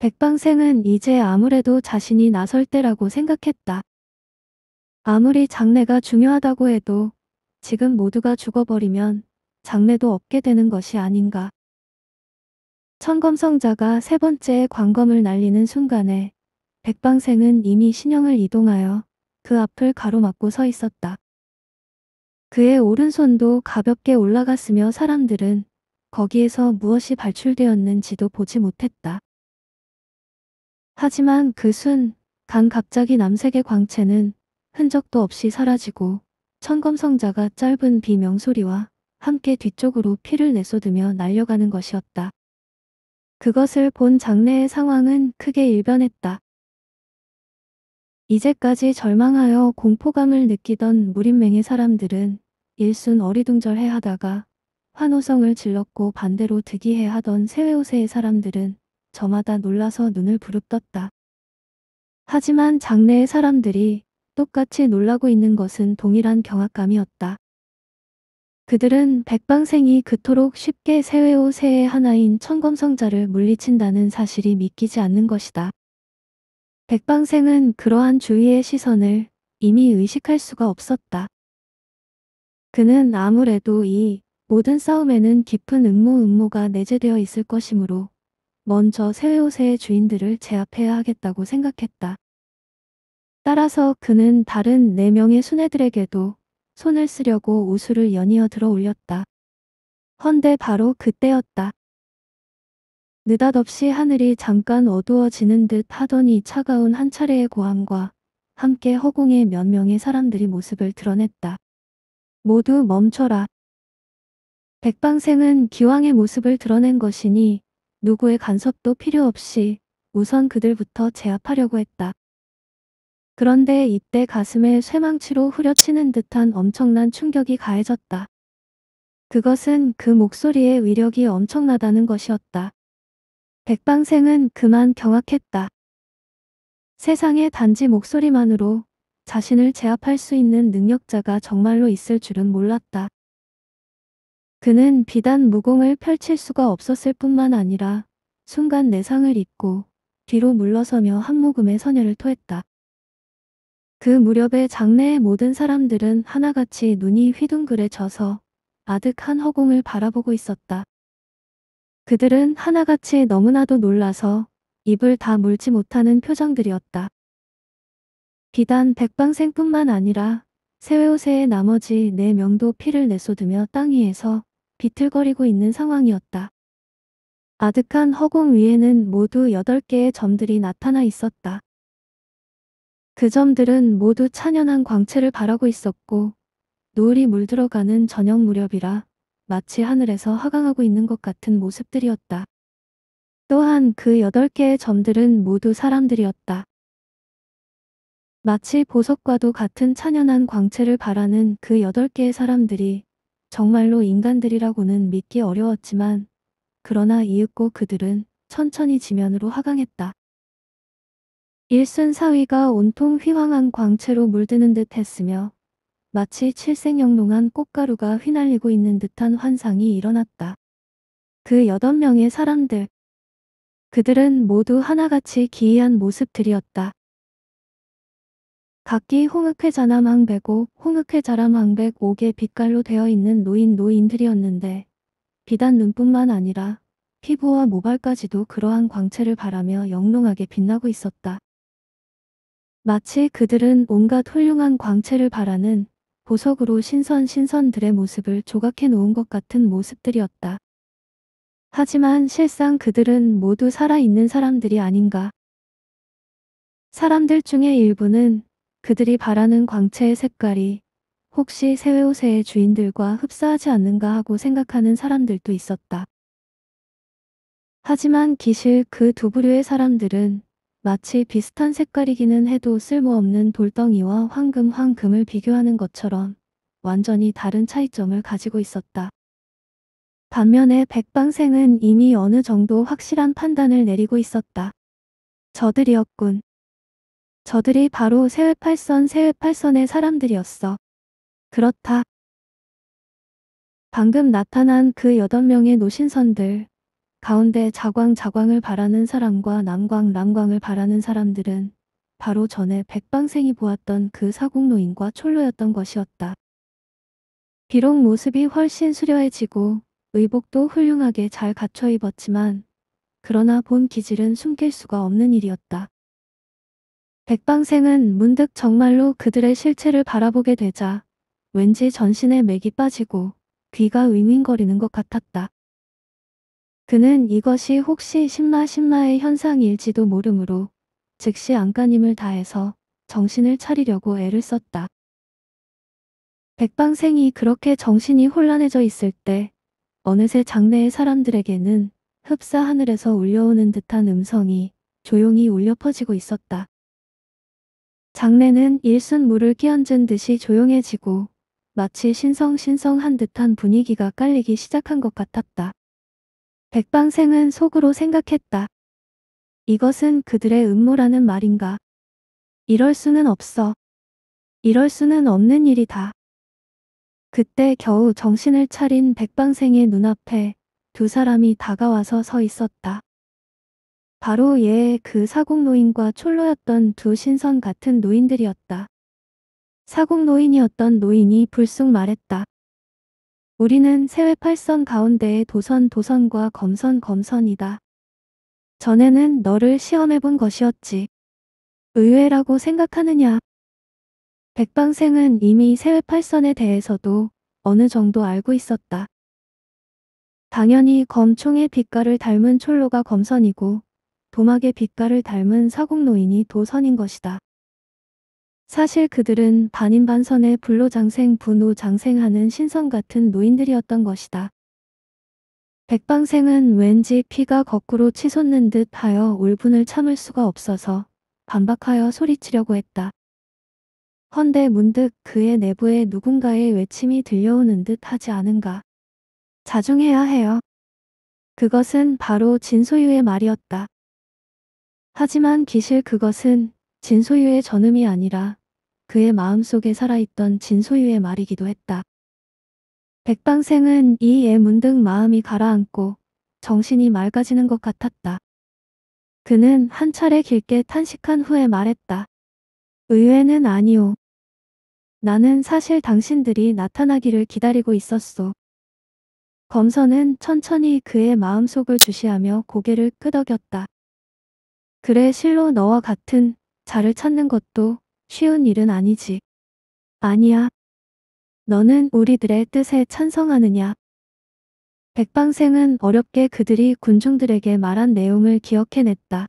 백방생은 이제 아무래도 자신이 나설 때라고 생각했다. 아무리 장래가 중요하다고 해도 지금 모두가 죽어버리면 장래도 없게 되는 것이 아닌가. 천검성자가 세 번째 광검을 날리는 순간에 백방생은 이미 신형을 이동하여 그 앞을 가로막고 서 있었다. 그의 오른손도 가볍게 올라갔으며 사람들은 거기에서 무엇이 발출되었는지도 보지 못했다. 하지만 그 순, 간 갑자기 남색의 광채는 흔적도 없이 사라지고 천검성자가 짧은 비명소리와 함께 뒤쪽으로 피를 내쏟으며 날려가는 것이었다. 그것을 본 장래의 상황은 크게 일변했다. 이제까지 절망하여 공포감을 느끼던 무림맹의 사람들은 일순 어리둥절해 하다가 환호성을 질렀고 반대로 득이해 하던 새외호세의 사람들은 저마다 놀라서 눈을 부릅떴다. 하지만 장내의 사람들이 똑같이 놀라고 있는 것은 동일한 경악감이었다. 그들은 백방생이 그토록 쉽게 새외오새의 하나인 천검성자를 물리친다는 사실이 믿기지 않는 것이다. 백방생은 그러한 주위의 시선을 이미 의식할 수가 없었다. 그는 아무래도 이 모든 싸움에는 깊은 음모 음모가 내재되어 있을 것이므로 먼저 새 옷의 주인들을 제압해야 하겠다고 생각했다. 따라서 그는 다른 네명의 순애들에게도 손을 쓰려고 우수를 연이어 들어 올렸다. 헌데 바로 그때였다. 느닷없이 하늘이 잠깐 어두워지는 듯하더니 차가운 한 차례의 고함과 함께 허공에 몇 명의 사람들이 모습을 드러냈다. 모두 멈춰라. 백방생은 기왕의 모습을 드러낸 것이니 누구의 간섭도 필요 없이 우선 그들부터 제압하려고 했다. 그런데 이때 가슴에 쇠망치로 후려치는 듯한 엄청난 충격이 가해졌다. 그것은 그 목소리의 위력이 엄청나다는 것이었다. 백방생은 그만 경악했다. 세상에 단지 목소리만으로 자신을 제압할 수 있는 능력자가 정말로 있을 줄은 몰랐다. 그는 비단 무공을 펼칠 수가 없었을 뿐만 아니라 순간 내상을 입고 뒤로 물러서며 한 모금의 선혈을 토했다. 그 무렵에 장내의 모든 사람들은 하나같이 눈이 휘둥그레 져서 아득한 허공을 바라보고 있었다. 그들은 하나같이 너무나도 놀라서 입을 다 물지 못하는 표정들이었다. 비단 백방생뿐만 아니라 새외호세의 나머지 네 명도 피를 내쏟으며 땅 위에서 비틀거리고 있는 상황이었다. 아득한 허공 위에는 모두 8개의 점들이 나타나 있었다. 그 점들은 모두 찬연한 광채를 바라고 있었고 노을이 물들어가는 저녁 무렵이라 마치 하늘에서 하강하고 있는 것 같은 모습들이었다. 또한 그 8개의 점들은 모두 사람들이었다. 마치 보석과도 같은 찬연한 광채를 바라는 그 8개의 사람들이 정말로 인간들이라고는 믿기 어려웠지만 그러나 이윽고 그들은 천천히 지면으로 하강했다. 일순 사위가 온통 휘황한 광채로 물드는 듯 했으며 마치 칠색영롱한 꽃가루가 휘날리고 있는 듯한 환상이 일어났다. 그 여덟 명의 사람들. 그들은 모두 하나같이 기이한 모습들이었다. 각기 홍흑회자남 항배고 홍흑회자람 항백 옥개 빛깔로 되어 있는 노인 노인들이었는데 비단 눈뿐만 아니라 피부와 모발까지도 그러한 광채를 바라며 영롱하게 빛나고 있었다. 마치 그들은 온갖 훌륭한 광채를 바라는 보석으로 신선 신선들의 모습을 조각해 놓은 것 같은 모습들이었다. 하지만 실상 그들은 모두 살아있는 사람들이 아닌가. 사람들 중의 일부는 그들이 바라는 광채의 색깔이 혹시 새외호세의 주인들과 흡사하지 않는가 하고 생각하는 사람들도 있었다. 하지만 기실 그 두 부류의 사람들은 마치 비슷한 색깔이기는 해도 쓸모없는 돌덩이와 황금 황금을 비교하는 것처럼 완전히 다른 차이점을 가지고 있었다. 반면에 백방생은 이미 어느 정도 확실한 판단을 내리고 있었다. 저들이었군. 저들이 바로 세외팔선 세외팔선의 사람들이었어. 그렇다. 방금 나타난 그 여덟 명의 노신선들 가운데 자광 자광을 바라는 사람과 남광 남광을 바라는 사람들은 바로 전에 백방생이 보았던 그 사공노인과 촐로였던 것이었다. 비록 모습이 훨씬 수려해지고 의복도 훌륭하게 잘 갖춰 입었지만 그러나 본 기질은 숨길 수가 없는 일이었다. 백방생은 문득 정말로 그들의 실체를 바라보게 되자 왠지 전신에 맥이 빠지고 귀가 윙윙거리는 것 같았다. 그는 이것이 혹시 신마신마의 현상일지도 모르므로 즉시 안간힘을 다해서 정신을 차리려고 애를 썼다. 백방생이 그렇게 정신이 혼란해져 있을 때 어느새 장내의 사람들에게는 흡사 하늘에서 울려오는 듯한 음성이 조용히 울려 퍼지고 있었다. 장내는 일순 물을 끼얹은 듯이 조용해지고 마치 신성신성한 듯한 분위기가 깔리기 시작한 것 같았다. 백방생은 속으로 생각했다. 이것은 그들의 음모라는 말인가? 이럴 수는 없어. 이럴 수는 없는 일이다. 그때 겨우 정신을 차린 백방생의 눈앞에 두 사람이 다가와서 서 있었다. 바로 예의 그 사공노인과 촐로였던 두 신선 같은 노인들이었다. 사공노인이었던 노인이 불쑥 말했다. 우리는 세외팔선 가운데의 도선 도선과 검선 검선이다. 전에는 너를 시험해본 것이었지. 의외라고 생각하느냐? 백방생은 이미 세외팔선에 대해서도 어느 정도 알고 있었다. 당연히 검총의 빛깔을 닮은 촐로가 검선이고 도막의 빛깔을 닮은 사공노인이 도선인 것이다. 사실 그들은 반인반선의 불로장생 분노장생하는 신선 같은 노인들이었던 것이다. 백방생은 왠지 피가 거꾸로 치솟는 듯 하여 울분을 참을 수가 없어서 반박하여 소리치려고 했다. 헌데 문득 그의 내부에 누군가의 외침이 들려오는 듯 하지 않은가. 자중해야 해요. 그것은 바로 진소유의 말이었다. 하지만 기실 그것은 진소유의 전음이 아니라 그의 마음속에 살아있던 진소유의 말이기도 했다. 백방생은 이에 문득 마음이 가라앉고 정신이 맑아지는 것 같았다. 그는 한 차례 길게 탄식한 후에 말했다. 의외는 아니오. 나는 사실 당신들이 나타나기를 기다리고 있었소. 검선은 천천히 그의 마음속을 주시하며 고개를 끄덕였다. 그래 실로 너와 같은 자를 찾는 것도 쉬운 일은 아니지. 아니야. 너는 우리들의 뜻에 찬성하느냐? 백방생은 어렵게 그들이 군중들에게 말한 내용을 기억해냈다.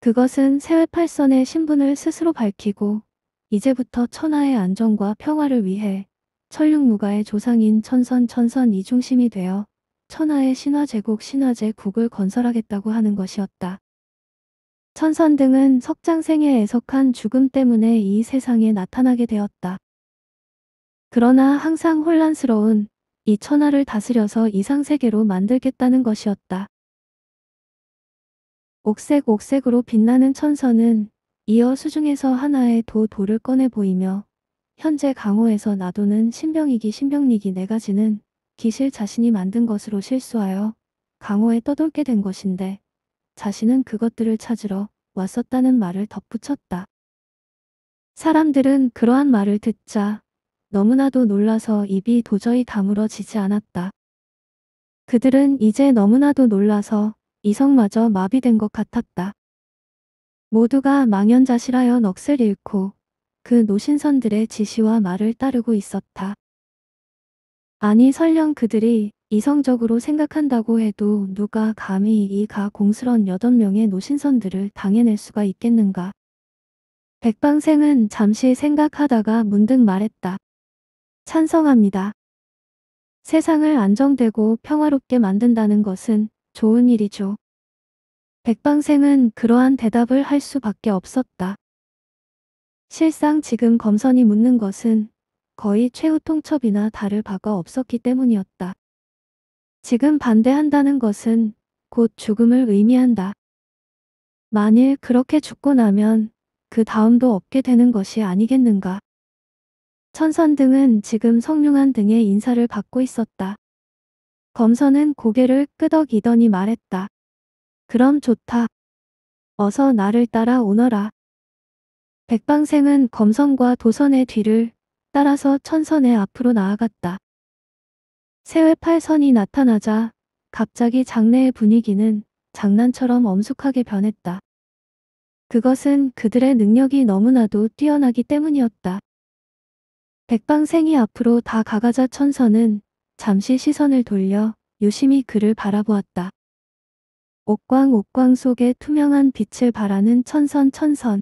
그것은 세외팔선의 신분을 스스로 밝히고 이제부터 천하의 안정과 평화를 위해 천륙무가의 조상인 천선 천선 이중심이 되어 천하의 신화제국 신화제국을 건설하겠다고 하는 것이었다. 천선 등은 석장생의 애석한 죽음 때문에 이 세상에 나타나게 되었다. 그러나 항상 혼란스러운 이 천하를 다스려서 이상세계로 만들겠다는 것이었다. 옥색 옥색으로 빛나는 천선은 이어 수중에서 하나의 도 돌을 꺼내 보이며 현재 강호에서 나도는 신병이기 신병리기 네 가지는 기실 자신이 만든 것으로 실수하여 강호에 떠돌게 된 것인데 자신은 그것들을 찾으러 왔었다는 말을 덧붙였다. 사람들은 그러한 말을 듣자 너무나도 놀라서 입이 도저히 다물어지지 않았다. 그들은 이제 너무나도 놀라서 이성마저 마비된 것 같았다. 모두가 망연자실하여 넋을 잃고 그 노신선들의 지시와 말을 따르고 있었다. 아니 설령 그들이 이성적으로 생각한다고 해도 누가 감히 이 가공스런 여덟 명의 노신선들을 당해낼 수가 있겠는가. 백방생은 잠시 생각하다가 문득 말했다. 찬성합니다. 세상을 안정되고 평화롭게 만든다는 것은 좋은 일이죠. 백방생은 그러한 대답을 할 수밖에 없었다. 실상 지금 검선이 묻는 것은 거의 최후 통첩이나 다를 바가 없었기 때문이었다. 지금 반대한다는 것은 곧 죽음을 의미한다. 만일 그렇게 죽고 나면 그 다음도 없게 되는 것이 아니겠는가. 천선 등은 지금 성룡한 등의 인사를 받고 있었다. 검선은 고개를 끄덕이더니 말했다. 그럼 좋다. 어서 나를 따라 오너라. 백방생은 검선과 도선의 뒤를 따라서 천선에 앞으로 나아갔다. 새해 팔선이 나타나자 갑자기 장례의 분위기는 장난처럼 엄숙하게 변했다. 그것은 그들의 능력이 너무나도 뛰어나기 때문이었다. 백방생이 앞으로 다 가가자 천선은 잠시 시선을 돌려 유심히 그를 바라보았다. 옥광 옥광 속에 투명한 빛을 바라는 천선 천선.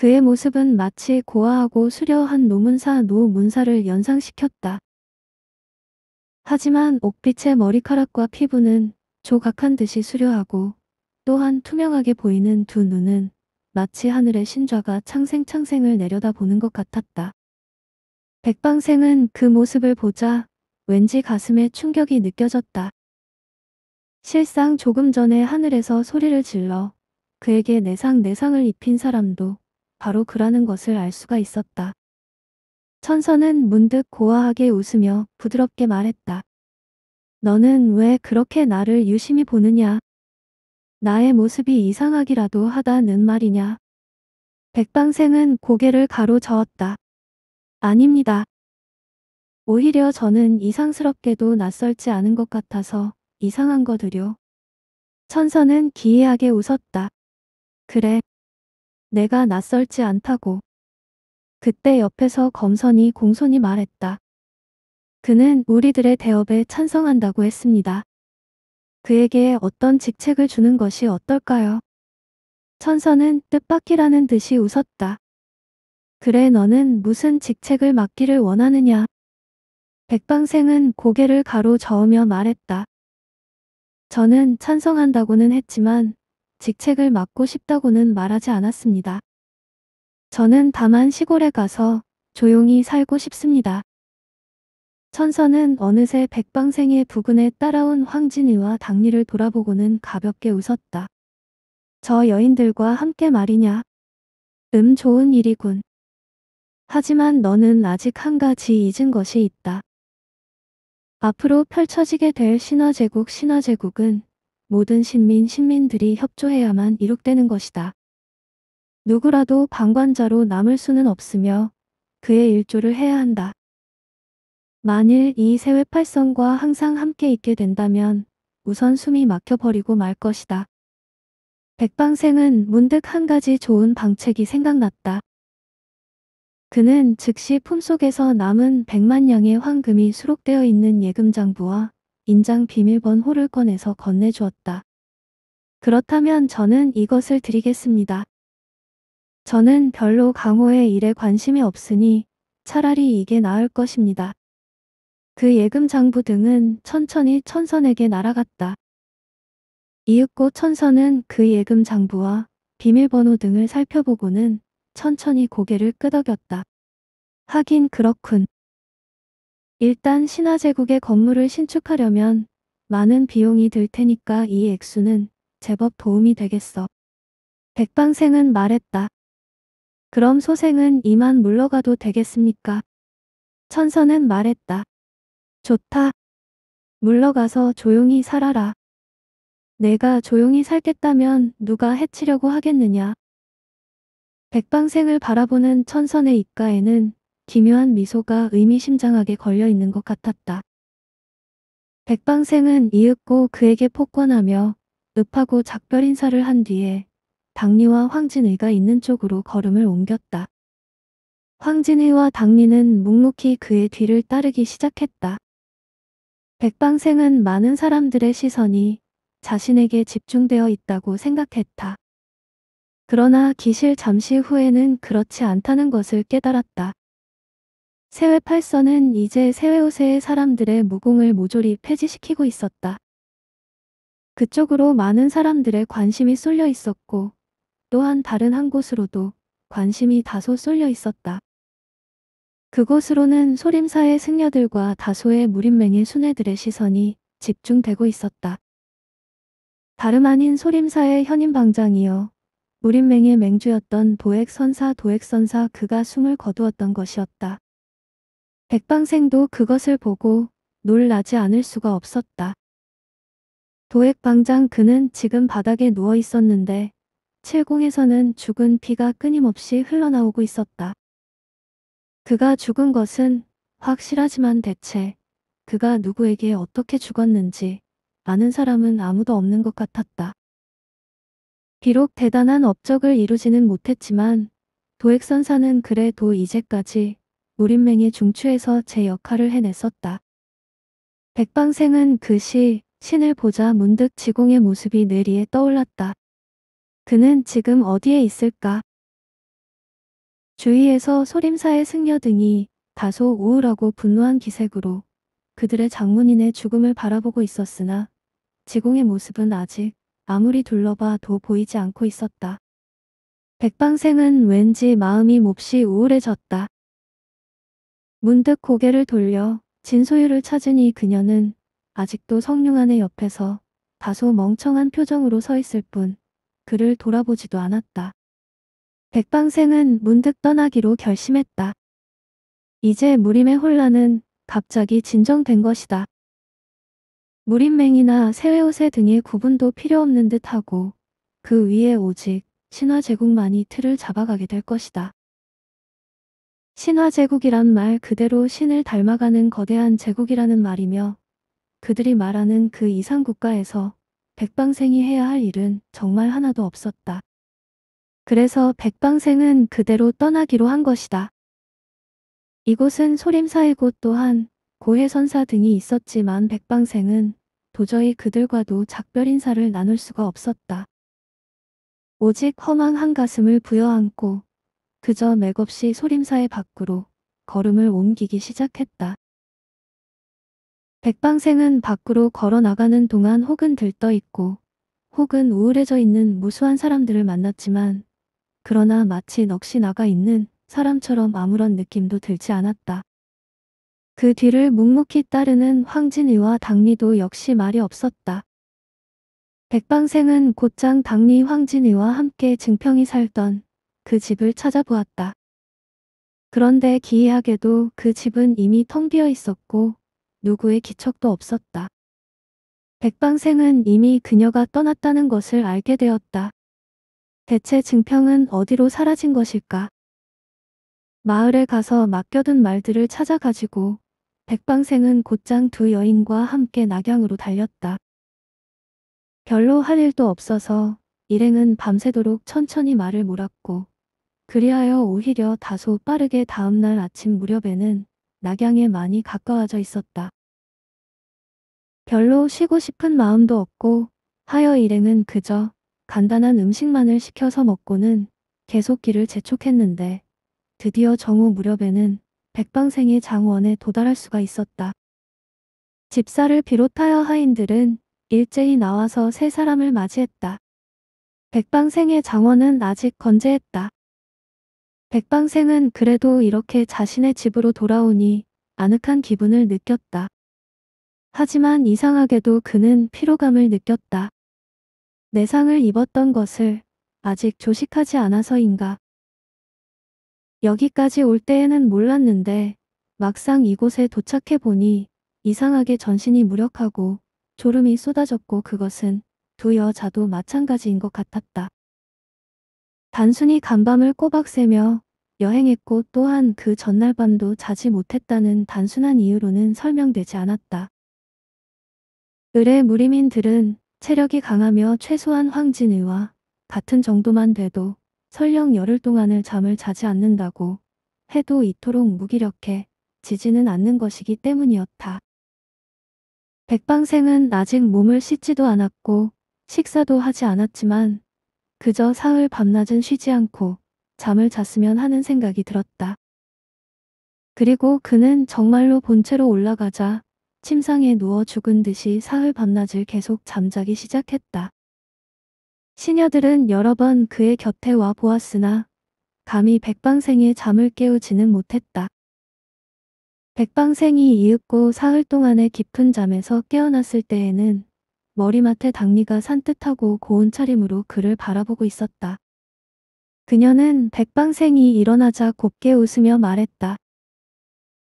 그의 모습은 마치 고아하고 수려한 노문사 노문사를 연상시켰다. 하지만 옥빛의 머리카락과 피부는 조각한 듯이 수려하고 또한 투명하게 보이는 두 눈은 마치 하늘의 신좌가 창생창생을 내려다보는 것 같았다. 백방생은 그 모습을 보자 왠지 가슴에 충격이 느껴졌다. 실상 조금 전에 하늘에서 소리를 질러 그에게 내상 내상을 입힌 사람도 바로 그라는 것을 알 수가 있었다. 천선은 문득 고와하게 웃으며 부드럽게 말했다. 너는 왜 그렇게 나를 유심히 보느냐? 나의 모습이 이상하기라도 하다는 말이냐? 백방생은 고개를 가로저었다. 아닙니다. 오히려 저는 이상스럽게도 낯설지 않은 것 같아서 이상한 거들요. 천선은 기이하게 웃었다. 그래, 내가 낯설지 않다고. 그때 옆에서 검선이 공손히 말했다. 그는 우리들의 대업에 찬성한다고 했습니다. 그에게 어떤 직책을 주는 것이 어떨까요? 천선은 뜻밖이라는 듯이 웃었다. 그래 너는 무슨 직책을 맡기를 원하느냐? 백방생은 고개를 가로저으며 말했다. 저는 찬성한다고는 했지만 직책을 맡고 싶다고는 말하지 않았습니다. 저는 다만 시골에 가서 조용히 살고 싶습니다. 천서는 어느새 백방생의 부근에 따라온 황진이와 당리를 돌아보고는 가볍게 웃었다. 저 여인들과 함께 말이냐? 음 좋은 일이군. 하지만 너는 아직 한 가지 잊은 것이 있다. 앞으로 펼쳐지게 될 신화제국 신화제국은 모든 신민 신민들이 협조해야만 이룩되는 것이다. 누구라도 방관자로 남을 수는 없으며 그의 일조를 해야 한다. 만일 이 세외팔성과 항상 함께 있게 된다면 우선 숨이 막혀버리고 말 것이다. 백방생은 문득 한 가지 좋은 방책이 생각났다. 그는 즉시 품속에서 남은 백만 양의 황금이 수록되어 있는 예금장부와 인장 비밀번호를 꺼내서 건네주었다. 그렇다면 저는 이것을 드리겠습니다. 저는 별로 강호의 일에 관심이 없으니 차라리 이게 나을 것입니다. 그 예금 장부 등은 천천히 천선에게 날아갔다. 이윽고 천선은 그 예금 장부와 비밀번호 등을 살펴보고는 천천히 고개를 끄덕였다. 하긴 그렇군. 일단 신화제국의 건물을 신축하려면 많은 비용이 들 테니까 이 액수는 제법 도움이 되겠어. 백방생은 말했다. 그럼 소생은 이만 물러가도 되겠습니까? 천선은 말했다. 좋다. 물러가서 조용히 살아라. 내가 조용히 살겠다면 누가 해치려고 하겠느냐. 백방생을 바라보는 천선의 입가에는 기묘한 미소가 의미심장하게 걸려있는 것 같았다. 백방생은 이윽고 그에게 폭권하며 읍하고 작별 인사를 한 뒤에 당리와 황진의가 있는 쪽으로 걸음을 옮겼다. 황진의와 당리는 묵묵히 그의 뒤를 따르기 시작했다. 백방생은 많은 사람들의 시선이 자신에게 집중되어 있다고 생각했다. 그러나 기실 잠시 후에는 그렇지 않다는 것을 깨달았다. 세외 8선은 이제 세외 5세의 사람들의 무공을 모조리 폐지시키고 있었다. 그쪽으로 많은 사람들의 관심이 쏠려 있었고 또한 다른 한 곳으로도 관심이 다소 쏠려 있었다. 그곳으로는 소림사의 승려들과 다소의 무림맹인 순회들의 시선이 집중되고 있었다. 다름 아닌 소림사의 현임 방장이여 무림맹의 맹주였던 도액선사 도액선사 그가 숨을 거두었던 것이었다. 백방생도 그것을 보고 놀라지 않을 수가 없었다. 도액방장 그는 지금 바닥에 누워 있었는데 칠공에서는 죽은 피가 끊임없이 흘러나오고 있었다. 그가 죽은 것은 확실하지만 대체 그가 누구에게 어떻게 죽었는지 아는 사람은 아무도 없는 것 같았다. 비록 대단한 업적을 이루지는 못했지만 도액선사는 그래도 이제까지 우림맹이 중추에서 제 역할을 해냈었다. 백방생은 그 시 신을 보자 문득 지공의 모습이 내리에 떠올랐다. 그는 지금 어디에 있을까? 주위에서 소림사의 승려 등이 다소 우울하고 분노한 기색으로 그들의 장문인의 죽음을 바라보고 있었으나 지공의 모습은 아직 아무리 둘러봐도 보이지 않고 있었다. 백방생은 왠지 마음이 몹시 우울해졌다. 문득 고개를 돌려 진소유를 찾으니 그녀는 아직도 성룡안의 옆에서 다소 멍청한 표정으로 서 있을 뿐 그를 돌아보지도 않았다. 백방생은 문득 떠나기로 결심했다. 이제 무림의 혼란은 갑자기 진정된 것이다. 무림맹이나 새외옷의 등의 구분도 필요 없는 듯하고 그 위에 오직 신화 제국만이 틀을 잡아가게 될 것이다. 신화제국이란 말 그대로 신을 닮아가는 거대한 제국이라는 말이며 그들이 말하는 그 이상 국가에서 백방생이 해야 할 일은 정말 하나도 없었다. 그래서 백방생은 그대로 떠나기로 한 것이다. 이곳은 소림사이고 또한 고해선사 등이 있었지만 백방생은 도저히 그들과도 작별 인사를 나눌 수가 없었다. 오직 허망한 가슴을 부여안고 그저 맥없이 소림사의 밖으로 걸음을 옮기기 시작했다. 백방생은 밖으로 걸어 나가는 동안 혹은 들떠 있고 혹은 우울해져 있는 무수한 사람들을 만났지만 그러나 마치 넋이 나가 있는 사람처럼 아무런 느낌도 들지 않았다. 그 뒤를 묵묵히 따르는 황진이와 당리도 역시 말이 없었다. 백방생은 곧장 당리 황진이와 함께 증평이 살던 그 집을 찾아보았다. 그런데 기이하게도 그 집은 이미 텅 비어 있었고 누구의 기척도 없었다. 백방생은 이미 그녀가 떠났다는 것을 알게 되었다. 대체 증평은 어디로 사라진 것일까? 마을에 가서 맡겨둔 말들을 찾아가지고 백방생은 곧장 두 여인과 함께 낙양으로 달렸다. 별로 할 일도 없어서 일행은 밤새도록 천천히 말을 몰았고 그리하여 오히려 다소 빠르게 다음날 아침 무렵에는 낙양에 많이 가까워져 있었다. 별로 쉬고 싶은 마음도 없고 하여 일행은 그저 간단한 음식만을 시켜서 먹고는 계속 길을 재촉했는데 드디어 정오 무렵에는 백방생의 장원에 도달할 수가 있었다. 집사를 비롯하여 하인들은 일제히 나와서 세 사람을 맞이했다. 백방생의 장원은 아직 건재했다. 백방생은 그래도 이렇게 자신의 집으로 돌아오니 아늑한 기분을 느꼈다. 하지만 이상하게도 그는 피로감을 느꼈다. 내상을 입었던 것을 아직 조식하지 않아서인가. 여기까지 올 때에는 몰랐는데 막상 이곳에 도착해 보니 이상하게 전신이 무력하고 졸음이 쏟아졌고 그것은 두 여자도 마찬가지인 것 같았다. 단순히 간밤을 꼬박 새며 여행했고 또한 그 전날 밤도 자지 못했다는 단순한 이유로는 설명되지 않았다. 을의 무리민들은 체력이 강하며 최소한 황진의와 같은 정도만 돼도 설령 열흘 동안을 잠을 자지 않는다고 해도 이토록 무기력해 지지는 않는 것이기 때문이었다. 백방생은 아직 몸을 씻지도 않았고 식사도 하지 않았지만 그저 사흘 밤낮은 쉬지 않고 잠을 잤으면 하는 생각이 들었다. 그리고 그는 정말로 본체로 올라가자 침상에 누워 죽은 듯이 사흘 밤낮을 계속 잠자기 시작했다. 시녀들은 여러 번 그의 곁에 와 보았으나 감히 백방생의 잠을 깨우지는 못했다. 백방생이 이윽고 사흘 동안의 깊은 잠에서 깨어났을 때에는 머리맡에 당리가 산뜻하고 고운 차림으로 그를 바라보고 있었다. 그녀는 백방생이 일어나자 곱게 웃으며 말했다.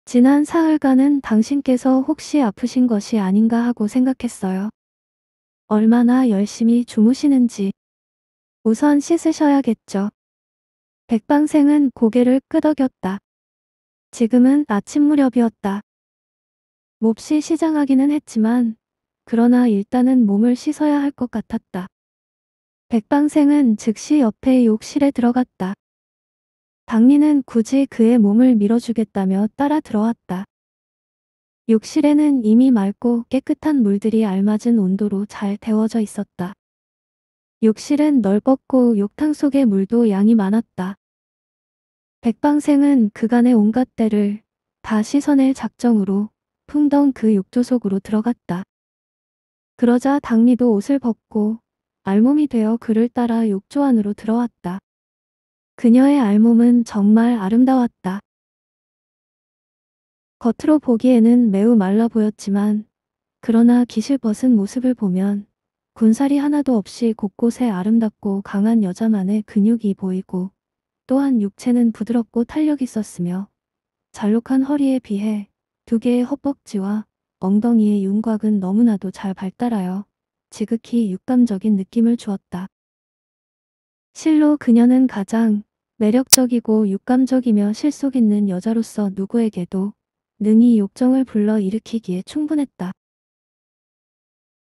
지난 사흘간은 당신께서 혹시 아프신 것이 아닌가 하고 생각했어요. 얼마나 열심히 주무시는지. 우선 씻으셔야겠죠. 백방생은 고개를 끄덕였다. 지금은 아침 무렵이었다. 몹시 시장하기는 했지만 그러나 일단은 몸을 씻어야 할 것 같았다. 백방생은 즉시 옆에 욕실에 들어갔다. 박리는 굳이 그의 몸을 밀어주겠다며 따라 들어왔다. 욕실에는 이미 맑고 깨끗한 물들이 알맞은 온도로 잘 데워져 있었다. 욕실은 넓었고 욕탕 속의 물도 양이 많았다. 백방생은 그간의 온갖 때를 다 씻어낼 작정으로 풍덩 그 욕조 속으로 들어갔다. 그러자 당리도 옷을 벗고 알몸이 되어 그를 따라 욕조 안으로 들어왔다. 그녀의 알몸은 정말 아름다웠다. 겉으로 보기에는 매우 말라 보였지만 그러나 기실 벗은 모습을 보면 군살이 하나도 없이 곳곳에 아름답고 강한 여자만의 근육이 보이고 또한 육체는 부드럽고 탄력 있었으며 잘록한 허리에 비해 두 개의 허벅지와 엉덩이의 윤곽은 너무나도 잘 발달하여 지극히 육감적인 느낌을 주었다. 실로 그녀는 가장 매력적이고 육감적이며 실속 있는 여자로서 누구에게도 능히 욕정을 불러 일으키기에 충분했다.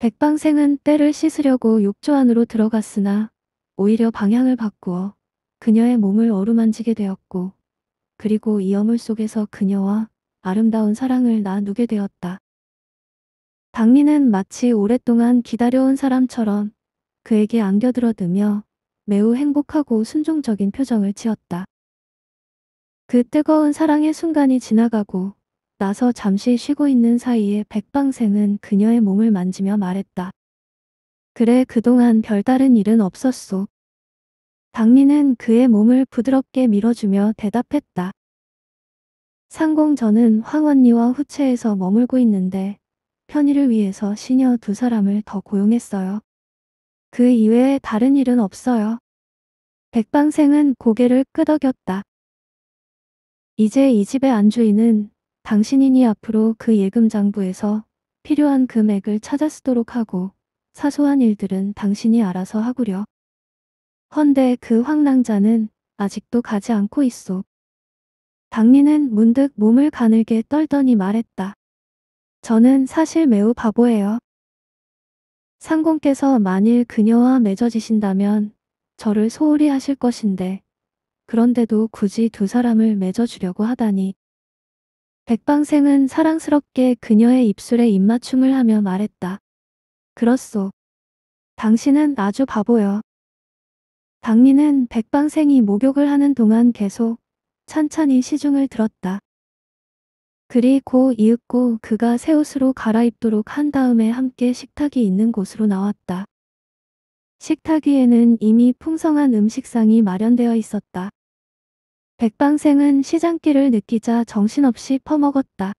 백방생은 때를 씻으려고 욕조 안으로 들어갔으나 오히려 방향을 바꾸어 그녀의 몸을 어루만지게 되었고 그리고 이 어물 속에서 그녀와 아름다운 사랑을 나누게 되었다. 박리는 마치 오랫동안 기다려온 사람처럼 그에게 안겨들어드며 매우 행복하고 순종적인 표정을 지었다. 그 뜨거운 사랑의 순간이 지나가고 나서 잠시 쉬고 있는 사이에 백방생은 그녀의 몸을 만지며 말했다. 그래 그동안 별다른 일은 없었소. 박리는 그의 몸을 부드럽게 밀어주며 대답했다. 상공전은 황언니와 후체에서 머물고 있는데 편의를 위해서 시녀 두 사람을 더 고용했어요. 그 이외에 다른 일은 없어요. 백방생은 고개를 끄덕였다. 이제 이 집의 안주인은 당신이니 앞으로 그 예금장부에서 필요한 금액을 찾아 쓰도록 하고 사소한 일들은 당신이 알아서 하구려. 헌데 그 황랑자는 아직도 가지 않고 있소. 당민은 문득 몸을 가늘게 떨더니 말했다. 저는 사실 매우 바보예요. 상공께서 만일 그녀와 맺어지신다면 저를 소홀히 하실 것인데 그런데도 굳이 두 사람을 맺어주려고 하다니. 백방생은 사랑스럽게 그녀의 입술에 입맞춤을 하며 말했다. 그렇소. 당신은 아주 바보여. 당리는 백방생이 목욕을 하는 동안 계속 찬찬히 시중을 들었다. 그리고 이윽고 그가 새 옷으로 갈아입도록 한 다음에 함께 식탁이 있는 곳으로 나왔다. 식탁 위에는 이미 풍성한 음식상이 마련되어 있었다. 백방생은 시장길을 느끼자 정신없이 퍼먹었다.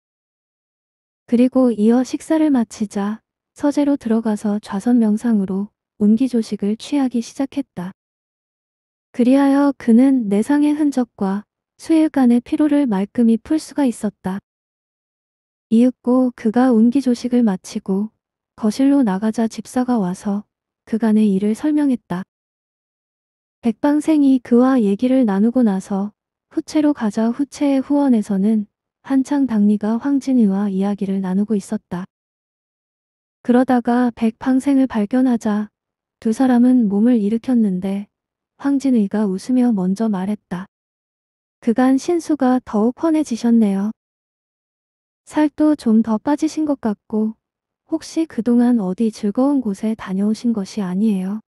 그리고 이어 식사를 마치자 서재로 들어가서 좌선 명상으로 운기조식을 취하기 시작했다. 그리하여 그는 내상의 흔적과 수일간의 피로를 말끔히 풀 수가 있었다. 이윽고 그가 운기조식을 마치고 거실로 나가자 집사가 와서 그간의 일을 설명했다. 백방생이 그와 얘기를 나누고 나서 후채로 가자 후채의 후원에서는 한창 당리가 황진이와 이야기를 나누고 있었다. 그러다가 백방생을 발견하자 두 사람은 몸을 일으켰는데 황진의가 웃으며 먼저 말했다. 그간 신수가 더욱 훤해지셨네요. 살도 좀 더 빠지신 것 같고 혹시 그동안 어디 즐거운 곳에 다녀오신 것이 아니에요.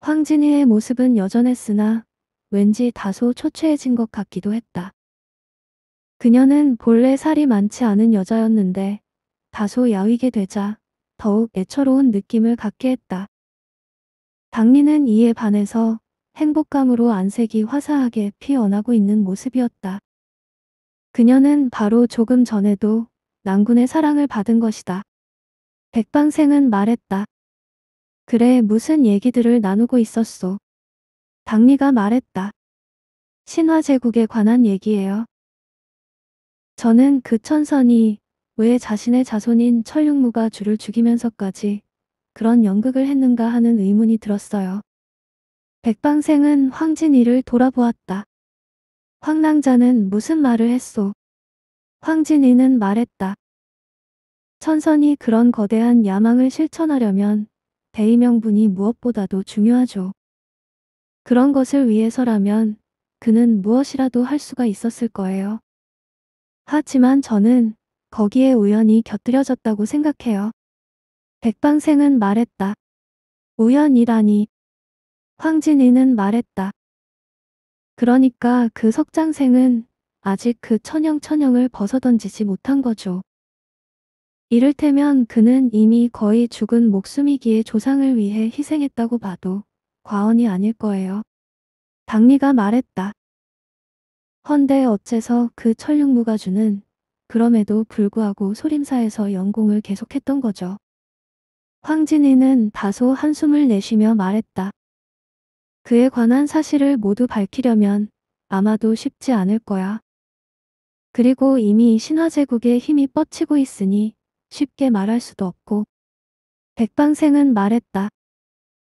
황진이의 모습은 여전했으나 왠지 다소 초췌해진 것 같기도 했다. 그녀는 본래 살이 많지 않은 여자였는데 다소 야위게 되자 더욱 애처로운 느낌을 갖게 했다. 박리는 이에 반해서 행복감으로 안색이 화사하게 피어나고 있는 모습이었다. 그녀는 바로 조금 전에도 난군의 사랑을 받은 것이다. 백방생은 말했다. 그래 무슨 얘기들을 나누고 있었소. 당리가 말했다. 신화제국에 관한 얘기예요. 저는 그 천선이 왜 자신의 자손인 철육무가 주를 죽이면서까지 그런 연극을 했는가 하는 의문이 들었어요. 백방생은 황진이를 돌아보았다. 황랑자는 무슨 말을 했소? 황진이는 말했다. 천선이 그런 거대한 야망을 실천하려면 대의 명분이 무엇보다도 중요하죠. 그런 것을 위해서라면 그는 무엇이라도 할 수가 있었을 거예요. 하지만 저는 거기에 우연히 곁들여졌다고 생각해요. 백방생은 말했다. 우연이라니. 황진이는 말했다. 그러니까 그 석장생은 아직 그 천영천영을 벗어던지지 못한 거죠. 이를테면 그는 이미 거의 죽은 목숨이기에 조상을 위해 희생했다고 봐도 과언이 아닐 거예요. 당리가 말했다. 헌데 어째서 그 천육무가 주는 그럼에도 불구하고 소림사에서 연공을 계속했던 거죠. 황진이는 다소 한숨을 내쉬며 말했다. 그에 관한 사실을 모두 밝히려면 아마도 쉽지 않을 거야. 그리고 이미 신화제국의 힘이 뻗치고 있으니 쉽게 말할 수도 없고. 백방생은 말했다.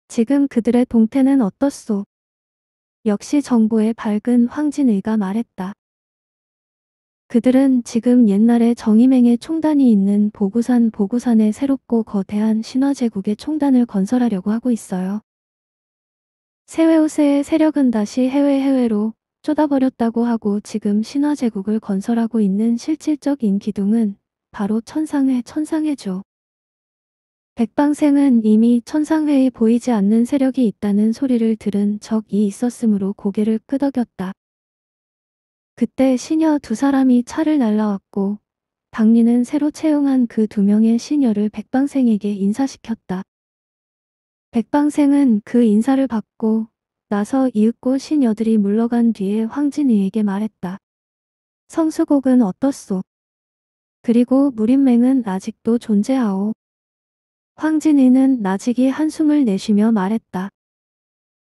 지금 그들의 동태는 어떻소? 역시 정부의 밝은 황진의가 말했다. 그들은 지금 옛날에 정임행의 총단이 있는 보구산 보구산의 새롭고 거대한 신화제국의 총단을 건설하려고 하고 있어요. 세웨우세의 세력은 다시 해외 해외로 쏟아버렸다고 하고 지금 신화제국을 건설하고 있는 실질적인 기둥은 바로 천상회 천상회죠. 백방생은 이미 천상회에 보이지 않는 세력이 있다는 소리를 들은 적이 있었으므로 고개를 끄덕였다. 그때 시녀 두 사람이 차를 날라왔고 박리는 새로 채용한 그 두 명의 시녀를 백방생에게 인사시켰다. 백방생은 그 인사를 받고 나서 이윽고 신여들이 물러간 뒤에 황진이에게 말했다. 성수곡은 어떻소? 그리고 무림맹은 아직도 존재하오. 황진이는 나직이 한숨을 내쉬며 말했다.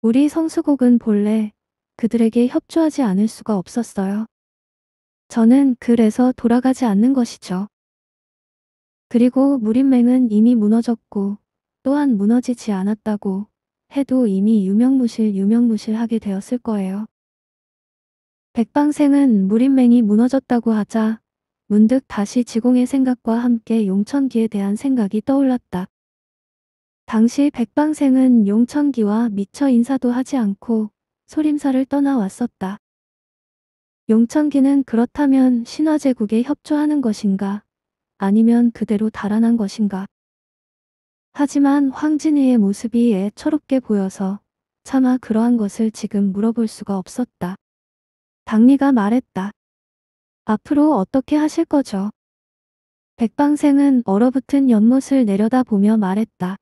우리 성수곡은 본래 그들에게 협조하지 않을 수가 없었어요. 저는 그래서 돌아가지 않는 것이죠. 그리고 무림맹은 이미 무너졌고 또한 무너지지 않았다고 해도 이미 유명무실 유명무실하게 되었을 거예요. 백방생은 무림맹이 무너졌다고 하자 문득 다시 지공의 생각과 함께 용천기에 대한 생각이 떠올랐다. 당시 백방생은 용천기와 미처 인사도 하지 않고 소림사를 떠나왔었다. 용천기는 그렇다면 신화제국에 협조하는 것인가 아니면 그대로 달아난 것인가 하지만 황진이의 모습이 애처롭게 보여서 차마 그러한 것을 지금 물어볼 수가 없었다. 당리가 말했다. 앞으로 어떻게 하실 거죠? 백방생은 얼어붙은 연못을 내려다보며 말했다.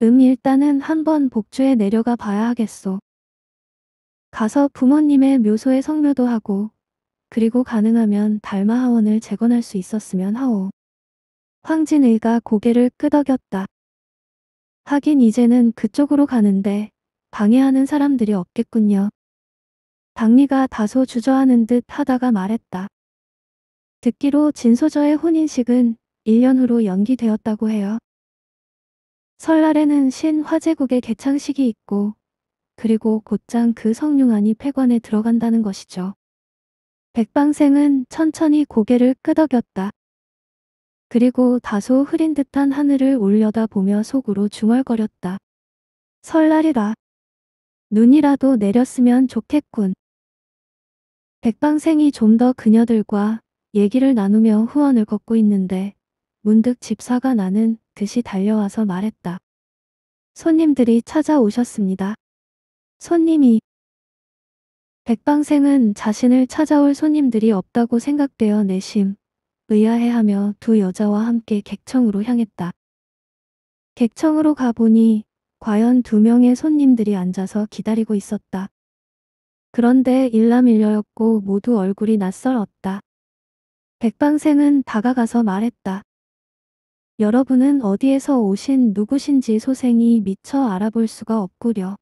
음 일단은 한번 복주에 내려가 봐야 하겠소. 가서 부모님의 묘소에 성묘도 하고 그리고 가능하면 달마하원을 재건할 수 있었으면 하오. 황진의가 고개를 끄덕였다. 하긴 이제는 그쪽으로 가는데 방해하는 사람들이 없겠군요. 박리가 다소 주저하는 듯 하다가 말했다. 듣기로 진소저의 혼인식은 1년 후로 연기되었다고 해요. 설날에는 신화제국의 개창식이 있고 그리고 곧장 그 성룡안이 폐관에 들어간다는 것이죠. 백방생은 천천히 고개를 끄덕였다. 그리고 다소 흐린 듯한 하늘을 올려다보며 속으로 중얼거렸다. 설날이라. 눈이라도 내렸으면 좋겠군. 백방생이 좀 더 그녀들과 얘기를 나누며 후원을 걷고 있는데 문득 집사가 나는 듯이 달려와서 말했다. 손님들이 찾아오셨습니다. 손님이 백방생은 자신을 찾아올 손님들이 없다고 생각되어 내심 의아해하며 두 여자와 함께 객청으로 향했다. 객청으로 가보니 과연 두 명의 손님들이 앉아서 기다리고 있었다. 그런데 일남일녀였고 모두 얼굴이 낯설었다. 백방생은 다가가서 말했다. 여러분은 어디에서 오신 누구신지 소생이 미처 알아볼 수가 없구려.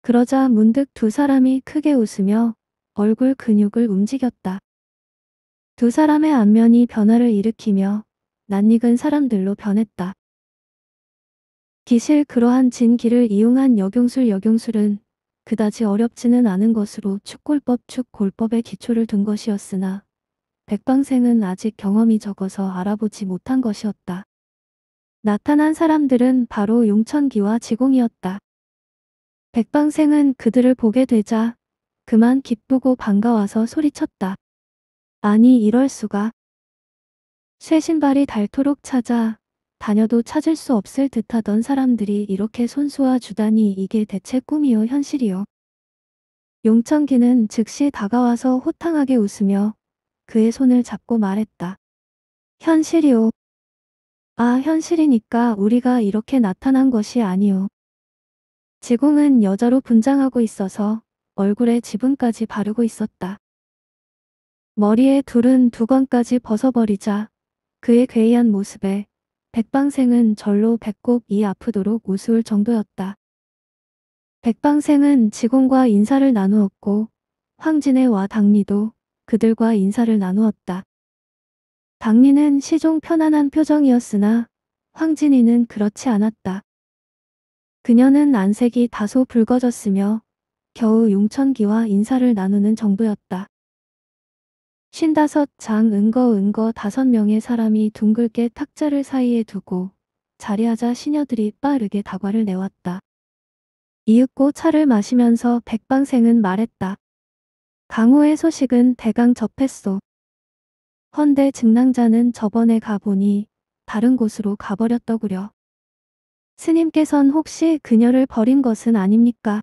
그러자 문득 두 사람이 크게 웃으며 얼굴 근육을 움직였다. 두 사람의 안면이 변화를 일으키며 낯익은 사람들로 변했다. 기실 그러한 진기를 이용한 여경술여경술은 그다지 어렵지는 않은 것으로 축골법 축골법의 기초를 둔 것이었으나 백방생은 아직 경험이 적어서 알아보지 못한 것이었다. 나타난 사람들은 바로 용천기와 지공이었다. 백방생은 그들을 보게 되자 그만 기쁘고 반가워서 소리쳤다. 아니 이럴 수가. 새 신발이 닳도록 찾아 다녀도 찾을 수 없을 듯하던 사람들이 이렇게 손수와 주다니 이게 대체 꿈이요 현실이요. 용천기는 즉시 다가와서 호탕하게 웃으며 그의 손을 잡고 말했다. 현실이요. 아 현실이니까 우리가 이렇게 나타난 것이 아니요. 지공은 여자로 분장하고 있어서 얼굴에 지분까지 바르고 있었다. 머리에 둘은 두건까지 벗어버리자 그의 괴이한 모습에 백방생은 절로 배꼽이 아프도록 우스울 정도였다. 백방생은 지공과 인사를 나누었고 황진애와 당리도 그들과 인사를 나누었다. 당리는 시종 편안한 표정이었으나 황진이는 그렇지 않았다. 그녀는 안색이 다소 붉어졌으며 겨우 용천기와 인사를 나누는 정도였다. 신다섯 장 은거 은거 다섯 명의 사람이 둥글게 탁자를 사이에 두고 자리하자 시녀들이 빠르게 다과를 내왔다. 이윽고 차를 마시면서 백방생은 말했다. 강호의 소식은 대강 접했소. 헌데 증랑자는 저번에 가보니 다른 곳으로 가버렸더구려. 스님께선 혹시 그녀를 버린 것은 아닙니까?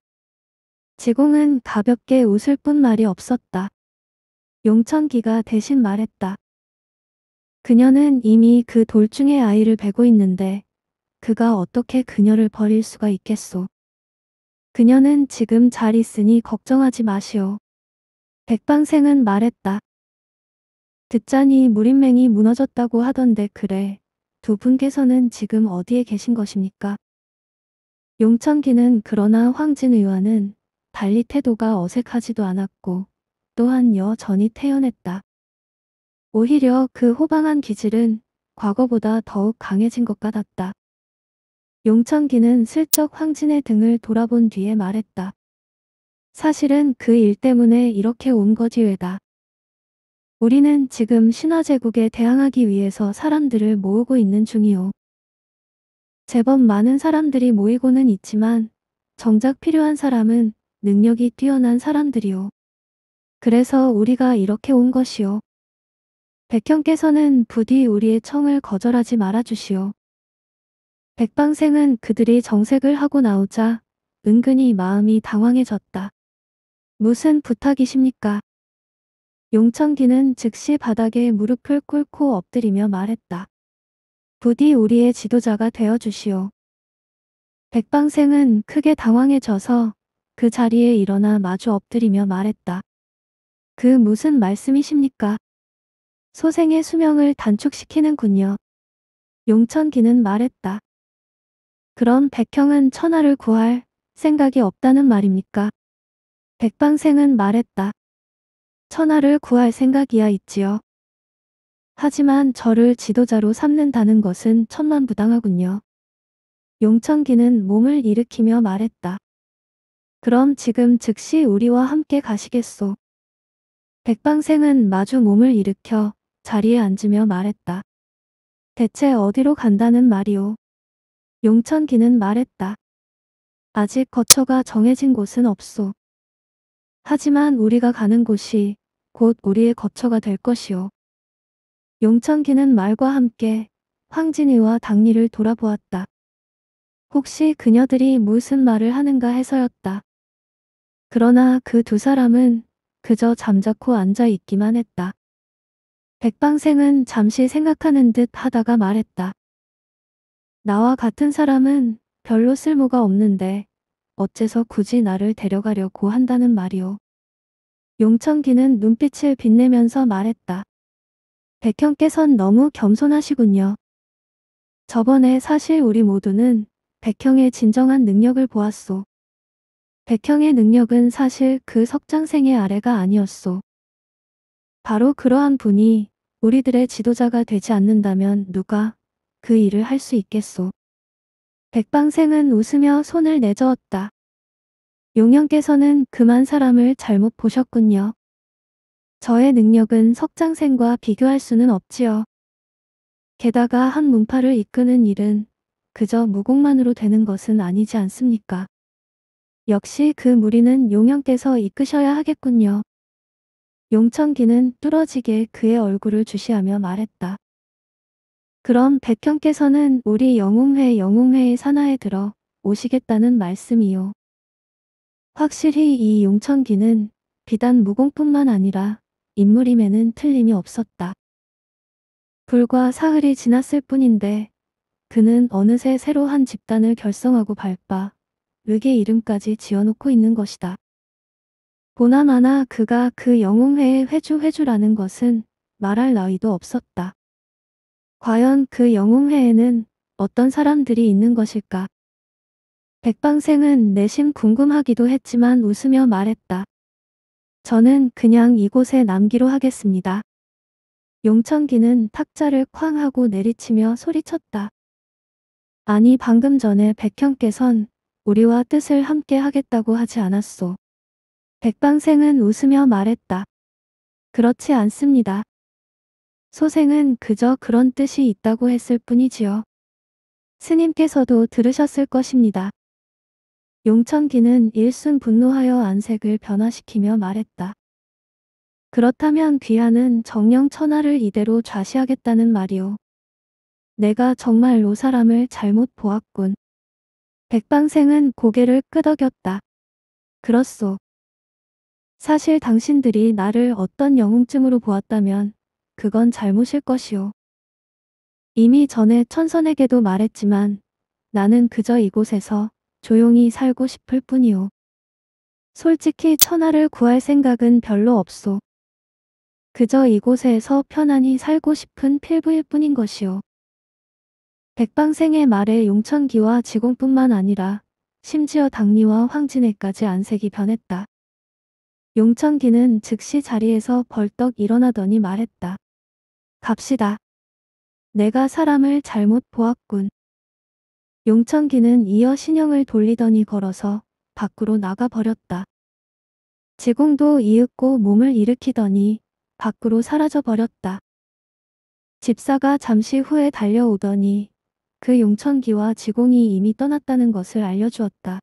지공은 가볍게 웃을 뿐 말이 없었다. 용천기가 대신 말했다. 그녀는 이미 그 돌중의 아이를 베고 있는데 그가 어떻게 그녀를 버릴 수가 있겠소. 그녀는 지금 잘 있으니 걱정하지 마시오. 백방생은 말했다. 듣자니 무림맹이 무너졌다고 하던데 그래. 두 분께서는 지금 어디에 계신 것입니까? 용천기는 그러나 황진 의원은 달리 태도가 어색하지도 않았고 또한 여전히 태연했다. 오히려 그 호방한 기질은 과거보다 더욱 강해진 것 같았다. 용천기는 슬쩍 황진의 등을 돌아본 뒤에 말했다. 사실은 그 일 때문에 이렇게 온 거지 왜다. 우리는 지금 신화제국에 대항하기 위해서 사람들을 모으고 있는 중이오. 제법 많은 사람들이 모이고는 있지만 정작 필요한 사람은 능력이 뛰어난 사람들이오. 그래서 우리가 이렇게 온 것이요. 백현께서는 부디 우리의 청을 거절하지 말아주시오. 백방생은 그들이 정색을 하고 나오자 은근히 마음이 당황해졌다. 무슨 부탁이십니까? 용천기는 즉시 바닥에 무릎을 꿇고 엎드리며 말했다. 부디 우리의 지도자가 되어주시오. 백방생은 크게 당황해져서 그 자리에 일어나 마주 엎드리며 말했다. 그 무슨 말씀이십니까? 소생의 수명을 단축시키는군요. 용천기는 말했다. 그럼 백형은 천하를 구할 생각이 없다는 말입니까? 백방생은 말했다. 천하를 구할 생각이야 있지요. 하지만 저를 지도자로 삼는다는 것은 천만부당하군요. 용천기는 몸을 일으키며 말했다. 그럼 지금 즉시 우리와 함께 가시겠소. 백방생은 마주 몸을 일으켜 자리에 앉으며 말했다. 대체 어디로 간다는 말이오. 용천기는 말했다. 아직 거처가 정해진 곳은 없소. 하지만 우리가 가는 곳이 곧 우리의 거처가 될 것이오. 용천기는 말과 함께 황진이와 당리를 돌아보았다. 혹시 그녀들이 무슨 말을 하는가 해서였다. 그러나 그 두 사람은 그저 잠자코 앉아 있기만 했다. 백방생은 잠시 생각하는 듯 하다가 말했다. 나와 같은 사람은 별로 쓸모가 없는데 어째서 굳이 나를 데려가려고 한다는 말이오. 용천기는 눈빛을 빛내면서 말했다. 백형께선 너무 겸손하시군요. 저번에 사실 우리 모두는 백형의 진정한 능력을 보았소. 백형의 능력은 사실 그 석장생의 아래가 아니었소. 바로 그러한 분이 우리들의 지도자가 되지 않는다면 누가 그 일을 할 수 있겠소. 백방생은 웃으며 손을 내저었다. 용영께서는 그만 사람을 잘못 보셨군요. 저의 능력은 석장생과 비교할 수는 없지요. 게다가 한 문파를 이끄는 일은 그저 무공만으로 되는 것은 아니지 않습니까? 역시 그 무리는 용영께서 이끄셔야 하겠군요. 용천기는 뚫어지게 그의 얼굴을 주시하며 말했다. 그럼 백현께서는 우리 영웅회 영웅회의 산하에 들어 오시겠다는 말씀이요. 확실히 이 용천기는 비단 무공뿐만 아니라 인물임에는 틀림이 없었다. 불과 사흘이 지났을 뿐인데 그는 어느새 새로 한 집단을 결성하고 밟아 외계 이름까지 지어놓고 있는 것이다. 보나마나 그가 그 영웅회의 회주회주라는 것은 말할 나위도 없었다. 과연 그 영웅회에는 어떤 사람들이 있는 것일까? 백방생은 내심 궁금하기도 했지만 웃으며 말했다. 저는 그냥 이곳에 남기로 하겠습니다. 용천기는 탁자를 쾅 하고 내리치며 소리쳤다. 아니 방금 전에 백형께선 우리와 뜻을 함께 하겠다고 하지 않았소. 백방생은 웃으며 말했다. 그렇지 않습니다. 소생은 그저 그런 뜻이 있다고 했을 뿐이지요. 스님께서도 들으셨을 것입니다. 용천기는 일순 분노하여 안색을 변화시키며 말했다. 그렇다면 귀하는 정령 천하를 이대로 좌시하겠다는 말이오. 내가 정말로 사람을 잘못 보았군. 백방생은 고개를 끄덕였다. 그렇소. 사실 당신들이 나를 어떤 영웅증으로 보았다면 그건 잘못일 것이오. 이미 전에 천선에게도 말했지만 나는 그저 이곳에서 조용히 살고 싶을 뿐이오. 솔직히 천하를 구할 생각은 별로 없소. 그저 이곳에서 편안히 살고 싶은 필부일 뿐인 것이오. 백방생의 말에 용천기와 지공뿐만 아니라 심지어 당리와 황진애까지 안색이 변했다. 용천기는 즉시 자리에서 벌떡 일어나더니 말했다. 갑시다. 내가 사람을 잘못 보았군. 용천기는 이어 신형을 돌리더니 걸어서 밖으로 나가버렸다. 지공도 이윽고 몸을 일으키더니 밖으로 사라져버렸다. 집사가 잠시 후에 달려오더니 그 용천기와 지공이 이미 떠났다는 것을 알려주었다.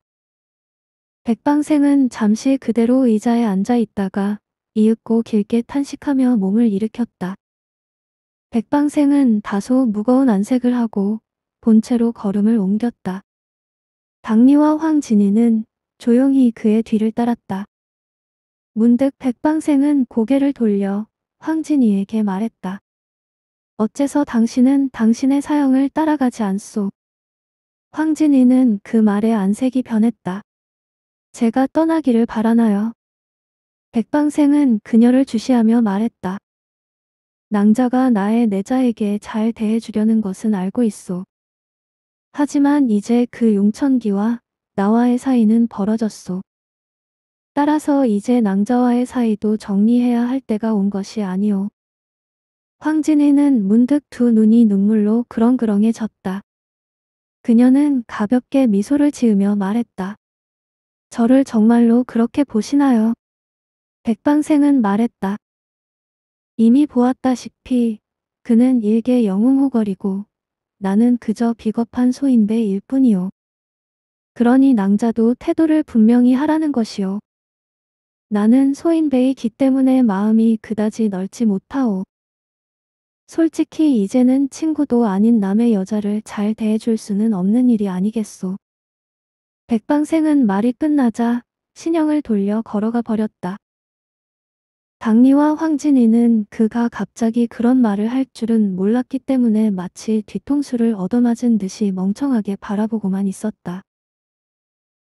백방생은 잠시 그대로 의자에 앉아 있다가 이윽고 길게 탄식하며 몸을 일으켰다. 백방생은 다소 무거운 안색을 하고 본체로 걸음을 옮겼다. 박리와 황진이는 조용히 그의 뒤를 따랐다. 문득 백방생은 고개를 돌려 황진이에게 말했다. 어째서 당신은 당신의 사형을 따라가지 않소. 황진이는 그 말에 안색이 변했다. 제가 떠나기를 바라나요. 백방생은 그녀를 주시하며 말했다. 낭자가 나의 내자에게 잘 대해주려는 것은 알고 있소. 하지만 이제 그 용천기와 나와의 사이는 벌어졌소. 따라서 이제 낭자와의 사이도 정리해야 할 때가 온 것이 아니오. 황진이는 문득 두 눈이 눈물로 그렁그렁해졌다. 그녀는 가볍게 미소를 지으며 말했다. 저를 정말로 그렇게 보시나요? 백방생은 말했다. 이미 보았다시피 그는 일개 영웅호걸이고 나는 그저 비겁한 소인배 일 뿐이요. 그러니 낭자도 태도를 분명히 하라는 것이요. 나는 소인배이기 때문에 마음이 그다지 넓지 못하오. 솔직히 이제는 친구도 아닌 남의 여자를 잘 대해줄 수는 없는 일이 아니겠소. 백방생은 말이 끝나자 신형을 돌려 걸어가 버렸다. 박리와 황진이는 그가 갑자기 그런 말을 할 줄은 몰랐기 때문에 마치 뒤통수를 얻어맞은 듯이 멍청하게 바라보고만 있었다.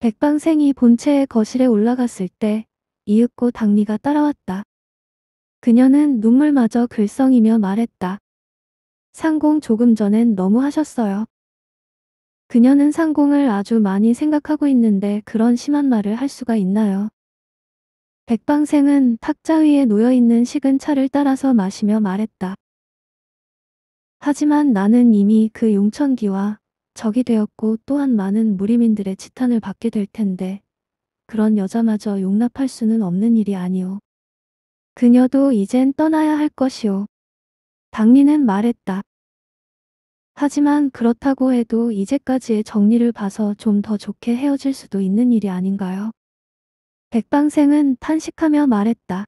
백방생이 본체의 거실에 올라갔을 때 이윽고 당리가 따라왔다. 그녀는 눈물마저 글썽이며 말했다. 상공 조금 전엔 너무 하셨어요. 그녀는 상공을 아주 많이 생각하고 있는데 그런 심한 말을 할 수가 있나요? 백방생은 탁자 위에 놓여있는 식은 차를 따라서 마시며 말했다. 하지만 나는 이미 그 용천기와 적이 되었고 또한 많은 무리민들의 치탄을 받게 될 텐데 그런 여자마저 용납할 수는 없는 일이 아니오. 그녀도 이젠 떠나야 할 것이오. 당리는 말했다. 하지만 그렇다고 해도 이제까지의 정리를 봐서 좀 더 좋게 헤어질 수도 있는 일이 아닌가요? 백방생은 탄식하며 말했다.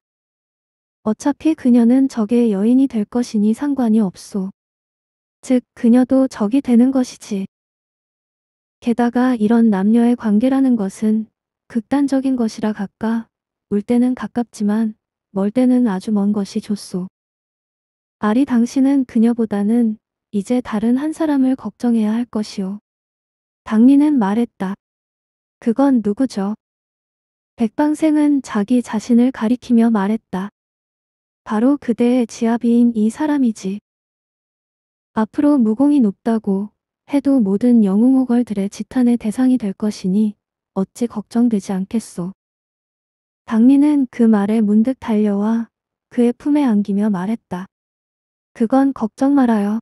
어차피 그녀는 적의 여인이 될 것이니 상관이 없소. 즉 그녀도 적이 되는 것이지. 게다가 이런 남녀의 관계라는 것은 극단적인 것이라 가까 울 때는 가깝지만 멀 때는 아주 먼 것이 좋소. 아리 당신은 그녀보다는 이제 다른 한 사람을 걱정해야 할 것이오. 당리는 말했다. 그건 누구죠? 백방생은 자기 자신을 가리키며 말했다. 바로 그대의 지아비인 이 사람이지. 앞으로 무공이 높다고 해도 모든 영웅호걸들의 지탄의 대상이 될 것이니 어찌 걱정되지 않겠소. 당리는 그 말에 문득 달려와 그의 품에 안기며 말했다. 그건 걱정 말아요.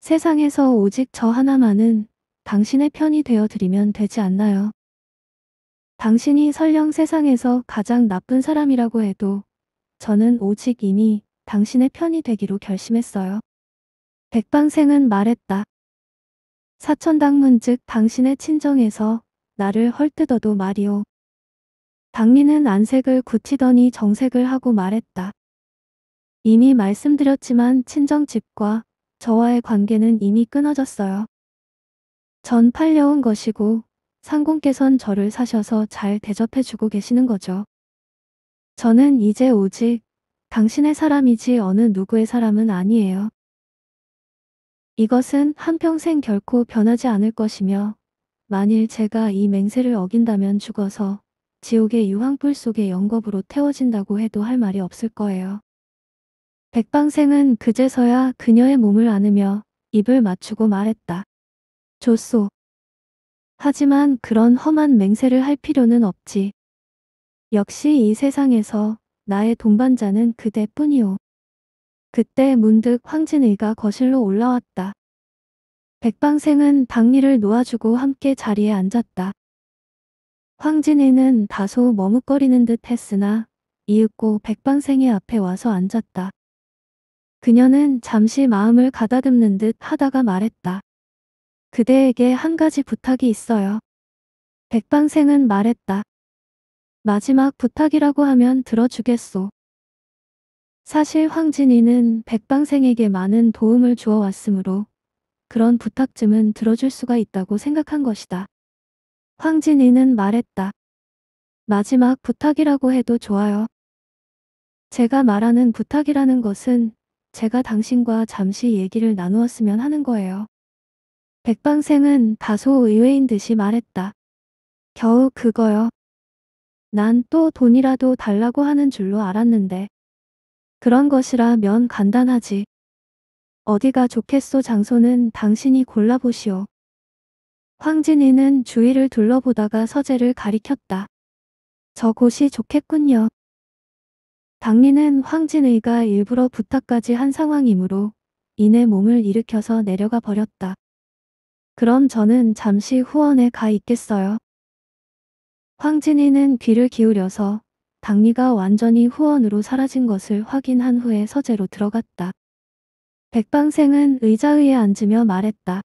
세상에서 오직 저 하나만은 당신의 편이 되어드리면 되지 않나요? 당신이 설령 세상에서 가장 나쁜 사람이라고 해도 저는 오직 이미 당신의 편이 되기로 결심했어요. 백방생은 말했다. 사천당문 즉 당신의 친정에서 나를 헐뜯어도 말이오. 당리는 안색을 굳히더니 정색을 하고 말했다. 이미 말씀드렸지만 친정집과 저와의 관계는 이미 끊어졌어요. 전 팔려온 것이고 상공께선 저를 사셔서 잘 대접해주고 계시는 거죠. 저는 이제 오직 당신의 사람이지 어느 누구의 사람은 아니에요. 이것은 한평생 결코 변하지 않을 것이며 만일 제가 이 맹세를 어긴다면 죽어서 지옥의 유황불 속에 영겁으로 태워진다고 해도 할 말이 없을 거예요. 백방생은 그제서야 그녀의 몸을 안으며 입을 맞추고 말했다. 좋소. 하지만 그런 험한 맹세를 할 필요는 없지. 역시 이 세상에서 나의 동반자는 그대뿐이오. 그때 문득 황진의가 거실로 올라왔다. 백방생은 박리를 놓아주고 함께 자리에 앉았다. 황진이는 다소 머뭇거리는 듯 했으나 이윽고 백방생의 앞에 와서 앉았다. 그녀는 잠시 마음을 가다듬는 듯 하다가 말했다. 그대에게 한 가지 부탁이 있어요. 백방생은 말했다. 마지막 부탁이라고 하면 들어주겠소. 사실 황진이는 백방생에게 많은 도움을 주어왔으므로 그런 부탁쯤은 들어줄 수가 있다고 생각한 것이다. 황진이는 말했다. 마지막 부탁이라고 해도 좋아요. 제가 말하는 부탁이라는 것은 제가 당신과 잠시 얘기를 나누었으면 하는 거예요. 백방생은 다소 의외인 듯이 말했다. 겨우 그거요. 난 또 돈이라도 달라고 하는 줄로 알았는데. 그런 것이라면 간단하지. 어디가 좋겠소 장소는 당신이 골라보시오. 황진이는 주위를 둘러보다가 서재를 가리켰다. 저 곳이 좋겠군요. 당리는 황진의가 일부러 부탁까지 한 상황이므로 이내 몸을 일으켜서 내려가 버렸다. 그럼 저는 잠시 후원에 가 있겠어요. 황진이는 귀를 기울여서 당리가 완전히 후원으로 사라진 것을 확인한 후에 서재로 들어갔다. 백방생은 의자위에 앉으며 말했다.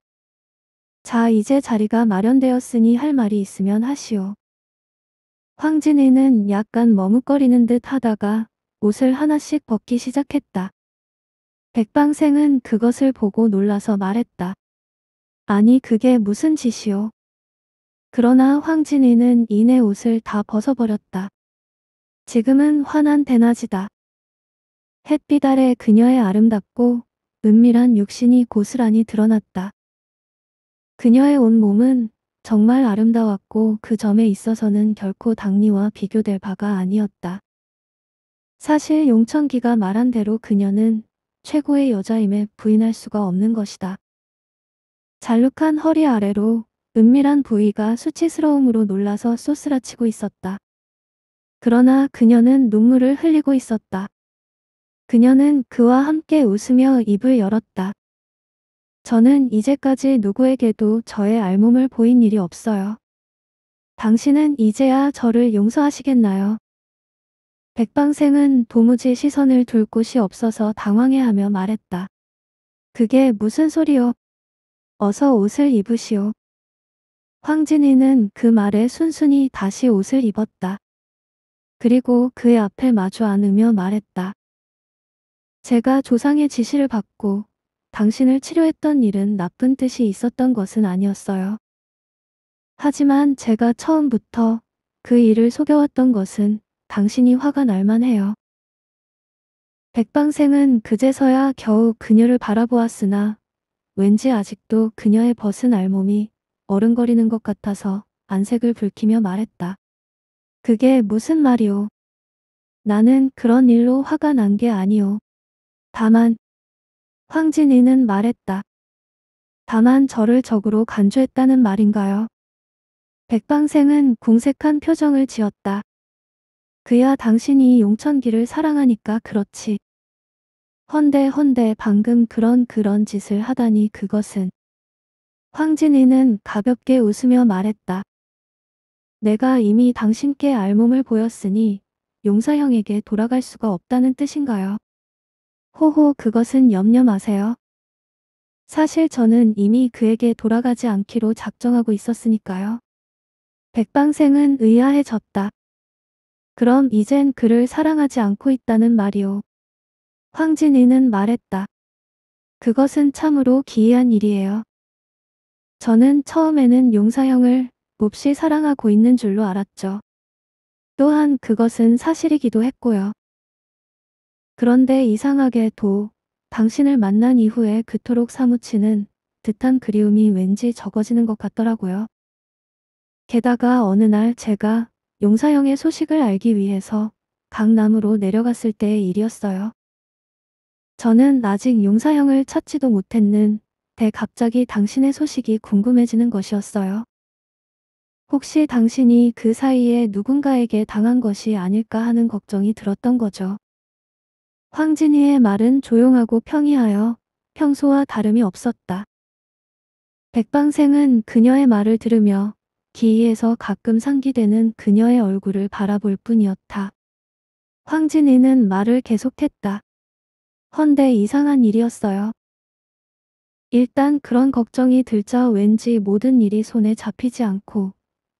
자 이제 자리가 마련되었으니 할 말이 있으면 하시오. 황진이는 약간 머뭇거리는 듯 하다가 옷을 하나씩 벗기 시작했다. 백방생은 그것을 보고 놀라서 말했다. 아니 그게 무슨 짓이오. 그러나 황진이는 이내 옷을 다 벗어버렸다. 지금은 환한 대낮이다. 햇빛 아래 그녀의 아름답고 은밀한 육신이 고스란히 드러났다. 그녀의 온 몸은 정말 아름다웠고 그 점에 있어서는 결코 당리와 비교될 바가 아니었다. 사실 용천기가 말한 대로 그녀는 최고의 여자임에 부인할 수가 없는 것이다. 잘룩한 허리 아래로 은밀한 부위가 수치스러움으로 놀라서 쏘스라치고 있었다. 그러나 그녀는 눈물을 흘리고 있었다. 그녀는 그와 함께 웃으며 입을 열었다. 저는 이제까지 누구에게도 저의 알몸을 보인 일이 없어요. 당신은 이제야 저를 용서하시겠나요? 백방생은 도무지 시선을 둘 곳이 없어서 당황해하며 말했다. 그게 무슨 소리요? 어서 옷을 입으시오. 황진이는 그 말에 순순히 다시 옷을 입었다. 그리고 그의 앞에 마주 앉으며 말했다. 제가 조상의 지시를 받고 당신을 치료했던 일은 나쁜 뜻이 있었던 것은 아니었어요. 하지만 제가 처음부터 그 일을 속여왔던 것은 당신이 화가 날만 해요. 백방생은 그제서야 겨우 그녀를 바라보았으나 왠지 아직도 그녀의 벗은 알몸이 어른거리는 것 같아서 안색을 붉히며 말했다. 그게 무슨 말이오? 나는 그런 일로 화가 난 게 아니오. 다만 황진이는 말했다. 다만 저를 적으로 간주했다는 말인가요? 백방생은 궁색한 표정을 지었다. 그야 당신이 용천기를 사랑하니까 그렇지. 헌데 헌데 방금 그런 그런 짓을 하다니 그것은. 황진이는 가볍게 웃으며 말했다. 내가 이미 당신께 알몸을 보였으니 용사형에게 돌아갈 수가 없다는 뜻인가요? 호호 그것은 염려 마세요. 사실 저는 이미 그에게 돌아가지 않기로 작정하고 있었으니까요. 백방생은 의아해졌다. 그럼 이젠 그를 사랑하지 않고 있다는 말이오. 황진이는 말했다. 그것은 참으로 기이한 일이에요. 저는 처음에는 용사형을 몹시 사랑하고 있는 줄로 알았죠. 또한 그것은 사실이기도 했고요. 그런데 이상하게도 당신을 만난 이후에 그토록 사무치는 듯한 그리움이 왠지 적어지는 것 같더라고요. 게다가 어느 날 제가 용사형의 소식을 알기 위해서 강남으로 내려갔을 때의 일이었어요. 저는 아직 용사형을 찾지도 못했는데 갑자기 당신의 소식이 궁금해지는 것이었어요. 혹시 당신이 그 사이에 누군가에게 당한 것이 아닐까 하는 걱정이 들었던 거죠. 황진희의 말은 조용하고 평이하여 평소와 다름이 없었다. 백방생은 그녀의 말을 들으며 기이에서 가끔 상기되는 그녀의 얼굴을 바라볼 뿐이었다. 황진희는 말을 계속했다. 헌데 이상한 일이었어요. 일단 그런 걱정이 들자 왠지 모든 일이 손에 잡히지 않고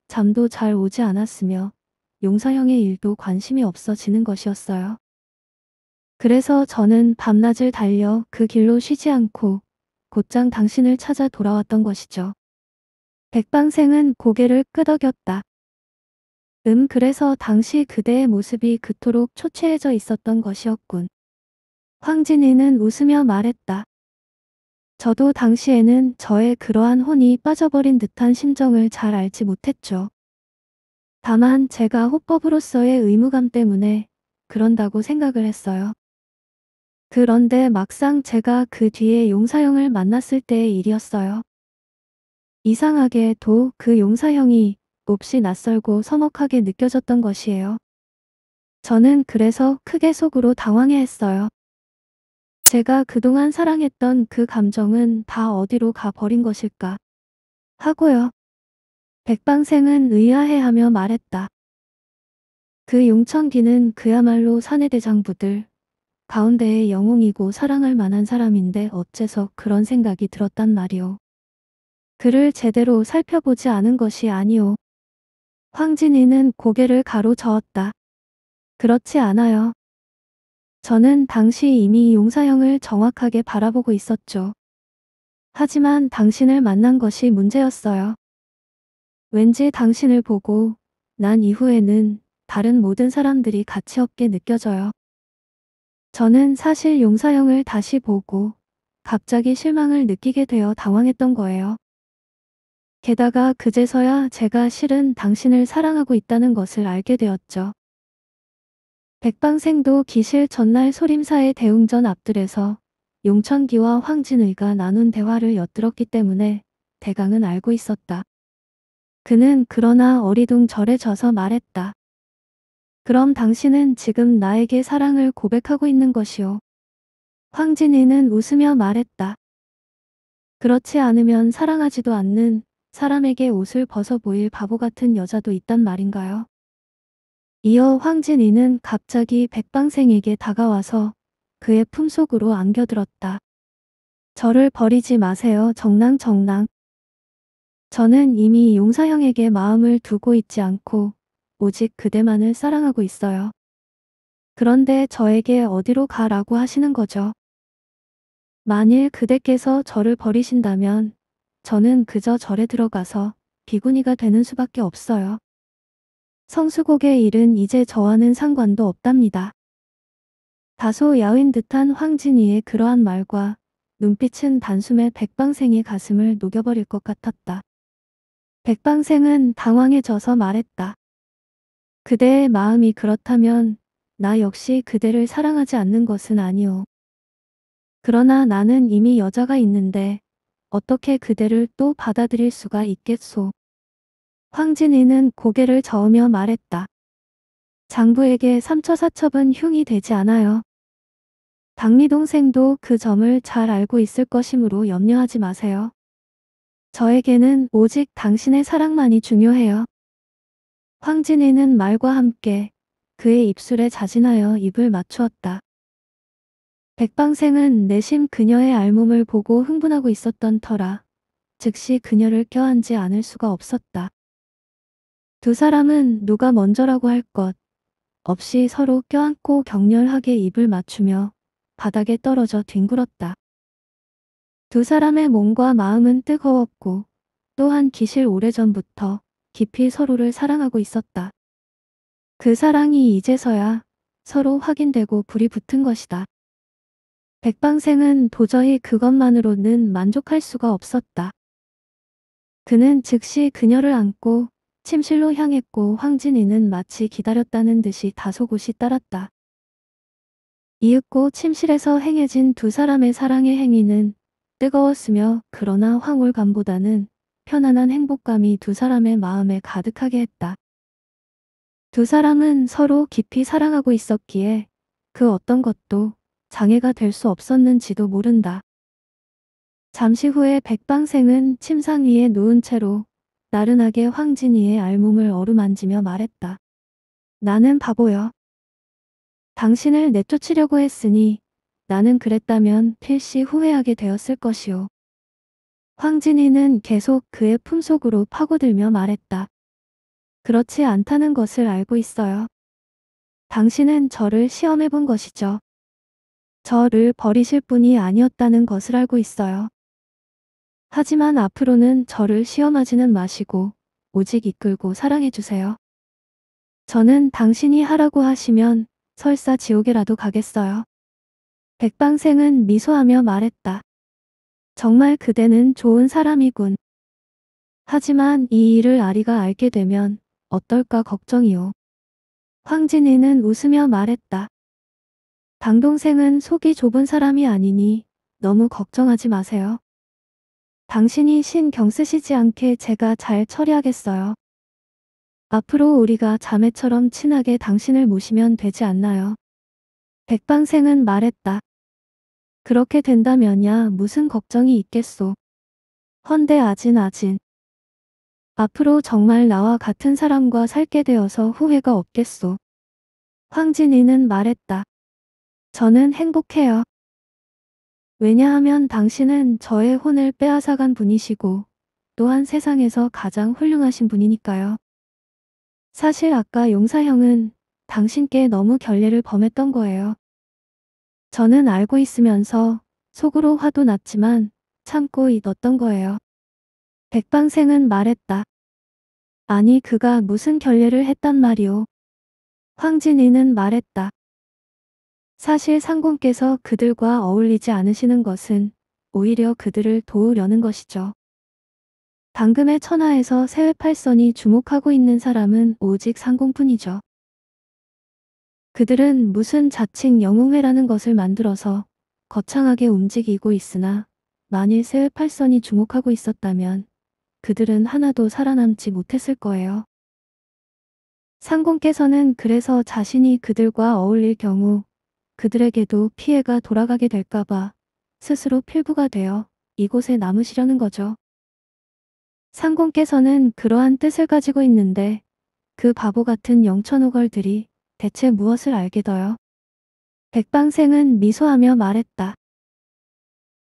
잠도 잘 오지 않았으며 용서형의 일도 관심이 없어지는 것이었어요. 그래서 저는 밤낮을 달려 그 길로 쉬지 않고 곧장 당신을 찾아 돌아왔던 것이죠. 백방생은 고개를 끄덕였다. 음 그래서 당시 그대의 모습이 그토록 초췌해져 있었던 것이었군. 황진이는 웃으며 말했다. 저도 당시에는 저의 그러한 혼이 빠져버린 듯한 심정을 잘 알지 못했죠. 다만 제가 호법으로서의 의무감 때문에 그런다고 생각을 했어요. 그런데 막상 제가 그 뒤에 용사형을 만났을 때의 일이었어요. 이상하게도 그 용사형이 몹시 낯설고 서먹하게 느껴졌던 것이에요. 저는 그래서 크게 속으로 당황해 했어요. 제가 그동안 사랑했던 그 감정은 다 어디로 가버린 것일까 하고요. 백방생은 의아해하며 말했다. 그 용천기는 그야말로 사내대장부들 가운데의 영웅이고 사랑할 만한 사람인데 어째서 그런 생각이 들었단 말이오. 그를 제대로 살펴보지 않은 것이 아니오. 황진이는 고개를 가로저었다. 그렇지 않아요. 저는 당시 이미 용사형을 정확하게 바라보고 있었죠. 하지만 당신을 만난 것이 문제였어요. 왠지 당신을 보고 난 이후에는 다른 모든 사람들이 가치없게 느껴져요. 저는 사실 용사형을 다시 보고 갑자기 실망을 느끼게 되어 당황했던 거예요. 게다가 그제서야 제가 실은 당신을 사랑하고 있다는 것을 알게 되었죠. 백방생도 기실 전날 소림사의 대웅전 앞뜰에서 용천기와 황진의가 나눈 대화를 엿들었기 때문에 대강은 알고 있었다. 그는 그러나 어리둥절해져서 말했다. 그럼 당신은 지금 나에게 사랑을 고백하고 있는 것이오. 황진이는 웃으며 말했다. 그렇지 않으면 사랑하지도 않는 사람에게 옷을 벗어 보일 바보 같은 여자도 있단 말인가요? 이어 황진이는 갑자기 백방생에게 다가와서 그의 품속으로 안겨들었다. 저를 버리지 마세요 정낭정낭. 저는 이미 용사형에게 마음을 두고 있지 않고 오직 그대만을 사랑하고 있어요. 그런데 저에게 어디로 가라고 하시는 거죠. 만일 그대께서 저를 버리신다면 저는 그저 절에 들어가서 비구니가 되는 수밖에 없어요. 성수곡의 일은 이제 저와는 상관도 없답니다. 다소 야윈 듯한 황진이의 그러한 말과 눈빛은 단숨에 백방생의 가슴을 녹여버릴 것 같았다. 백방생은 당황해져서 말했다. 그대의 마음이 그렇다면 나 역시 그대를 사랑하지 않는 것은 아니오. 그러나 나는 이미 여자가 있는데 어떻게 그대를 또 받아들일 수가 있겠소. 황진이는 고개를 저으며 말했다. 장부에게 삼처사첩은 흉이 되지 않아요. 당미 동생도 그 점을 잘 알고 있을 것이므로 염려하지 마세요. 저에게는 오직 당신의 사랑만이 중요해요. 황진이는 말과 함께 그의 입술에 자진하여 입을 맞추었다. 백방생은 내심 그녀의 알몸을 보고 흥분하고 있었던 터라 즉시 그녀를 껴안지 않을 수가 없었다. 두 사람은 누가 먼저라고 할 것 없이 서로 껴안고 격렬하게 입을 맞추며 바닥에 떨어져 뒹굴었다. 두 사람의 몸과 마음은 뜨거웠고 또한 기실 오래전부터 깊이 서로를 사랑하고 있었다. 그 사랑이 이제서야 서로 확인되고 불이 붙은 것이다. 백방생은 도저히 그것만으로는 만족할 수가 없었다. 그는 즉시 그녀를 안고 침실로 향했고 황진이는 마치 기다렸다는 듯이 다소곳이 따랐다. 이윽고 침실에서 행해진 두 사람의 사랑의 행위는 뜨거웠으며 그러나 황홀감보다는 편안한 행복감이 두 사람의 마음에 가득하게 했다. 두 사람은 서로 깊이 사랑하고 있었기에 그 어떤 것도 장애가 될 수 없었는지도 모른다. 잠시 후에 백방생은 침상 위에 누운 채로 나른하게 황진이의 알몸을 어루만지며 말했다. 나는 바보여. 당신을 내쫓으려고 했으니 나는 그랬다면 필시 후회하게 되었을 것이오. 황진이는 계속 그의 품속으로 파고들며 말했다. 그렇지 않다는 것을 알고 있어요. 당신은 저를 시험해 본 것이죠. 저를 버리실 분이 아니었다는 것을 알고 있어요. 하지만 앞으로는 저를 시험하지는 마시고 오직 이끌고 사랑해 주세요. 저는 당신이 하라고 하시면 설사 지옥에라도 가겠어요. 백방생은 미소하며 말했다. 정말 그대는 좋은 사람이군. 하지만 이 일을 아리가 알게 되면 어떨까 걱정이오. 황진이는 웃으며 말했다. 당동생은 속이 좁은 사람이 아니니 너무 걱정하지 마세요. 당신이 신경 쓰시지 않게 제가 잘 처리하겠어요. 앞으로 우리가 자매처럼 친하게 당신을 모시면 되지 않나요? 백방생은 말했다. 그렇게 된다면야 무슨 걱정이 있겠소. 헌데 아진 아진. 앞으로 정말 나와 같은 사람과 살게 되어서 후회가 없겠소. 황진이는 말했다. 저는 행복해요. 왜냐하면 당신은 저의 혼을 빼앗아간 분이시고 또한 세상에서 가장 훌륭하신 분이니까요. 사실 아까 용사형은 당신께 너무 결례를 범했던 거예요. 저는 알고 있으면서 속으로 화도 났지만 참고 있었던 거예요. 백방생은 말했다. 아니 그가 무슨 결례를 했단 말이오. 황진이는 말했다. 사실 상공께서 그들과 어울리지 않으시는 것은 오히려 그들을 도우려는 것이죠. 방금의 천하에서 세외팔선이 주목하고 있는 사람은 오직 상공뿐이죠. 그들은 무슨 자칭 영웅회라는 것을 만들어서 거창하게 움직이고 있으나 만일 세외팔선이 주목하고 있었다면 그들은 하나도 살아남지 못했을 거예요. 상공께서는 그래서 자신이 그들과 어울릴 경우 그들에게도 피해가 돌아가게 될까봐 스스로 필부가 되어 이곳에 남으시려는 거죠. 상공께서는 그러한 뜻을 가지고 있는데 그 바보 같은 영천호걸들이 대체 무엇을 알게어요 백방생은 미소하며 말했다.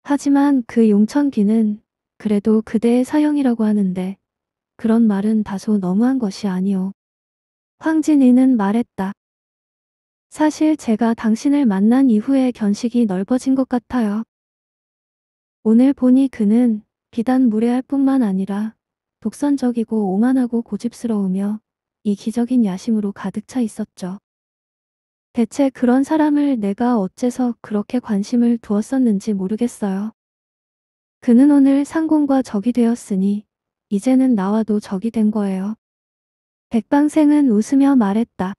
하지만 그 용천기는 그래도 그대의 사형이라고 하는데 그런 말은 다소 너무한 것이 아니오. 황진이는 말했다. 사실 제가 당신을 만난 이후에 견식이 넓어진 것 같아요. 오늘 보니 그는 비단 무례할 뿐만 아니라 독선적이고 오만하고 고집스러우며 이기적인 야심으로 가득 차 있었죠. 대체 그런 사람을 내가 어째서 그렇게 관심을 두었었는지 모르겠어요. 그는 오늘 상공과 적이 되었으니 이제는 나와도 적이 된 거예요. 백방생은 웃으며 말했다.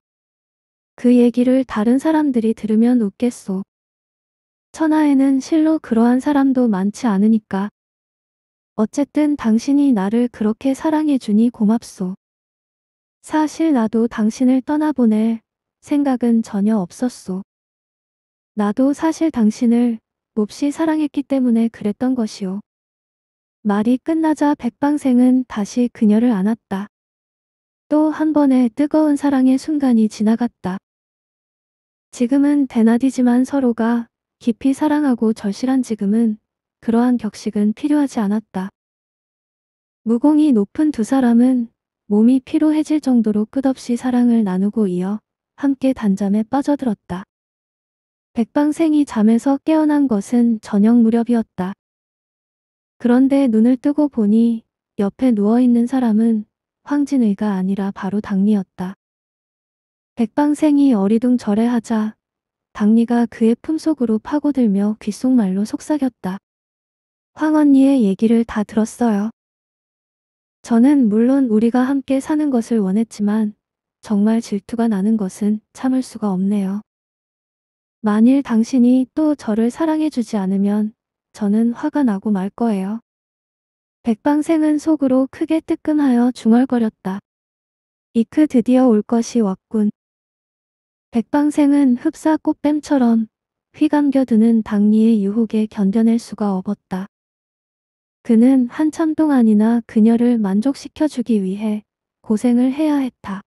그 얘기를 다른 사람들이 들으면 웃겠소. 천하에는 실로 그러한 사람도 많지 않으니까. 어쨌든 당신이 나를 그렇게 사랑해주니 고맙소. 사실 나도 당신을 떠나보낼 생각은 전혀 없었소. 나도 사실 당신을 몹시 사랑했기 때문에 그랬던 것이오. 말이 끝나자 백방생은 다시 그녀를 안았다. 또 한 번의 뜨거운 사랑의 순간이 지나갔다. 지금은 대낮이지만 서로가 깊이 사랑하고 절실한 지금은 그러한 격식은 필요하지 않았다. 무공이 높은 두 사람은 몸이 피로해질 정도로 끝없이 사랑을 나누고 이어 함께 단잠에 빠져들었다. 백방생이 잠에서 깨어난 것은 저녁 무렵이었다. 그런데 눈을 뜨고 보니 옆에 누워있는 사람은 황진의가 아니라 바로 당리였다. 백방생이 어리둥절해하자 당리가 그의 품속으로 파고들며 귓속말로 속삭였다. 황 언니의 얘기를 다 들었어요. 저는 물론 우리가 함께 사는 것을 원했지만 정말 질투가 나는 것은 참을 수가 없네요. 만일 당신이 또 저를 사랑해주지 않으면 저는 화가 나고 말 거예요. 백방생은 속으로 크게 뜨끔하여 중얼거렸다. 이크 드디어 올 것이 왔군. 백방생은 흡사 꽃뱀처럼 휘감겨드는 당리의 유혹에 견뎌낼 수가 없었다. 그는 한참 동안이나 그녀를 만족시켜주기 위해 고생을 해야 했다.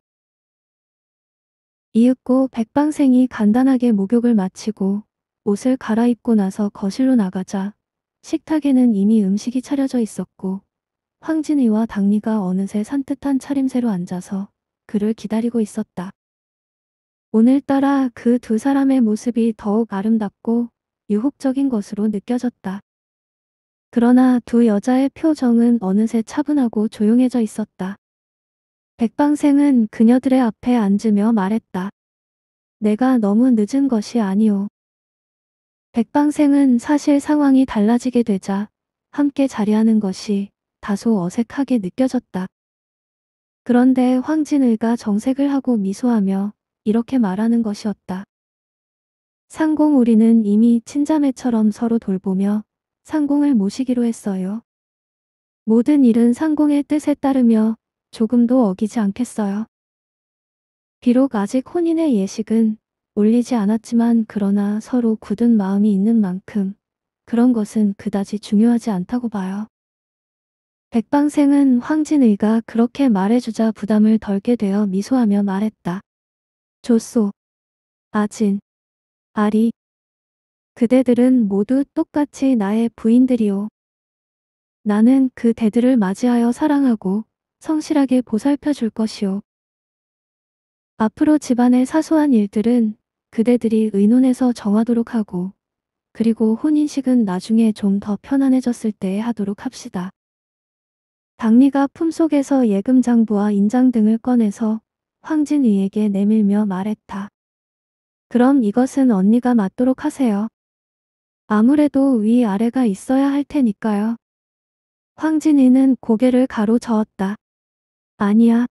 이윽고 백방생이 간단하게 목욕을 마치고 옷을 갈아입고 나서 거실로 나가자 식탁에는 이미 음식이 차려져 있었고 황진이와 당리가 어느새 산뜻한 차림새로 앉아서 그를 기다리고 있었다. 오늘따라 그 두 사람의 모습이 더욱 아름답고 유혹적인 것으로 느껴졌다. 그러나 두 여자의 표정은 어느새 차분하고 조용해져 있었다. 백방생은 그녀들의 앞에 앉으며 말했다. 내가 너무 늦은 것이 아니오. 백방생은 사실 상황이 달라지게 되자 함께 자리하는 것이 다소 어색하게 느껴졌다. 그런데 황진을가 정색을 하고 미소하며 이렇게 말하는 것이었다. 상공 우리는 이미 친자매처럼 서로 돌보며 상공을 모시기로 했어요. 모든 일은 상공의 뜻에 따르며 조금도 어기지 않겠어요. 비록 아직 혼인의 예식은 올리지 않았지만 그러나 서로 굳은 마음이 있는 만큼 그런 것은 그다지 중요하지 않다고 봐요. 백방생은 황진의가 그렇게 말해주자 부담을 덜게 되어 미소하며 말했다. 조소, 아진, 아리, 그대들은 모두 똑같이 나의 부인들이오. 나는 그대들을 맞이하여 사랑하고 성실하게 보살펴 줄 것이오. 앞으로 집안의 사소한 일들은 그대들이 의논해서 정하도록 하고 그리고 혼인식은 나중에 좀 더 편안해졌을 때 하도록 합시다. 당리가 품속에서 예금장부와 인장 등을 꺼내서 황진이에게 내밀며 말했다. 그럼 이것은 언니가 맞도록 하세요. 아무래도 위아래가 있어야 할 테니까요. 황진이는 고개를 가로저었다. 아니야.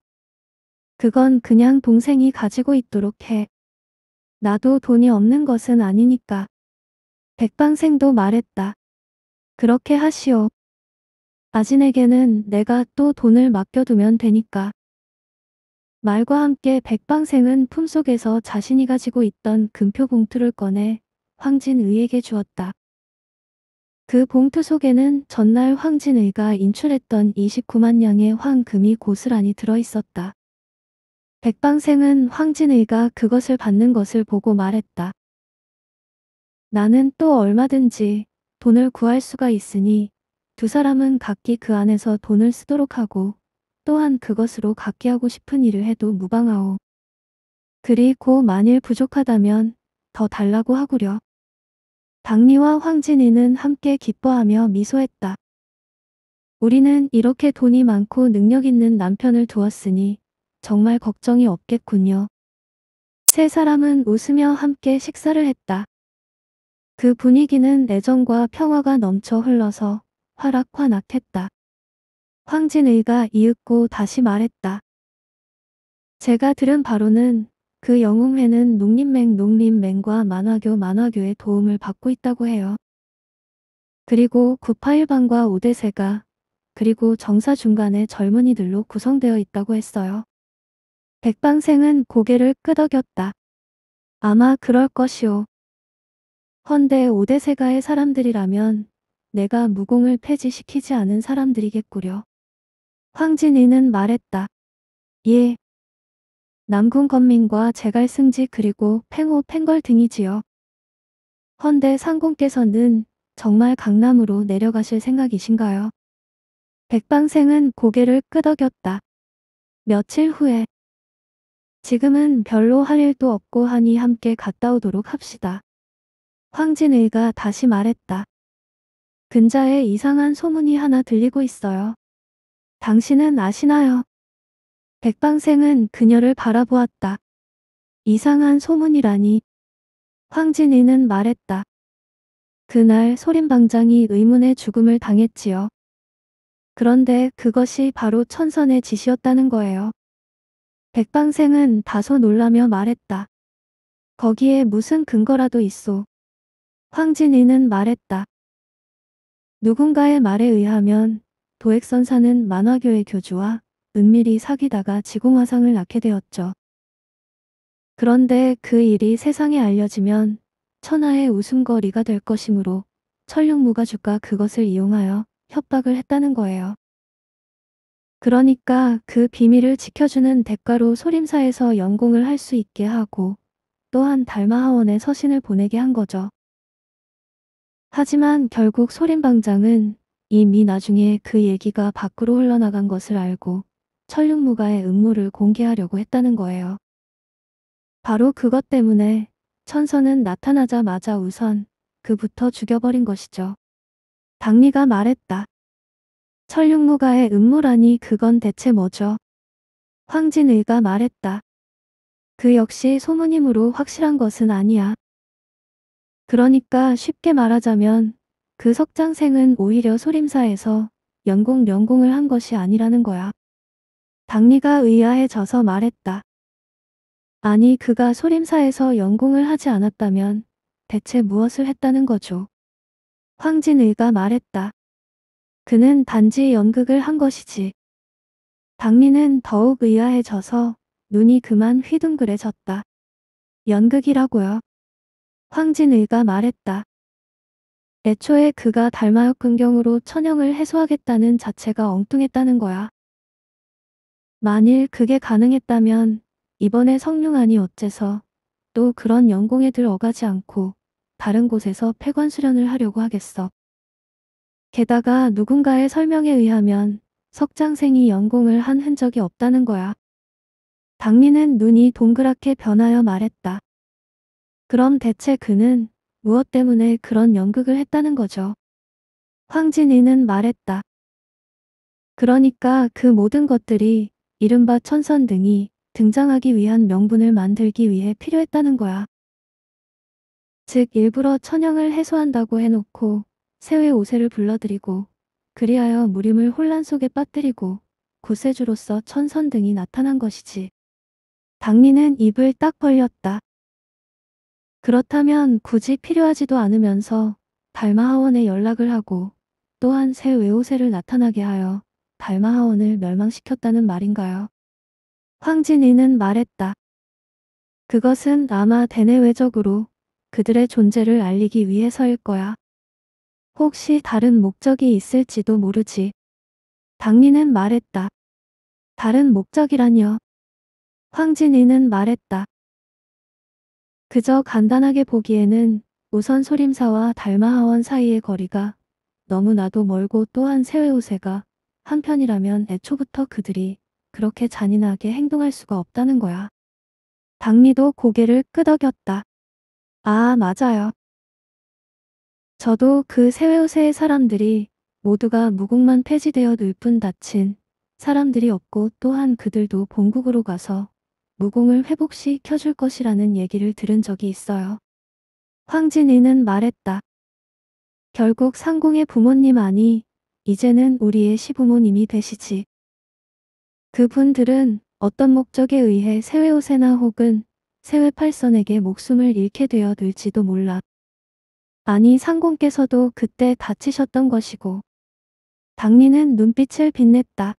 그건 그냥 동생이 가지고 있도록 해. 나도 돈이 없는 것은 아니니까. 백방생도 말했다. 그렇게 하시오. 아진에게는 내가 또 돈을 맡겨두면 되니까. 말과 함께 백방생은 품속에서 자신이 가지고 있던 금표 봉투를 꺼내 황진의에게 주었다. 그 봉투 속에는 전날 황진의가 인출했던 29만 냥의 황금이 고스란히 들어있었다. 백방생은 황진의가 그것을 받는 것을 보고 말했다. 나는 또 얼마든지 돈을 구할 수가 있으니 두 사람은 각기 그 안에서 돈을 쓰도록 하고 또한 그것으로 각기 하고 싶은 일을 해도 무방하오. 그리고 만일 부족하다면 더 달라고 하구려. 박리와 황진이는 함께 기뻐하며 미소했다. 우리는 이렇게 돈이 많고 능력 있는 남편을 두었으니 정말 걱정이 없겠군요. 세 사람은 웃으며 함께 식사를 했다. 그 분위기는 애정과 평화가 넘쳐 흘러서 화락화락했다. 황진의가 이윽고 다시 말했다. 제가 들은 바로는 그 영웅회는 농림맹 농림맹과 만화교 만화교의 도움을 받고 있다고 해요. 그리고 981방과 오대세가 그리고 정사 중간에 젊은이들로 구성되어 있다고 했어요. 백방생은 고개를 끄덕였다. 아마 그럴 것이오. 헌데 오대세가의 사람들이라면 내가 무공을 폐지시키지 않은 사람들이겠구려. 황진이는 말했다. 예, 남궁 건민과 제갈승지 그리고 팽호 팽걸 등이지요. 헌데 상공께서는 정말 강남으로 내려가실 생각이신가요? 백방생은 고개를 끄덕였다. 며칠 후에 지금은 별로 할 일도 없고 하니 함께 갔다 오도록 합시다. 황진의가 다시 말했다. 근자에 이상한 소문이 하나 들리고 있어요. 당신은 아시나요? 백방생은 그녀를 바라보았다. 이상한 소문이라니. 황진이는 말했다. 그날 소림방장이 의문의 죽음을 당했지요. 그런데 그것이 바로 천선의 짓이었다는 거예요. 백방생은 다소 놀라며 말했다. 거기에 무슨 근거라도 있소. 황진이는 말했다. 누군가의 말에 의하면 도액선사는 만화교의 교주와 은밀히 사귀다가 지공화상을 낳게 되었죠. 그런데 그 일이 세상에 알려지면 천하의 웃음거리가 될 것이므로 천룡무가주가 그것을 이용하여 협박을 했다는 거예요. 그러니까 그 비밀을 지켜주는 대가로 소림사에서 연공을 할 수 있게 하고 또한 달마하원에 서신을 보내게 한 거죠. 하지만 결국 소림방장은 이미 나중에 그 얘기가 밖으로 흘러나간 것을 알고 천륜무가의 음모를 공개하려고 했다는 거예요. 바로 그것 때문에 천선은 나타나자마자 우선 그부터 죽여버린 것이죠. 박미가 말했다. 천륜무가의 음모라니 그건 대체 뭐죠? 황진의가 말했다. 그 역시 소문임으로 확실한 것은 아니야. 그러니까 쉽게 말하자면 그 석장생은 오히려 소림사에서 연공 명공을 한 것이 아니라는 거야. 박리가 의아해져서 말했다. 아니 그가 소림사에서 연공을 하지 않았다면 대체 무엇을 했다는 거죠. 황진의가 말했다. 그는 단지 연극을 한 것이지. 박리는 더욱 의아해져서 눈이 그만 휘둥그레졌다. 연극이라고요. 황진의가 말했다. 애초에 그가 달마역 근경으로 천영을 해소하겠다는 자체가 엉뚱했다는 거야. 만일 그게 가능했다면 이번에 성룡안이 어째서 또 그런 연공에 들어가지 않고 다른 곳에서 폐관 수련을 하려고 하겠어. 게다가 누군가의 설명에 의하면 석장생이 연공을한 흔적이 없다는 거야. 당미는 눈이 동그랗게 변하여 말했다. 그럼 대체 그는 무엇 때문에 그런 연극을 했다는 거죠? 황진이는 말했다. 그러니까 그 모든 것들이 이른바 천선 등이 등장하기 위한 명분을 만들기 위해 필요했다는 거야. 즉 일부러 천형을 해소한다고 해놓고 새외 오세를 불러들이고 그리하여 무림을 혼란 속에 빠뜨리고 구세주로서 천선 등이 나타난 것이지. 박미는 입을 딱 벌렸다. 그렇다면 굳이 필요하지도 않으면서 달마하원에 연락을 하고 또한 새 외오세를 나타나게 하여 달마하원을 멸망시켰다는 말인가요? 황진이는 말했다. 그것은 아마 대내외적으로 그들의 존재를 알리기 위해서일 거야. 혹시 다른 목적이 있을지도 모르지. 당리는 말했다. 다른 목적이라뇨. 황진이는 말했다. 그저 간단하게 보기에는 우선 소림사와 달마하원 사이의 거리가 너무나도 멀고 또한 새외우세가 한편이라면 애초부터 그들이 그렇게 잔인하게 행동할 수가 없다는 거야. 박리도 고개를 끄덕였다. 아, 맞아요. 저도 그새외우새의 사람들이 모두가 무공만 폐지되어 늘뿐 다친 사람들이 없고 또한 그들도 본국으로 가서 무공을 회복시켜줄 것이라는 얘기를 들은 적이 있어요. 황진이는 말했다. 결국 상공의 부모님 아니 이제는 우리의 시부모님이 되시지. 그분들은 어떤 목적에 의해 세외오세나 혹은 세외팔선에게 목숨을 잃게 되어 들지도 몰라. 아니 상공께서도 그때 다치셨던 것이고 당리는 눈빛을 빛냈다.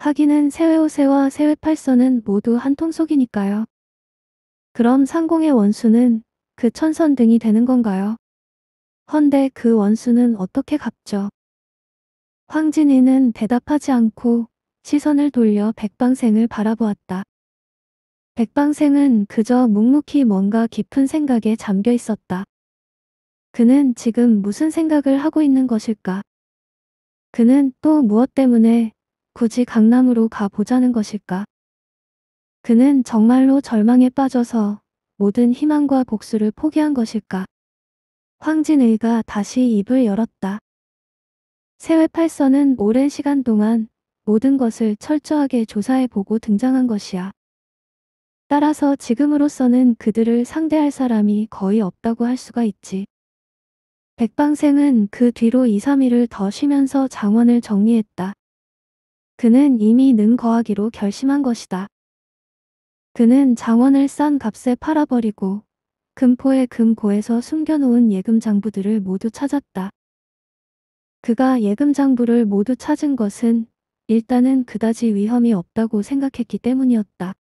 하기는 세외오세와 세외팔선은 모두 한 통속이니까요. 그럼 상공의 원수는 그 천선 등이 되는 건가요? 헌데 그 원수는 어떻게 갚죠? 황진이는 대답하지 않고 시선을 돌려 백방생을 바라보았다. 백방생은 그저 묵묵히 뭔가 깊은 생각에 잠겨 있었다. 그는 지금 무슨 생각을 하고 있는 것일까? 그는 또 무엇 때문에 굳이 강남으로 가보자는 것일까? 그는 정말로 절망에 빠져서 모든 희망과 복수를 포기한 것일까? 황진의가 다시 입을 열었다. 새해 8선은 오랜 시간 동안 모든 것을 철저하게 조사해보고 등장한 것이야. 따라서 지금으로서는 그들을 상대할 사람이 거의 없다고 할 수가 있지. 백방생은 그 뒤로 2, 3일을 더 쉬면서 장원을 정리했다. 그는 이미 능거하기로 결심한 것이다. 그는 장원을 싼 값에 팔아버리고 금포의 금고에서 숨겨놓은 예금 장부들을 모두 찾았다. 그가 예금장부를 모두 찾은 것은 일단은 그다지 위험이 없다고 생각했기 때문이었다.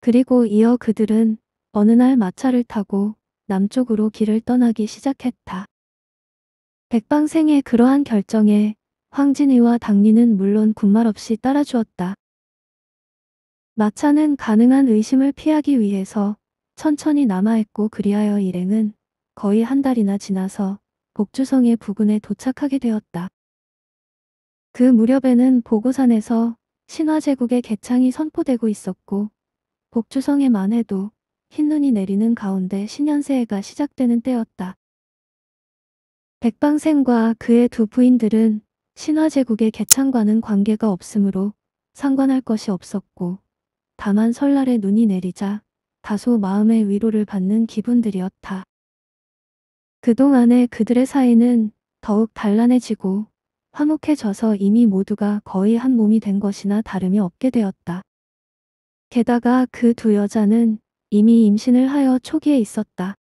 그리고 이어 그들은 어느 날 마차를 타고 남쪽으로 길을 떠나기 시작했다. 백방생의 그러한 결정에 황진이와 당리는 물론 군말 없이 따라주었다. 마차는 가능한 의심을 피하기 위해서 천천히 남아있고 그리하여 일행은 거의 한 달이나 지나서 복주성의 부근에 도착하게 되었다. 그 무렵에는 보고산에서 신화제국의 개창이 선포되고 있었고 복주성에만 해도 흰눈이 내리는 가운데 신년새해가 시작되는 때였다. 백방생과 그의 두 부인들은 신화제국의 개창과는 관계가 없으므로 상관할 것이 없었고 다만 설날에 눈이 내리자 다소 마음의 위로를 받는 기분들이었다. 그동안에 그들의 사이는 더욱 단란해지고 화목해져서 이미 모두가 거의 한 몸이 된 것이나 다름이 없게 되었다. 게다가 그 두 여자는 이미 임신을 하여 초기에 있었다.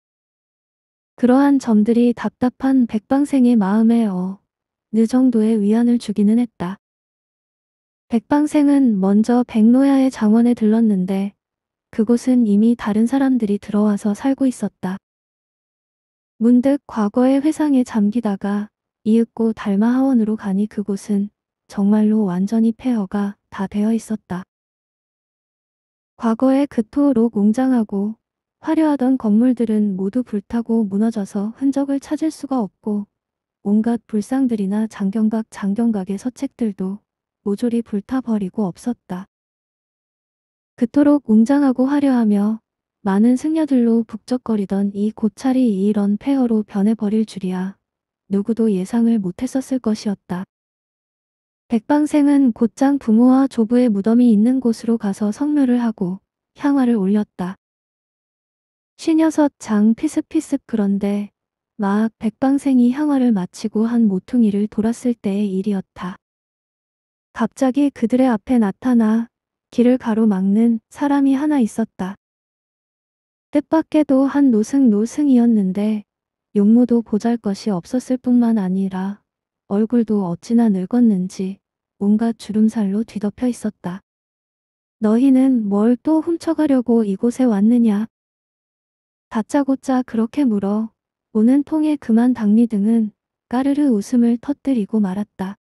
그러한 점들이 답답한 백방생의 마음에 어느 정도의 위안을 주기는 했다. 백방생은 먼저 백로야의 장원에 들렀는데 그곳은 이미 다른 사람들이 들어와서 살고 있었다. 문득 과거의 회상에 잠기다가 이윽고 달마 하원으로 가니 그곳은 정말로 완전히 폐허가 다 되어 있었다. 과거에 그토록 웅장하고 화려하던 건물들은 모두 불타고 무너져서 흔적을 찾을 수가 없고 온갖 불상들이나 장경각 장경각의 서책들도 모조리 불타버리고 없었다. 그토록 웅장하고 화려하며 많은 승려들로 북적거리던 이 고찰이 이런 폐허로 변해버릴 줄이야. 누구도 예상을 못했었을 것이었다. 백방생은 곧장 부모와 조부의 무덤이 있는 곳으로 가서 성묘를 하고 향화를 올렸다. 쉰여섯장 피습피습 그런데 막 백방생이 향화를 마치고 한 모퉁이를 돌았을 때의 일이었다. 갑자기 그들의 앞에 나타나 길을 가로막는 사람이 하나 있었다. 뜻밖에도 한 노승노승이었는데 용모도 보잘것이 없었을 뿐만 아니라 얼굴도 어찌나 늙었는지 온갖 주름살로 뒤덮여 있었다. 너희는 뭘 또 훔쳐가려고 이곳에 왔느냐? 다짜고짜 그렇게 물어 오는 통에 그만 당리 등은 까르르 웃음을 터뜨리고 말았다.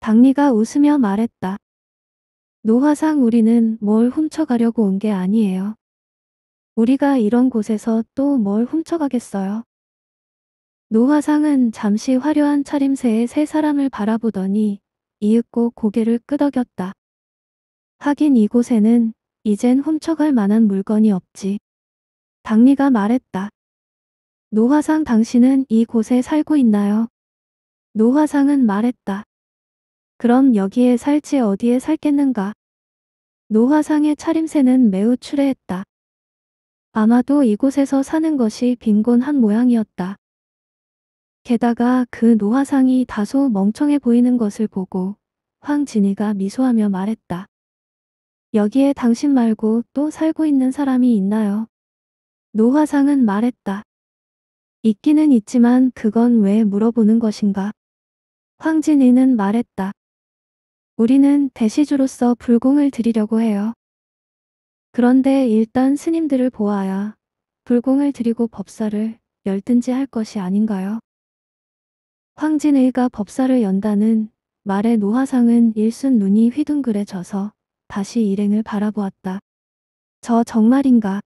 당리가 웃으며 말했다. 노화상 우리는 뭘 훔쳐가려고 온 게 아니에요. 우리가 이런 곳에서 또 뭘 훔쳐가겠어요. 노화상은 잠시 화려한 차림새에 세 사람을 바라보더니 이윽고 고개를 끄덕였다. 하긴 이곳에는 이젠 훔쳐갈 만한 물건이 없지. 당리가 말했다. 노화상 당신은 이곳에 살고 있나요? 노화상은 말했다. 그럼 여기에 살지 어디에 살겠는가? 노화상의 차림새는 매우 추레했다. 아마도 이곳에서 사는 것이 빈곤한 모양이었다. 게다가 그 노화상이 다소 멍청해 보이는 것을 보고 황진이가 미소하며 말했다. 여기에 당신 말고 또 살고 있는 사람이 있나요? 노화상은 말했다. 있기는 있지만 그건 왜 물어보는 것인가? 황진이는 말했다. 우리는 대시주로서 불공을 드리려고 해요. 그런데 일단 스님들을 보아야 불공을 드리고 법사를 열든지 할 것이 아닌가요? 황진의가 법사를 연다는 말의 노화상은 일순 눈이 휘둥그레져서 다시 일행을 바라보았다. 저 정말인가?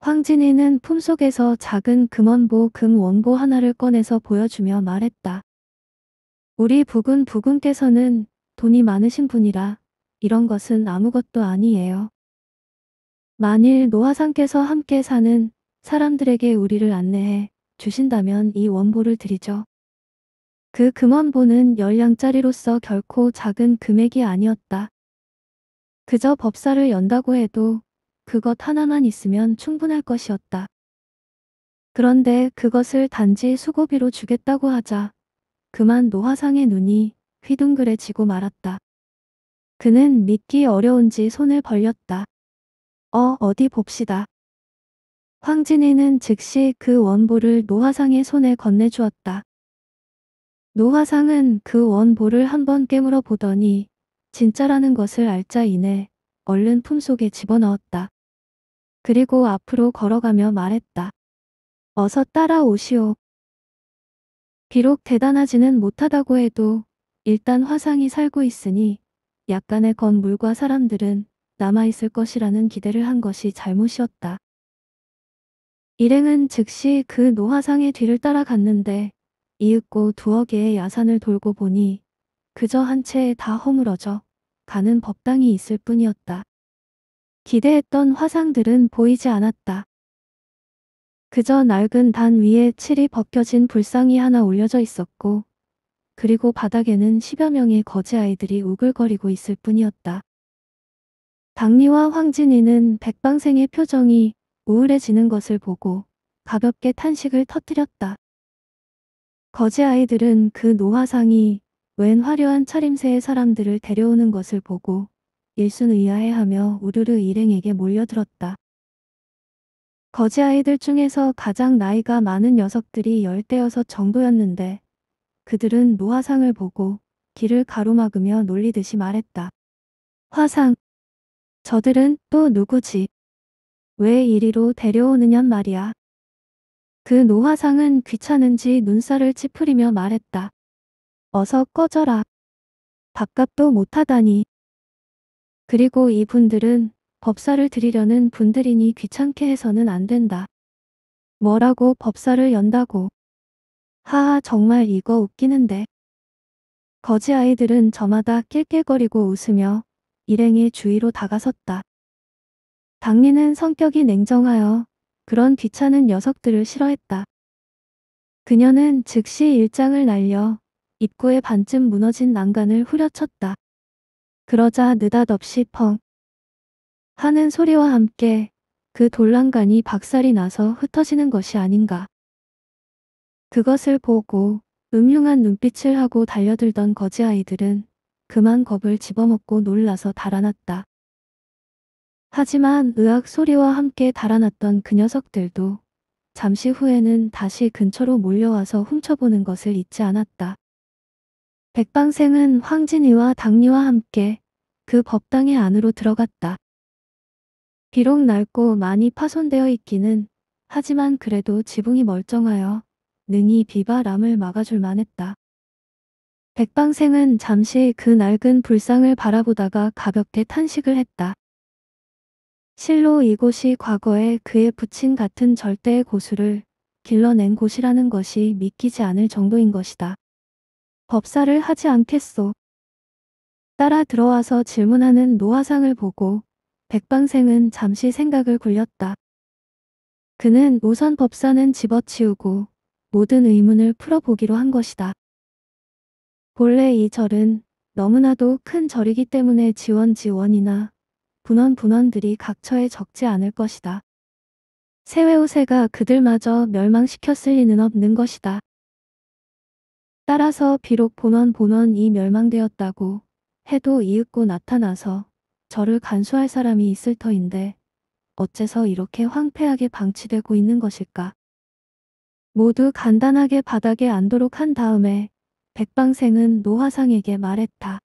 황진이는 품속에서 작은 금원보 금원보 하나를 꺼내서 보여주며 말했다. 우리 부군 부군께서는 돈이 많으신 분이라 이런 것은 아무것도 아니에요. 만일 노화상께서 함께 사는 사람들에게 우리를 안내해 주신다면 이 원보를 드리죠. 그 금원보는 열량짜리로서 결코 작은 금액이 아니었다. 그저 법사를 연다고 해도 그것 하나만 있으면 충분할 것이었다. 그런데 그것을 단지 수고비로 주겠다고 하자 그만 노화상의 눈이 휘둥그레지고 말았다. 그는 믿기 어려운지 손을 벌렸다. 어 어디 봅시다. 황진이는 즉시 그 원보를 노화상의 손에 건네주었다. 노화상은 그 원보를 한번 깨물어 보더니 진짜라는 것을 알자 이내 얼른 품속에 집어넣었다. 그리고 앞으로 걸어가며 말했다. 어서 따라오시오. 비록 대단하지는 못하다고 해도 일단 화상이 살고 있으니 약간의 건물과 사람들은 남아있을 것이라는 기대를 한 것이 잘못이었다. 일행은 즉시 그 노화상의 뒤를 따라갔는데 이윽고 두어 개의 야산을 돌고 보니 그저 한 채에 다 허물어져 가는 법당이 있을 뿐이었다. 기대했던 화상들은 보이지 않았다. 그저 낡은 단 위에 칠이 벗겨진 불상이 하나 올려져 있었고 그리고 바닥에는 십여 명의 거지 아이들이 우글거리고 있을 뿐이었다. 박리와 황진이는 백방생의 표정이 우울해지는 것을 보고 가볍게 탄식을 터뜨렸다. 거제 아이들은 그 노화상이 웬 화려한 차림새의 사람들을 데려오는 것을 보고 일순의아해하며 우르르 일행에게 몰려들었다. 거제 아이들 중에서 가장 나이가 많은 녀석들이 열대여섯 정도였는데 그들은 노화상을 보고 길을 가로막으며 놀리듯이 말했다. 화상, 저들은 또 누구지? 왜 이리로 데려오느냔 말이야. 그 노화상은 귀찮은지 눈살을 찌푸리며 말했다. 어서 꺼져라. 밥값도 못하다니. 그리고 이분들은 법사를 드리려는 분들이니 귀찮게 해서는 안 된다. 뭐라고 법사를 연다고. 하하 정말 이거 웃기는데. 거지 아이들은 저마다 낄낄거리고 웃으며 일행의 주위로 다가섰다. 당리는 성격이 냉정하여 그런 귀찮은 녀석들을 싫어했다. 그녀는 즉시 일장을 날려 입구에 반쯤 무너진 난간을 후려쳤다. 그러자 느닷없이 펑 하는 소리와 함께 그 돌난간이 박살이 나서 흩어지는 것이 아닌가. 그것을 보고 음흉한 눈빛을 하고 달려들던 거지 아이들은 그만 겁을 집어먹고 놀라서 달아났다. 하지만 의학 소리와 함께 달아났던 그 녀석들도 잠시 후에는 다시 근처로 몰려와서 훔쳐보는 것을 잊지 않았다. 백방생은 황진이와 당리와 함께 그 법당의 안으로 들어갔다. 비록 낡고 많이 파손되어 있기는 하지만 그래도 지붕이 멀쩡하여 능히 비바람을 막아줄 만했다. 백방생은 잠시 그 낡은 불상을 바라보다가 가볍게 탄식을 했다. 실로 이곳이 과거에 그의 부친 같은 절대의 고수를 길러낸 곳이라는 것이 믿기지 않을 정도인 것이다. 법사를 하지 않겠소. 따라 들어와서 질문하는 노화상을 보고 백방생은 잠시 생각을 굴렸다. 그는 우선 법사는 집어치우고 모든 의문을 풀어보기로 한 것이다. 본래 이 절은 너무나도 큰 절이기 때문에 지원 지원이나 분원 분원들이 각처에 적지 않을 것이다. 세외우세가 그들마저 멸망시켰을 리는 없는 것이다. 따라서 비록 본원 본원이 멸망되었다고 해도 이윽고 나타나서 저를 간수할 사람이 있을 터인데 어째서 이렇게 황폐하게 방치되고 있는 것일까? 모두 간단하게 바닥에 앉도록 한 다음에 백방생은 노화상에게 말했다.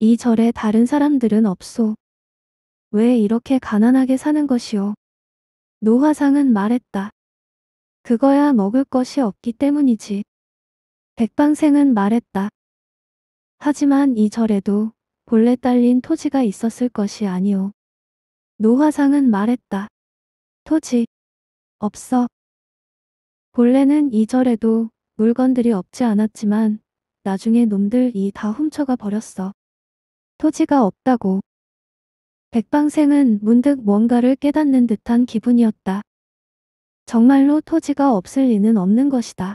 이 절에 다른 사람들은 없소. 왜 이렇게 가난하게 사는 것이오? 노화상은 말했다. 그거야 먹을 것이 없기 때문이지. 백방생은 말했다. 하지만 이 절에도 본래 딸린 토지가 있었을 것이 아니오. 노화상은 말했다. 토지. 없어. 본래는 이 절에도 물건들이 없지 않았지만 나중에 놈들이 다 훔쳐가 버렸어. 토지가 없다고. 백방생은 문득 뭔가를 깨닫는 듯한 기분이었다. 정말로 토지가 없을 리는 없는 것이다.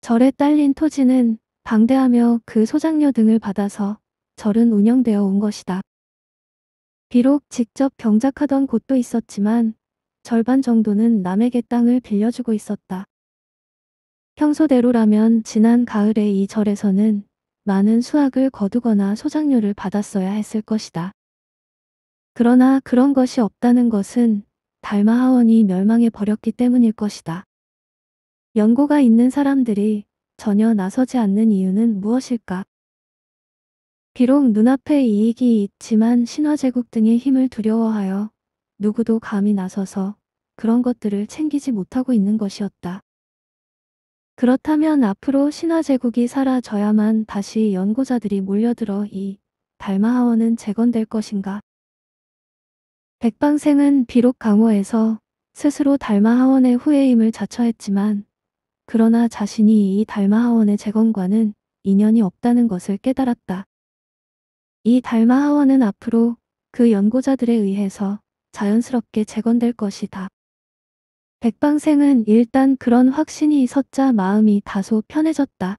절에 딸린 토지는 방대하며 그 소장료 등을 받아서 절은 운영되어 온 것이다. 비록 직접 경작하던 곳도 있었지만 절반 정도는 남에게 땅을 빌려주고 있었다. 평소대로라면 지난 가을에 이 절에서는 많은 수확을 거두거나 소작료를 받았어야 했을 것이다. 그러나 그런 것이 없다는 것은 달마 하원이 멸망해 버렸기 때문일 것이다. 연고가 있는 사람들이 전혀 나서지 않는 이유는 무엇일까? 비록 눈앞에 이익이 있지만 신화제국 등의 힘을 두려워하여 누구도 감히 나서서 그런 것들을 챙기지 못하고 있는 것이었다. 그렇다면 앞으로 신화제국이 사라져야만 다시 연구자들이 몰려들어 이 달마하원은 재건될 것인가? 백방생은 비록 강호에서 스스로 달마하원의 후예임을 자처했지만 그러나 자신이 이 달마하원의 재건과는 인연이 없다는 것을 깨달았다. 이 달마하원은 앞으로 그 연구자들에 의해서 자연스럽게 재건될 것이다. 백방생은 일단 그런 확신이 있었자 마음이 다소 편해졌다.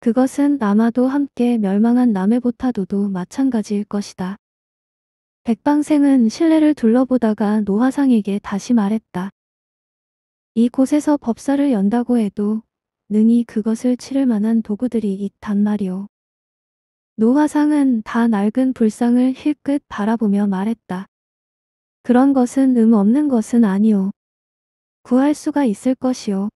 그것은 아마도 함께 멸망한 남해보타도도 마찬가지일 것이다. 백방생은 실내를 둘러보다가 노화상에게 다시 말했다. 이곳에서 법사를 연다고 해도 능히 그것을 치를 만한 도구들이 있단 말이오. 노화상은 다 낡은 불상을 힐끗 바라보며 말했다. 그런 것은 음 없는 것은 아니오. 구할 수가 있을 것이요.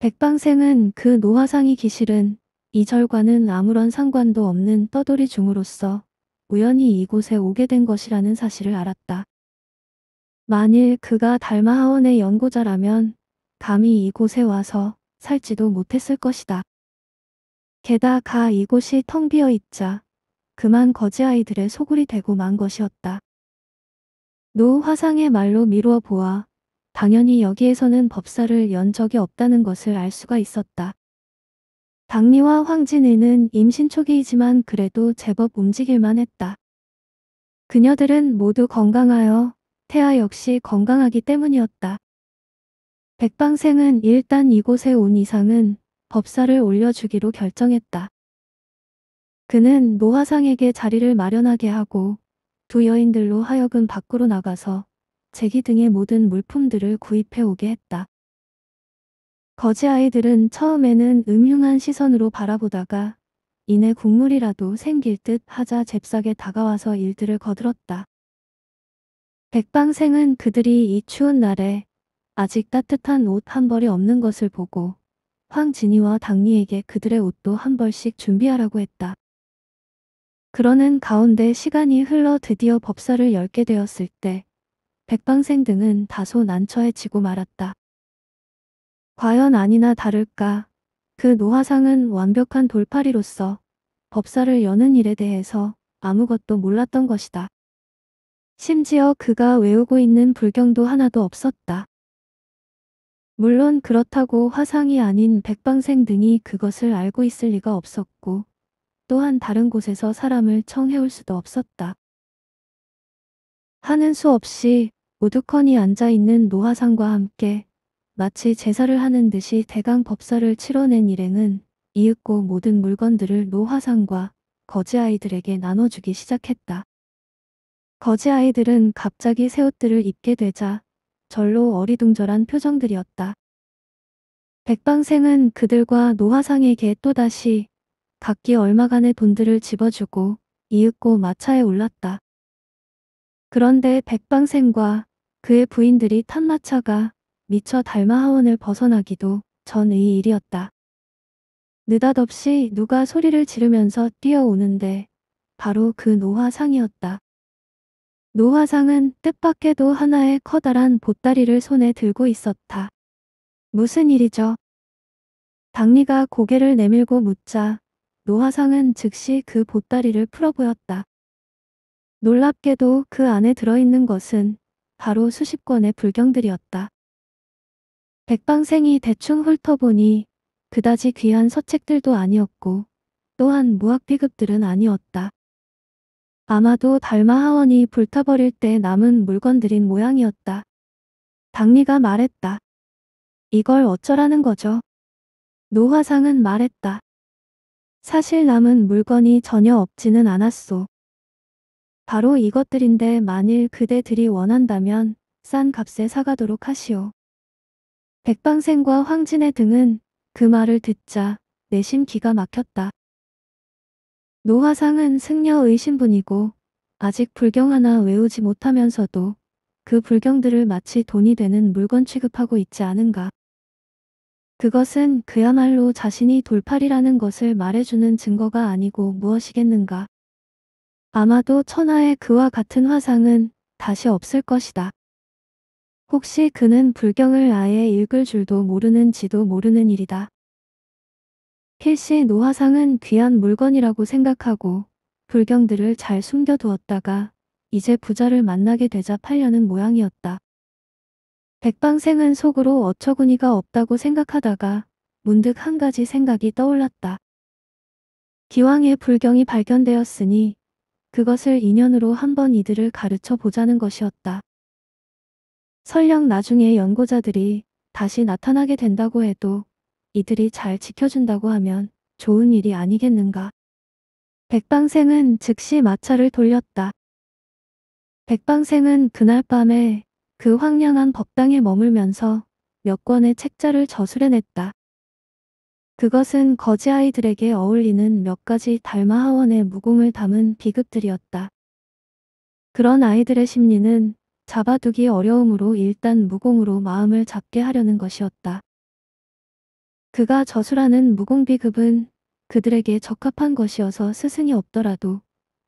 백방생은 그 노화상이 기실은 이 절과는 아무런 상관도 없는 떠돌이 중으로서 우연히 이곳에 오게 된 것이라는 사실을 알았다. 만일 그가 달마하원의 연고자라면 감히 이곳에 와서 살지도 못했을 것이다. 게다가 이곳이 텅 비어 있자 그만 거지아이들의 소굴이 되고 만 것이었다. 노 화상의 말로 미루어 보아 당연히 여기에서는 법사를 연 적이 없다는 것을 알 수가 있었다. 당리와 황진이는 임신 초기이지만 그래도 제법 움직일만 했다. 그녀들은 모두 건강하여 태아 역시 건강하기 때문이었다. 백방생은 일단 이곳에 온 이상은 법사를 올려주기로 결정했다. 그는 노화상에게 자리를 마련하게 하고 두 여인들로 하여금 밖으로 나가서 제기 등의 모든 물품들을 구입해오게 했다. 거지 아이들은 처음에는 음흉한 시선으로 바라보다가 이내 국물이라도 생길 듯 하자 잽싸게 다가와서 일들을 거들었다. 백방생은 그들이 이 추운 날에 아직 따뜻한 옷 한 벌이 없는 것을 보고 황진이와 당리에게 그들의 옷도 한 벌씩 준비하라고 했다. 그러는 가운데 시간이 흘러 드디어 법사를 열게 되었을 때 백방생 등은 다소 난처해지고 말았다. 과연 아니나 다를까 그 노화상은 완벽한 돌파리로서 법사를 여는 일에 대해서 아무것도 몰랐던 것이다. 심지어 그가 외우고 있는 불경도 하나도 없었다. 물론 그렇다고 화상이 아닌 백방생 등이 그것을 알고 있을 리가 없었고 또한 다른 곳에서 사람을 청해올 수도 없었다. 하는 수 없이 오두커니 앉아있는 노화상과 함께 마치 제사를 하는 듯이 대강 법사를 치러낸 일행은 이윽고 모든 물건들을 노화상과 거지아이들에게 나눠주기 시작했다. 거지아이들은 갑자기 새 옷들을 입게 되자 절로 어리둥절한 표정들이었다. 백방생은 그들과 노화상에게 또다시 각기 얼마간의 돈들을 집어주고 이윽고 마차에 올랐다. 그런데 백방생과 그의 부인들이 탄마차가 미처 달마 하원을 벗어나기도 전의 일이었다. 느닷없이 누가 소리를 지르면서 뛰어오는데 바로 그 노화상이었다. 노화상은 뜻밖에도 하나의 커다란 보따리를 손에 들고 있었다. 무슨 일이죠? 당리가 고개를 내밀고 묻자 노화상은 즉시 그 보따리를 풀어 보였다. 놀랍게도 그 안에 들어있는 것은 바로 수십 권의 불경들이었다. 백방생이 대충 훑어보니 그다지 귀한 서책들도 아니었고 또한 무학비급들은 아니었다. 아마도 달마 하원이 불타버릴 때 남은 물건들인 모양이었다. 당리가 말했다. 이걸 어쩌라는 거죠? 노화상은 말했다. 사실 남은 물건이 전혀 없지는 않았소. 바로 이것들인데 만일 그대들이 원한다면 싼 값에 사가도록 하시오. 백방생과 황진의 등은 그 말을 듣자 내심 기가 막혔다. 노화상은 승려 의신분이고 아직 불경 하나 외우지 못하면서도 그 불경들을 마치 돈이 되는 물건 취급하고 있지 않은가. 그것은 그야말로 자신이 돌팔이라는 것을 말해주는 증거가 아니고 무엇이겠는가. 아마도 천하의 그와 같은 화상은 다시 없을 것이다. 혹시 그는 불경을 아예 읽을 줄도 모르는지도 모르는 일이다. 필시 노화상은 귀한 물건이라고 생각하고 불경들을 잘 숨겨두었다가 이제 부자를 만나게 되자 팔려는 모양이었다. 백방생은 속으로 어처구니가 없다고 생각하다가 문득 한 가지 생각이 떠올랐다. 기왕의 불경이 발견되었으니 그것을 인연으로 한번 이들을 가르쳐 보자는 것이었다. 설령 나중에 연고자들이 다시 나타나게 된다고 해도 이들이 잘 지켜준다고 하면 좋은 일이 아니겠는가. 백방생은 즉시 마차를 돌렸다. 백방생은 그날 밤에 그 황량한 법당에 머물면서 몇 권의 책자를 저술해냈다. 그것은 거지 아이들에게 어울리는 몇 가지 달마 하원의 무공을 담은 비극들이었다 그런 아이들의 심리는 잡아두기 어려움으로 일단 무공으로 마음을 잡게 하려는 것이었다. 그가 저술하는 무공비급은 그들에게 적합한 것이어서 스승이 없더라도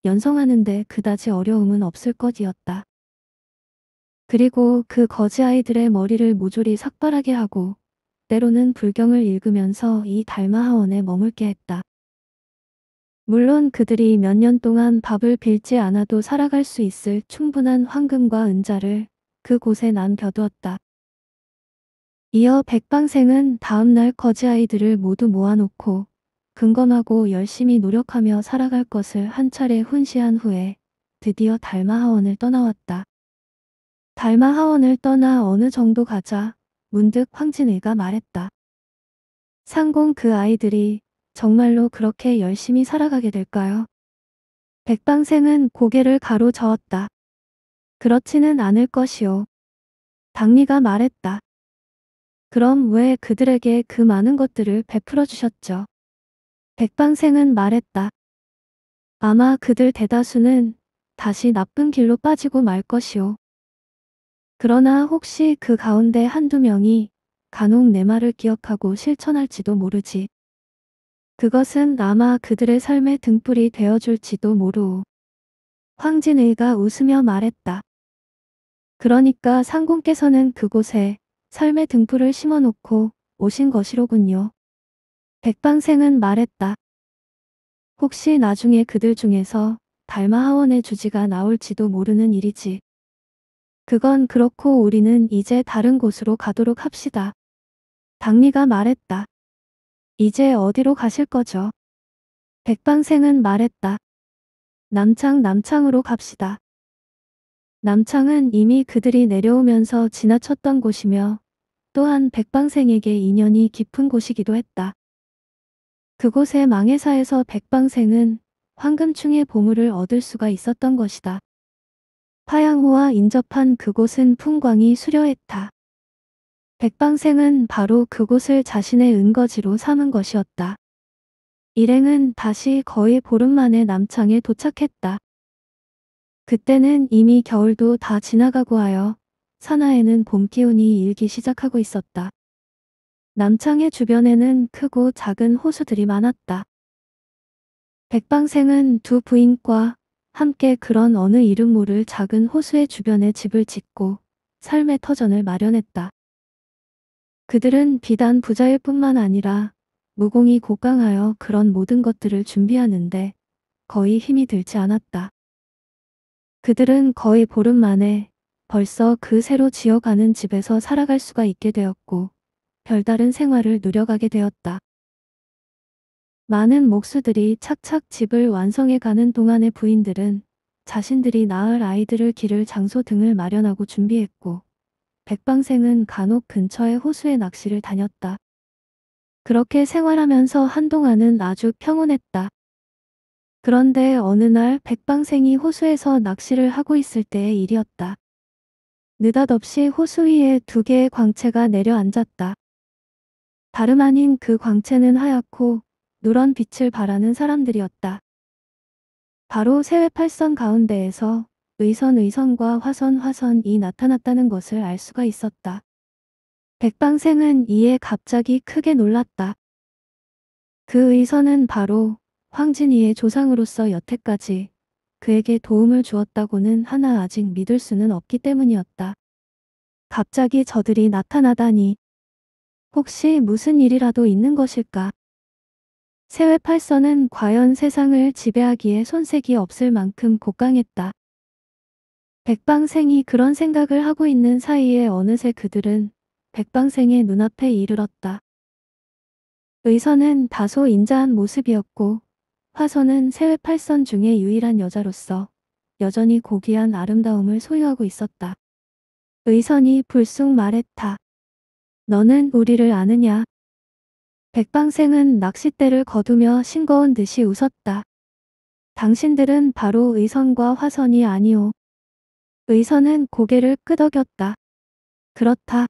연성하는데 그다지 어려움은 없을 것이었다. 그리고 그 거지 아이들의 머리를 모조리 삭발하게 하고 때로는 불경을 읽으면서 이 달마하원에 머물게 했다. 물론 그들이 몇 년 동안 밥을 빌지 않아도 살아갈 수 있을 충분한 황금과 은자를 그곳에 남겨두었다. 이어 백방생은 다음날 거지아이들을 모두 모아놓고 근검하고 열심히 노력하며 살아갈 것을 한 차례 훈시한 후에 드디어 달마하원을 떠나왔다. 달마하원을 떠나 어느 정도 가자 문득 황진의가 말했다. 상공 그 아이들이 정말로 그렇게 열심히 살아가게 될까요? 백방생은 고개를 가로저었다. 그렇지는 않을 것이오. 당리가 말했다. 그럼 왜 그들에게 그 많은 것들을 베풀어 주셨죠? 백방생은 말했다. 아마 그들 대다수는 다시 나쁜 길로 빠지고 말 것이오. 그러나 혹시 그 가운데 한두 명이 간혹 내 말을 기억하고 실천할지도 모르지. 그것은 아마 그들의 삶의 등불이 되어줄지도 모르오. 황진의가 웃으며 말했다. 그러니까 상공께서는 그곳에 삶의 등불을 심어놓고 오신 것이로군요. 백방생은 말했다. 혹시 나중에 그들 중에서 달마 하원의 주지가 나올지도 모르는 일이지. 그건 그렇고 우리는 이제 다른 곳으로 가도록 합시다. 당미가 말했다. 이제 어디로 가실 거죠? 백방생은 말했다. 남창 남창으로 갑시다. 남창은 이미 그들이 내려오면서 지나쳤던 곳이며 또한 백방생에게 인연이 깊은 곳이기도 했다. 그곳의 망해사에서 백방생은 황금충의 보물을 얻을 수가 있었던 것이다. 파양호와 인접한 그곳은 풍광이 수려했다. 백방생은 바로 그곳을 자신의 은거지로 삼은 것이었다. 일행은 다시 거의 보름 만에 남창에 도착했다. 그때는 이미 겨울도 다 지나가고 하여 산하에는 봄 기운이 일기 시작하고 있었다. 남창의 주변에는 크고 작은 호수들이 많았다. 백방생은 두 부인과 함께 그런 어느 이름 모를 작은 호수의 주변에 집을 짓고 삶의 터전을 마련했다. 그들은 비단 부자일 뿐만 아니라 무공이 곡강하여 그런 모든 것들을 준비하는데 거의 힘이 들지 않았다. 그들은 거의 보름 만에 벌써 그 새로 지어가는 집에서 살아갈 수가 있게 되었고 별다른 생활을 누려가게 되었다. 많은 목수들이 착착 집을 완성해가는 동안에 부인들은 자신들이 낳을 아이들을 기를 장소 등을 마련하고 준비했고 백방생은 간혹 근처의 호수에 낚시를 다녔다. 그렇게 생활하면서 한동안은 아주 평온했다. 그런데 어느 날 백방생이 호수에서 낚시를 하고 있을 때의 일이었다. 느닷없이 호수 위에 두 개의 광채가 내려앉았다. 다름 아닌 그 광채는 하얗고 누런 빛을 바라는 사람들이었다. 바로 세외 팔선 가운데에서 의선 의선과 화선 화선이 나타났다는 것을 알 수가 있었다. 백방생은 이에 갑자기 크게 놀랐다. 그 의선은 바로 황진이의 조상으로서 여태까지 그에게 도움을 주었다고는 하나 아직 믿을 수는 없기 때문이었다. 갑자기 저들이 나타나다니 혹시 무슨 일이라도 있는 것일까? 세외 8선은 과연 세상을 지배하기에 손색이 없을 만큼 곡강했다. 백방생이 그런 생각을 하고 있는 사이에 어느새 그들은 백방생의 눈앞에 이르렀다. 의선은 다소 인자한 모습이었고 화선은 세외 8선 중에 유일한 여자로서 여전히 고귀한 아름다움을 소유하고 있었다. 의선이 불쑥 말했다. 너는 우리를 아느냐? 백방생은 낚싯대를 거두며 싱거운 듯이 웃었다. 당신들은 바로 의선과 화선이 아니오. 의선은 고개를 끄덕였다. 그렇다.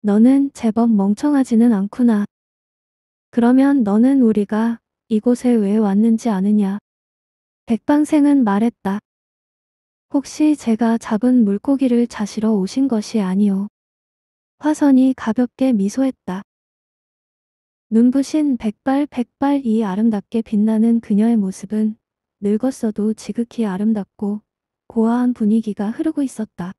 너는 제법 멍청하지는 않구나. 그러면 너는 우리가 이곳에 왜 왔는지 아느냐? 백방생은 말했다. 혹시 제가 잡은 물고기를 자시러 오신 것이 아니오. 화선이 가볍게 미소했다. 눈부신 백발 백발 이 아름답게 빛나는 그녀의 모습은 늙었어도 지극히 아름답고 고아한 분위기가 흐르고 있었다.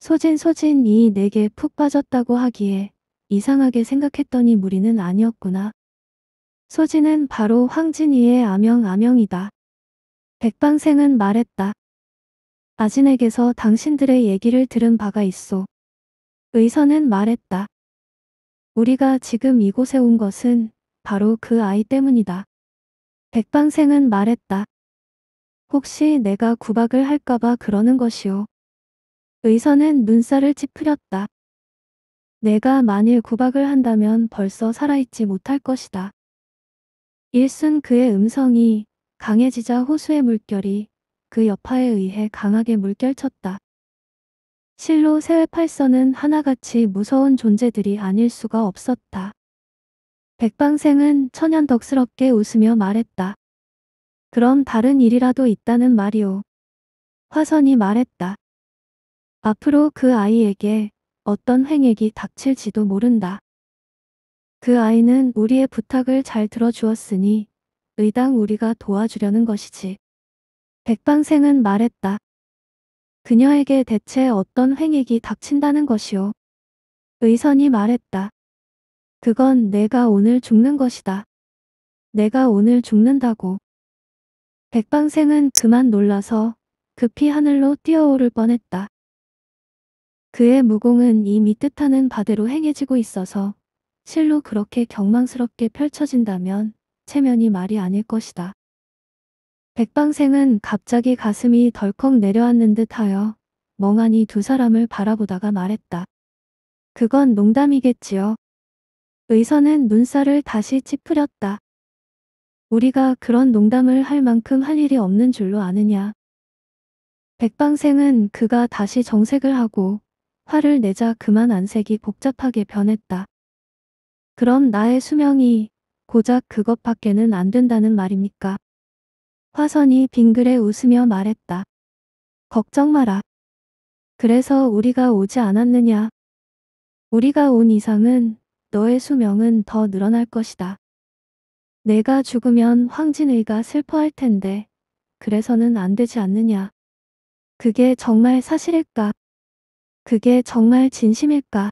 소진 소진 이 내게 푹 빠졌다고 하기에 이상하게 생각했더니 무리는 아니었구나. 소진은 바로 황진이의 아명 아명이다. 백방생은 말했다. 아진에게서 당신들의 얘기를 들은 바가 있소. 의선은 말했다. 우리가 지금 이곳에 온 것은 바로 그 아이 때문이다. 백방생은 말했다. 혹시 내가 구박을 할까봐 그러는 것이오. 의사는 눈살을 찌푸렸다. 내가 만일 구박을 한다면 벌써 살아있지 못할 것이다. 일순 그의 음성이 강해지자 호수의 물결이 그 여파에 의해 강하게 물결쳤다. 실로 새해 팔선은 하나같이 무서운 존재들이 아닐 수가 없었다. 백방생은 천연덕스럽게 웃으며 말했다. 그럼 다른 일이라도 있다는 말이오. 화선이 말했다. 앞으로 그 아이에게 어떤 횡액이 닥칠지도 모른다. 그 아이는 우리의 부탁을 잘 들어주었으니 의당 우리가 도와주려는 것이지. 백방생은 말했다. 그녀에게 대체 어떤 횡액이 닥친다는 것이오. 의선이 말했다. 그건 내가 오늘 죽는 것이다. 내가 오늘 죽는다고. 백방생은 그만 놀라서 급히 하늘로 뛰어오를 뻔했다. 그의 무공은 이미 뜻하는 바대로 행해지고 있어서 실로 그렇게 경망스럽게 펼쳐진다면 체면이 말이 아닐 것이다. 백방생은 갑자기 가슴이 덜컥 내려앉는 듯 하여 멍하니 두 사람을 바라보다가 말했다. 그건 농담이겠지요. 의선은 눈살을 다시 찌푸렸다. 우리가 그런 농담을 할 만큼 할 일이 없는 줄로 아느냐. 백방생은 그가 다시 정색을 하고 화를 내자 그만 안색이 복잡하게 변했다. 그럼 나의 수명이 고작 그것밖에는 안 된다는 말입니까? 화선이 빙그레 웃으며 말했다. 걱정 마라. 그래서 우리가 오지 않았느냐. 우리가 온 이상은 너의 수명은 더 늘어날 것이다. 내가 죽으면 황진의가 슬퍼할 텐데 그래서는 안 되지 않느냐. 그게 정말 사실일까? 그게 정말 진심일까?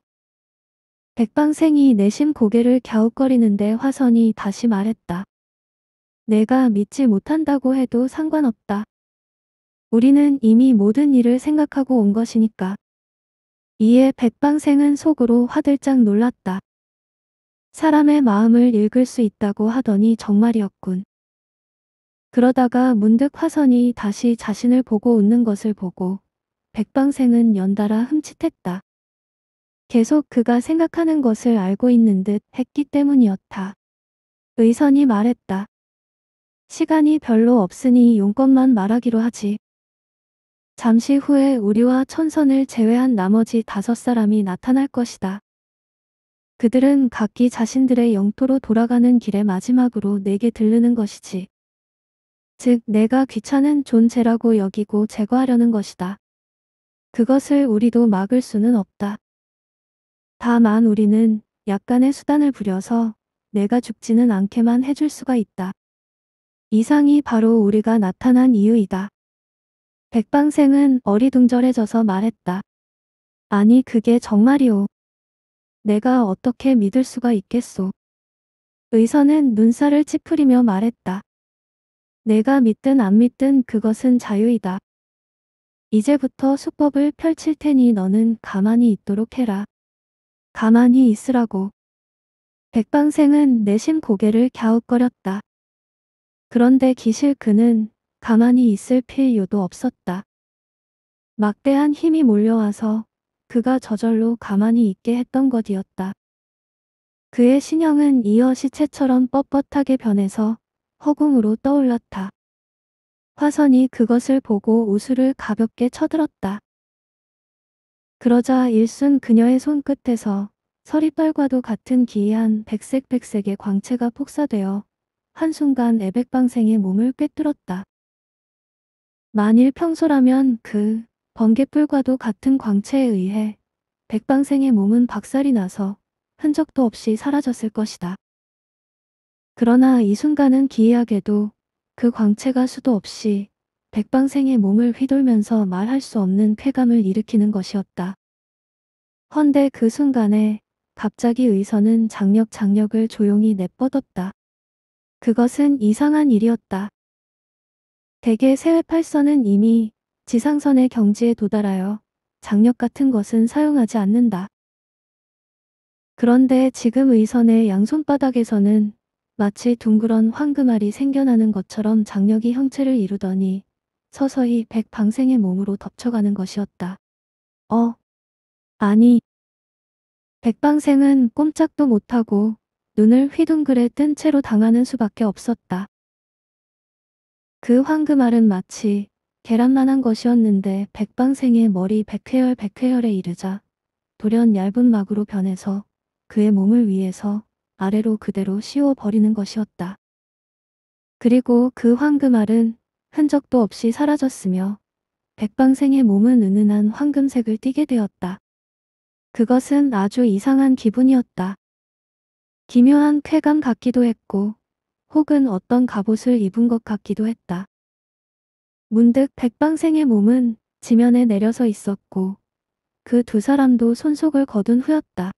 백방생이 내심 고개를 갸웃거리는데 화선이 다시 말했다. 내가 믿지 못한다고 해도 상관없다. 우리는 이미 모든 일을 생각하고 온 것이니까. 이에 백방생은 속으로 화들짝 놀랐다. 사람의 마음을 읽을 수 있다고 하더니 정말이었군. 그러다가 문득 화선이 다시 자신을 보고 웃는 것을 보고 백방생은 연달아 흠칫했다. 계속 그가 생각하는 것을 알고 있는 듯 했기 때문이었다. 의선이 말했다. 시간이 별로 없으니 용건만 말하기로 하지. 잠시 후에 우리와 천선을 제외한 나머지 다섯 사람이 나타날 것이다. 그들은 각기 자신들의 영토로 돌아가는 길에 마지막으로 내게 들르는 것이지. 즉 내가 귀찮은 존재라고 여기고 제거하려는 것이다. 그것을 우리도 막을 수는 없다. 다만 우리는 약간의 수단을 부려서 내가 죽지는 않게만 해줄 수가 있다. 이상이 바로 우리가 나타난 이유이다. 백방생은 어리둥절해져서 말했다. 아니 그게 정말이오. 내가 어떻게 믿을 수가 있겠소. 의사는 눈살을 찌푸리며 말했다. 내가 믿든 안 믿든 그것은 자유이다. 이제부터 수법을 펼칠 테니 너는 가만히 있도록 해라. 가만히 있으라고. 백방생은 내심 고개를 갸웃거렸다. 그런데 기실 그는 가만히 있을 필요도 없었다. 막대한 힘이 몰려와서 그가 저절로 가만히 있게 했던 것이었다. 그의 신형은 이어 시체처럼 뻣뻣하게 변해서 허공으로 떠올랐다. 화선이 그것을 보고 우수를 가볍게 쳐들었다. 그러자 일순 그녀의 손끝에서 서리빨과도 같은 기이한 백색백색의 광채가 폭사되어 한순간 에백방생의 몸을 꿰뚫었다. 만일 평소라면 그 번개불과도 같은 광채에 의해 백방생의 몸은 박살이 나서 흔적도 없이 사라졌을 것이다. 그러나 이 순간은 기이하게도 그 광채가 수도 없이 백방생의 몸을 휘돌면서 말할 수 없는 쾌감을 일으키는 것이었다. 헌데 그 순간에 갑자기 의선은 장력장력을 조용히 내뻗었다. 그것은 이상한 일이었다. 대개 세외 8선은 이미 지상선의 경지에 도달하여 장력 같은 것은 사용하지 않는다. 그런데 지금 의선의 양손바닥에서는 마치 둥그런 황금알이 생겨나는 것처럼 장력이 형체를 이루더니 서서히 백방생의 몸으로 덮쳐가는 것이었다. 어, 아니. 백방생은 꼼짝도 못하고 눈을 휘둥그레 뜬 채로 당하는 수밖에 없었다. 그 황금알은 마치 계란만한 것이었는데 백방생의 머리 백회열 백회열에 이르자 돌연 얇은 막으로 변해서 그의 몸을 위해서 아래로 그대로 씌워버리는 것이었다. 그리고 그 황금알은 흔적도 없이 사라졌으며 백방생의 몸은 은은한 황금색을 띠게 되었다. 그것은 아주 이상한 기분이었다. 기묘한 쾌감 같기도 했고 혹은 어떤 갑옷을 입은 것 같기도 했다. 문득 백방생의 몸은 지면에 내려서 있었고 그 두 사람도 손속을 거둔 후였다.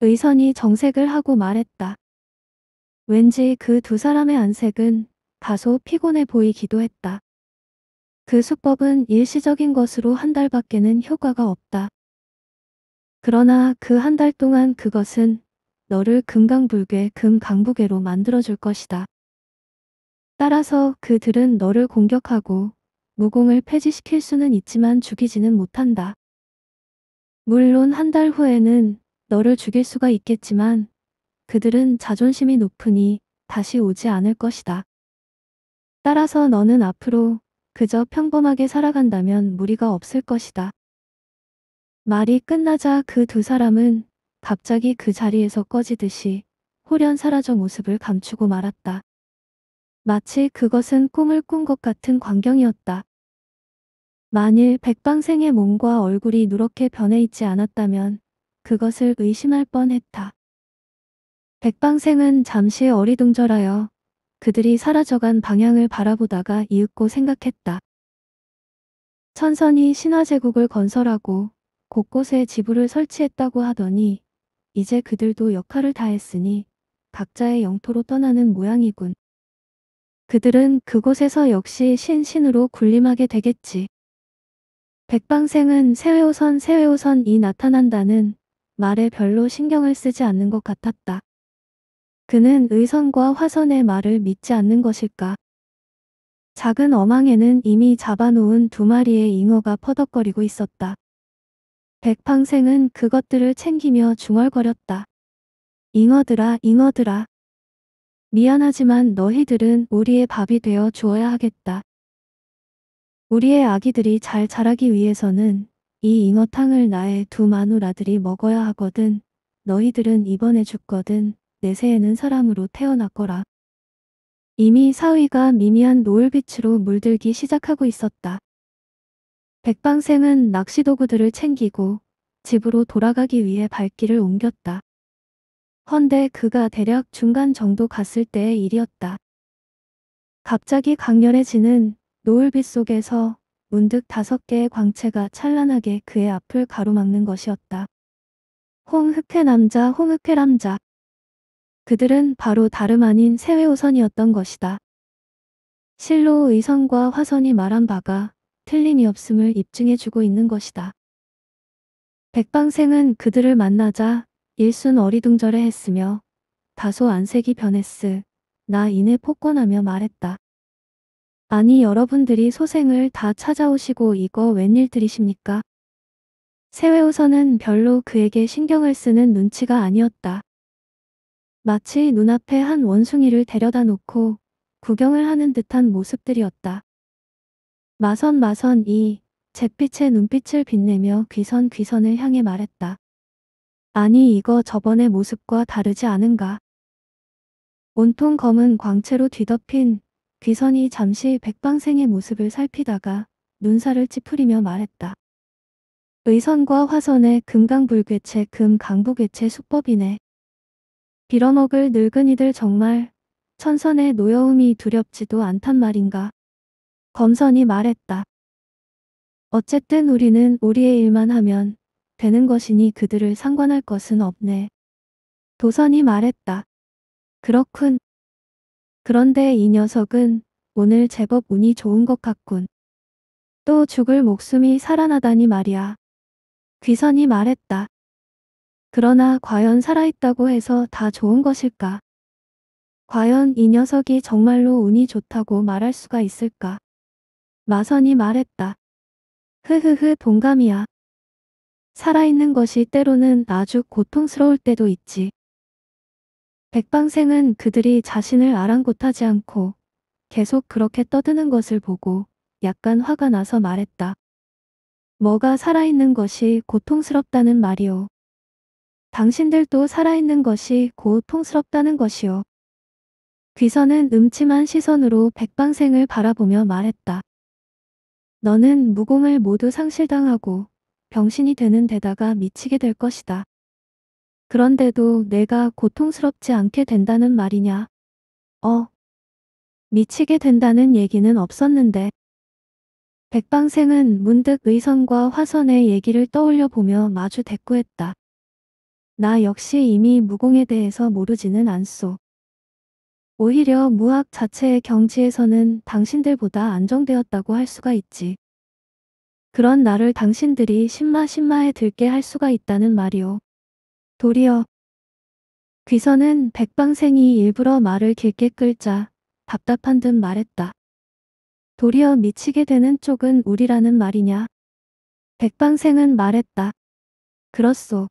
의선이 정색을 하고 말했다. 왠지 그 두 사람의 안색은 다소 피곤해 보이기도 했다. 그 수법은 일시적인 것으로 한 달밖에는 효과가 없다. 그러나 그 한 달 동안 그것은 너를 금강불괴 금강부괴로 만들어줄 것이다. 따라서 그들은 너를 공격하고 무공을 폐지시킬 수는 있지만 죽이지는 못한다. 물론 한 달 후에는 너를 죽일 수가 있겠지만 그들은 자존심이 높으니 다시 오지 않을 것이다. 따라서 너는 앞으로 그저 평범하게 살아간다면 무리가 없을 것이다. 말이 끝나자 그 두 사람은 갑자기 그 자리에서 꺼지듯이 홀연 사라져 모습을 감추고 말았다. 마치 그것은 꿈을 꾼 것 같은 광경이었다. 만일 백방생의 몸과 얼굴이 누렇게 변해 있지 않았다면 그것을 의심할 뻔했다. 백방생은 잠시 어리둥절하여 그들이 사라져간 방향을 바라보다가 이윽고 생각했다. 천선이 신화제국을 건설하고 곳곳에 지부를 설치했다고 하더니 이제 그들도 역할을 다했으니 각자의 영토로 떠나는 모양이군. 그들은 그곳에서 역시 신신으로 군림하게 되겠지. 백방생은 새외호선새외호선이 나타난다는 말에 별로 신경을 쓰지 않는 것 같았다. 그는 의선과 화선의 말을 믿지 않는 것일까. 작은 어망에는 이미 잡아놓은 두 마리의 잉어가 퍼덕거리고 있었다. 백팡생은 그것들을 챙기며 중얼거렸다. 잉어들아 잉어들아. 미안하지만 너희들은 우리의 밥이 되어 주어야 하겠다. 우리의 아기들이 잘 자라기 위해서는 이 잉어탕을 나의 두 마누라들이 먹어야 하거든. 너희들은 이번에 죽거든. 내세에는 사람으로 태어났거라. 이미 사위가 미미한 노을빛으로 물들기 시작하고 있었다. 백방생은 낚시도구들을 챙기고 집으로 돌아가기 위해 발길을 옮겼다. 헌데 그가 대략 중간 정도 갔을 때의 일이었다. 갑자기 강렬해지는 노을빛 속에서 문득 다섯 개의 광채가 찬란하게 그의 앞을 가로막는 것이었다. 홍흑해 남자 홍흑해 남자 그들은 바로 다름 아닌 세외호선이었던 것이다. 실로 의선과 화선이 말한 바가 틀림이 없음을 입증해주고 있는 것이다. 백방생은 그들을 만나자 일순 어리둥절해 했으며 다소 안색이 변했으 나 이내 폭권하며 말했다. 아니 여러분들이 소생을 다 찾아오시고 이거 웬일들이십니까? 세외우선은 별로 그에게 신경을 쓰는 눈치가 아니었다. 마치 눈앞에 한 원숭이를 데려다 놓고 구경을 하는 듯한 모습들이었다. 마선 마선 이 잿빛의 눈빛을 빛내며 귀선 귀선을 향해 말했다. 아니 이거 저번의 모습과 다르지 않은가. 온통 검은 광채로 뒤덮인 귀선이 잠시 백방생의 모습을 살피다가 눈살을 찌푸리며 말했다. 의선과 화선의 금강불괴체 금강부괴체 수법이네. 빌어먹을 늙은이들 정말 천선의 노여움이 두렵지도 않단 말인가. 검선이 말했다. 어쨌든 우리는 우리의 일만 하면 되는 것이니 그들을 상관할 것은 없네. 도선이 말했다. 그렇군. 그런데 이 녀석은 오늘 제법 운이 좋은 것 같군. 또 죽을 목숨이 살아나다니 말이야. 귀선이 말했다. 그러나 과연 살아있다고 해서 다 좋은 것일까? 과연 이 녀석이 정말로 운이 좋다고 말할 수가 있을까? 마선이 말했다. 흐흐흐 동감이야. 살아있는 것이 때로는 아주 고통스러울 때도 있지. 백방생은 그들이 자신을 아랑곳하지 않고 계속 그렇게 떠드는 것을 보고 약간 화가 나서 말했다. 뭐가 살아있는 것이 고통스럽다는 말이오. 당신들도 살아있는 것이 고통스럽다는 것이오. 귀선은 음침한 시선으로 백방생을 바라보며 말했다. 너는 무공을 모두 상실당하고 병신이 되는 데다가 미치게 될 것이다. 그런데도 내가 고통스럽지 않게 된다는 말이냐? 어. 미치게 된다는 얘기는 없었는데. 백방생은 문득 의선과 화선의 얘기를 떠올려 보며 마주 대꾸했다. 나 역시 이미 무공에 대해서 모르지는 않소. 오히려 무학 자체의 경지에서는 당신들보다 안정되었다고 할 수가 있지. 그런 나를 당신들이 신마 신마에 들게 할 수가 있다는 말이오. 도리어 귀선은 백방생이 일부러 말을 길게 끌자 답답한 듯 말했다. 도리어 미치게 되는 쪽은 우리라는 말이냐. 백방생은 말했다. 그렇소.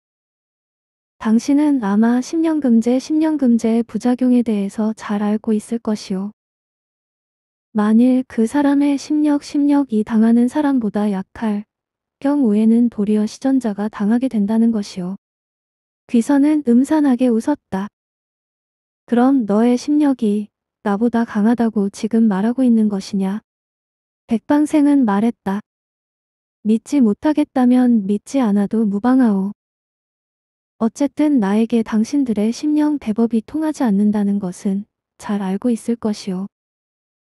당신은 아마 10년 금제 10년 금제의 부작용에 대해서 잘 알고 있을 것이오. 만일 그 사람의 심력 심력이 당하는 사람보다 약할 경우에는 도리어 시전자가 당하게 된다는 것이오. 귀선은 음산하게 웃었다. 그럼 너의 심력이 나보다 강하다고 지금 말하고 있는 것이냐? 백방생은 말했다. 믿지 못하겠다면 믿지 않아도 무방하오. 어쨌든 나에게 당신들의 심령 대법이 통하지 않는다는 것은 잘 알고 있을 것이오.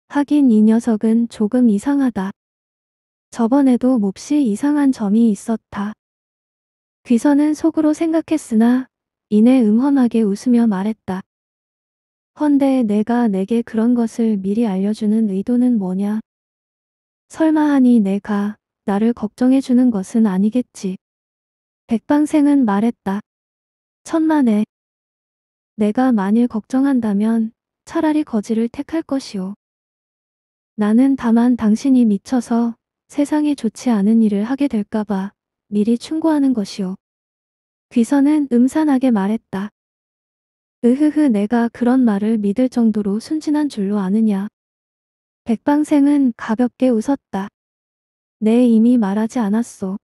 하긴 이 녀석은 조금 이상하다. 저번에도 몹시 이상한 점이 있었다. 귀선은 속으로 생각했으나 이내 음험하게 웃으며 말했다. 헌데 내가 내게 그런 것을 미리 알려주는 의도는 뭐냐? 설마하니 내가 나를 걱정해주는 것은 아니겠지. 백방생은 말했다. 천만에 내가 만일 걱정한다면 차라리 거지를 택할 것이오. 나는 다만 당신이 미쳐서 세상에 좋지 않은 일을 하게 될까봐 미리 충고하는 것이오. 귀선은 음산하게 말했다. 으흐흐 내가 그런 말을 믿을 정도로 순진한 줄로 아느냐. 백방생은 가볍게 웃었다. 내 네, 이미 말하지 않았소.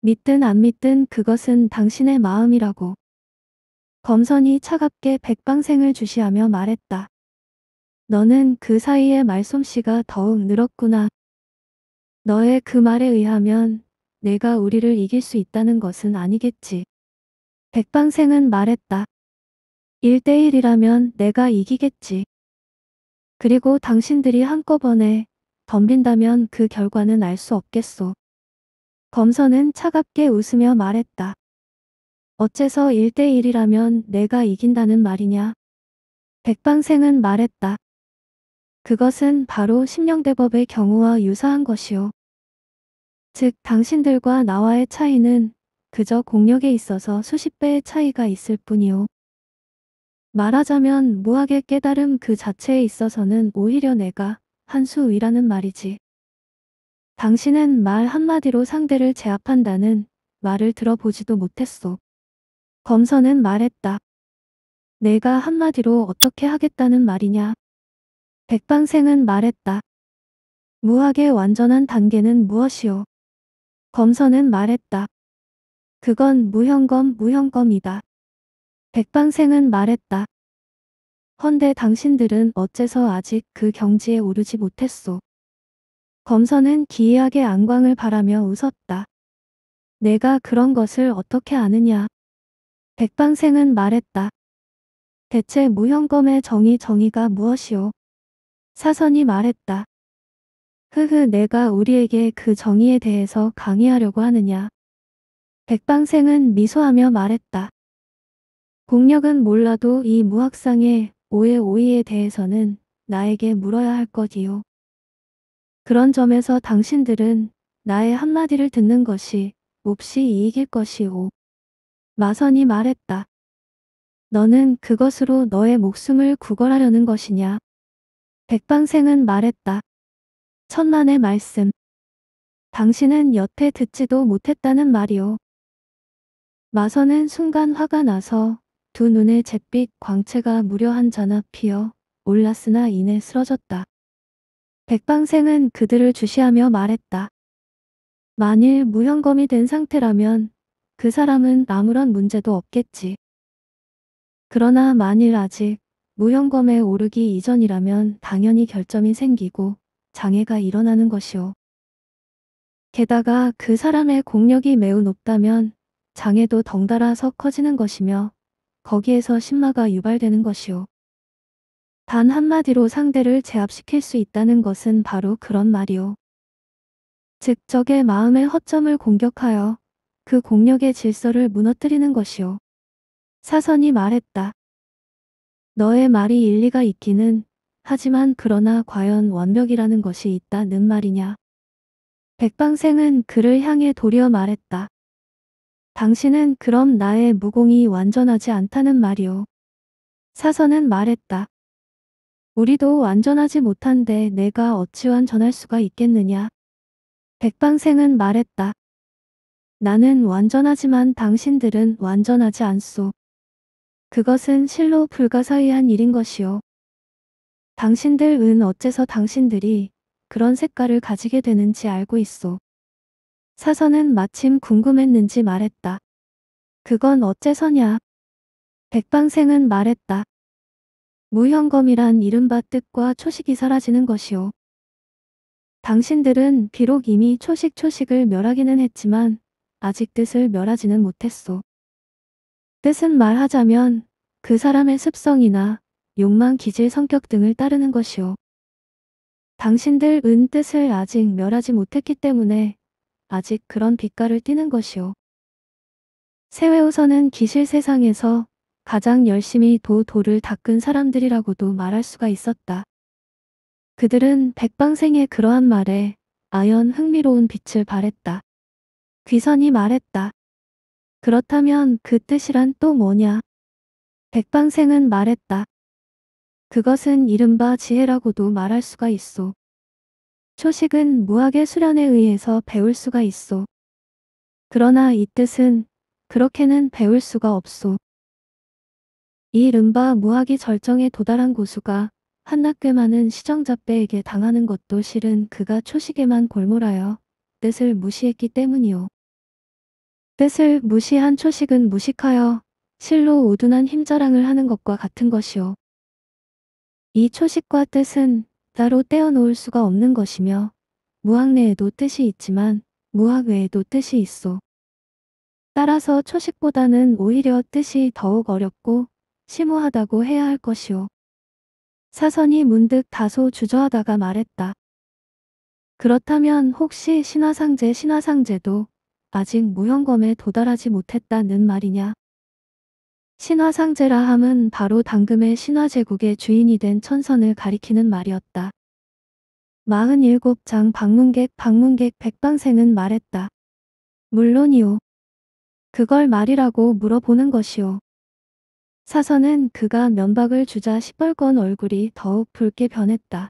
믿든 안 믿든 그것은 당신의 마음이라고. 검선이 차갑게 백방생을 주시하며 말했다. 너는 그 사이에 말솜씨가 더욱 늘었구나. 너의 그 말에 의하면 내가 우리를 이길 수 있다는 것은 아니겠지. 백방생은 말했다. 1대1이라면 내가 이기겠지. 그리고 당신들이 한꺼번에 덤빈다면 그 결과는 알 수 없겠소. 검선은 차갑게 웃으며 말했다. 어째서 1대1이라면 내가 이긴다는 말이냐? 백방생은 말했다. 그것은 바로 심령대법의 경우와 유사한 것이오. 즉 당신들과 나와의 차이는 그저 공력에 있어서 수십 배의 차이가 있을 뿐이오. 말하자면 무학의 깨달음 그 자체에 있어서는 오히려 내가 한 수 위라는 말이지. 당신은 말 한마디로 상대를 제압한다는 말을 들어보지도 못했소. 검선은 말했다. 내가 한마디로 어떻게 하겠다는 말이냐. 백방생은 말했다. 무학의 완전한 단계는 무엇이오? 검선은 말했다. 그건 무형검 무형검이다. 백방생은 말했다. 헌데 당신들은 어째서 아직 그 경지에 오르지 못했소. 검선은 기이하게 안광을 바라며 웃었다. 내가 그런 것을 어떻게 아느냐. 백방생은 말했다. 대체 무형검의 정의 정의가 무엇이오? 사선이 말했다. 흐흐 내가 우리에게 그 정의에 대해서 강의하려고 하느냐. 백방생은 미소하며 말했다. 공력은 몰라도 이 무학상의 오해 오의에 대해서는 나에게 물어야 할 것이요. 그런 점에서 당신들은 나의 한마디를 듣는 것이 몹시 이익일 것이오. 마선이 말했다. 너는 그것으로 너의 목숨을 구걸하려는 것이냐. 백방생은 말했다. 천만의 말씀. 당신은 여태 듣지도 못했다는 말이오. 마선은 순간 화가 나서 두 눈의 잿빛 광채가 무려 한 잔아 피어 올랐으나 이내 쓰러졌다. 백방생은 그들을 주시하며 말했다. 만일 무형검이 된 상태라면 그 사람은 아무런 문제도 없겠지. 그러나 만일 아직 무형검에 오르기 이전이라면 당연히 결점이 생기고 장애가 일어나는 것이오. 게다가 그 사람의 공력이 매우 높다면 장애도 덩달아서 커지는 것이며 거기에서 신마가 유발되는 것이오. 단 한마디로 상대를 제압시킬 수 있다는 것은 바로 그런 말이오. 즉 적의 마음의 허점을 공격하여 그 공력의 질서를 무너뜨리는 것이오. 사선이 말했다. 너의 말이 일리가 있기는 하지만 그러나 과연 완벽이라는 것이 있다는 말이냐. 백방생은 그를 향해 도려 말했다. 당신은 그럼 나의 무공이 완전하지 않다는 말이오. 사선은 말했다. 우리도 완전하지 못한데 내가 어찌완 전할 수가 있겠느냐. 백방생은 말했다. 나는 완전하지만 당신들은 완전하지 않소. 그것은 실로 불가사의한 일인 것이요. 당신들은 어째서 당신들이 그런 색깔을 가지게 되는지 알고 있소. 사선은 마침 궁금했는지 말했다. 그건 어째서냐? 백방생은 말했다. 무현검이란 이른바 뜻과 초식이 사라지는 것이오. 당신들은 비록 이미 초식 초식을 멸하기는 했지만 아직 뜻을 멸하지는 못했소. 뜻은 말하자면 그 사람의 습성이나 욕망 기질 성격 등을 따르는 것이오. 당신들은 뜻을 아직 멸하지 못했기 때문에 아직 그런 빛깔을 띠는 것이오. 세외우선은 기실 세상에서 가장 열심히 도 도를 닦은 사람들이라고도 말할 수가 있었다. 그들은 백방생의 그러한 말에 아연 흥미로운 빛을 발했다. 귀선이 말했다. 그렇다면 그 뜻이란 또 뭐냐? 백방생은 말했다. 그것은 이른바 지혜라고도 말할 수가 있어. 초식은 무학의 수련에 의해서 배울 수가 있어. 그러나 이 뜻은 그렇게는 배울 수가 없소. 이른바 무학이 절정에 도달한 고수가 한낱꽤 많은 시정잡배에게 당하는 것도 실은 그가 초식에만 골몰하여 뜻을 무시했기 때문이오 뜻을 무시한 초식은 무식하여 실로 우둔한 힘자랑을 하는 것과 같은 것이오이 초식과 뜻은 따로 떼어놓을 수가 없는 것이며 무학 내에도 뜻이 있지만 무학 외에도 뜻이 있어. 따라서 초식보다는 오히려 뜻이 더욱 어렵고 심오하다고 해야 할 것이오. 사선이 문득 다소 주저하다가 말했다. 그렇다면 혹시 신화상제 신화상제도 아직 무형검에 도달하지 못했다는 말이냐? 신화상제라 함은 바로 당금의 신화제국의 주인이 된 천선을 가리키는 말이었다. 47장 방문객 방문객 백방생은 말했다. 물론이오. 그걸 말이라고 물어보는 것이오. 사선은 그가 면박을 주자 시뻘건 얼굴이 더욱 붉게 변했다.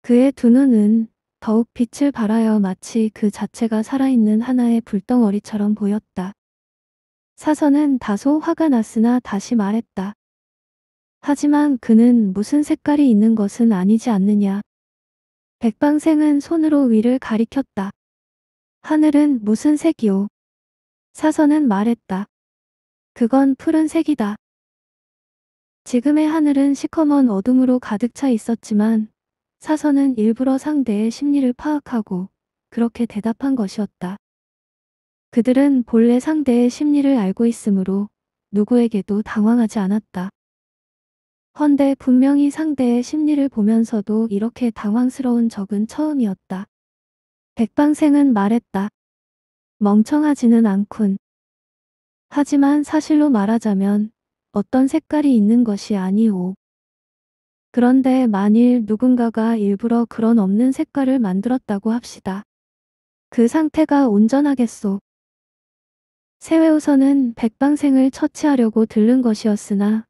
그의 두 눈은 더욱 빛을 발하여 마치 그 자체가 살아있는 하나의 불덩어리처럼 보였다. 사선은 다소 화가 났으나 다시 말했다. 하지만 그는 무슨 색깔이 있는 것은 아니지 않느냐. 백방생은 손으로 위를 가리켰다. 하늘은 무슨 색이오? 사선은 말했다. 그건 푸른색이다. 지금의 하늘은 시커먼 어둠으로 가득 차 있었지만 사선은 일부러 상대의 심리를 파악하고 그렇게 대답한 것이었다. 그들은 본래 상대의 심리를 알고 있으므로 누구에게도 당황하지 않았다. 헌데 분명히 상대의 심리를 보면서도 이렇게 당황스러운 적은 처음이었다. 백방생은 말했다. 멍청하지는 않군. 하지만 사실로 말하자면 어떤 색깔이 있는 것이 아니오. 그런데 만일 누군가가 일부러 그런 없는 색깔을 만들었다고 합시다. 그 상태가 온전하겠소. 세외우선은 백방생을 처치하려고 들른 것이었으나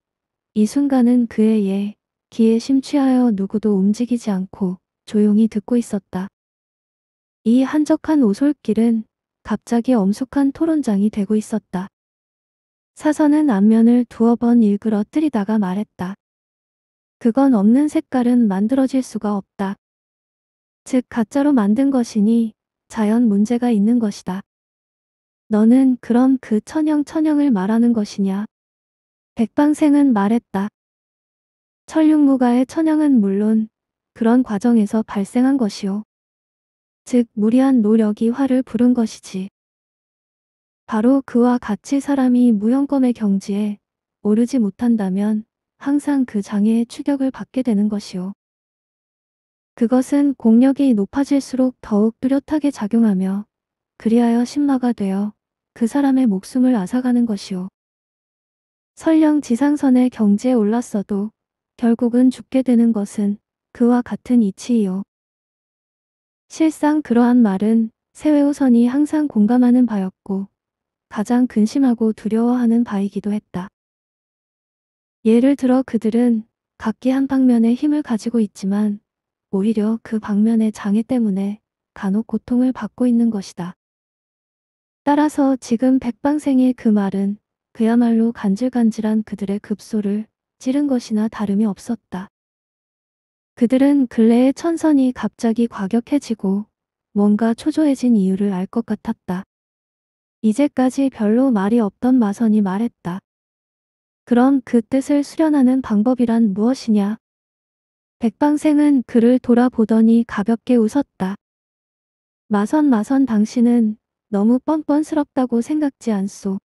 이 순간은 그의 예, 기에 심취하여 누구도 움직이지 않고 조용히 듣고 있었다. 이 한적한 오솔길은 갑자기 엄숙한 토론장이 되고 있었다. 사선은 앞면을 두어 번 일그러뜨리다가 말했다. 그건 없는 색깔은 만들어질 수가 없다. 즉 가짜로 만든 것이니 자연 문제가 있는 것이다. 너는 그럼 그천형천형을 말하는 것이냐? 백방생은 말했다. 천륙무가의천형은 물론 그런 과정에서 발생한 것이오. 즉 무리한 노력이 화를 부른 것이지. 바로 그와 같이 사람이 무형검의 경지에 오르지 못한다면 항상 그 장애의 추격을 받게 되는 것이요. 그것은 공력이 높아질수록 더욱 뚜렷하게 작용하며 그리하여 신마가 되어 그 사람의 목숨을 앗아가는 것이요. 설령 지상선의 경지에 올랐어도 결국은 죽게 되는 것은 그와 같은 이치이요. 실상 그러한 말은 세외호선이 항상 공감하는 바였고 가장 근심하고 두려워하는 바이기도 했다. 예를 들어 그들은 각기 한 방면의 힘을 가지고 있지만 오히려 그 방면의 장애 때문에 간혹 고통을 받고 있는 것이다. 따라서 지금 백방생의 그 말은 그야말로 간질간질한 그들의 급소를 찌른 것이나 다름이 없었다. 그들은 근래의 천선이 갑자기 과격해지고 뭔가 초조해진 이유를 알 것 같았다. 이제까지 별로 말이 없던 마선이 말했다. 그럼 그 뜻을 수련하는 방법이란 무엇이냐? 백방생은 그를 돌아보더니 가볍게 웃었다. 마선 마선 당신은 너무 뻔뻔스럽다고 생각지 않소.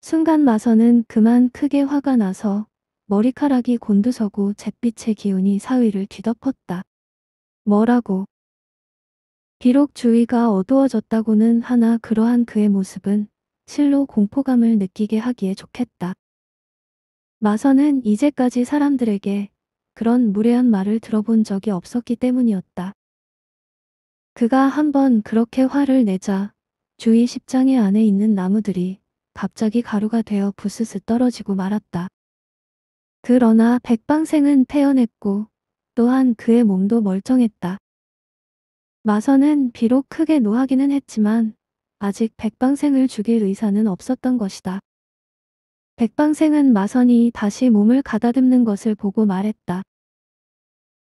순간 마선은 그만 크게 화가 나서 머리카락이 곤두서고 잿빛의 기운이 사위를 뒤덮었다. 뭐라고? 비록 주위가 어두워졌다고는 하나 그러한 그의 모습은 실로 공포감을 느끼게 하기에 좋겠다. 마선은 이제까지 사람들에게 그런 무례한 말을 들어본 적이 없었기 때문이었다. 그가 한 번 그렇게 화를 내자 주위 십장의 안에 있는 나무들이 갑자기 가루가 되어 부스스 떨어지고 말았다. 그러나 백방생은 태어냈고 또한 그의 몸도 멀쩡했다. 마선은 비록 크게 노하기는 했지만 아직 백방생을 죽일 의사는 없었던 것이다. 백방생은 마선이 다시 몸을 가다듬는 것을 보고 말했다.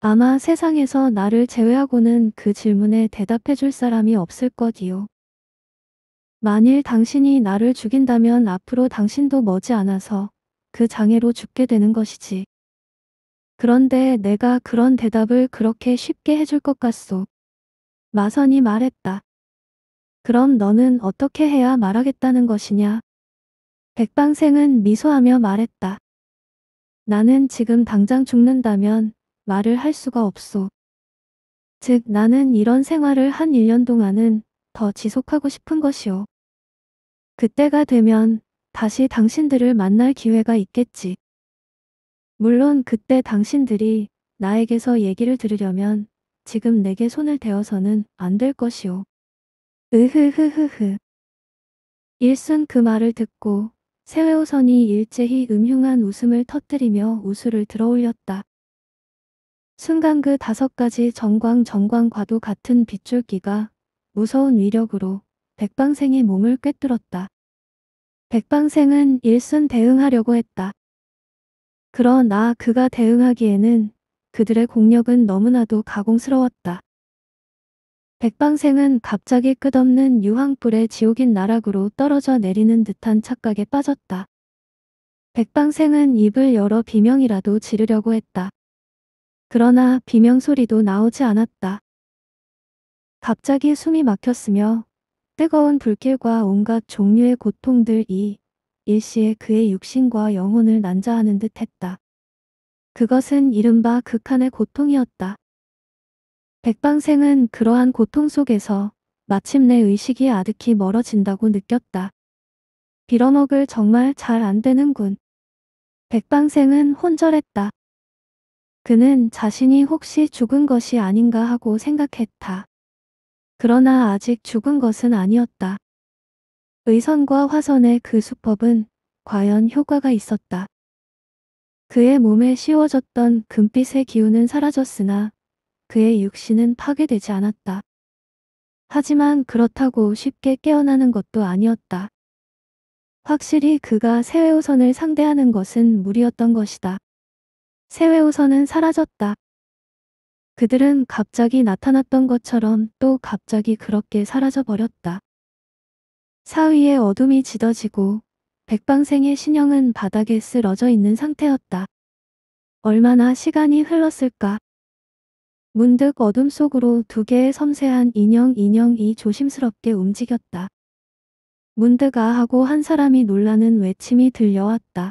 아마 세상에서 나를 제외하고는 그 질문에 대답해 줄 사람이 없을 것이요. 만일 당신이 나를 죽인다면 앞으로 당신도 머지않아서 그 장애로 죽게 되는 것이지. 그런데 내가 그런 대답을 그렇게 쉽게 해줄 것 같소. 마선이 말했다. 그럼 너는 어떻게 해야 말하겠다는 것이냐? 백방생은 미소하며 말했다. 나는 지금 당장 죽는다면 말을 할 수가 없소. 즉 나는 이런 생활을 한 1년 동안은 더 지속하고 싶은 것이오. 그때가 되면 다시 당신들을 만날 기회가 있겠지. 물론 그때 당신들이 나에게서 얘기를 들으려면 지금 내게 손을 대어서는 안 될 것이오. 으흐흐흐흐. 일순 그 말을 듣고 세회호선이 일제히 음흉한 웃음을 터뜨리며 우수를 들어올렸다. 순간 그 다섯 가지 정광 정광과도 같은 빗줄기가 무서운 위력으로 백방생의 몸을 꿰뚫었다. 백방생은 일순 대응하려고 했다. 그러나 그가 대응하기에는 그들의 공력은 너무나도 가공스러웠다. 백방생은 갑자기 끝없는 유황불의 지옥인 나락으로 떨어져 내리는 듯한 착각에 빠졌다. 백방생은 입을 열어 비명이라도 지르려고 했다. 그러나 비명 소리도 나오지 않았다. 갑자기 숨이 막혔으며 뜨거운 불길과 온갖 종류의 고통들이 일시에 그의 육신과 영혼을 난자하는 듯 했다. 그것은 이른바 극한의 고통이었다. 백방생은 그러한 고통 속에서 마침내 의식이 아득히 멀어진다고 느꼈다. 빌어먹을 정말 잘 안 되는군. 백방생은 혼절했다. 그는 자신이 혹시 죽은 것이 아닌가 하고 생각했다. 그러나 아직 죽은 것은 아니었다. 의선과 화선의 그 수법은 과연 효과가 있었다. 그의 몸에 씌워졌던 금빛의 기운은 사라졌으나 그의 육신은 파괴되지 않았다. 하지만 그렇다고 쉽게 깨어나는 것도 아니었다. 확실히 그가 세회호선을 상대하는 것은 무리였던 것이다. 세회호선은 사라졌다. 그들은 갑자기 나타났던 것처럼 또 갑자기 그렇게 사라져버렸다. 사위의 어둠이 짙어지고 백방생의 신형은 바닥에 쓰러져 있는 상태였다. 얼마나 시간이 흘렀을까? 문득 어둠 속으로 두 개의 섬세한 인형 인형이 조심스럽게 움직였다. 문득 아 하고 한 사람이 놀라는 외침이 들려왔다.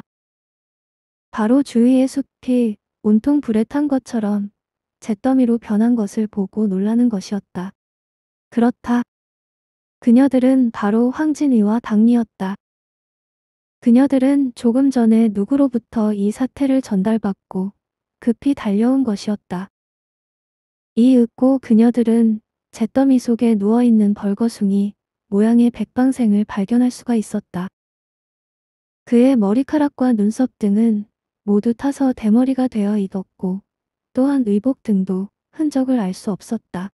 바로 주위의 숲이 온통 불에 탄 것처럼 잿더미로 변한 것을 보고 놀라는 것이었다. 그렇다. 그녀들은 바로 황진이와 당리였다. 그녀들은 조금 전에 누구로부터 이 사태를 전달받고 급히 달려온 것이었다. 이 윽고 그녀들은 잿더미 속에 누워있는 벌거숭이 모양의 백방생을 발견할 수가 있었다. 그의 머리카락과 눈썹 등은 모두 타서 대머리가 되어 익었고 또한 의복 등도 흔적을 알 수 없었다.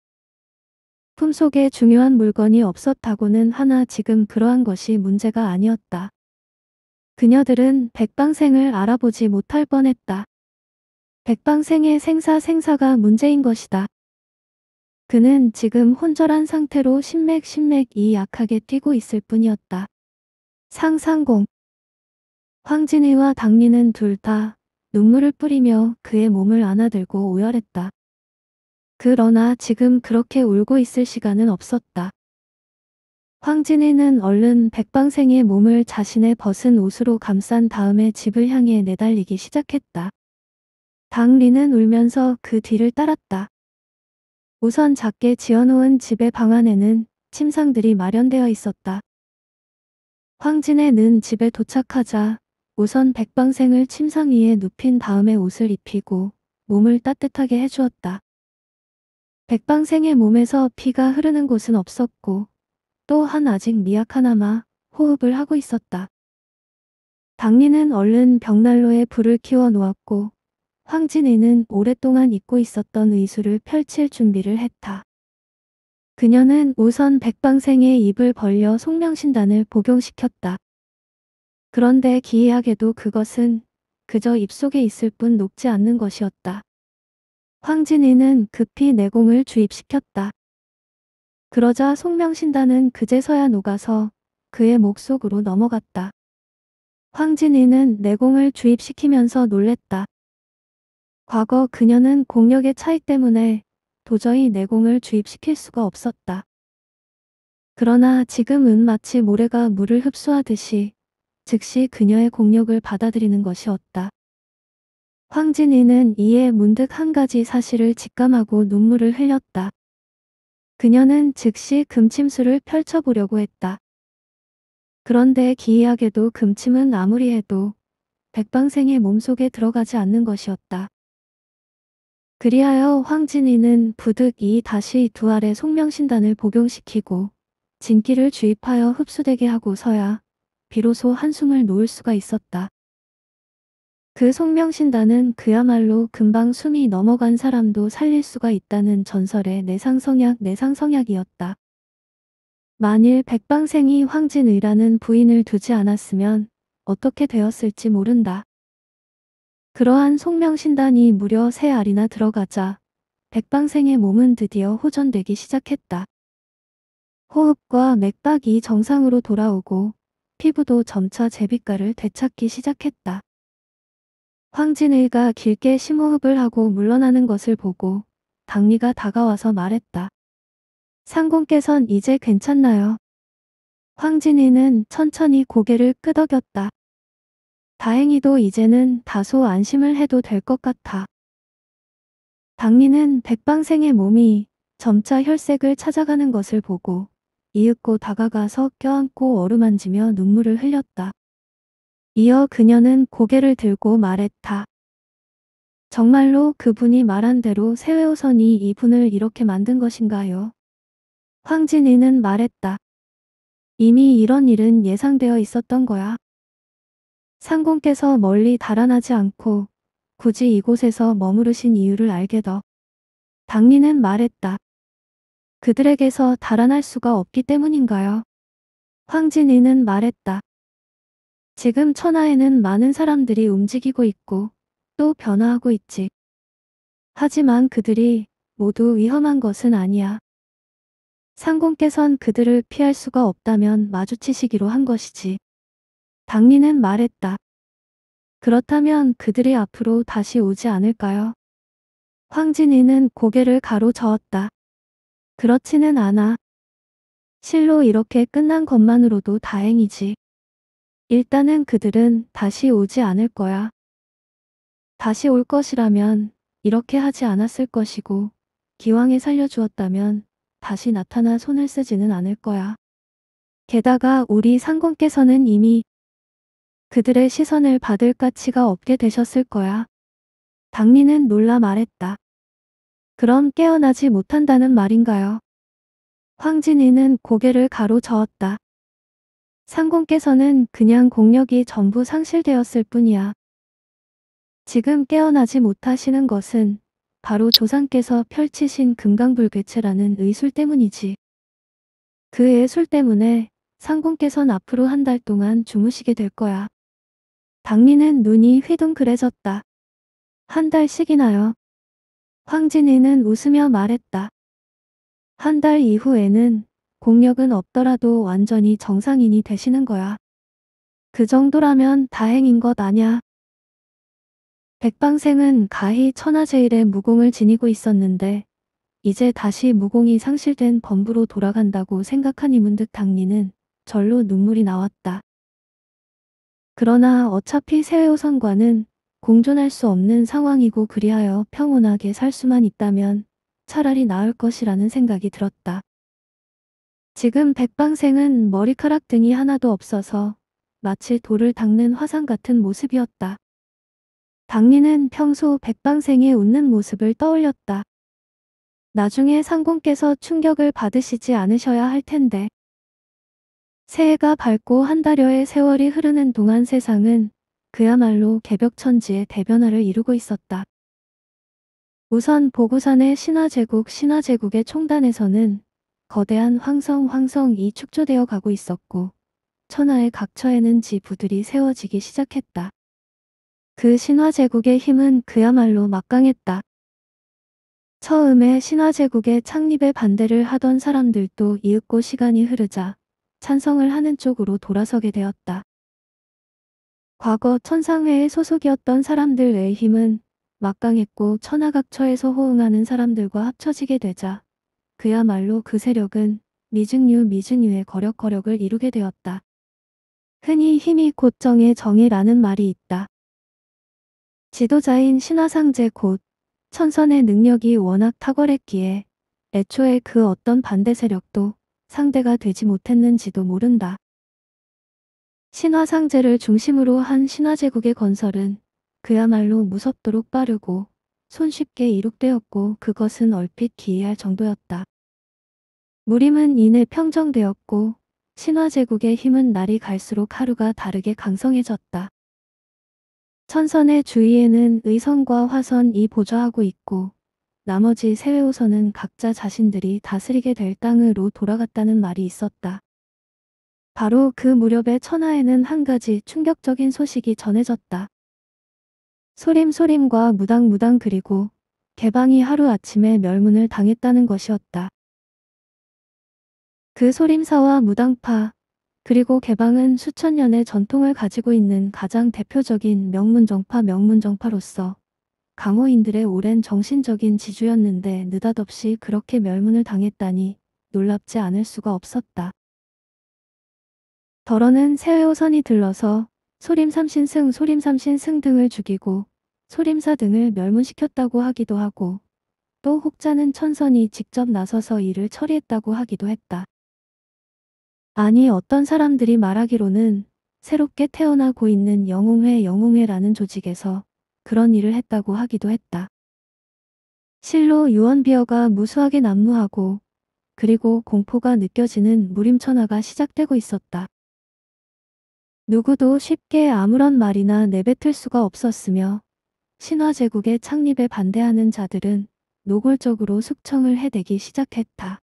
품속에 중요한 물건이 없었다고는 하나 지금 그러한 것이 문제가 아니었다. 그녀들은 백방생을 알아보지 못할 뻔했다. 백방생의 생사 생사가 문제인 것이다. 그는 지금 혼절한 상태로 신맥 신맥이 약하게 뛰고 있을 뿐이었다. 상상공 황진이와 당리는 둘 다 눈물을 뿌리며 그의 몸을 안아들고 오열했다. 그러나 지금 그렇게 울고 있을 시간은 없었다. 황진이는 얼른 백방생의 몸을 자신의 벗은 옷으로 감싼 다음에 집을 향해 내달리기 시작했다. 당리는 울면서 그 뒤를 따랐다. 우선 작게 지어놓은 집의 방 안에는 침상들이 마련되어 있었다. 황진애는 집에 도착하자 우선 백방생을 침상 위에 눕힌 다음에 옷을 입히고 몸을 따뜻하게 해주었다. 백방생의 몸에서 피가 흐르는 곳은 없었고 또한 아직 미약하나마 호흡을 하고 있었다. 당리는 얼른 벽난로에 불을 키워 놓았고 황진이는 오랫동안 잊고 있었던 의수를 펼칠 준비를 했다. 그녀는 우선 백방생의 입을 벌려 속명신단을 복용시켰다. 그런데 기이하게도 그것은 그저 입속에 있을 뿐 녹지 않는 것이었다. 황진이는 급히 내공을 주입시켰다. 그러자 송명신단은 그제서야 녹아서 그의 목속으로 넘어갔다. 황진이는 내공을 주입시키면서 놀랬다. 과거 그녀는 공력의 차이 때문에 도저히 내공을 주입시킬 수가 없었다. 그러나 지금은 마치 모래가 물을 흡수하듯이 즉시 그녀의 공력을 받아들이는 것이었다. 황진이는 이에 문득 한 가지 사실을 직감하고 눈물을 흘렸다. 그녀는 즉시 금침술을 펼쳐보려고 했다. 그런데 기이하게도 금침은 아무리 해도 백방생의 몸속에 들어가지 않는 것이었다. 그리하여 황진이는 부득이 다시 두 알의 속명신단을 복용시키고 진기를 주입하여 흡수되게 하고서야 비로소 한숨을 놓을 수가 있었다. 그 송명신단은 그야말로 금방 숨이 넘어간 사람도 살릴 수가 있다는 전설의 내상성약 내상성약이었다. 만일 백방생이 황진의라는 부인을 두지 않았으면 어떻게 되었을지 모른다. 그러한 송명신단이 무려 세 알이나 들어가자 백방생의 몸은 드디어 호전되기 시작했다. 호흡과 맥박이 정상으로 돌아오고 피부도 점차 제빛깔을 되찾기 시작했다. 황진의가 길게 심호흡을 하고 물러나는 것을 보고 당리가 다가와서 말했다. 상공께선 이제 괜찮나요? 황진이는 천천히 고개를 끄덕였다. 다행히도 이제는 다소 안심을 해도 될 것 같아. 당리는 백방생의 몸이 점차 혈색을 찾아가는 것을 보고 이윽고 다가가서 껴안고 어루만지며 눈물을 흘렸다. 이어 그녀는 고개를 들고 말했다. 정말로 그분이 말한 대로 새회우선이 이분을 이렇게 만든 것인가요? 황진이는 말했다. 이미 이런 일은 예상되어 있었던 거야. 상공께서 멀리 달아나지 않고 굳이 이곳에서 머무르신 이유를 알게 더. 당리는 말했다. 그들에게서 달아날 수가 없기 때문인가요? 황진이는 말했다. 지금 천하에는 많은 사람들이 움직이고 있고 또 변화하고 있지. 하지만 그들이 모두 위험한 것은 아니야. 상공께선 그들을 피할 수가 없다면 마주치시기로 한 것이지. 당리는 말했다. 그렇다면 그들이 앞으로 다시 오지 않을까요? 황진이는 고개를 가로저었다. 그렇지는 않아. 실로 이렇게 끝난 것만으로도 다행이지. 일단은 그들은 다시 오지 않을 거야. 다시 올 것이라면 이렇게 하지 않았을 것이고 기왕에 살려주었다면 다시 나타나 손을 쓰지는 않을 거야. 게다가 우리 상공께서는 이미 그들의 시선을 받을 가치가 없게 되셨을 거야. 당리는 놀라 말했다. 그럼 깨어나지 못한다는 말인가요? 황진이는 고개를 가로저었다. 상공께서는 그냥 공력이 전부 상실되었을 뿐이야. 지금 깨어나지 못하시는 것은 바로 조상께서 펼치신 금강불괴체라는 의술 때문이지. 그 예술 때문에 상공께선 앞으로 한 달 동안 주무시게 될 거야. 박민은 눈이 휘둥그레졌다. 한 달씩이나요. 황진이는 웃으며 말했다. 한 달 이후에는 공력은 없더라도 완전히 정상인이 되시는 거야. 그 정도라면 다행인 것 아냐. 백방생은 가히 천하제일의 무공을 지니고 있었는데 이제 다시 무공이 상실된 범부로 돌아간다고 생각한이 문득 당리는 절로 눈물이 나왔다. 그러나 어차피 세외호선과는 공존할 수 없는 상황이고 그리하여 평온하게 살 수만 있다면 차라리 나을 것이라는 생각이 들었다. 지금 백방생은 머리카락 등이 하나도 없어서 마치 돌을 닦는 화상 같은 모습이었다. 당리는 평소 백방생의 웃는 모습을 떠올렸다. 나중에 상공께서 충격을 받으시지 않으셔야 할 텐데. 새해가 밝고 한 달여의 세월이 흐르는 동안 세상은 그야말로 개벽천지의 대변화를 이루고 있었다. 우선 보고산의 신화제국 신화제국의 총단에서는 거대한 황성 황성이 축조되어 가고 있었고 천하의 각처에는 지부들이 세워지기 시작했다. 그 신화제국의 힘은 그야말로 막강했다. 처음에 신화제국의 창립에 반대를 하던 사람들도 이윽고 시간이 흐르자 찬성을 하는 쪽으로 돌아서게 되었다. 과거 천상회의 소속이었던 사람들의 힘은 막강했고 천하각처에서 호응하는 사람들과 합쳐지게 되자 그야말로 그 세력은 미증류 미증유의 거력거력을 이루게 되었다. 흔히 힘이 곧정의 정의라는 말이 있다. 지도자인 신화상제 곧 천선의 능력이 워낙 탁월했기에 애초에 그 어떤 반대 세력도 상대가 되지 못했는지도 모른다. 신화상제를 중심으로 한 신화제국의 건설은 그야말로 무섭도록 빠르고 손쉽게 이룩되었고 그것은 얼핏 기이할 정도였다. 무림은 이내 평정되었고 신화제국의 힘은 날이 갈수록 하루가 다르게 강성해졌다. 천선의 주위에는 의선과 화선이 보좌하고 있고 나머지 세외호선은 각자 자신들이 다스리게 될 땅으로 돌아갔다는 말이 있었다. 바로 그 무렵에 천하에는 한 가지 충격적인 소식이 전해졌다. 소림소림과 무당무당 그리고 개방이 하루아침에 멸문을 당했다는 것이었다. 그 소림사와 무당파 그리고 개방은 수천 년의 전통을 가지고 있는 가장 대표적인 명문정파 명문정파로서 강호인들의 오랜 정신적인 지주였는데 느닷없이 그렇게 멸문을 당했다니 놀랍지 않을 수가 없었다. 더러는 새회호선이 들러서 소림삼신승 소림삼신승 등을 죽이고 소림사 등을 멸문시켰다고 하기도 하고 또 혹자는 천선이 직접 나서서 일을 처리했다고 하기도 했다. 아니 어떤 사람들이 말하기로는 새롭게 태어나고 있는 영웅회 영웅회라는 조직에서 그런 일을 했다고 하기도 했다. 실로 유언비어가 무수하게 난무하고 그리고 공포가 느껴지는 무림천하가 시작되고 있었다. 누구도 쉽게 아무런 말이나 내뱉을 수가 없었으며 신화제국의 창립에 반대하는 자들은 노골적으로 숙청을 해대기 시작했다.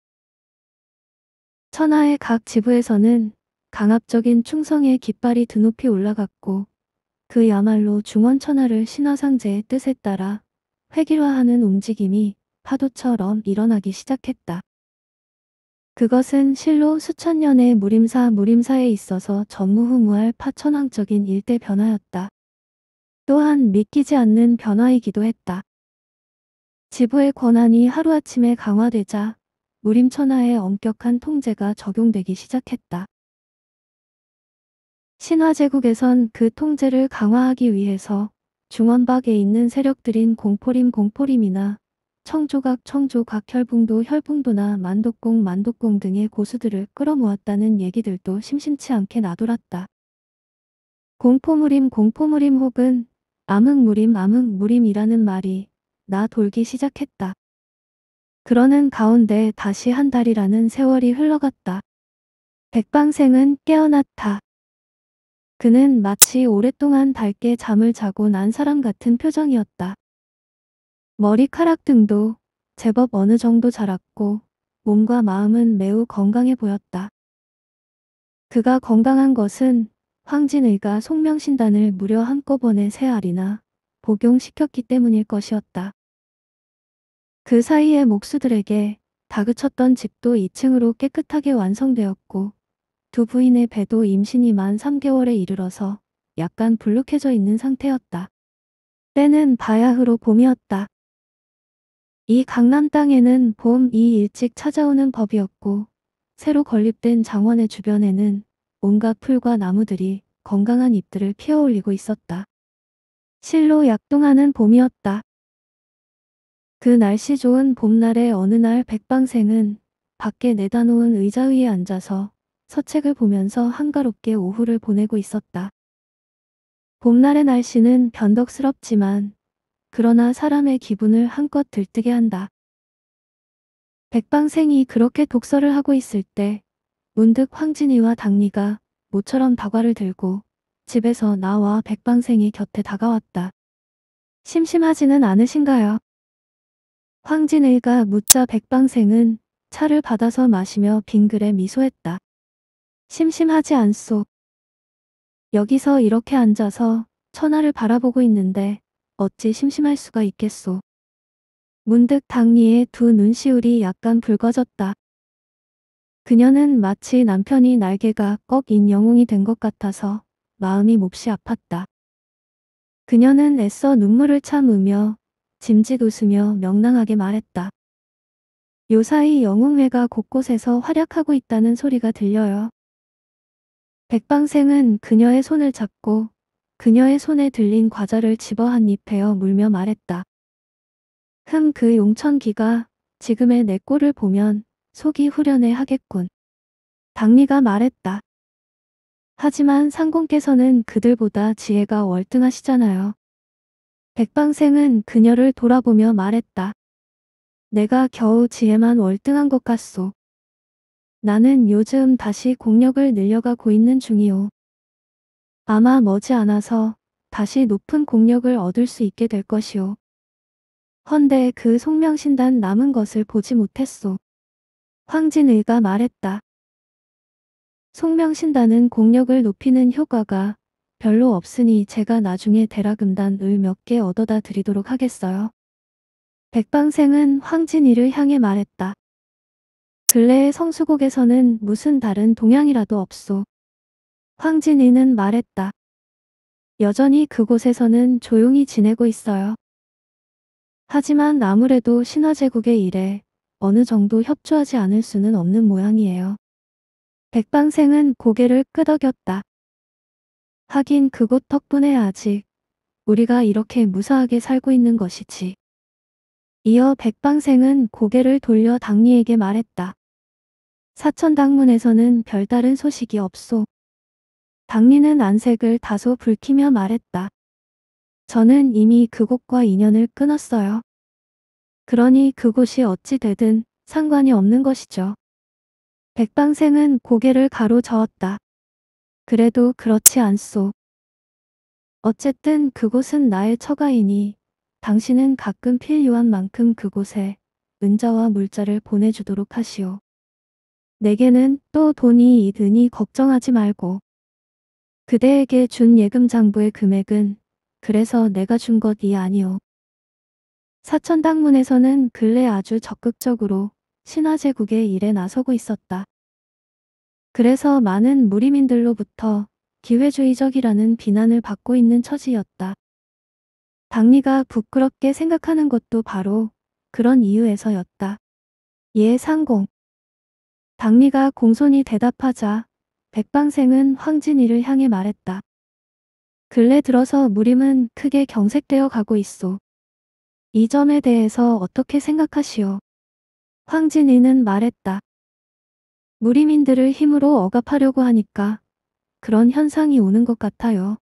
천하의 각 지부에서는 강압적인 충성의 깃발이 드높이 올라갔고 그야말로 중원천하를 신화상제의 뜻에 따라 획일화하는 움직임이 파도처럼 일어나기 시작했다. 그것은 실로 수천 년의 무림사 무림사에 있어서 전무후무할 파천왕적인 일대 변화였다. 또한 믿기지 않는 변화이기도 했다. 지부의 권한이 하루아침에 강화되자 무림천하에 엄격한 통제가 적용되기 시작했다. 신화제국에선 그 통제를 강화하기 위해서 중원박에 있는 세력들인 공포림 공포림이나 청조각 청조각 혈붕도 혈붕도나 만독공 만독공 등의 고수들을 끌어모았다는 얘기들도 심심치 않게 나돌았다. 공포무림 공포무림 혹은 암흑무림 암흑무림이라는 말이 나 돌기 시작했다. 그러는 가운데 다시 한 달이라는 세월이 흘러갔다. 백방생은 깨어났다. 그는 마치 오랫동안 밝게 잠을 자고 난 사람 같은 표정이었다. 머리카락 등도 제법 어느 정도 자랐고 몸과 마음은 매우 건강해 보였다. 그가 건강한 것은 황진의가 송명신단을 무려 한꺼번에 세 알이나 복용시켰기 때문일 것이었다. 그 사이에 목수들에게 다그쳤던 집도 2층으로 깨끗하게 완성되었고 두 부인의 배도 임신이 만 3개월에 이르러서 약간 불룩해져 있는 상태였다. 때는 바야흐로 봄이었다. 이 강남 땅에는 봄이 일찍 찾아오는 법이었고 새로 건립된 장원의 주변에는 온갖 풀과 나무들이 건강한 잎들을 피어올리고 있었다. 실로 약동하는 봄이었다. 그 날씨 좋은 봄날의 어느 날 백방생은 밖에 내다놓은 의자 위에 앉아서 서책을 보면서 한가롭게 오후를 보내고 있었다. 봄날의 날씨는 변덕스럽지만 그러나 사람의 기분을 한껏 들뜨게 한다. 백방생이 그렇게 독서를 하고 있을 때 문득 황진이와 당리가 모처럼 다과를 들고 집에서 나와 백방생이 곁에 다가왔다. 심심하지는 않으신가요? 황진의가 묻자 백방생은 차를 받아서 마시며 빙그레 미소했다. 심심하지 않소. 여기서 이렇게 앉아서 천하를 바라보고 있는데 어찌 심심할 수가 있겠소. 문득 당리의 두 눈시울이 약간 붉어졌다. 그녀는 마치 남편이 날개가 꺾인 영웅이 된 것 같아서 마음이 몹시 아팠다. 그녀는 애써 눈물을 참으며 짐짓 웃으며 명랑하게 말했다. 요사이 영웅회가 곳곳에서 활약하고 있다는 소리가 들려요. 백방생은 그녀의 손을 잡고 그녀의 손에 들린 과자를 집어 한 입 베어 물며 말했다. 흠 그 용천기가 지금의 내 꼴을 보면 속이 후련해 하겠군. 당리가 말했다. 하지만 상공께서는 그들보다 지혜가 월등하시잖아요. 백방생은 그녀를 돌아보며 말했다. 내가 겨우 지혜만 월등한 것 같소. 나는 요즘 다시 공력을 늘려가고 있는 중이오. 아마 머지않아서 다시 높은 공력을 얻을 수 있게 될 것이오. 헌데 그 송명신단 남은 것을 보지 못했소. 황진의가 말했다. 송명신단은 공력을 높이는 효과가 별로 없으니 제가 나중에 대라금단을 몇 개 얻어다 드리도록 하겠어요. 백방생은 황진이를 향해 말했다. 근래의 성수곡에서는 무슨 다른 동향이라도 없소. 황진이는 말했다. 여전히 그곳에서는 조용히 지내고 있어요. 하지만 아무래도 신화제국의 일에 어느 정도 협조하지 않을 수는 없는 모양이에요. 백방생은 고개를 끄덕였다. 하긴 그곳 덕분에 아직 우리가 이렇게 무사하게 살고 있는 것이지. 이어 백방생은 고개를 돌려 당리에게 말했다. 사천당문에서는 별다른 소식이 없소. 당리는 안색을 다소 불키며 말했다. 저는 이미 그곳과 인연을 끊었어요. 그러니 그곳이 어찌 되든 상관이 없는 것이죠. 백방생은 고개를 가로저었다. 그래도 그렇지 않소. 어쨌든 그곳은 나의 처가이니 당신은 가끔 필요한 만큼 그곳에 은자와 물자를 보내주도록 하시오. 내게는 또 돈이 이드니 걱정하지 말고. 그대에게 준 예금 장부의 금액은 그래서 내가 준 것이 아니오. 사천당문에서는 근래 아주 적극적으로 신화제국의 일에 나서고 있었다. 그래서 많은 무리민들로부터 기회주의적이라는 비난을 받고 있는 처지였다. 당리가 부끄럽게 생각하는 것도 바로 그런 이유에서였다. 예 상공. 당리가 공손히 대답하자 백방생은 황진이를 향해 말했다. 근래 들어서 무림은 크게 경색되어 가고 있소. 이 점에 대해서 어떻게 생각하시오? 황진이는 말했다. 무리민들을 힘으로 억압하려고 하니까 그런 현상이 오는 것 같아요.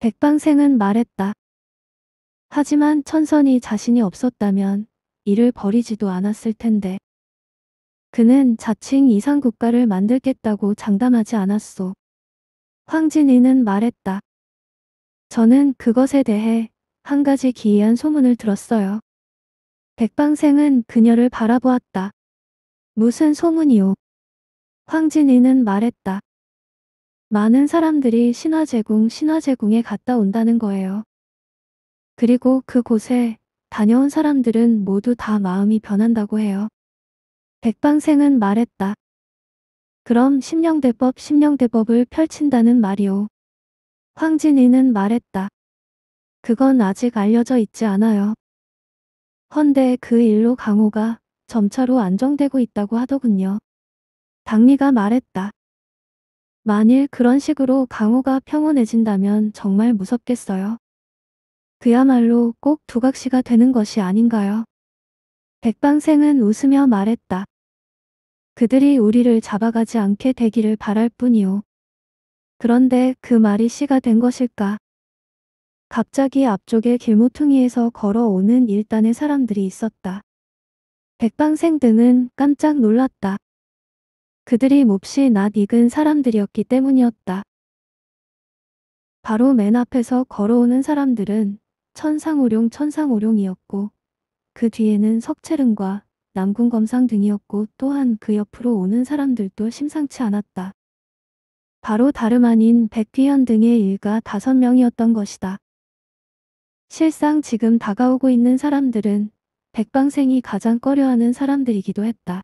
백방생은 말했다. 하지만 천선이 자신이 없었다면 이를 버리지도 않았을 텐데. 그는 자칭 이상 국가를 만들겠다고 장담하지 않았소. 황진이는 말했다. 저는 그것에 대해 한 가지 기이한 소문을 들었어요. 백방생은 그녀를 바라보았다. 무슨 소문이오? 황진이는 말했다. 많은 사람들이 신화제궁 신화제궁에 갔다 온다는 거예요. 그리고 그곳에 다녀온 사람들은 모두 다 마음이 변한다고 해요. 백방생은 말했다. 그럼 심령대법 심령대법을 펼친다는 말이오. 황진이는 말했다. 그건 아직 알려져 있지 않아요. 헌데 그 일로 강호가 점차로 안정되고 있다고 하더군요. 박리가 말했다. 만일 그런 식으로 강호가 평온해진다면 정말 무섭겠어요. 그야말로 꼭 두각시가 되는 것이 아닌가요? 백방생은 웃으며 말했다. 그들이 우리를 잡아가지 않게 되기를 바랄 뿐이오. 그런데 그 말이 시가 된 것일까? 갑자기 앞쪽에 길모퉁이에서 걸어오는 일단의 사람들이 있었다. 백방생 등은 깜짝 놀랐다. 그들이 몹시 낯익은 사람들이었기 때문이었다. 바로 맨 앞에서 걸어오는 사람들은 천상오룡 천상오룡이었고 그 뒤에는 석채릉과 남궁검상 등이었고 또한 그 옆으로 오는 사람들도 심상치 않았다. 바로 다름 아닌 백귀현 등의 일가 다섯 명이었던 것이다. 실상 지금 다가오고 있는 사람들은 백방생이 가장 꺼려하는 사람들이기도 했다.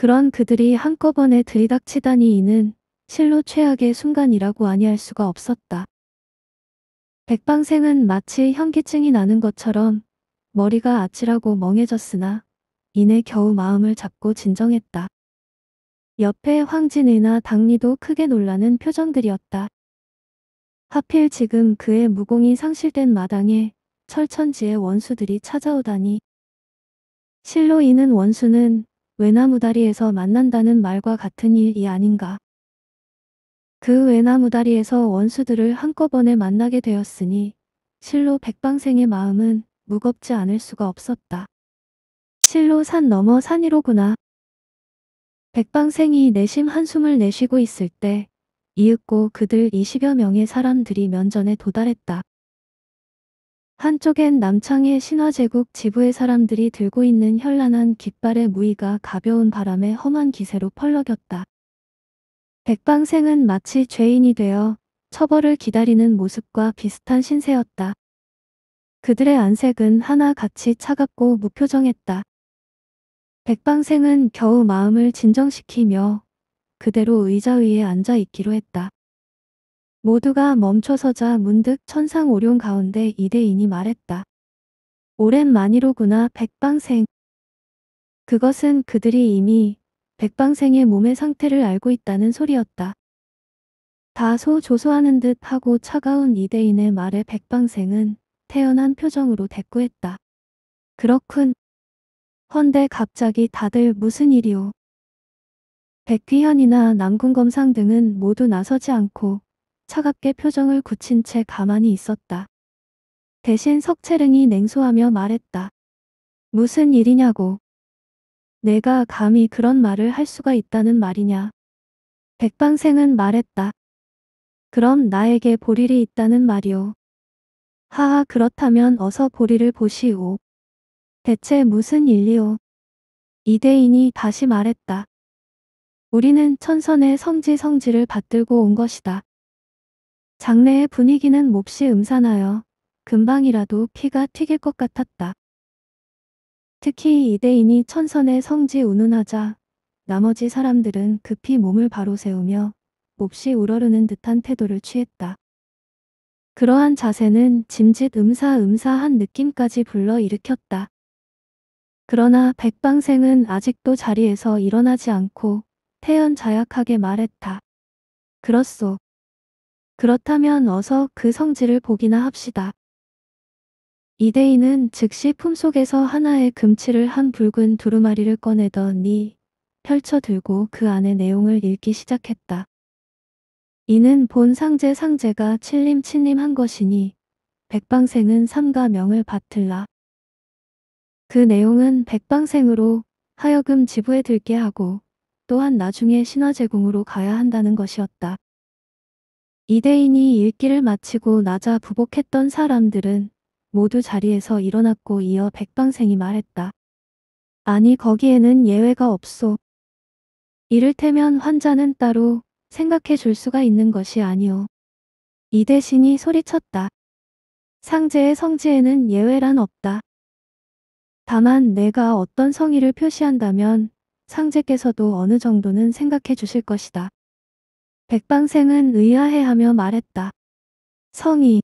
그런 그들이 한꺼번에 들이닥치다니 이는 실로 최악의 순간이라고 아니할 수가 없었다. 백방생은 마치 현기증이 나는 것처럼 머리가 아찔하고 멍해졌으나 이내 겨우 마음을 잡고 진정했다. 옆에 황진이나 당리도 크게 놀라는 표정들이었다. 하필 지금 그의 무공이 상실된 마당에 철천지의 원수들이 찾아오다니. 실로 이는 원수는 외나무다리에서 만난다는 말과 같은 일이 아닌가. 그 외나무다리에서 원수들을 한꺼번에 만나게 되었으니 실로 백방생의 마음은 무겁지 않을 수가 없었다. 실로 산 넘어 산이로구나. 백방생이 내심 한숨을 내쉬고 있을 때 이윽고 그들 20여 명의 사람들이 면전에 도달했다. 한쪽엔 남창의 신화제국 지부의 사람들이 들고 있는 현란한 깃발의 무늬가 가벼운 바람에 험한 기세로 펄럭였다. 백방생은 마치 죄인이 되어 처벌을 기다리는 모습과 비슷한 신세였다. 그들의 안색은 하나같이 차갑고 무표정했다. 백방생은 겨우 마음을 진정시키며 그대로 의자 위에 앉아 있기로 했다. 모두가 멈춰서자 문득 천상 오룡 가운데 이대인이 말했다. 오랜만이로구나 백방생. 그것은 그들이 이미 백방생의 몸의 상태를 알고 있다는 소리였다. 다소 조소하는 듯 하고 차가운 이대인의 말에 백방생은 태연한 표정으로 대꾸했다. 그렇군. 헌데 갑자기 다들 무슨 일이오. 백귀현이나 남궁검상 등은 모두 나서지 않고 차갑게 표정을 굳힌 채 가만히 있었다. 대신 석채릉이 냉소하며 말했다. 무슨 일이냐고. 내가 감히 그런 말을 할 수가 있다는 말이냐. 백방생은 말했다. 그럼 나에게 볼 일이 있다는 말이오. 하하 그렇다면 어서 보리를 보시오. 대체 무슨 일이오. 이대인이 다시 말했다. 우리는 천선의 성지 성지를 받들고 온 것이다. 장래의 분위기는 몹시 음산하여 금방이라도 피가 튀길 것 같았다. 특히 이대인이 천선의 성지 운운하자 나머지 사람들은 급히 몸을 바로 세우며 몹시 우러르는 듯한 태도를 취했다. 그러한 자세는 짐짓 음사음사한 느낌까지 불러일으켰다. 그러나 백방생은 아직도 자리에서 일어나지 않고 태연자약하게 말했다. 그렇소. 그렇다면 어서 그 성질을 보기나 합시다. 이대인은 즉시 품속에서 하나의 금치를 한 붉은 두루마리를 꺼내더니 펼쳐들고 그안에 내용을 읽기 시작했다. 이는 본 상제 상제가 칠림 칠림한 것이니 백방생은 삼가명을 받들라. 그 내용은 백방생으로 하여금 지부에 들게 하고 또한 나중에 신화제공으로 가야 한다는 것이었다. 이대인이 읽기를 마치고 낮아 부복했던 사람들은 모두 자리에서 일어났고 이어 백방생이 말했다. 아니 거기에는 예외가 없소. 이를테면 환자는 따로 생각해 줄 수가 있는 것이 아니오. 이 대신이 소리쳤다. 상제의 성지에는 예외란 없다. 다만 내가 어떤 성의를 표시한다면 상제께서도 어느 정도는 생각해 주실 것이다. 백방생은 의아해하며 말했다. 성이.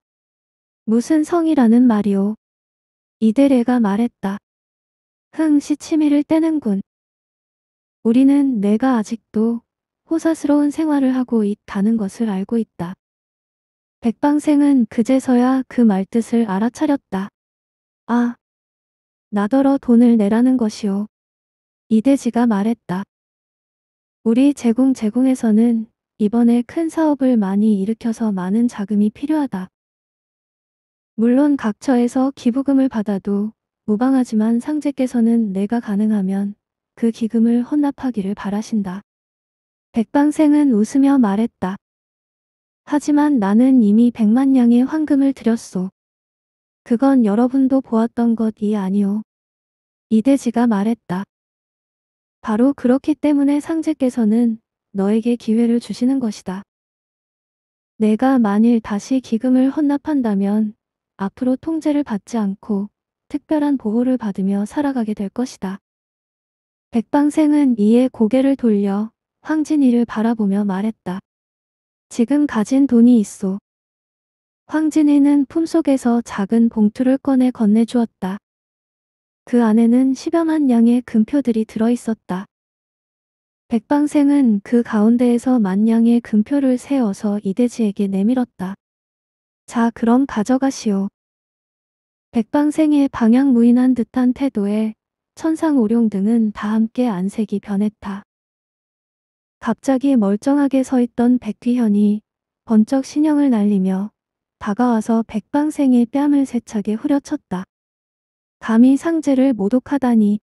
무슨 성이라는 말이오. 이대래가 말했다. 흥시 치밀을 떼는군. 우리는 내가 아직도 호사스러운 생활을 하고 있다는 것을 알고 있다. 백방생은 그제서야 그 말뜻을 알아차렸다. 아, 나더러 돈을 내라는 것이오. 이대지가 말했다. 우리 제공 제공에서는 이번에 큰 사업을 많이 일으켜서 많은 자금이 필요하다. 물론 각처에서 기부금을 받아도 무방하지만 상제께서는 내가 가능하면 그 기금을 헌납하기를 바라신다. 백방생은 웃으며 말했다. 하지만 나는 이미 백만 냥의 황금을 드렸소. 그건 여러분도 보았던 것이 아니오. 이대지가 말했다. 바로 그렇기 때문에 상제께서는 너에게 기회를 주시는 것이다. 내가 만일 다시 기금을 헌납한다면 앞으로 통제를 받지 않고 특별한 보호를 받으며 살아가게 될 것이다. 백방생은 이에 고개를 돌려 황진이를 바라보며 말했다. 지금 가진 돈이 있어. 황진이는 품속에서 작은 봉투를 꺼내 건네주었다. 그 안에는 1여만 양의 금표들이 들어있었다. 백방생은 그 가운데에서 만냥의 금표를 세어서 이대지에게 내밀었다. 자 그럼 가져가시오. 백방생의 방향무인한 듯한 태도에 천상 오룡 등은 다 함께 안색이 변했다. 갑자기 멀쩡하게 서 있던 백귀현이 번쩍 신형을 날리며 다가와서 백방생의 뺨을 세차게 후려쳤다. 감히 상제를 모독하다니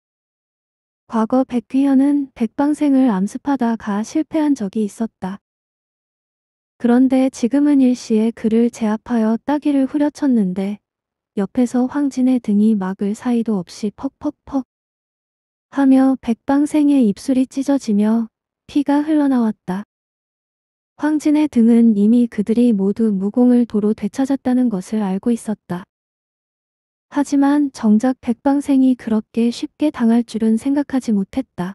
과거 백귀현은 백방생을 암습하다가 실패한 적이 있었다. 그런데 지금은 일시에 그를 제압하여 따귀를 후려쳤는데 옆에서 황진의 등이 막을 사이도 없이 퍽퍽퍽 하며 백방생의 입술이 찢어지며 피가 흘러나왔다. 황진의 등은 이미 그들이 모두 무공을 도로 되찾았다는 것을 알고 있었다. 하지만 정작 백방생이 그렇게 쉽게 당할 줄은 생각하지 못했다.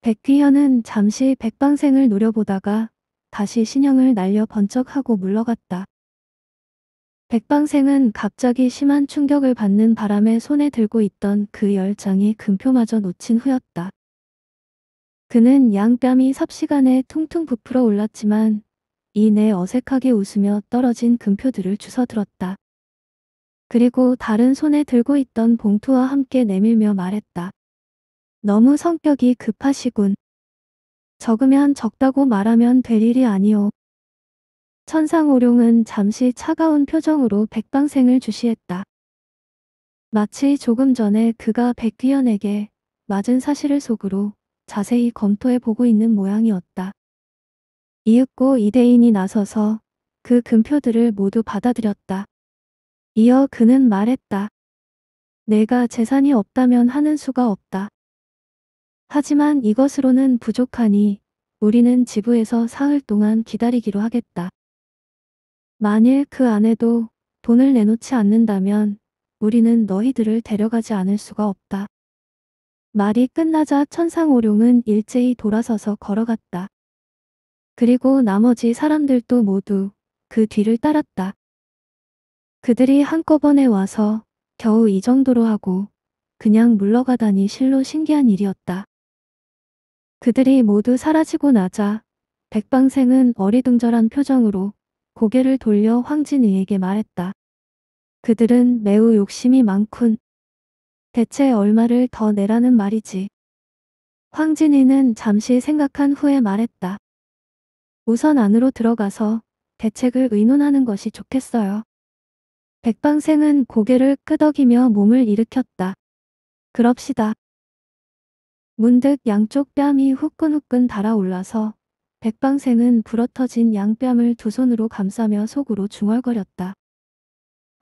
백귀현은 잠시 백방생을 노려보다가 다시 신형을 날려 번쩍하고 물러갔다. 백방생은 갑자기 심한 충격을 받는 바람에 손에 들고 있던 그 열장의 금표마저 놓친 후였다. 그는 양뺨이 삽시간에 퉁퉁 부풀어 올랐지만 이내 어색하게 웃으며 떨어진 금표들을 주워들었다. 그리고 다른 손에 들고 있던 봉투와 함께 내밀며 말했다. 너무 성격이 급하시군. 적으면 적다고 말하면 될 일이 아니오. 천상오룡은 잠시 차가운 표정으로 백방생을 주시했다. 마치 조금 전에 그가 백귀현에게 맞은 사실을 속으로 자세히 검토해 보고 있는 모양이었다. 이윽고 이대인이 나서서 그 금표들을 모두 받아들였다. 이어 그는 말했다. 내가 재산이 없다면 하는 수가 없다. 하지만 이것으로는 부족하니 우리는 지부에서 사흘 동안 기다리기로 하겠다. 만일 그 안에도 돈을 내놓지 않는다면 우리는 너희들을 데려가지 않을 수가 없다. 말이 끝나자 천상오룡은 일제히 돌아서서 걸어갔다. 그리고 나머지 사람들도 모두 그 뒤를 따랐다. 그들이 한꺼번에 와서 겨우 이 정도로 하고 그냥 물러가다니 실로 신기한 일이었다. 그들이 모두 사라지고 나자 백방생은 어리둥절한 표정으로 고개를 돌려 황진이에게 말했다. 그들은 매우 욕심이 많군. 대체 얼마를 더 내라는 말이지. 황진이는 잠시 생각한 후에 말했다. 우선 안으로 들어가서 대책을 의논하는 것이 좋겠어요. 백방생은 고개를 끄덕이며 몸을 일으켰다. 그럽시다. 문득 양쪽 뺨이 후끈후끈 달아올라서 백방생은 부러터진 양뺨을 두 손으로 감싸며 속으로 중얼거렸다.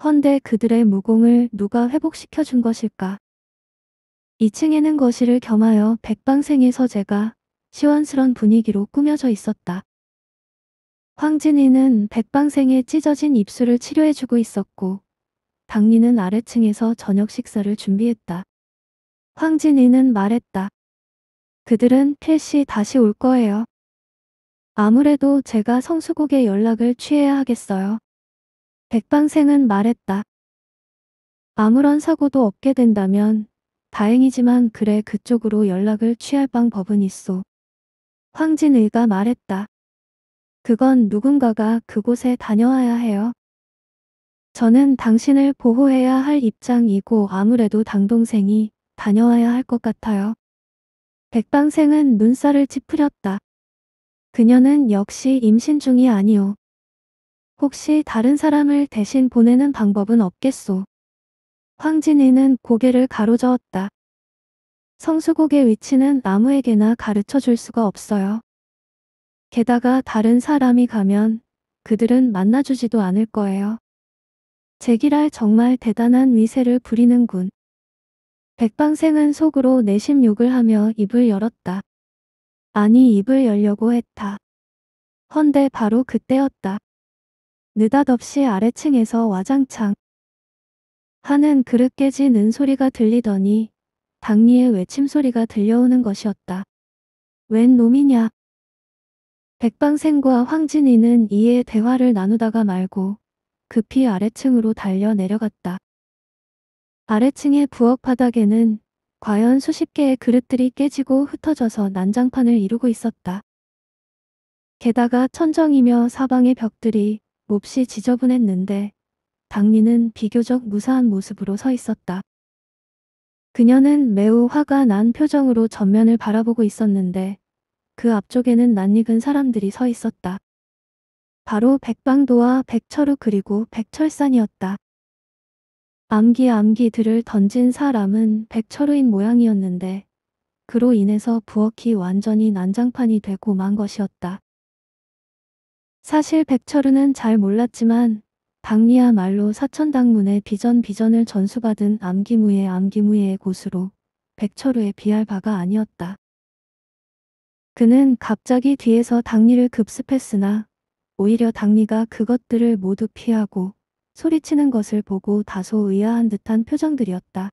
헌데 그들의 무공을 누가 회복시켜준 것일까? 2층에는 거실을 겸하여 백방생의 서재가 시원스런 분위기로 꾸며져 있었다. 황진이는 백방생의 찢어진 입술을 치료해주고 있었고 박리는 아래층에서 저녁 식사를 준비했다. 황진이는 말했다. 그들은 필시 다시 올 거예요. 아무래도 제가 성수국에 연락을 취해야 하겠어요. 백방생은 말했다. 아무런 사고도 없게 된다면 다행이지만 그래 그쪽으로 연락을 취할 방법은 있어. 황진의가 말했다. 그건 누군가가 그곳에 다녀와야 해요. 저는 당신을 보호해야 할 입장이고 아무래도 당동생이 다녀와야 할 것 같아요. 백방생은 눈살을 찌푸렸다. 그녀는 역시 임신 중이 아니오. 혹시 다른 사람을 대신 보내는 방법은 없겠소. 황진이는 고개를 가로저었다. 성수곡의 위치는 아무에게나 가르쳐 줄 수가 없어요. 게다가 다른 사람이 가면 그들은 만나주지도 않을 거예요. 제기랄 정말 대단한 위세를 부리는군. 백방생은 속으로 내심 욕을 하며 입을 열었다. 아니 입을 열려고 했다. 헌데 바로 그때였다. 느닷없이 아래층에서 와장창 하는 그릇 깨지는 소리가 들리더니 당리의 외침 소리가 들려오는 것이었다. 웬 놈이냐? 백방생과 황진이는 이에 대화를 나누다가 말고 급히 아래층으로 달려 내려갔다. 아래층의 부엌 바닥에는 과연 수십 개의 그릇들이 깨지고 흩어져서 난장판을 이루고 있었다. 게다가 천정이며 사방의 벽들이 몹시 지저분했는데 당리는 비교적 무사한 모습으로 서 있었다. 그녀는 매우 화가 난 표정으로 전면을 바라보고 있었는데 그 앞쪽에는 낯익은 사람들이 서 있었다. 바로 백방도와 백철우 그리고 백철산이었다. 암기 암기들을 던진 사람은 백철우인 모양이었는데 그로 인해서 부엌이 완전히 난장판이 되고 만 것이었다. 사실 백철우는 잘 몰랐지만 당리야말로 사천당문의 비전비전을 전수받은 암기무예 암기무예의 곳으로 백철우의 비할 바가 아니었다. 그는 갑자기 뒤에서 당리를 급습했으나 오히려 당리가 그것들을 모두 피하고 소리치는 것을 보고 다소 의아한 듯한 표정들이었다.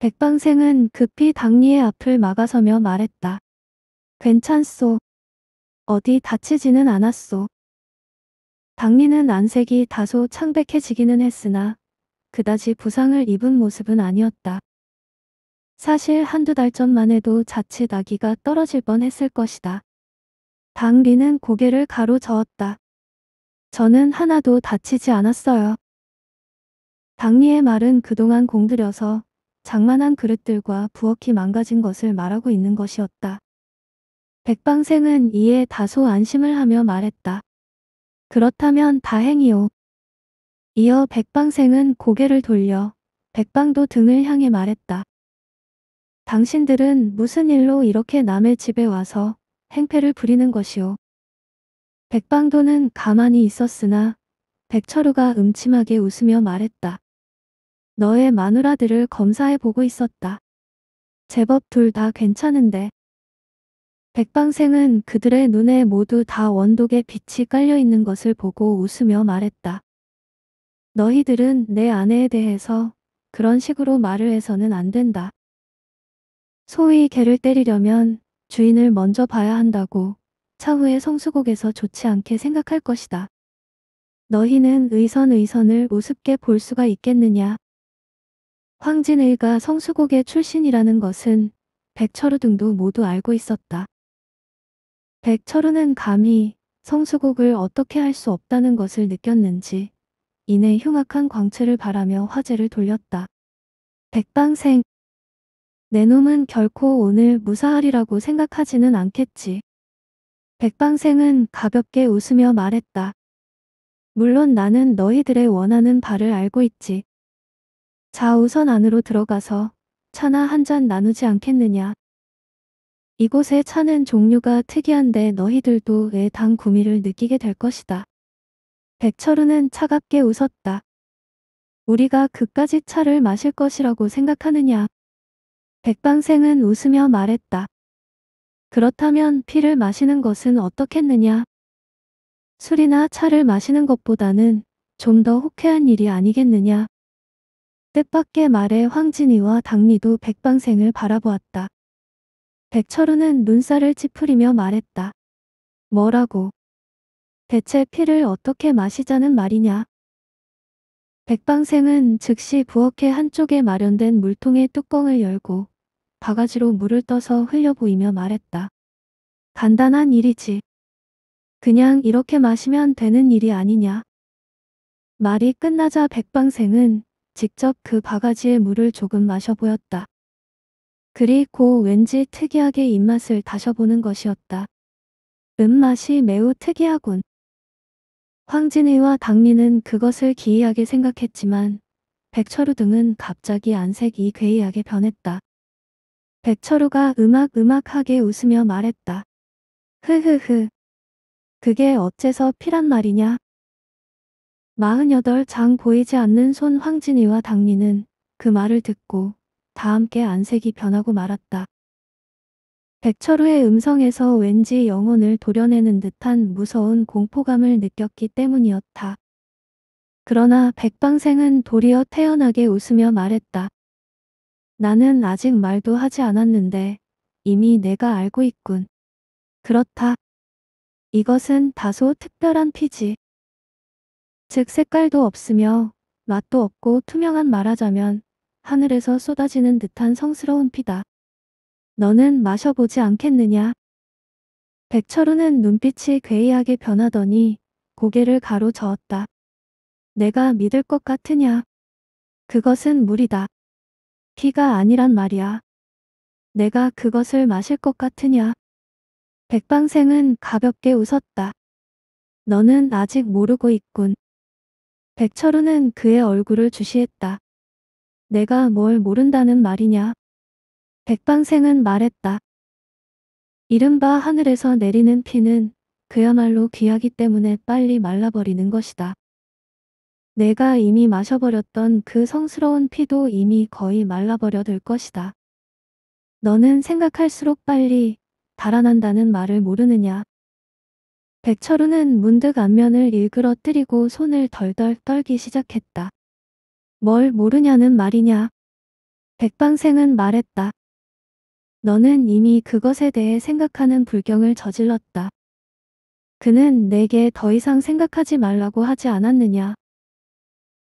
백방생은 급히 당리의 앞을 막아서며 말했다. 괜찮소. 어디 다치지는 않았소. 당리는 안색이 다소 창백해지기는 했으나 그다지 부상을 입은 모습은 아니었다. 사실 한두 달 전만 해도 자칫 아기가 떨어질 뻔했을 것이다. 당리는 고개를 가로저었다. 저는 하나도 다치지 않았어요. 당리의 말은 그동안 공들여서 장만한 그릇들과 부엌이 망가진 것을 말하고 있는 것이었다. 백방생은 이에 다소 안심을 하며 말했다. 그렇다면 다행이오. 이어 백방생은 고개를 돌려 백방도 등을 향해 말했다. 당신들은 무슨 일로 이렇게 남의 집에 와서 행패를 부리는 것이오. 백방도는 가만히 있었으나 백철우가 음침하게 웃으며 말했다. 너의 마누라들을 검사해 보고 있었다. 제법 둘 다 괜찮은데. 백방생은 그들의 눈에 모두 다 원독의 빛이 깔려 있는 것을 보고 웃으며 말했다. 너희들은 내 아내에 대해서 그런 식으로 말을 해서는 안 된다. 소위 개를 때리려면 주인을 먼저 봐야 한다고 차후의 성수곡에서 좋지 않게 생각할 것이다. 너희는 의선의선을 우습게 볼 수가 있겠느냐. 황진의가 성수곡의 출신이라는 것은 백철우 등도 모두 알고 있었다. 백철우는 감히 성수곡을 어떻게 할 수 없다는 것을 느꼈는지 이내 흉악한 광채를 바라며 화제를 돌렸다. 백방생 내 놈은 결코 오늘 무사하리라고 생각하지는 않겠지. 백방생은 가볍게 웃으며 말했다. 물론 나는 너희들의 원하는 바를 알고 있지. 자우선 안으로 들어가서 차나 한 잔 나누지 않겠느냐. 이곳의 차는 종류가 특이한데 너희들도 의당 구미를 느끼게 될 것이다. 백철우는 차갑게 웃었다. 우리가 그까지 차를 마실 것이라고 생각하느냐. 백방생은 웃으며 말했다. 그렇다면 피를 마시는 것은 어떻겠느냐? 술이나 차를 마시는 것보다는 좀 더 호쾌한 일이 아니겠느냐? 뜻밖의 말에 황진이와 당리도 백방생을 바라보았다. 백철우는 눈살을 찌푸리며 말했다. 뭐라고? 대체 피를 어떻게 마시자는 말이냐? 백방생은 즉시 부엌의 한쪽에 마련된 물통의 뚜껑을 열고 바가지로 물을 떠서 흘려 보이며 말했다. 간단한 일이지. 그냥 이렇게 마시면 되는 일이 아니냐. 말이 끝나자 백방생은 직접 그 바가지에 물을 조금 마셔 보였다. 그리고 왠지 특이하게 입맛을 다셔보는 것이었다. 음맛이 매우 특이하군. 황진이와 당리는 그것을 기이하게 생각했지만 백철우 등은 갑자기 안색이 괴이하게 변했다. 백철우가 음악음악하게 웃으며 말했다. 흐흐흐. 그게 어째서 피란 말이냐? 48장 보이지 않는 손 황진이와 당리는 그 말을 듣고 다 함께 안색이 변하고 말았다. 백철우의 음성에서 왠지 영혼을 도려내는 듯한 무서운 공포감을 느꼈기 때문이었다. 그러나 백방생은 도리어 태연하게 웃으며 말했다. 나는 아직 말도 하지 않았는데 이미 내가 알고 있군. 그렇다. 이것은 다소 특별한 피지. 즉 색깔도 없으며 맛도 없고 투명한 말하자면 하늘에서 쏟아지는 듯한 성스러운 피다. 너는 마셔보지 않겠느냐? 백철우는 눈빛이 괴이하게 변하더니 고개를 가로저었다. 내가 믿을 것 같으냐? 그것은 물이다. 위가 아니란 말이야. 내가 그것을 마실 것 같으냐. 백방생은 가볍게 웃었다. 너는 아직 모르고 있군. 백철우는 그의 얼굴을 주시했다. 내가 뭘 모른다는 말이냐. 백방생은 말했다. 이른바 하늘에서 내리는 피는 그야말로 귀하기 때문에 빨리 말라버리는 것이다. 내가 이미 마셔버렸던 그 성스러운 피도 이미 거의 말라버려 들 것이다. 너는 생각할수록 빨리 달아난다는 말을 모르느냐. 백철우는 문득 안면을 일그러뜨리고 손을 덜덜 떨기 시작했다. 뭘 모르냐는 말이냐. 백방생은 말했다. 너는 이미 그것에 대해 생각하는 불경을 저질렀다. 그는 내게 더 이상 생각하지 말라고 하지 않았느냐.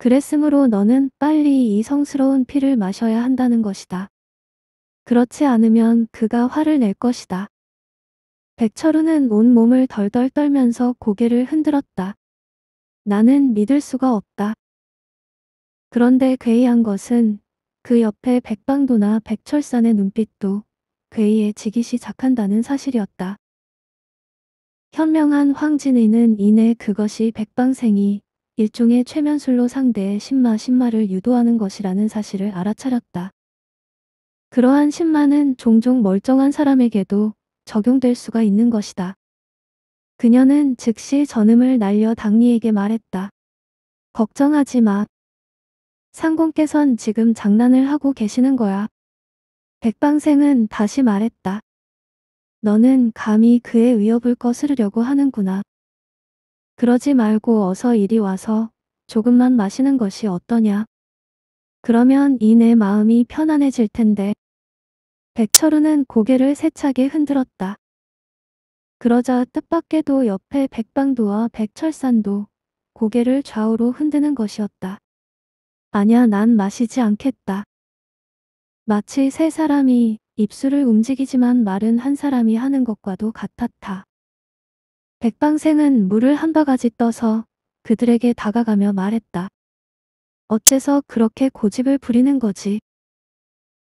그랬으므로 너는 빨리 이 성스러운 피를 마셔야 한다는 것이다. 그렇지 않으면 그가 화를 낼 것이다. 백철우는 온몸을 덜덜 떨면서 고개를 흔들었다. 나는 믿을 수가 없다. 그런데 괴이한 것은 그 옆에 백방도나 백철산의 눈빛도 괴이의 지깃이 작한다는 사실이었다. 현명한 황진의는 이내 그것이 백방생이 일종의 최면술로 상대의 신마 신마를 유도하는 것이라는 사실을 알아차렸다. 그러한 신마는 종종 멀쩡한 사람에게도 적용될 수가 있는 것이다. 그녀는 즉시 전음을 날려 당리에게 말했다. 걱정하지 마. 상공께선 지금 장난을 하고 계시는 거야. 백방생은 다시 말했다. 너는 감히 그의 위협을 거스르려고 하는구나. 그러지 말고 어서 이리 와서 조금만 마시는 것이 어떠냐. 그러면 이 내 마음이 편안해질 텐데. 백철우는 고개를 세차게 흔들었다. 그러자 뜻밖에도 옆에 백방도와 백철산도 고개를 좌우로 흔드는 것이었다. 아냐 난 마시지 않겠다. 마치 세 사람이 입술을 움직이지만 말은 한 사람이 하는 것과도 같았다. 백방생은 물을 한 바가지 떠서 그들에게 다가가며 말했다. 어째서 그렇게 고집을 부리는 거지?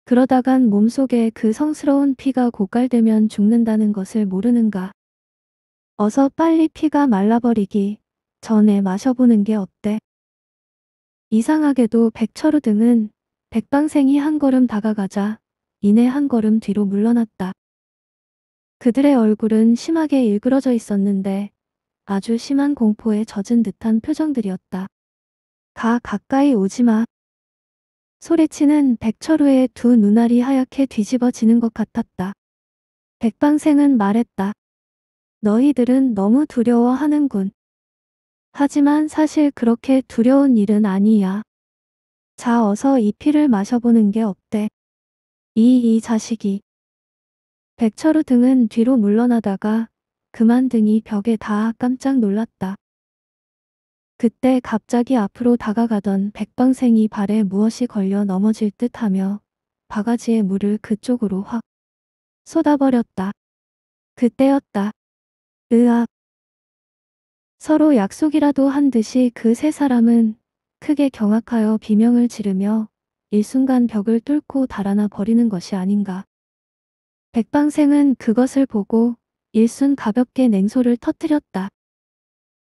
그러다간 몸속에 그 성스러운 피가 고갈되면 죽는다는 것을 모르는가? 어서 빨리 피가 말라버리기 전에 마셔보는 게 어때? 이상하게도 백철우 등은 백방생이 한 걸음 다가가자 이내 한 걸음 뒤로 물러났다. 그들의 얼굴은 심하게 일그러져 있었는데 아주 심한 공포에 젖은 듯한 표정들이었다. 가 가까이 오지 마. 소리치는 백철우의 두 눈알이 하얗게 뒤집어지는 것 같았다. 백방생은 말했다. 너희들은 너무 두려워하는군. 하지만 사실 그렇게 두려운 일은 아니야. 자 어서 이 피를 마셔보는 게 어때? 이 이 자식이 백철우 등은 뒤로 물러나다가 그만 등이 벽에 닿아 깜짝 놀랐다. 그때 갑자기 앞으로 다가가던 백방생이 발에 무엇이 걸려 넘어질 듯하며 바가지에 물을 그쪽으로 확 쏟아버렸다. 그때였다. 으악. 서로 약속이라도 한 듯이 그 세 사람은 크게 경악하여 비명을 지르며 일순간 벽을 뚫고 달아나 버리는 것이 아닌가. 백방생은 그것을 보고 일순 가볍게 냉소를 터뜨렸다.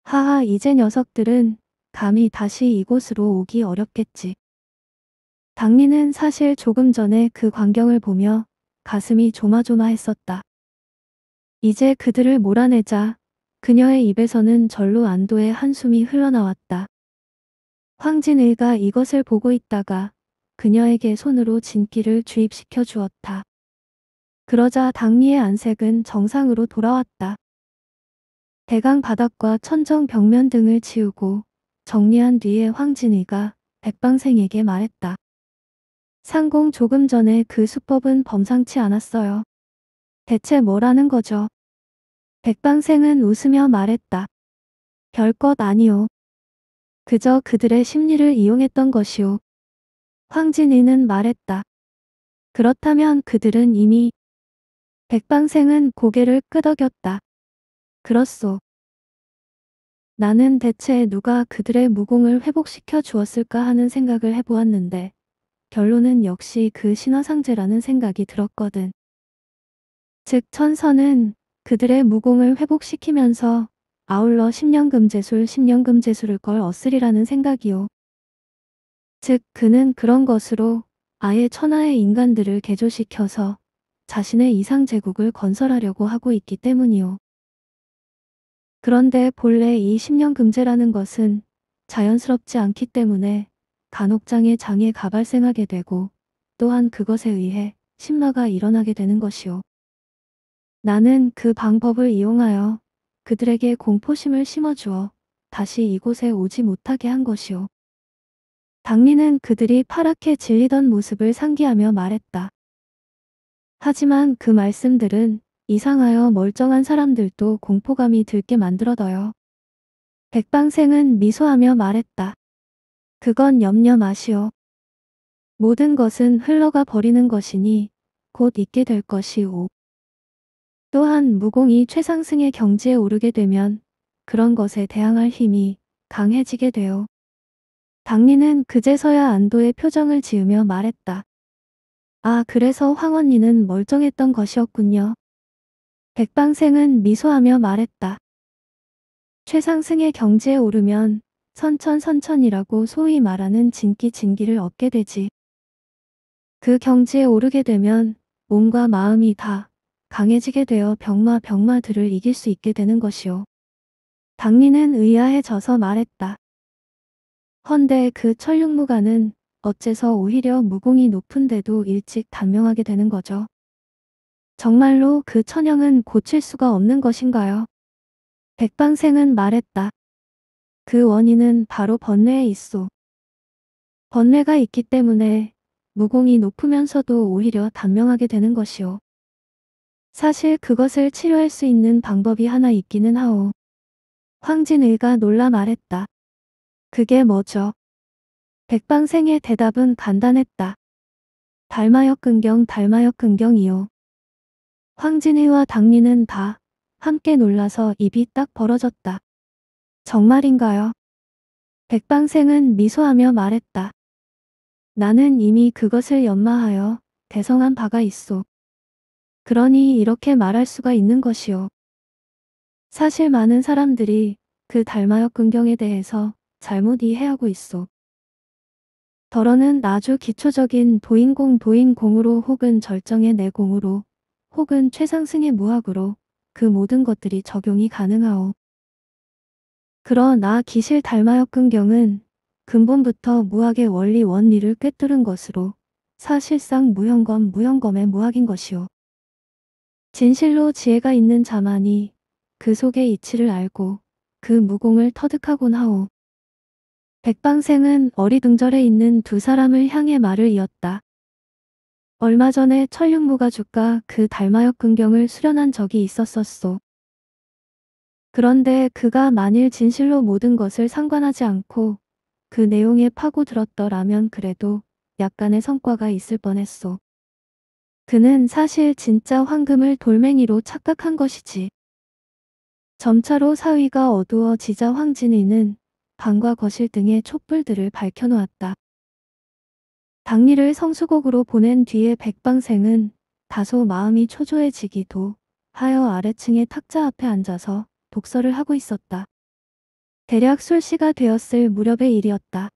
하하 이제 녀석들은 감히 다시 이곳으로 오기 어렵겠지. 당리는 사실 조금 전에 그 광경을 보며 가슴이 조마조마했었다. 이제 그들을 몰아내자 그녀의 입에서는 절로 안도의 한숨이 흘러나왔다. 황진의가 이것을 보고 있다가 그녀에게 손으로 진기를 주입시켜 주었다. 그러자 당리의 안색은 정상으로 돌아왔다. 대강 바닥과 천정 벽면 등을 치우고 정리한 뒤에 황진이가 백방생에게 말했다. 상공 조금 전에 그 수법은 범상치 않았어요. 대체 뭐라는 거죠? 백방생은 웃으며 말했다. 별 것 아니오. 그저 그들의 심리를 이용했던 것이오. 황진이는 말했다. 그렇다면 그들은 이미 백방생은 고개를 끄덕였다. 그렇소. 나는 대체 누가 그들의 무공을 회복시켜 주었을까 하는 생각을 해보았는데 결론은 역시 그 신화상제라는 생각이 들었거든. 즉 천선은 그들의 무공을 회복시키면서 아울러 1 0금제술1 0금제술을걸 어쓰리라는 생각이요. 즉 그는 그런 것으로 아예 천하의 인간들을 개조시켜서 자신의 이상 제국을 건설하려고 하고 있기 때문이요. 그런데 본래 이 10년 금제라는 것은 자연스럽지 않기 때문에 간혹장의 장애가 발생하게 되고 또한 그것에 의해 심마가 일어나게 되는 것이요. 나는 그 방법을 이용하여 그들에게 공포심을 심어주어 다시 이곳에 오지 못하게 한 것이요. 당리는 그들이 파랗게 질리던 모습을 상기하며 말했다. 하지만 그 말씀들은 이상하여 멀쩡한 사람들도 공포감이 들게 만들어둬요. 백방생은 미소하며 말했다. 그건 염려 마시오. 모든 것은 흘러가 버리는 것이니 곧잊게될 것이오. 또한 무공이 최상승의 경지에 오르게 되면 그런 것에 대항할 힘이 강해지게 되요. 당리는 그제서야 안도의 표정을 지으며 말했다. 아 그래서 황 언니는 멀쩡했던 것이었군요. 백방생은 미소하며 말했다. 최상승의 경지에 오르면 선천선천이라고 소위 말하는 진기진기를 얻게 되지. 그 경지에 오르게 되면 몸과 마음이 다 강해지게 되어 병마 병마들을 이길 수 있게 되는 것이오. 당리는 의아해져서 말했다. 헌데 그 천육무가는 어째서 오히려 무공이 높은데도 일찍 단명하게 되는 거죠. 정말로 그 천형은 고칠 수가 없는 것인가요? 백방생은 말했다. 그 원인은 바로 번뇌에 있어 번뇌가 있기 때문에 무공이 높으면서도 오히려 단명하게 되는 것이오. 사실 그것을 치료할 수 있는 방법이 하나 있기는 하오. 황진의가 놀라 말했다. 그게 뭐죠? 백방생의 대답은 간단했다. 달마역근경 달마역근경이요. 황진희와 당리는 다 함께 놀라서 입이 딱 벌어졌다. 정말인가요? 백방생은 미소하며 말했다. 나는 이미 그것을 연마하여 대성한 바가 있소. 그러니 이렇게 말할 수가 있는 것이오. 사실 많은 사람들이 그 달마역 근경에 대해서 잘못 이해하고 있어. 더러는 아주 기초적인 도인공 도인공으로 혹은 절정의 내공으로 혹은 최상승의 무학으로 그 모든 것들이 적용이 가능하오. 그러나 기실 달마역근경은 근본부터 무학의 원리 원리를 꿰뚫은 것으로 사실상 무형검 무형검의 무학인 것이오. 진실로 지혜가 있는 자만이 그 속의 이치를 알고 그 무공을 터득하곤 하오. 백방생은 어리둥절해 있는 두 사람을 향해 말을 이었다. 얼마 전에 천륜무가 주가 그 달마역 근경을 수련한 적이 있었었소. 그런데 그가 만일 진실로 모든 것을 상관하지 않고 그 내용에 파고들었더라면 그래도 약간의 성과가 있을 뻔했소. 그는 사실 진짜 황금을 돌멩이로 착각한 것이지. 점차로 사위가 어두워지자 황진이는 방과 거실 등의 촛불들을 밝혀놓았다. 당리를 성수곡으로 보낸 뒤에 백방생은 다소 마음이 초조해지기도 하여 아래층의 탁자 앞에 앉아서 독서를 하고 있었다. 대략 술시가 되었을 무렵의 일이었다.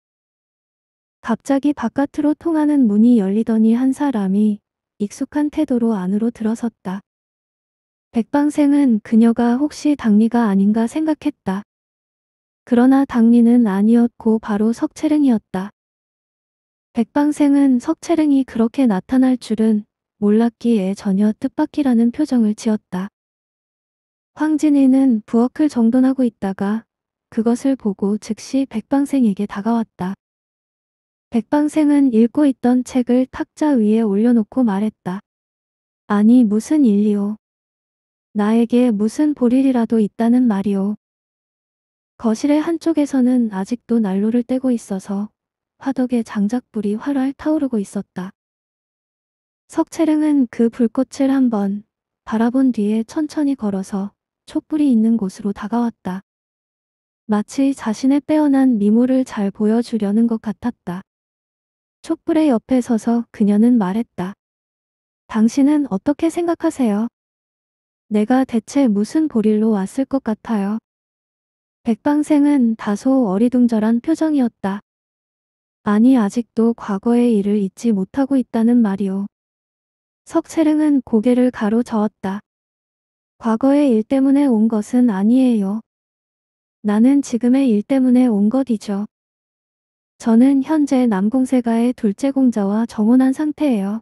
갑자기 바깥으로 통하는 문이 열리더니 한 사람이 익숙한 태도로 안으로 들어섰다. 백방생은 그녀가 혹시 당리가 아닌가 생각했다. 그러나 당리는 아니었고 바로 석채릉이었다. 백방생은 석채릉이 그렇게 나타날 줄은 몰랐기에 전혀 뜻밖이라는 표정을 지었다. 황진이는 부엌을 정돈하고 있다가 그것을 보고 즉시 백방생에게 다가왔다. 백방생은 읽고 있던 책을 탁자 위에 올려놓고 말했다. 아니 무슨 일이오. 나에게 무슨 볼일이라도 있다는 말이오. 거실의 한쪽에서는 아직도 난로를 떼고 있어서 화덕의 장작불이 활활 타오르고 있었다. 석채릉은 그 불꽃을 한번 바라본 뒤에 천천히 걸어서 촛불이 있는 곳으로 다가왔다. 마치 자신의 빼어난 미모를 잘 보여주려는 것 같았다. 촛불의 옆에 서서 그녀는 말했다. 당신은 어떻게 생각하세요? 내가 대체 무슨 보릴로 왔을 것 같아요? 백방생은 다소 어리둥절한 표정이었다. 아니 아직도 과거의 일을 잊지 못하고 있다는 말이오. 석채릉은 고개를 가로저었다. 과거의 일 때문에 온 것은 아니에요. 나는 지금의 일 때문에 온 것이죠. 저는 현재 남공세가의 둘째 공자와 정혼한 상태예요.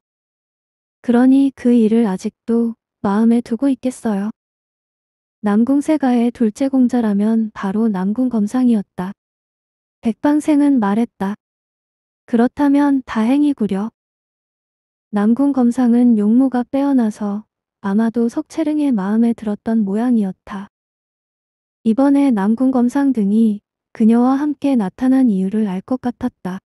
그러니 그 일을 아직도 마음에 두고 있겠어요. 남궁세가의 둘째 공자라면 바로 남궁검상이었다. 백방생은 말했다. 그렇다면 다행이구려. 남궁검상은 용모가 빼어나서 아마도 석채릉의 마음에 들었던 모양이었다. 이번에 남궁검상 등이 그녀와 함께 나타난 이유를 알 것 같았다.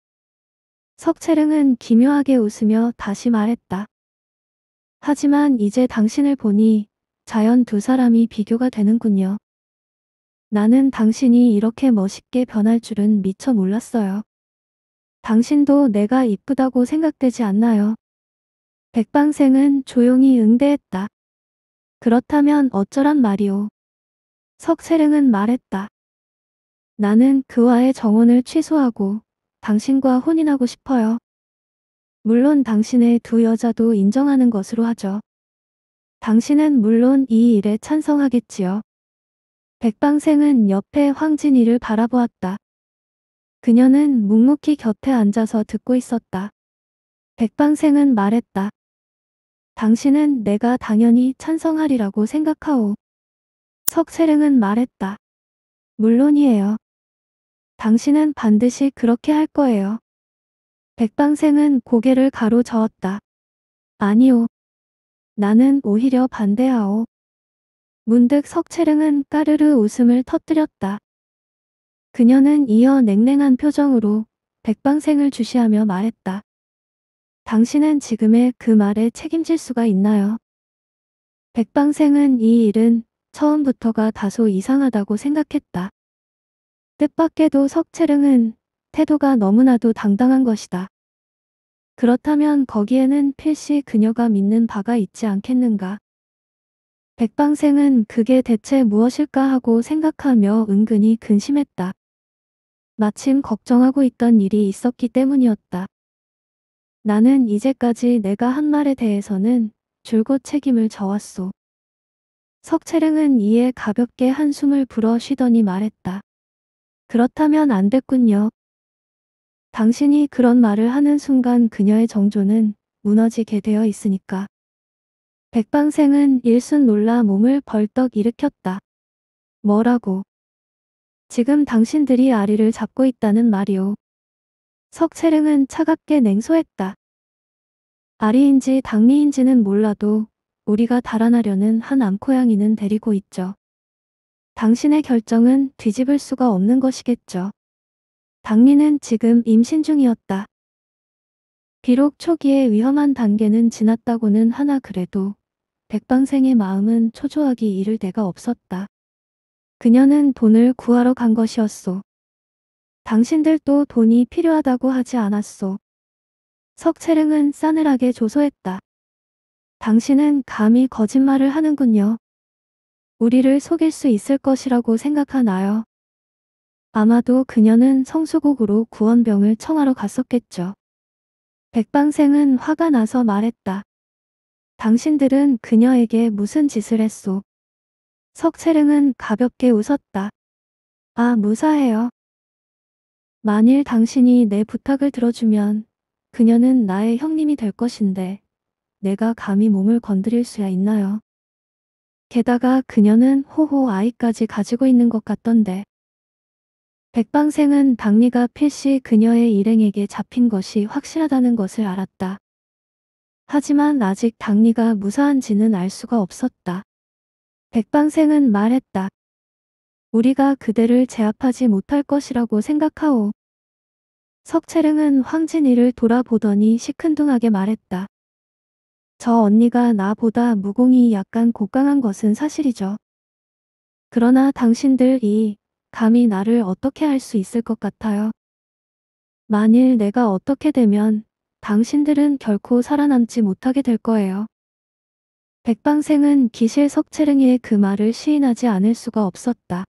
석채릉은 기묘하게 웃으며 다시 말했다. 하지만 이제 당신을 보니 자연 두 사람이 비교가 되는군요. 나는 당신이 이렇게 멋있게 변할 줄은 미처 몰랐어요. 당신도 내가 이쁘다고 생각되지 않나요? 백방생은 조용히 응대했다. 그렇다면 어쩌란 말이오. 석세릉은 말했다. 나는 그와의 정원을 취소하고 당신과 혼인하고 싶어요. 물론 당신의 두 여자도 인정하는 것으로 하죠. 당신은 물론 이 일에 찬성하겠지요. 백방생은 옆에 황진이를 바라보았다. 그녀는 묵묵히 곁에 앉아서 듣고 있었다. 백방생은 말했다. 당신은 내가 당연히 찬성하리라고 생각하오. 석세릉은 말했다. 물론이에요. 당신은 반드시 그렇게 할 거예요. 백방생은 고개를 가로저었다. 아니오. 나는 오히려 반대하오. 문득 석채릉은 까르르 웃음을 터뜨렸다. 그녀는 이어 냉랭한 표정으로 백방생을 주시하며 말했다. 당신은 지금의 그 말에 책임질 수가 있나요? 백방생은 이 일은 처음부터가 다소 이상하다고 생각했다. 뜻밖에도 석채릉은 태도가 너무나도 당당한 것이다. 그렇다면 거기에는 필시 그녀가 믿는 바가 있지 않겠는가. 백방생은 그게 대체 무엇일까 하고 생각하며 은근히 근심했다. 마침 걱정하고 있던 일이 있었기 때문이었다. 나는 이제까지 내가 한 말에 대해서는 줄곧 책임을 져왔소. 석채릉은 이에 가볍게 한숨을 불어 쉬더니 말했다. 그렇다면 안 됐군요. 당신이 그런 말을 하는 순간 그녀의 정조는 무너지게 되어 있으니까. 백방생은 일순 놀라 몸을 벌떡 일으켰다. 뭐라고? 지금 당신들이 아리를 잡고 있다는 말이오. 석채릉은 차갑게 냉소했다. 아리인지 당미인지는 몰라도 우리가 달아나려는 한 암코양이는 데리고 있죠. 당신의 결정은 뒤집을 수가 없는 것이겠죠. 박리는 지금 임신 중이었다. 비록 초기에 위험한 단계는 지났다고는 하나 그래도 백방생의 마음은 초조하기 이를 데가 없었다. 그녀는 돈을 구하러 간 것이었소. 당신들도 돈이 필요하다고 하지 않았소. 석채릉은 싸늘하게 조소했다. 당신은 감히 거짓말을 하는군요. 우리를 속일 수 있을 것이라고 생각하나요? 아마도 그녀는 성수국으로 구원병을 청하러 갔었겠죠. 백방생은 화가 나서 말했다. 당신들은 그녀에게 무슨 짓을 했소? 석채릉은 가볍게 웃었다. 아 무사해요. 만일 당신이 내 부탁을 들어주면 그녀는 나의 형님이 될 것인데 내가 감히 몸을 건드릴 수야 있나요? 게다가 그녀는 호호 아이까지 가지고 있는 것 같던데 백방생은 박리가 필시 그녀의 일행에게 잡힌 것이 확실하다는 것을 알았다. 하지만 아직 박리가 무사한지는 알 수가 없었다. 백방생은 말했다. 우리가 그대를 제압하지 못할 것이라고 생각하오. 석채릉은 황진이를 돌아보더니 시큰둥하게 말했다. 저 언니가 나보다 무공이 약간 고강한 것은 사실이죠. 그러나 당신들이 감히 나를 어떻게 할 수 있을 것 같아요. 만일 내가 어떻게 되면 당신들은 결코 살아남지 못하게 될 거예요. 백방생은 기실 석채릉이의 그 말을 시인하지 않을 수가 없었다.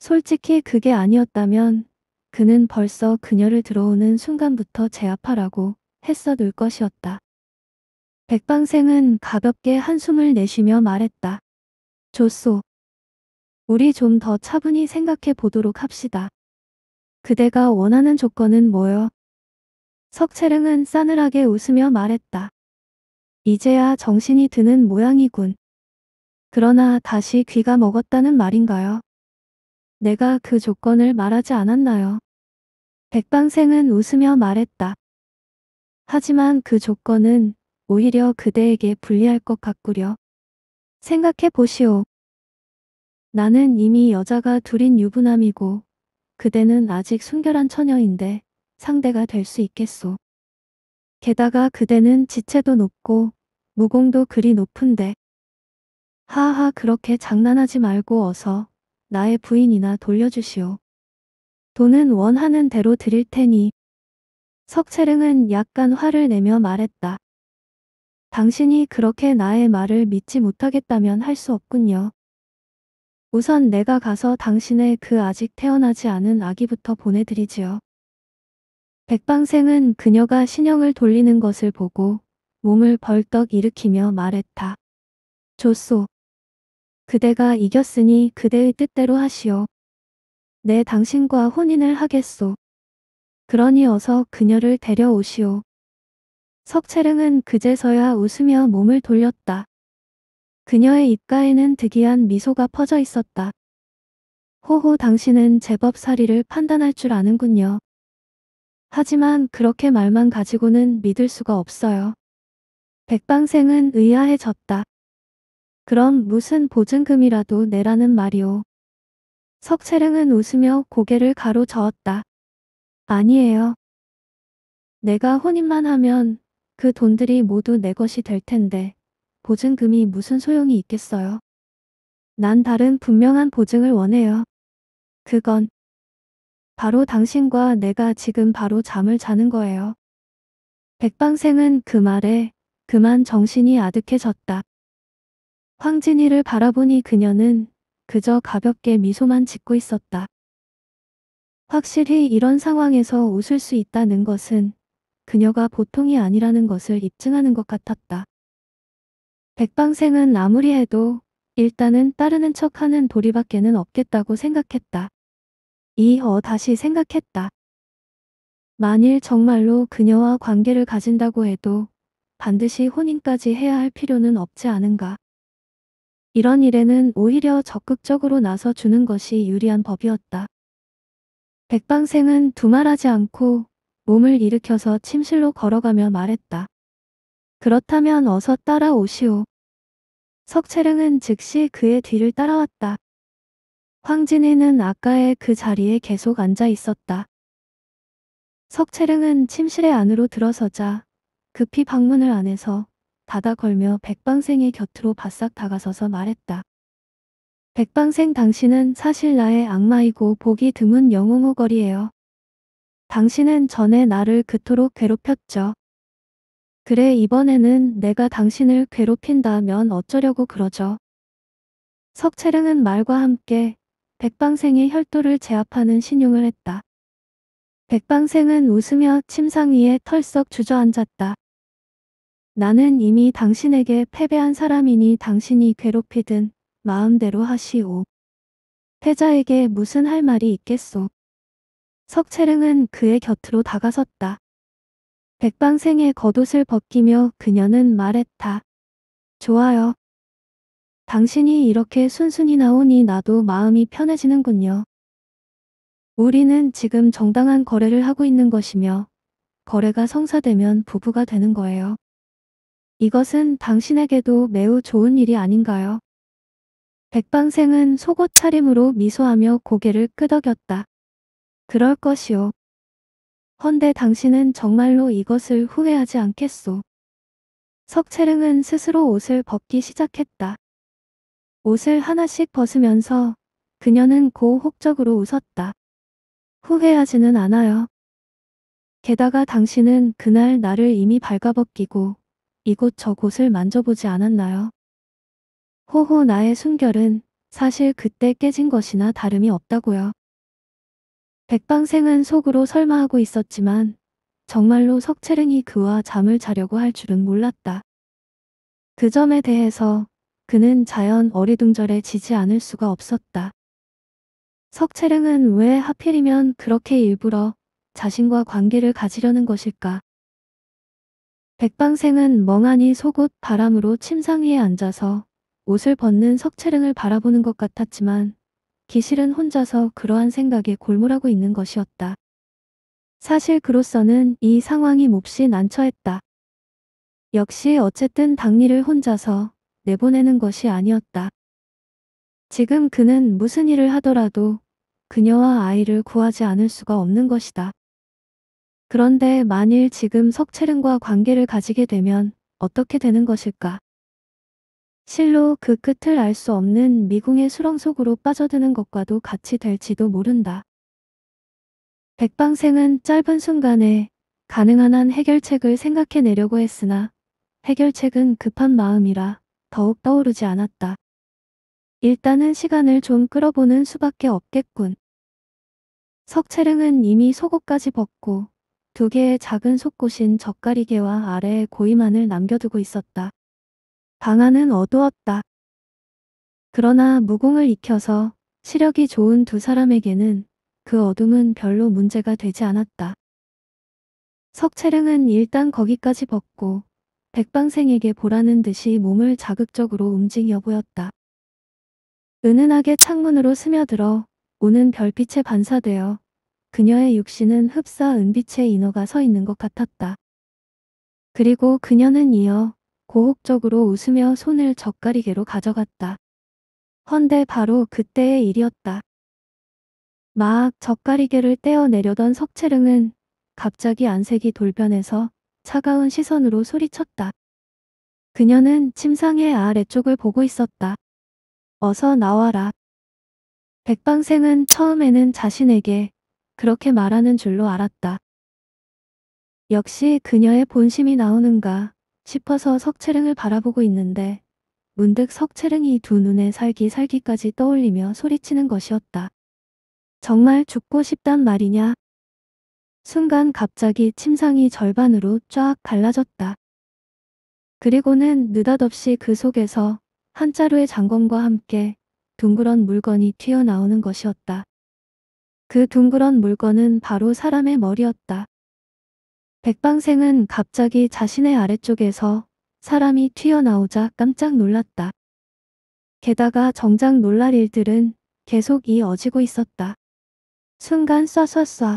솔직히 그게 아니었다면 그는 벌써 그녀를 들어오는 순간부터 제압하라고 했어둘 것이었다. 백방생은 가볍게 한숨을 내쉬며 말했다. 좋소 우리 좀 더 차분히 생각해 보도록 합시다. 그대가 원하는 조건은 뭐요? 석채릉은 싸늘하게 웃으며 말했다. 이제야 정신이 드는 모양이군. 그러나 다시 귀가 먹었다는 말인가요? 내가 그 조건을 말하지 않았나요? 백방생은 웃으며 말했다. 하지만 그 조건은 오히려 그대에게 불리할 것 같구려. 생각해 보시오. 나는 이미 여자가 둘인 유부남이고 그대는 아직 순결한 처녀인데 상대가 될 수 있겠소. 게다가 그대는 지체도 높고 무공도 그리 높은데 하하 그렇게 장난하지 말고 어서 나의 부인이나 돌려주시오. 돈은 원하는 대로 드릴 테니 석채릉은 약간 화를 내며 말했다. 당신이 그렇게 나의 말을 믿지 못하겠다면 할 수 없군요. 우선 내가 가서 당신의 그 아직 태어나지 않은 아기부터 보내드리지요. 백방생은 그녀가 신형을 돌리는 것을 보고 몸을 벌떡 일으키며 말했다. 조소. 그대가 이겼으니 그대의 뜻대로 하시오. 내 당신과 혼인을 하겠소. 그러니 어서 그녀를 데려오시오. 석채릉은 그제서야 웃으며 몸을 돌렸다. 그녀의 입가에는 특이한 미소가 퍼져 있었다. 호호 당신은 제법 사리를 판단할 줄 아는군요. 하지만 그렇게 말만 가지고는 믿을 수가 없어요. 백방생은 의아해졌다. 그럼 무슨 보증금이라도 내라는 말이오. 석채릉은 웃으며 고개를 가로저었다. 아니에요. 내가 혼인만 하면 그 돈들이 모두 내 것이 될 텐데. 보증금이 무슨 소용이 있겠어요. 난 다른 분명한 보증을 원해요. 그건 바로 당신과 내가 지금 바로 잠을 자는 거예요. 백방생은 그 말에 그만 정신이 아득해졌다. 황진이를 바라보니 그녀는 그저 가볍게 미소만 짓고 있었다. 확실히 이런 상황에서 웃을 수 있다는 것은 그녀가 보통이 아니라는 것을 입증하는 것 같았다. 백방생은 아무리 해도 일단은 따르는 척하는 도리밖에는 없겠다고 생각했다. 이어 다시 생각했다. 만일 정말로 그녀와 관계를 가진다고 해도 반드시 혼인까지 해야 할 필요는 없지 않은가. 이런 일에는 오히려 적극적으로 나서 주는 것이 유리한 법이었다. 백방생은 두말하지 않고 몸을 일으켜서 침실로 걸어가며 말했다. 그렇다면 어서 따라오시오. 석채릉은 즉시 그의 뒤를 따라왔다. 황진이는 아까의 그 자리에 계속 앉아 있었다. 석채릉은 침실의 안으로 들어서자 급히 방문을 안에서 닫아 걸며 백방생의 곁으로 바싹 다가서서 말했다. 백방생 당신은 사실 나의 악마이고 보기 드문 영웅호거리에요 당신은 전에 나를 그토록 괴롭혔죠. 그래 이번에는 내가 당신을 괴롭힌다면 어쩌려고 그러죠. 석채릉은 말과 함께 백방생의 혈도를 제압하는 신용을 했다. 백방생은 웃으며 침상 위에 털썩 주저앉았다. 나는 이미 당신에게 패배한 사람이니 당신이 괴롭히든 마음대로 하시오. 패자에게 무슨 할 말이 있겠소. 석채릉은 그의 곁으로 다가섰다. 백방생의 겉옷을 벗기며 그녀는 말했다. 좋아요. 당신이 이렇게 순순히 나오니 나도 마음이 편해지는군요. 우리는 지금 정당한 거래를 하고 있는 것이며 거래가 성사되면 부부가 되는 거예요. 이것은 당신에게도 매우 좋은 일이 아닌가요? 백방생은 속옷 차림으로 미소하며 고개를 끄덕였다. 그럴 것이오. 헌데 당신은 정말로 이것을 후회하지 않겠소. 석채릉은 스스로 옷을 벗기 시작했다. 옷을 하나씩 벗으면서 그녀는 고혹적으로 웃었다. 후회하지는 않아요. 게다가 당신은 그날 나를 이미 발가벗기고 이곳 저곳을 만져보지 않았나요? 호호 나의 순결은 사실 그때 깨진 것이나 다름이 없다고요. 백방생은 속으로 설마하고 있었지만 정말로 석채릉이 그와 잠을 자려고 할 줄은 몰랐다. 그 점에 대해서 그는 자연 어리둥절해 지지 않을 수가 없었다. 석채릉은 왜 하필이면 그렇게 일부러 자신과 관계를 가지려는 것일까? 백방생은 멍하니 속옷 바람으로 침상 위에 앉아서 옷을 벗는 석채릉을 바라보는 것 같았지만 기실은 혼자서 그러한 생각에 골몰하고 있는 것이었다. 사실 그로서는 이 상황이 몹시 난처했다. 역시 어쨌든 당리를 혼자서 내보내는 것이 아니었다. 지금 그는 무슨 일을 하더라도 그녀와 아이를 구하지 않을 수가 없는 것이다. 그런데 만일 지금 석채릉과 관계를 가지게 되면 어떻게 되는 것일까? 실로 그 끝을 알 수 없는 미궁의 수렁 속으로 빠져드는 것과도 같이 될지도 모른다. 백방생은 짧은 순간에 가능한 한 해결책을 생각해내려고 했으나 해결책은 급한 마음이라 더욱 떠오르지 않았다. 일단은 시간을 좀 끌어보는 수밖에 없겠군. 석채릉은 이미 속옷까지 벗고 두 개의 작은 속곳인 젓가리개와 아래의 고이만을 남겨두고 있었다. 방 안은 어두웠다. 그러나 무공을 익혀서 시력이 좋은 두 사람에게는 그 어둠은 별로 문제가 되지 않았다. 석채릉은 일단 거기까지 벗고 백방생에게 보라는 듯이 몸을 자극적으로 움직여 보였다. 은은하게 창문으로 스며들어 오는 별빛에 반사되어 그녀의 육신은 흡사 은빛의 인어가 서 있는 것 같았다. 그리고 그녀는 이어 고혹적으로 웃으며 손을 젓가리개로 가져갔다. 헌데 바로 그때의 일이었다. 막 젓가리개를 떼어내려던 석채릉은 갑자기 안색이 돌변해서 차가운 시선으로 소리쳤다. 그녀는 침상의 아래쪽을 보고 있었다. 어서 나와라. 백방생은 처음에는 자신에게 그렇게 말하는 줄로 알았다. 역시 그녀의 본심이 나오는가 싶어서 석채릉을 바라보고 있는데 문득 석채릉이 두 눈에 살기살기까지 떠올리며 소리치는 것이었다. 정말 죽고 싶단 말이냐? 순간 갑자기 침상이 절반으로 쫙 갈라졌다. 그리고는 느닷없이 그 속에서 한 자루의 장검과 함께 둥그런 물건이 튀어나오는 것이었다. 그 둥그런 물건은 바로 사람의 머리였다. 백방생은 갑자기 자신의 아래쪽에서 사람이 튀어나오자 깜짝 놀랐다. 게다가 정작 놀랄 일들은 계속 이어지고 있었다. 순간 쏴쏴쏴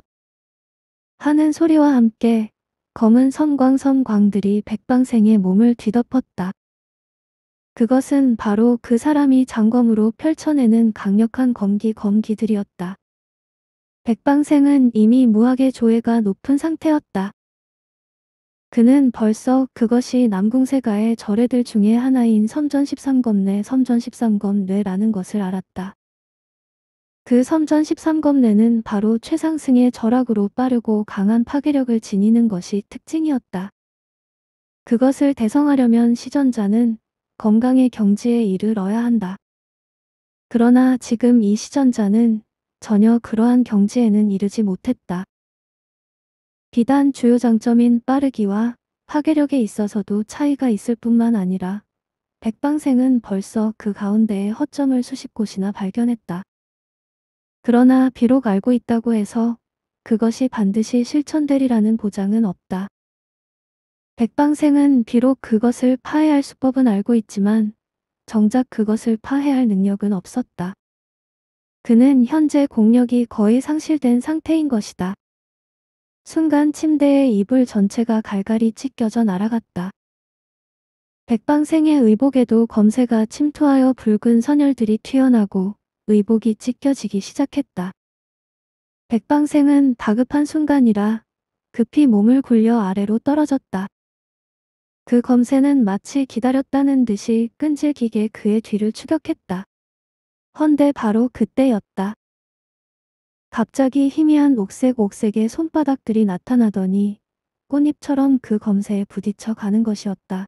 하는 소리와 함께 검은 섬광섬광들이 백방생의 몸을 뒤덮었다. 그것은 바로 그 사람이 장검으로 펼쳐내는 강력한 검기 검기들이었다. 백방생은 이미 무학의 조예가 높은 상태였다. 그는 벌써 그것이 남궁세가의 절에들 중의 하나인 섬전 13검내 섬전 13검뇌라는 것을 알았다. 그 섬전 13검내는 바로 최상승의 절학으로 빠르고 강한 파괴력을 지니는 것이 특징이었다. 그것을 대성하려면 시전자는 건강의 경지에 이르러야 한다. 그러나 지금 이 시전자는 전혀 그러한 경지에는 이르지 못했다. 비단 주요 장점인 빠르기와 파괴력에 있어서도 차이가 있을 뿐만 아니라 백방생은 벌써 그 가운데에 허점을 수십 곳이나 발견했다. 그러나 비록 알고 있다고 해서 그것이 반드시 실천되리라는 보장은 없다. 백방생은 비록 그것을 파해할 수법은 알고 있지만 정작 그것을 파해할 능력은 없었다. 그는 현재 공력이 거의 상실된 상태인 것이다. 순간 침대의 이불 전체가 갈갈이 찢겨져 날아갔다. 백방생의 의복에도 검새가 침투하여 붉은 선열들이 튀어나고 의복이 찢겨지기 시작했다. 백방생은 다급한 순간이라 급히 몸을 굴려 아래로 떨어졌다. 그 검새는 마치 기다렸다는 듯이 끈질기게 그의 뒤를 추격했다. 헌데 바로 그때였다. 갑자기 희미한 옥색옥색의 손바닥들이 나타나더니 꽃잎처럼 그 검세에 부딪혀 가는 것이었다.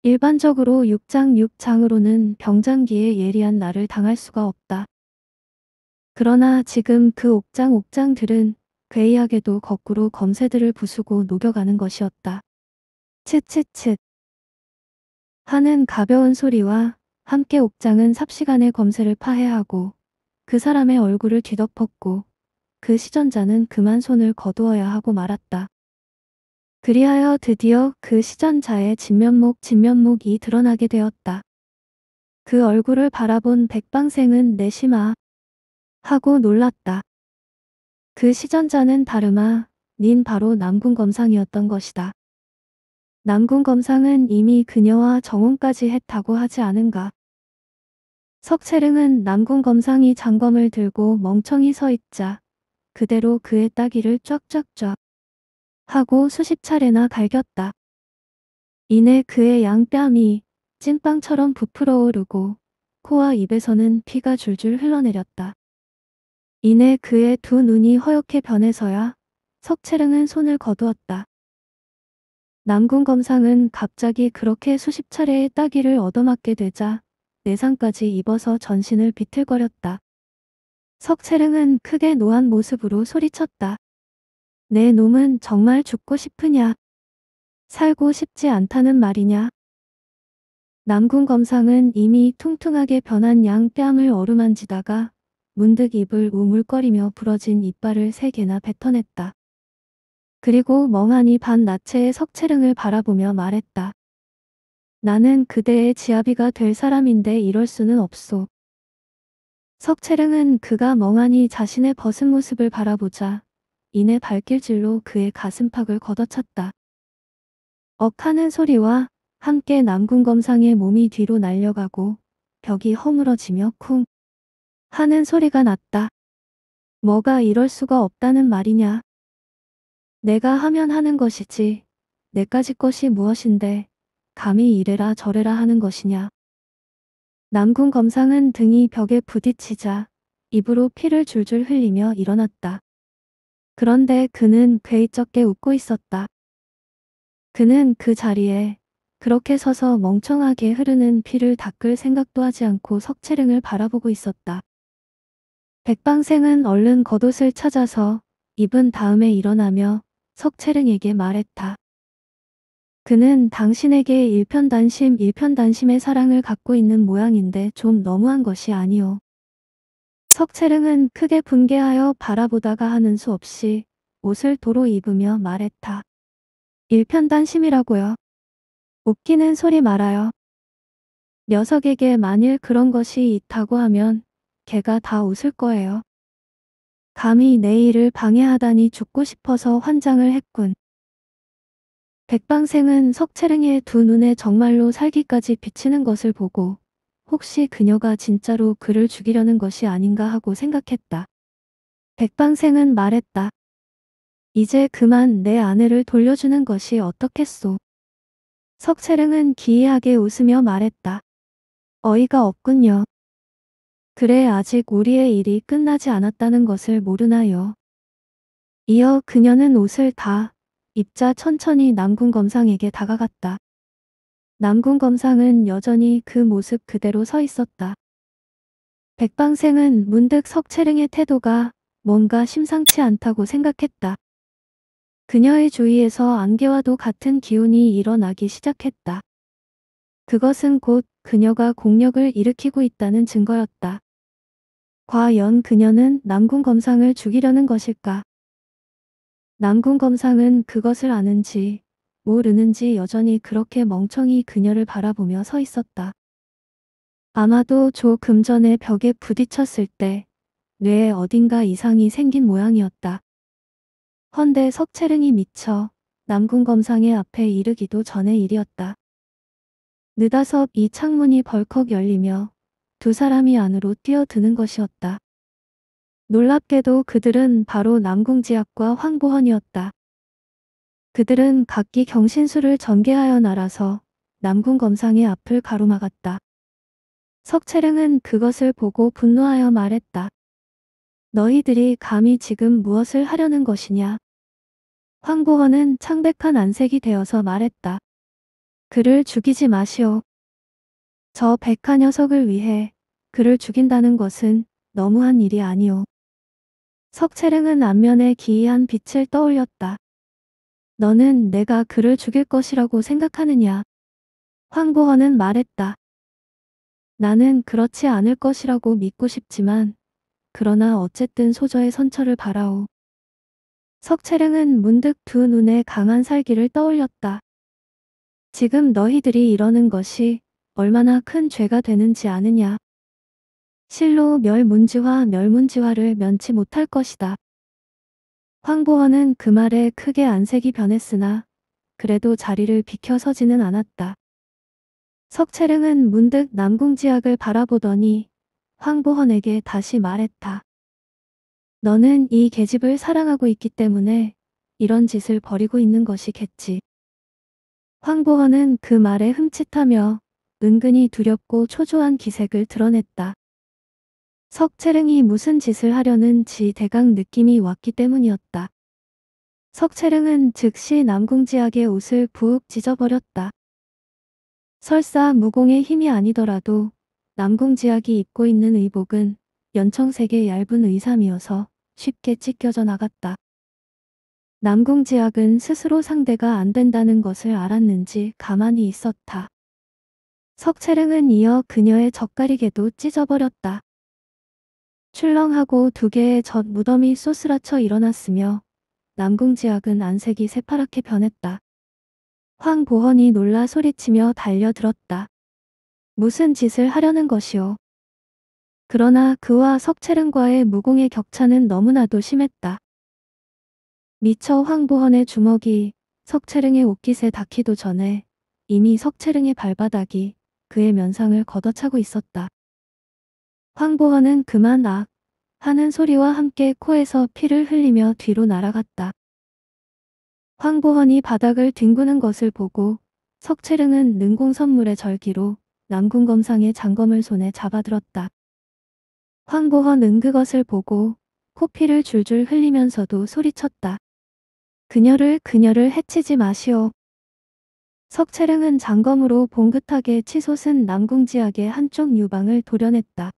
일반적으로 6장 6장으로는 병장기에 예리한 나를 당할 수가 없다. 그러나 지금 그 옥장 옥장들은 괴이하게도 거꾸로 검새들을 부수고 녹여가는 것이었다. 칫칫칫 하는 가벼운 소리와 함께 옥장은 삽시간에 검새를 파해하고 그 사람의 얼굴을 뒤덮었고 그 시전자는 그만 손을 거두어야 하고 말았다. 그리하여 드디어 그 시전자의 진면목 진면목이 드러나게 되었다. 그 얼굴을 바라본 백방생은 내심아 하고 놀랐다. 그 시전자는 다름아 닌 바로 남군 검상이었던 것이다. 남군 검상은 이미 그녀와 정혼까지 했다고 하지 않은가. 석채릉은 남궁 검상이 장검을 들고 멍청이 서 있자 그대로 그의 따귀를 쫙쫙쫙 하고 수십 차례나 갈겼다. 이내 그의 양뺨이 찐빵처럼 부풀어 오르고 코와 입에서는 피가 줄줄 흘러내렸다. 이내 그의 두 눈이 허옇게 변해서야 석채릉은 손을 거두었다. 남궁 검상은 갑자기 그렇게 수십 차례의 따귀를 얻어맞게 되자 내상까지 입어서 전신을 비틀거렸다. 석채릉은 크게 노한 모습으로 소리쳤다. 내 놈은 정말 죽고 싶으냐? 살고 싶지 않다는 말이냐? 남궁 검상은 이미 퉁퉁하게 변한 양 뺨을 어루만지다가 문득 입을 우물거리며 부러진 이빨을 세 개나 뱉어냈다. 그리고 멍하니 반 나체의 석채릉을 바라보며 말했다. 나는 그대의 지아비가 될 사람인데 이럴 수는 없소. 석채릉은 그가 멍하니 자신의 벗은 모습을 바라보자 이내 발길질로 그의 가슴팍을 걷어찼다. 억하는 소리와 함께 남궁검상의 몸이 뒤로 날려가고 벽이 허물어지며 쿵 하는 소리가 났다. 뭐가 이럴 수가 없다는 말이냐. 내가 하면 하는 것이지 내까지 것이 무엇인데 감히 이래라 저래라 하는 것이냐. 남궁 검상은 등이 벽에 부딪히자 입으로 피를 줄줄 흘리며 일어났다. 그런데 그는 괴이쩍게 웃고 있었다. 그는 그 자리에 그렇게 서서 멍청하게 흐르는 피를 닦을 생각도 하지 않고 석채릉을 바라보고 있었다. 백방생은 얼른 겉옷을 찾아서 입은 다음에 일어나며 석채릉에게 말했다. 그는 당신에게 일편단심 일편단심의 사랑을 갖고 있는 모양인데 좀 너무한 것이 아니오. 석채릉은 크게 분개하여 바라보다가 하는 수 없이 옷을 도로 입으며 말했다. 일편단심이라고요. 웃기는 소리 말아요. 녀석에게 만일 그런 것이 있다고 하면 걔가 다 웃을 거예요. 감히 내 일을 방해하다니 죽고 싶어서 환장을 했군. 백방생은 석채릉의 두 눈에 정말로 살기까지 비치는 것을 보고 혹시 그녀가 진짜로 그를 죽이려는 것이 아닌가 하고 생각했다. 백방생은 말했다. 이제 그만 내 아내를 돌려주는 것이 어떻겠소. 석채릉은 기이하게 웃으며 말했다. 어이가 없군요. 그래 아직 우리의 일이 끝나지 않았다는 것을 모르나요. 이어 그녀는 옷을 다 입자 천천히 남궁 검상에게 다가갔다. 남궁 검상은 여전히 그 모습 그대로 서 있었다. 백방생은 문득 석채릉의 태도가 뭔가 심상치 않다고 생각했다. 그녀의 주위에서 안개와도 같은 기운이 일어나기 시작했다. 그것은 곧 그녀가 공력을 일으키고 있다는 증거였다. 과연 그녀는 남궁 검상을 죽이려는 것일까? 남궁 검상은 그것을 아는지 모르는지 여전히 그렇게 멍청이 그녀를 바라보며 서 있었다. 아마도 조금 전에 벽에 부딪혔을 때 뇌에 어딘가 이상이 생긴 모양이었다. 헌데 석채릉이 미쳐 남궁 검상의 앞에 이르기도 전의 일이었다. 느다섭 이 창문이 벌컥 열리며 두 사람이 안으로 뛰어드는 것이었다. 놀랍게도 그들은 바로 남궁지학과 황보헌이었다. 그들은 각기 경신술을 전개하여 날아서 남궁 검상의 앞을 가로막았다. 석채릉은 그것을 보고 분노하여 말했다. 너희들이 감히 지금 무엇을 하려는 것이냐? 황보헌은 창백한 안색이 되어서 말했다. 그를 죽이지 마시오. 저 백화 녀석을 위해 그를 죽인다는 것은 너무한 일이 아니오. 석채릉은 안면에 기이한 빛을 떠올렸다. 너는 내가 그를 죽일 것이라고 생각하느냐? 황보헌은 말했다. 나는 그렇지 않을 것이라고 믿고 싶지만 그러나 어쨌든 소저의 선처를 바라오. 석채릉은 문득 두 눈에 강한 살기를 떠올렸다. 지금 너희들이 이러는 것이 얼마나 큰 죄가 되는지 아느냐. 실로 멸문지화 멸문지화를 면치 못할 것이다. 황보헌은 그 말에 크게 안색이 변했으나 그래도 자리를 비켜 서지는 않았다. 석채릉은 문득 남궁지학을 바라보더니 황보헌에게 다시 말했다. 너는 이 계집을 사랑하고 있기 때문에 이런 짓을 벌이고 있는 것이겠지. 황보헌은 그 말에 흠칫하며 은근히 두렵고 초조한 기색을 드러냈다. 석채릉이 무슨 짓을 하려는지 대강 느낌이 왔기 때문이었다. 석채릉은 즉시 남궁지학의 옷을 부욱 찢어버렸다. 설사 무공의 힘이 아니더라도 남궁지학이 입고 있는 의복은 연청색의 얇은 의삼이어서 쉽게 찢겨져 나갔다. 남궁지학은 스스로 상대가 안 된다는 것을 알았는지 가만히 있었다. 석채릉은 이어 그녀의 젓가리개도 찢어버렸다. 출렁하고 두 개의 젖 무덤이 쏘스라쳐 일어났으며 남궁지학은 안색이 새파랗게 변했다. 황보헌이 놀라 소리치며 달려들었다. 무슨 짓을 하려는 것이오. 그러나 그와 석채릉과의 무공의 격차는 너무나도 심했다. 미처 황보헌의 주먹이 석채릉의 옷깃에 닿기도 전에 이미 석채릉의 발바닥이 그의 면상을 걷어차고 있었다. 황보헌은 그만 악 아, 하는 소리와 함께 코에서 피를 흘리며 뒤로 날아갔다. 황보헌이 바닥을 뒹구는 것을 보고 석채릉은 능공 선물의 절기로 남궁검상의 장검을 손에 잡아들었다. 황보헌은 그것을 보고 코피를 줄줄 흘리면서도 소리쳤다. 그녀를 그녀를 해치지 마시오. 석채릉은 장검으로 봉긋하게 치솟은 남궁지학의 한쪽 유방을 도려냈다.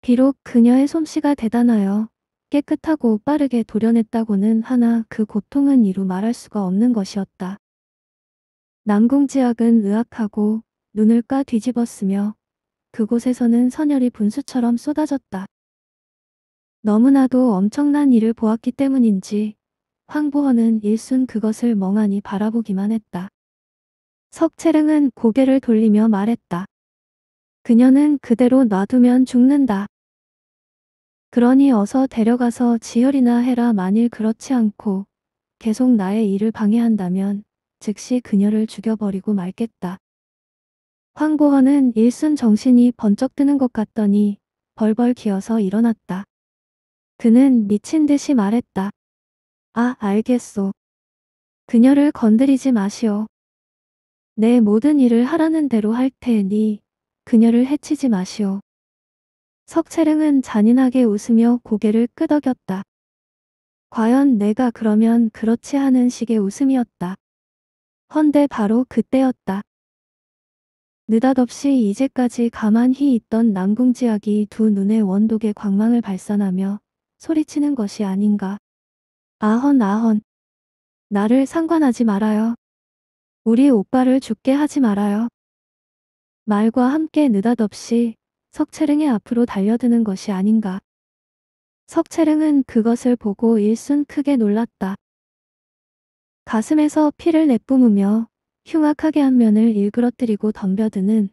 비록 그녀의 솜씨가 대단하여 깨끗하고 빠르게 도려냈다고는 하나 그 고통은 이루 말할 수가 없는 것이었다. 남궁지학은 의악하고 눈을 까 뒤집었으며 그곳에서는 선열이 분수처럼 쏟아졌다. 너무나도 엄청난 일을 보았기 때문인지 황보헌은 일순 그것을 멍하니 바라보기만 했다. 석채릉은 고개를 돌리며 말했다. 그녀는 그대로 놔두면 죽는다. 그러니 어서 데려가서 지혈이나 해라 만일 그렇지 않고 계속 나의 일을 방해한다면 즉시 그녀를 죽여버리고 말겠다. 황보헌은 일순 정신이 번쩍 드는 것 같더니 벌벌 기어서 일어났다. 그는 미친 듯이 말했다. 아 알겠소. 그녀를 건드리지 마시오. 내 모든 일을 하라는 대로 할 테니 그녀를 해치지 마시오. 석채릉은 잔인하게 웃으며 고개를 끄덕였다. 과연 내가 그러면 그렇지 하는 식의 웃음이었다. 헌데 바로 그때였다. 느닷없이 이제까지 가만히 있던 남궁지학이 두 눈에 원독의 광망을 발산하며 소리치는 것이 아닌가. 아헌 아헌. 나를 상관하지 말아요. 우리 오빠를 죽게 하지 말아요. 말과 함께 느닷없이 석채릉의 앞으로 달려드는 것이 아닌가. 석채릉은 그것을 보고 일순 크게 놀랐다. 가슴에서 피를 내뿜으며 흉악하게 한 면을 일그러뜨리고 덤벼드는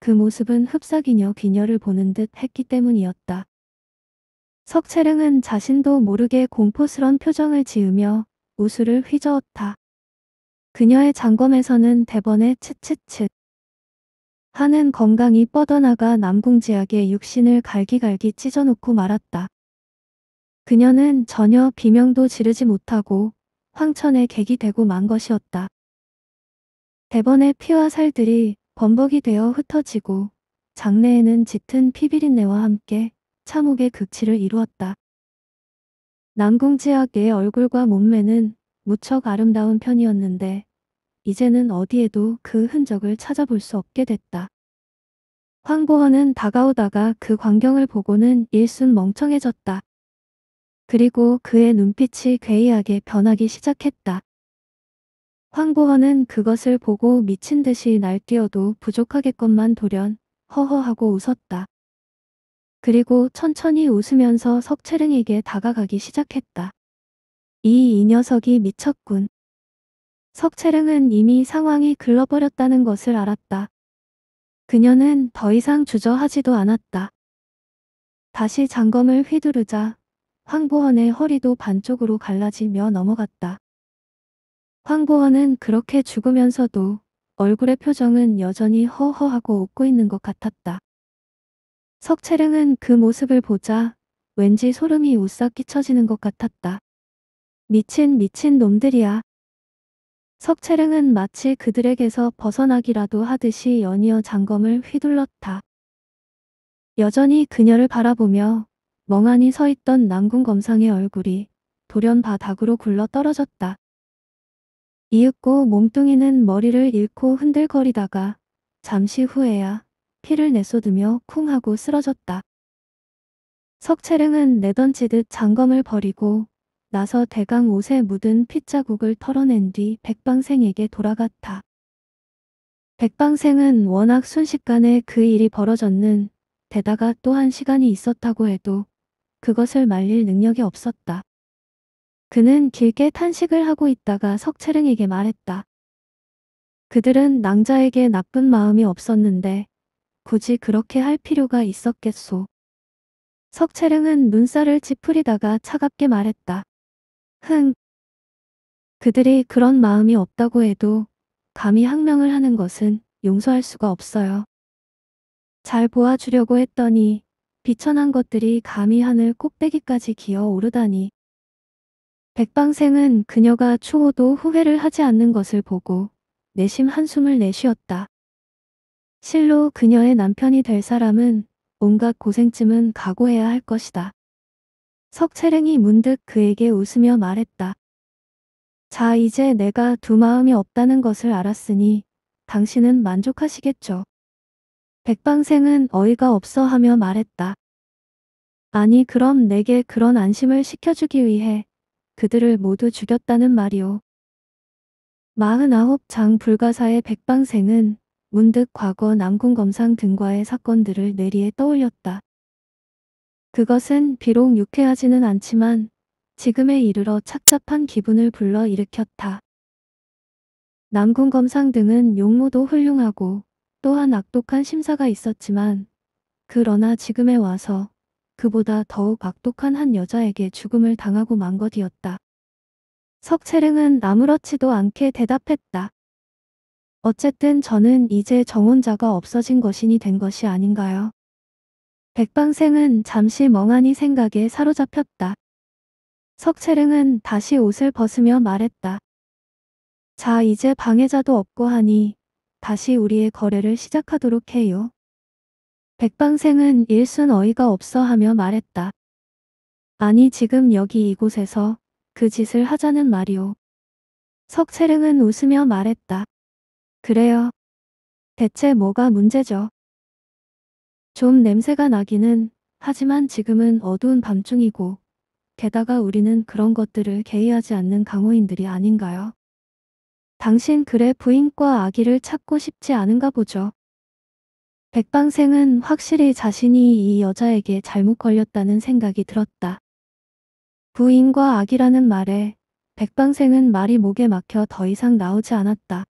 그 모습은 흡사기녀 귀녀를 보는 듯 했기 때문이었다. 석채릉은 자신도 모르게 공포스런 표정을 지으며 우수를 휘저었다. 그녀의 장검에서는 대번에 츠츠츠 하는 건강이 뻗어나가 남궁지학의 육신을 갈기갈기 찢어놓고 말았다. 그녀는 전혀 비명도 지르지 못하고 황천의 객이 되고 만 것이었다. 대번의 피와 살들이 범벅이 되어 흩어지고 장내에는 짙은 피비린내와 함께 참혹의 극치를 이루었다. 남궁지학의 얼굴과 몸매는 무척 아름다운 편이었는데 이제는 어디에도 그 흔적을 찾아볼 수 없게 됐다. 황보헌은 다가오다가 그 광경을 보고는 일순 멍청해졌다. 그리고 그의 눈빛이 괴이하게 변하기 시작했다. 황보헌은 그것을 보고 미친 듯이 날뛰어도 부족하겠건만 돌연 허허하고 웃었다. 그리고 천천히 웃으면서 석채릉에게 다가가기 시작했다. 이 이 녀석이 미쳤군. 석채량은 이미 상황이 글러버렸다는 것을 알았다. 그녀는 더 이상 주저하지도 않았다. 다시 장검을 휘두르자 황보헌의 허리도 반쪽으로 갈라지며 넘어갔다. 황보헌은 그렇게 죽으면서도 얼굴의 표정은 여전히 허허하고 웃고 있는 것 같았다. 석채릉은 그 모습을 보자 왠지 소름이 우싹 끼쳐지는 것 같았다. 미친 미친 놈들이야. 석채릉은 마치 그들에게서 벗어나기라도 하듯이 연이어 장검을 휘둘렀다. 여전히 그녀를 바라보며 멍하니 서 있던 남궁 검상의 얼굴이 돌연 바닥으로 굴러 떨어졌다. 이윽고 몸뚱이는 머리를 잃고 흔들거리다가 잠시 후에야 피를 내쏟으며 쿵 하고 쓰러졌다. 석채릉은 내던지듯 장검을 버리고 나서 대강 옷에 묻은 핏자국을 털어낸 뒤 백방생에게 돌아갔다. 백방생은 워낙 순식간에 그 일이 벌어졌는 데다가 또한 시간이 있었다고 해도 그것을 말릴 능력이 없었다. 그는 길게 탄식을 하고 있다가 석채릉에게 말했다. 그들은 낭자에게 나쁜 마음이 없었는데 굳이 그렇게 할 필요가 있었겠소. 석채릉은 눈살을 찌푸리다가 차갑게 말했다. 흥. 그들이 그런 마음이 없다고 해도 감히 항명을 하는 것은 용서할 수가 없어요. 잘 보아주려고 했더니 비천한 것들이 감히 하늘 꼭대기까지 기어 오르다니. 백방생은 그녀가 추호도 후회를 하지 않는 것을 보고 내심 한숨을 내쉬었다. 실로 그녀의 남편이 될 사람은 온갖 고생쯤은 각오해야 할 것이다. 석채랭이 문득 그에게 웃으며 말했다. 자 이제 내가 두 마음이 없다는 것을 알았으니 당신은 만족하시겠죠. 백방생은 어이가 없어 하며 말했다. 아니 그럼 내게 그런 안심을 시켜주기 위해 그들을 모두 죽였다는 말이오. 마흔아홉 장 불가사의 백방생은 문득 과거 남궁검상 등과의 사건들을 내리에 떠올렸다. 그것은 비록 유쾌하지는 않지만 지금에 이르러 착잡한 기분을 불러일으켰다. 남궁 검상 등은 용모도 훌륭하고 또한 악독한 심사가 있었지만 그러나 지금에 와서 그보다 더욱 악독한 한 여자에게 죽음을 당하고 만 것이었다. 석채릉은 아무렇지도 않게 대답했다. 어쨌든 저는 이제 정혼자가 없어진 것이니 된 것이 아닌가요? 백방생은 잠시 멍하니 생각에 사로잡혔다. 석채릉은 다시 옷을 벗으며 말했다. 자 이제 방해자도 없고 하니 다시 우리의 거래를 시작하도록 해요. 백방생은 일순 어이가 없어 하며 말했다. 아니 지금 여기 이곳에서 그 짓을 하자는 말이오. 석채릉은 웃으며 말했다. 그래요. 대체 뭐가 문제죠? 좀 냄새가 나기는 하지만 지금은 어두운 밤중이고 게다가 우리는 그런 것들을 개의하지 않는 강호인들이 아닌가요? 당신 그래 부인과 아기를 찾고 싶지 않은가 보죠. 백방생은 확실히 자신이 이 여자에게 잘못 걸렸다는 생각이 들었다. 부인과 아기라는 말에 백방생은 말이 목에 막혀 더 이상 나오지 않았다.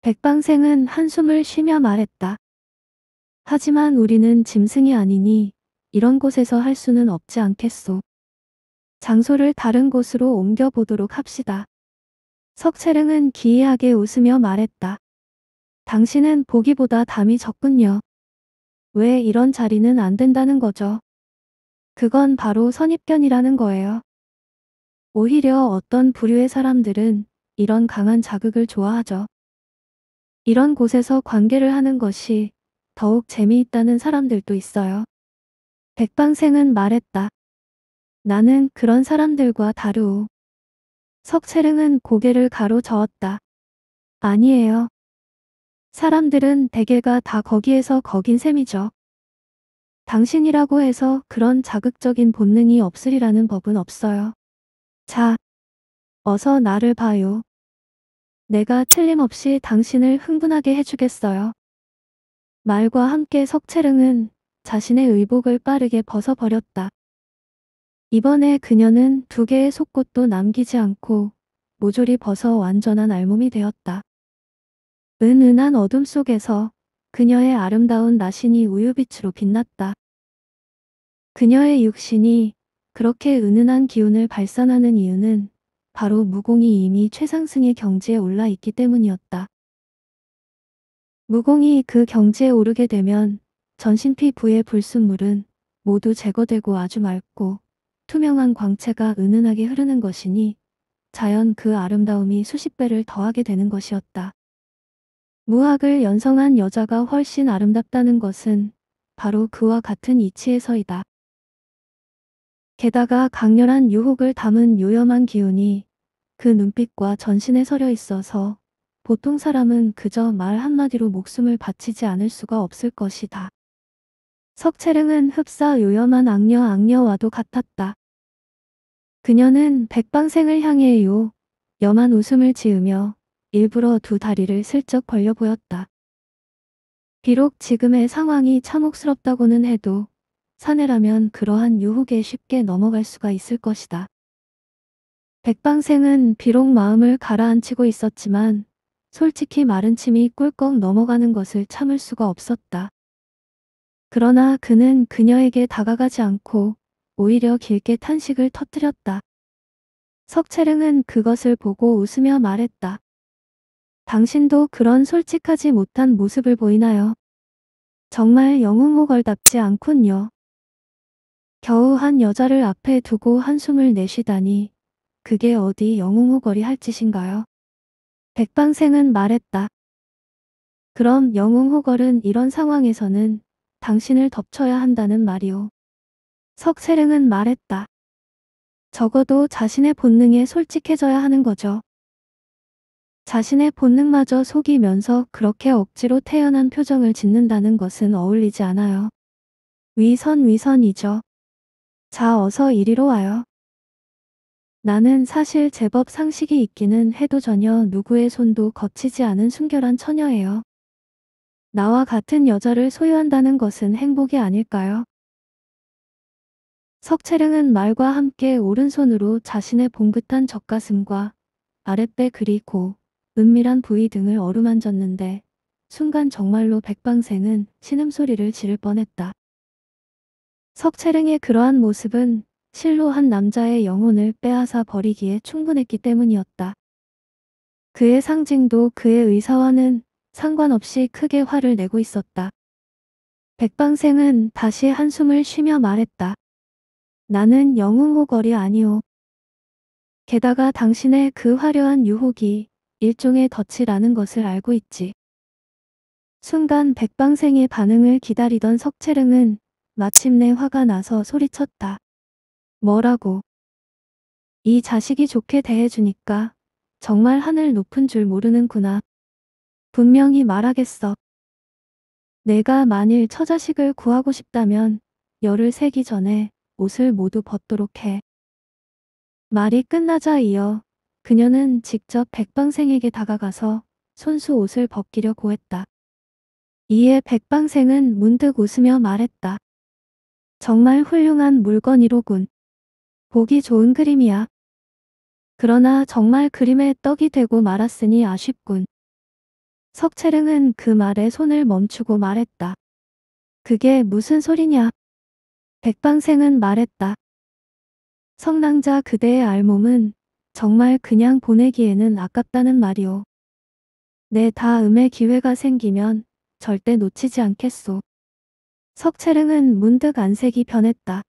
백방생은 한숨을 쉬며 말했다. 하지만 우리는 짐승이 아니니 이런 곳에서 할 수는 없지 않겠소. 장소를 다른 곳으로 옮겨보도록 합시다. 석채릉은 기이하게 웃으며 말했다. 당신은 보기보다 담이 적군요. 왜 이런 자리는 안 된다는 거죠? 그건 바로 선입견이라는 거예요. 오히려 어떤 부류의 사람들은 이런 강한 자극을 좋아하죠. 이런 곳에서 관계를 하는 것이 더욱 재미있다는 사람들도 있어요. 백방생은 말했다. 나는 그런 사람들과 다르오. 석채릉은 고개를 가로저었다. 아니에요. 사람들은 대개가 다 거기에서 거긴 셈이죠. 당신이라고 해서 그런 자극적인 본능이 없으리라는 법은 없어요. 자, 어서 나를 봐요. 내가 틀림없이 당신을 흥분하게 해주겠어요. 말과 함께 석채릉은 자신의 의복을 빠르게 벗어버렸다. 이번에 그녀는 두 개의 속옷도 남기지 않고 모조리 벗어 완전한 알몸이 되었다. 은은한 어둠 속에서 그녀의 아름다운 나신이 우유빛으로 빛났다. 그녀의 육신이 그렇게 은은한 기운을 발산하는 이유는 바로 무공이 이미 최상승의 경지에 올라 있기 때문이었다. 무공이 그 경지에 오르게 되면 전신피 부의 불순물은 모두 제거되고 아주 맑고 투명한 광채가 은은하게 흐르는 것이니 자연 그 아름다움이 수십 배를 더하게 되는 것이었다. 무학을 연성한 여자가 훨씬 아름답다는 것은 바로 그와 같은 이치에서이다. 게다가 강렬한 유혹을 담은 요염한 기운이 그 눈빛과 전신에 서려 있어서 보통 사람은 그저 말 한마디로 목숨을 바치지 않을 수가 없을 것이다. 석채릉은 흡사 요염한 악녀 악녀와도 같았다. 그녀는 백방생을 향해 요 염한 웃음을 지으며 일부러 두 다리를 슬쩍 벌려 보였다. 비록 지금의 상황이 참혹스럽다고는 해도 사내라면 그러한 유혹에 쉽게 넘어갈 수가 있을 것이다. 백방생은 비록 마음을 가라앉히고 있었지만 솔직히 마른 침이 꿀꺽 넘어가는 것을 참을 수가 없었다. 그러나 그는 그녀에게 다가가지 않고 오히려 길게 탄식을 터뜨렸다. 석채릉은 그것을 보고 웃으며 말했다. 당신도 그런 솔직하지 못한 모습을 보이나요? 정말 영웅호걸답지 않군요. 겨우 한 여자를 앞에 두고 한숨을 내쉬다니 그게 어디 영웅호걸이 할 짓인가요? 백방생은 말했다. 그럼 영웅 호걸은 이런 상황에서는 당신을 덮쳐야 한다는 말이오. 석세릉은 말했다. 적어도 자신의 본능에 솔직해져야 하는 거죠. 자신의 본능마저 속이면서 그렇게 억지로 태연한 표정을 짓는다는 것은 어울리지 않아요. 위선 위선이죠. 자 어서 이리로 와요. 나는 사실 제법 상식이 있기는 해도 전혀 누구의 손도 거치지 않은 순결한 처녀예요. 나와 같은 여자를 소유한다는 것은 행복이 아닐까요? 석채릉은 말과 함께 오른손으로 자신의 봉긋한 젖가슴과 아랫배 그리고 은밀한 부위 등을 어루만졌는데 순간 정말로 백방생은 신음소리를 지를 뻔했다. 석채릉의 그러한 모습은 실로 한 남자의 영혼을 빼앗아 버리기에 충분했기 때문이었다. 그의 상징도 그의 의사와는 상관없이 크게 화를 내고 있었다. 백방생은 다시 한숨을 쉬며 말했다. 나는 영웅호걸이 아니오. 게다가 당신의 그 화려한 유혹이 일종의 덫이라는 것을 알고 있지. 순간 백방생의 반응을 기다리던 석채릉은 마침내 화가 나서 소리쳤다. 뭐라고? 이 자식이 좋게 대해주니까 정말 하늘 높은 줄 모르는구나. 분명히 말하겠어. 내가 만일 처자식을 구하고 싶다면 열을 세기 전에 옷을 모두 벗도록 해. 말이 끝나자 이어 그녀는 직접 백방생에게 다가가서 손수 옷을 벗기려고 했다. 이에 백방생은 문득 웃으며 말했다. 정말 훌륭한 물건이로군. 보기 좋은 그림이야. 그러나 정말 그림의 떡이 되고 말았으니 아쉽군. 석채릉은 그 말에 손을 멈추고 말했다. 그게 무슨 소리냐? 백방생은 말했다. 성낭자 그대의 알몸은 정말 그냥 보내기에는 아깝다는 말이오. 내 다음에 기회가 생기면 절대 놓치지 않겠소. 석채릉은 문득 안색이 변했다.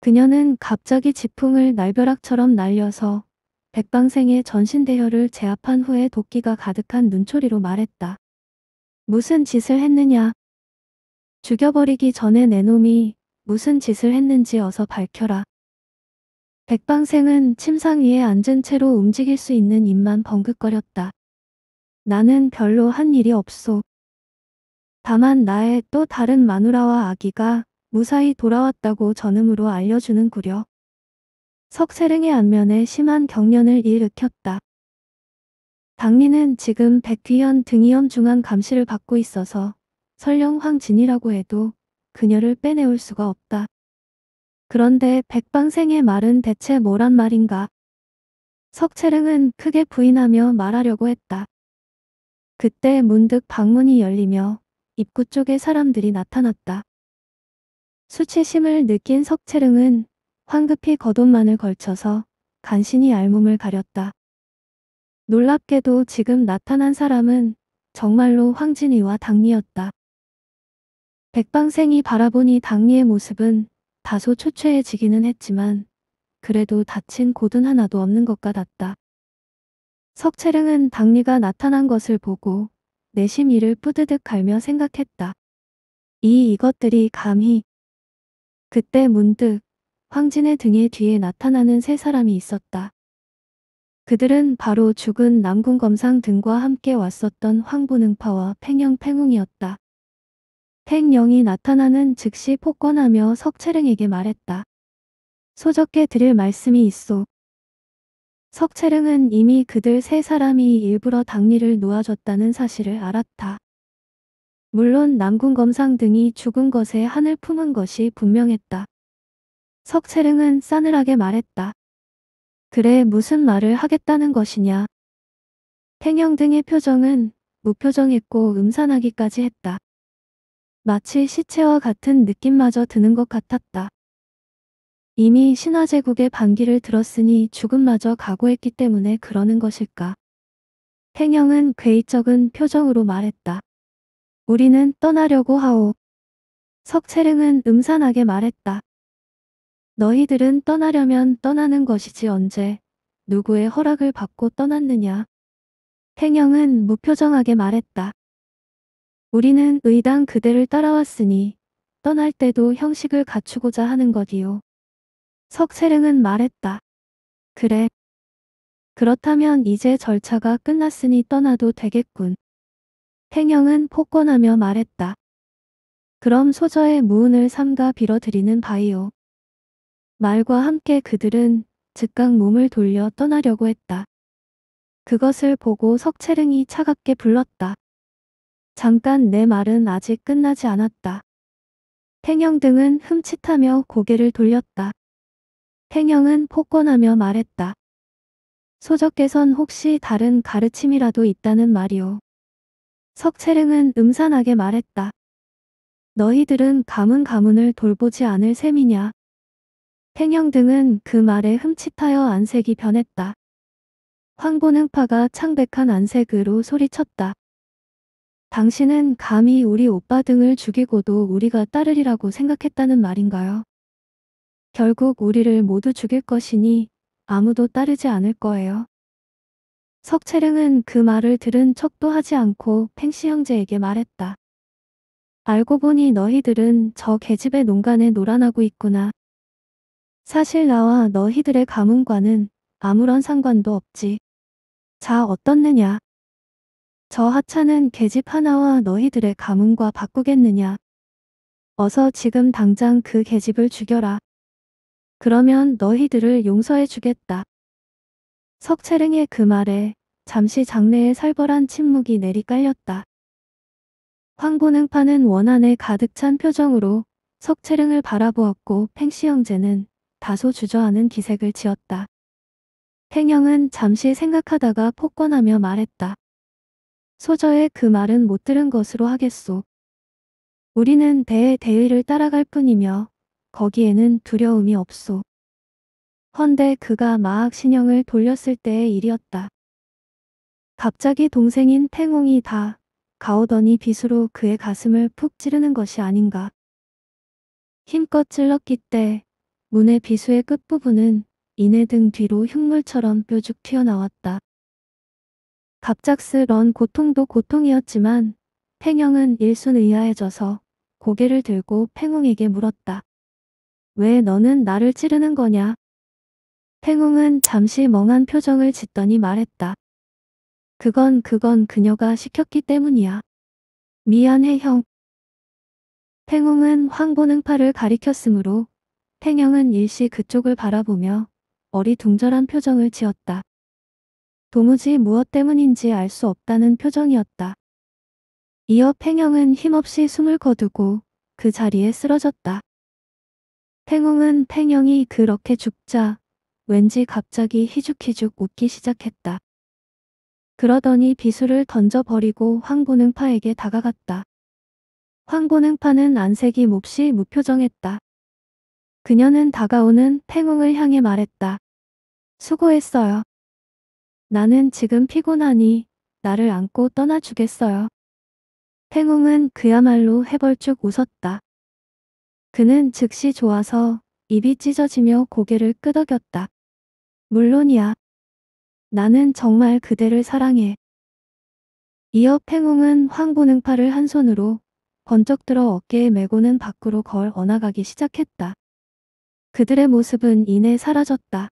그녀는 갑자기 지풍을 날벼락처럼 날려서 백방생의 전신대열을 제압한 후에 도끼가 가득한 눈초리로 말했다. 무슨 짓을 했느냐? 죽여버리기 전에 내 놈이 무슨 짓을 했는지 어서 밝혀라. 백방생은 침상 위에 앉은 채로 움직일 수 있는 입만 벙긋거렸다. 나는 별로 한 일이 없소. 다만 나의 또 다른 마누라와 아기가 무사히 돌아왔다고 전음으로 알려주는구려. 석세릉의 안면에 심한 경련을 일으켰다. 당리는 지금 백귀현 등이염 중한 감시를 받고 있어서 설령 황진이라고 해도 그녀를 빼내올 수가 없다. 그런데 백방생의 말은 대체 뭐란 말인가? 석채릉은 크게 부인하며 말하려고 했다. 그때 문득 방문이 열리며 입구 쪽에 사람들이 나타났다. 수치심을 느낀 석채릉은 황급히 겉옷만을 걸쳐서 간신히 알몸을 가렸다. 놀랍게도 지금 나타난 사람은 정말로 황진이와 당리였다. 백방생이 바라보니 당리의 모습은 다소 초췌해지기는 했지만 그래도 다친 곳은 하나도 없는 것 같았다. 석채릉은 당리가 나타난 것을 보고 내심 이를 뿌드득 갈며 생각했다. 이 이것들이 감히 그때 문득 황진의 등에 뒤에 나타나는 세 사람이 있었다. 그들은 바로 죽은 남궁검상 등과 함께 왔었던 황분능파와 팽영팽웅이었다. 팽영이 나타나는 즉시 폭권하며 석채릉에게 말했다. 소적게 드릴 말씀이 있소. 석채릉은 이미 그들 세 사람이 일부러 당리를 놓아줬다는 사실을 알았다. 물론 남궁 검상 등이 죽은 것에 한을 품은 것이 분명했다. 석채릉은 싸늘하게 말했다. 그래 무슨 말을 하겠다는 것이냐. 탱영 등의 표정은 무표정했고 음산하기까지 했다. 마치 시체와 같은 느낌마저 드는 것 같았다. 이미 신화제국의 반기를 들었으니 죽음마저 각오했기 때문에 그러는 것일까. 탱영은 괴이적은 표정으로 말했다. 우리는 떠나려고 하오. 석채릉은 음산하게 말했다. 너희들은 떠나려면 떠나는 것이지 언제 누구의 허락을 받고 떠났느냐. 행영은 무표정하게 말했다. 우리는 의당 그대를 따라왔으니 떠날 때도 형식을 갖추고자 하는 것이요. 석채릉은 말했다. 그래. 그렇다면 이제 절차가 끝났으니 떠나도 되겠군. 행영은 폭권하며 말했다. 그럼 소저의 무운을 삼가 빌어드리는 바이오. 말과 함께 그들은 즉각 몸을 돌려 떠나려고 했다. 그것을 보고 석채릉이 차갑게 불렀다. 잠깐 내 말은 아직 끝나지 않았다. 행영 등은 흠칫하며 고개를 돌렸다. 행영은 폭권하며 말했다. 소적께선 혹시 다른 가르침이라도 있다는 말이오. 석채릉은 음산하게 말했다. 너희들은 가문 가문을 돌보지 않을 셈이냐. 행영 등은 그 말에 흠칫하여 안색이 변했다. 황보능파가 창백한 안색으로 소리쳤다. 당신은 감히 우리 오빠 등을 죽이고도 우리가 따르리라고 생각했다는 말인가요? 결국 우리를 모두 죽일 것이니 아무도 따르지 않을 거예요. 석채릉은 그 말을 들은 척도 하지 않고 팽시 형제에게 말했다. 알고 보니 너희들은 저 계집의 농간에 놀아나고 있구나. 사실 나와 너희들의 가문과는 아무런 상관도 없지. 자 어떻느냐? 저 하찮은 계집 하나와 너희들의 가문과 바꾸겠느냐? 어서 지금 당장 그 계집을 죽여라. 그러면 너희들을 용서해 주겠다. 석채릉의 그 말에 잠시 장내에 살벌한 침묵이 내리깔렸다. 황고능파는 원한에 가득 찬 표정으로 석채릉을 바라보았고 팽시 형제는 다소 주저하는 기색을 지었다. 행영은 잠시 생각하다가 폭권하며 말했다. 소저의 그 말은 못 들은 것으로 하겠소. 우리는 대의 대의를 따라갈 뿐이며 거기에는 두려움이 없소. 헌데 그가 마악 신형을 돌렸을 때의 일이었다. 갑자기 동생인 탱웅이다 가오더니 빗으로 그의 가슴을 푹 찌르는 것이 아닌가. 힘껏 찔렀기 때 문의 비수의 끝부분은 이내 등 뒤로 흉물처럼 뾰족 튀어나왔다. 갑작스런 고통도 고통이었지만 팽형은 일순 의아해져서 고개를 들고 팽웅에게 물었다. 왜 너는 나를 찌르는 거냐? 팽웅은 잠시 멍한 표정을 짓더니 말했다. 그건 그건 그녀가 시켰기 때문이야. 미안해 형. 팽웅은 황보능 팔을 가리켰으므로 팽영은 일시 그쪽을 바라보며 어리둥절한 표정을 지었다. 도무지 무엇 때문인지 알 수 없다는 표정이었다. 이어 팽영은 힘없이 숨을 거두고 그 자리에 쓰러졌다. 팽웅은 팽영이 그렇게 죽자 왠지 갑자기 히죽히죽 웃기 시작했다. 그러더니 비수를 던져버리고 황고능파에게 다가갔다. 황보능파는 안색이 몹시 무표정했다. 그녀는 다가오는 팽웅을 향해 말했다. 수고했어요. 나는 지금 피곤하니 나를 안고 떠나주겠어요. 팽웅은 그야말로 해벌쭉 웃었다. 그는 즉시 좋아서 입이 찢어지며 고개를 끄덕였다. 물론이야. 나는 정말 그대를 사랑해. 이어 팽웅은 황보능파를 한 손으로 번쩍 들어 어깨에 메고는 밖으로 걸 어나가기 시작했다. 그들의 모습은 이내 사라졌다.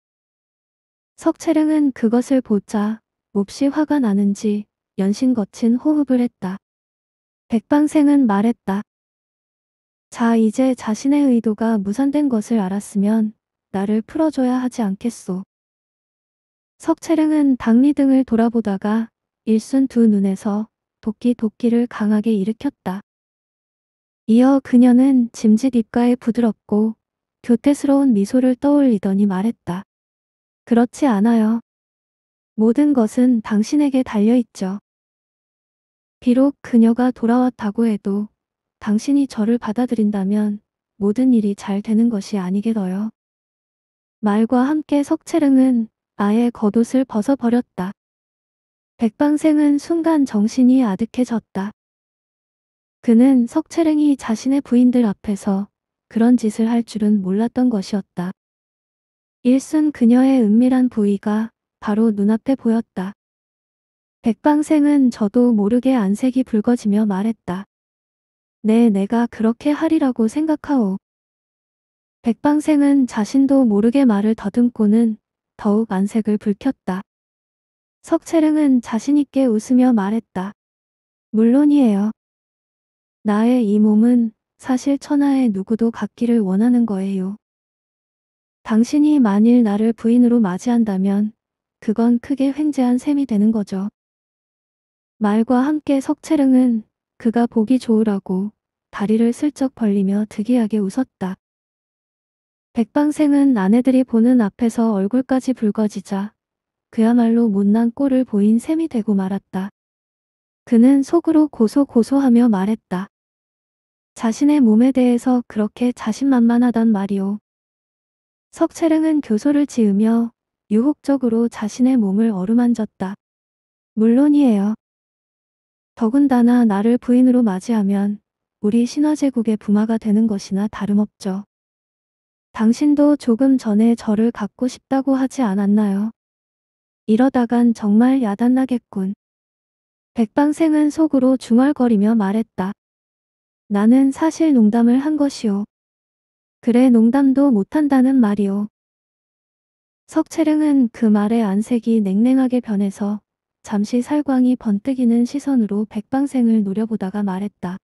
석채릉은 그것을 보자 몹시 화가 나는지 연신 거친 호흡을 했다. 백방생은 말했다. 자 이제 자신의 의도가 무산된 것을 알았으면 나를 풀어줘야 하지 않겠소. 석채릉은 당리 등을 돌아보다가 일순 두 눈에서 도끼 도끼를 강하게 일으켰다. 이어 그녀는 짐짓 입가에 부드럽고 교태스러운 미소를 떠올리더니 말했다. 그렇지 않아요. 모든 것은 당신에게 달려있죠. 비록 그녀가 돌아왔다고 해도 당신이 저를 받아들인다면 모든 일이 잘 되는 것이 아니겠어요. 말과 함께 석채릉은 아예 겉옷을 벗어버렸다. 백방생은 순간 정신이 아득해졌다. 그는 석채랭이 자신의 부인들 앞에서 그런 짓을 할 줄은 몰랐던 것이었다. 일순 그녀의 은밀한 부위가 바로 눈앞에 보였다. 백방생은 저도 모르게 안색이 붉어지며 말했다. 네, 내가 그렇게 하리라고 생각하오. 백방생은 자신도 모르게 말을 더듬고는 더욱 안색을 불켰다. 석채릉은 자신있게 웃으며 말했다. 물론이에요. 나의 이 몸은 사실 천하에 누구도 갖기를 원하는 거예요. 당신이 만일 나를 부인으로 맞이한다면 그건 크게 횡재한 셈이 되는 거죠. 말과 함께 석채릉은 그가 보기 좋으라고 다리를 슬쩍 벌리며 득이하게 웃었다. 백방생은 아내들이 보는 앞에서 얼굴까지 붉어지자 그야말로 못난 꼴을 보인 셈이 되고 말았다. 그는 속으로 고소고소하며 말했다. 자신의 몸에 대해서 그렇게 자신만만하단 말이오. 석채릉은 교소를 지으며 유혹적으로 자신의 몸을 어루만졌다. 물론이에요. 더군다나 나를 부인으로 맞이하면 우리 신화제국의 부마가 되는 것이나 다름없죠. 당신도 조금 전에 저를 갖고 싶다고 하지 않았나요? 이러다간 정말 야단나겠군. 백방생은 속으로 중얼거리며 말했다. 나는 사실 농담을 한 것이오. 그래 농담도 못한다는 말이오. 석채릉은 그 말에 안색이 냉랭하게 변해서 잠시 살광이 번뜩이는 시선으로 백방생을 노려보다가 말했다.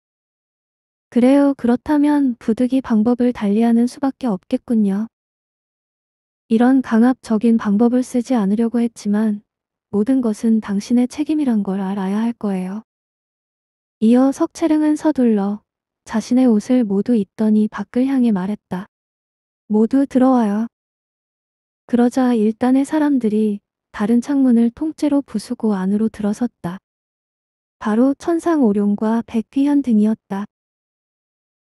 그래요. 그렇다면 부득이 방법을 달리하는 수밖에 없겠군요. 이런 강압적인 방법을 쓰지 않으려고 했지만 모든 것은 당신의 책임이란 걸 알아야 할 거예요. 이어 석채릉은 서둘러 자신의 옷을 모두 입더니 밖을 향해 말했다. 모두 들어와요. 그러자 일단의 사람들이 다른 창문을 통째로 부수고 안으로 들어섰다. 바로 천상 오룡과 백귀현 등이었다.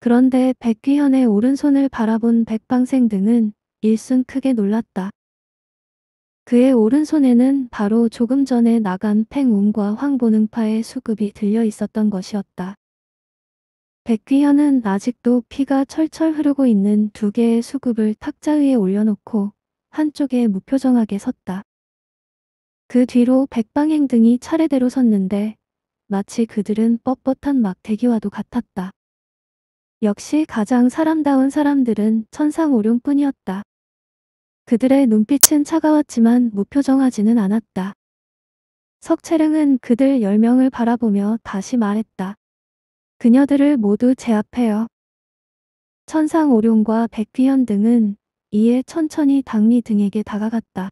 그런데 백귀현의 오른손을 바라본 백방생 등은 일순 크게 놀랐다. 그의 오른손에는 바로 조금 전에 나간 팽웅과 황보능파의 수급이 들려 있었던 것이었다. 백귀현은 아직도 피가 철철 흐르고 있는 두 개의 수급을 탁자 위에 올려놓고 한쪽에 무표정하게 섰다. 그 뒤로 백방행 등이 차례대로 섰는데 마치 그들은 뻣뻣한 막대기와도 같았다. 역시 가장 사람다운 사람들은 천상오룡뿐이었다. 그들의 눈빛은 차가웠지만 무표정하지는 않았다. 석채릉은 그들 열명을 바라보며 다시 말했다. 그녀들을 모두 제압해요. 천상오룡과 백귀현 등은 이에 천천히 당리 등에게 다가갔다.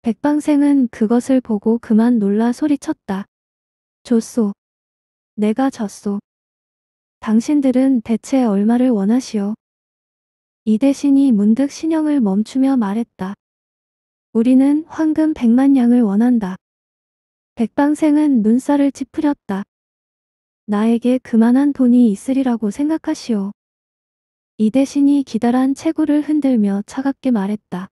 백방생은 그것을 보고 그만 놀라 소리쳤다. 줬소. 내가 졌소. 당신들은 대체 얼마를 원하시오? 이 대신이 문득 신형을 멈추며 말했다. 우리는 황금 백만 양을 원한다. 백방생은 눈살을 찌푸렸다. 나에게 그만한 돈이 있으리라고 생각하시오. 이 대신이 기다란 체구를 흔들며 차갑게 말했다.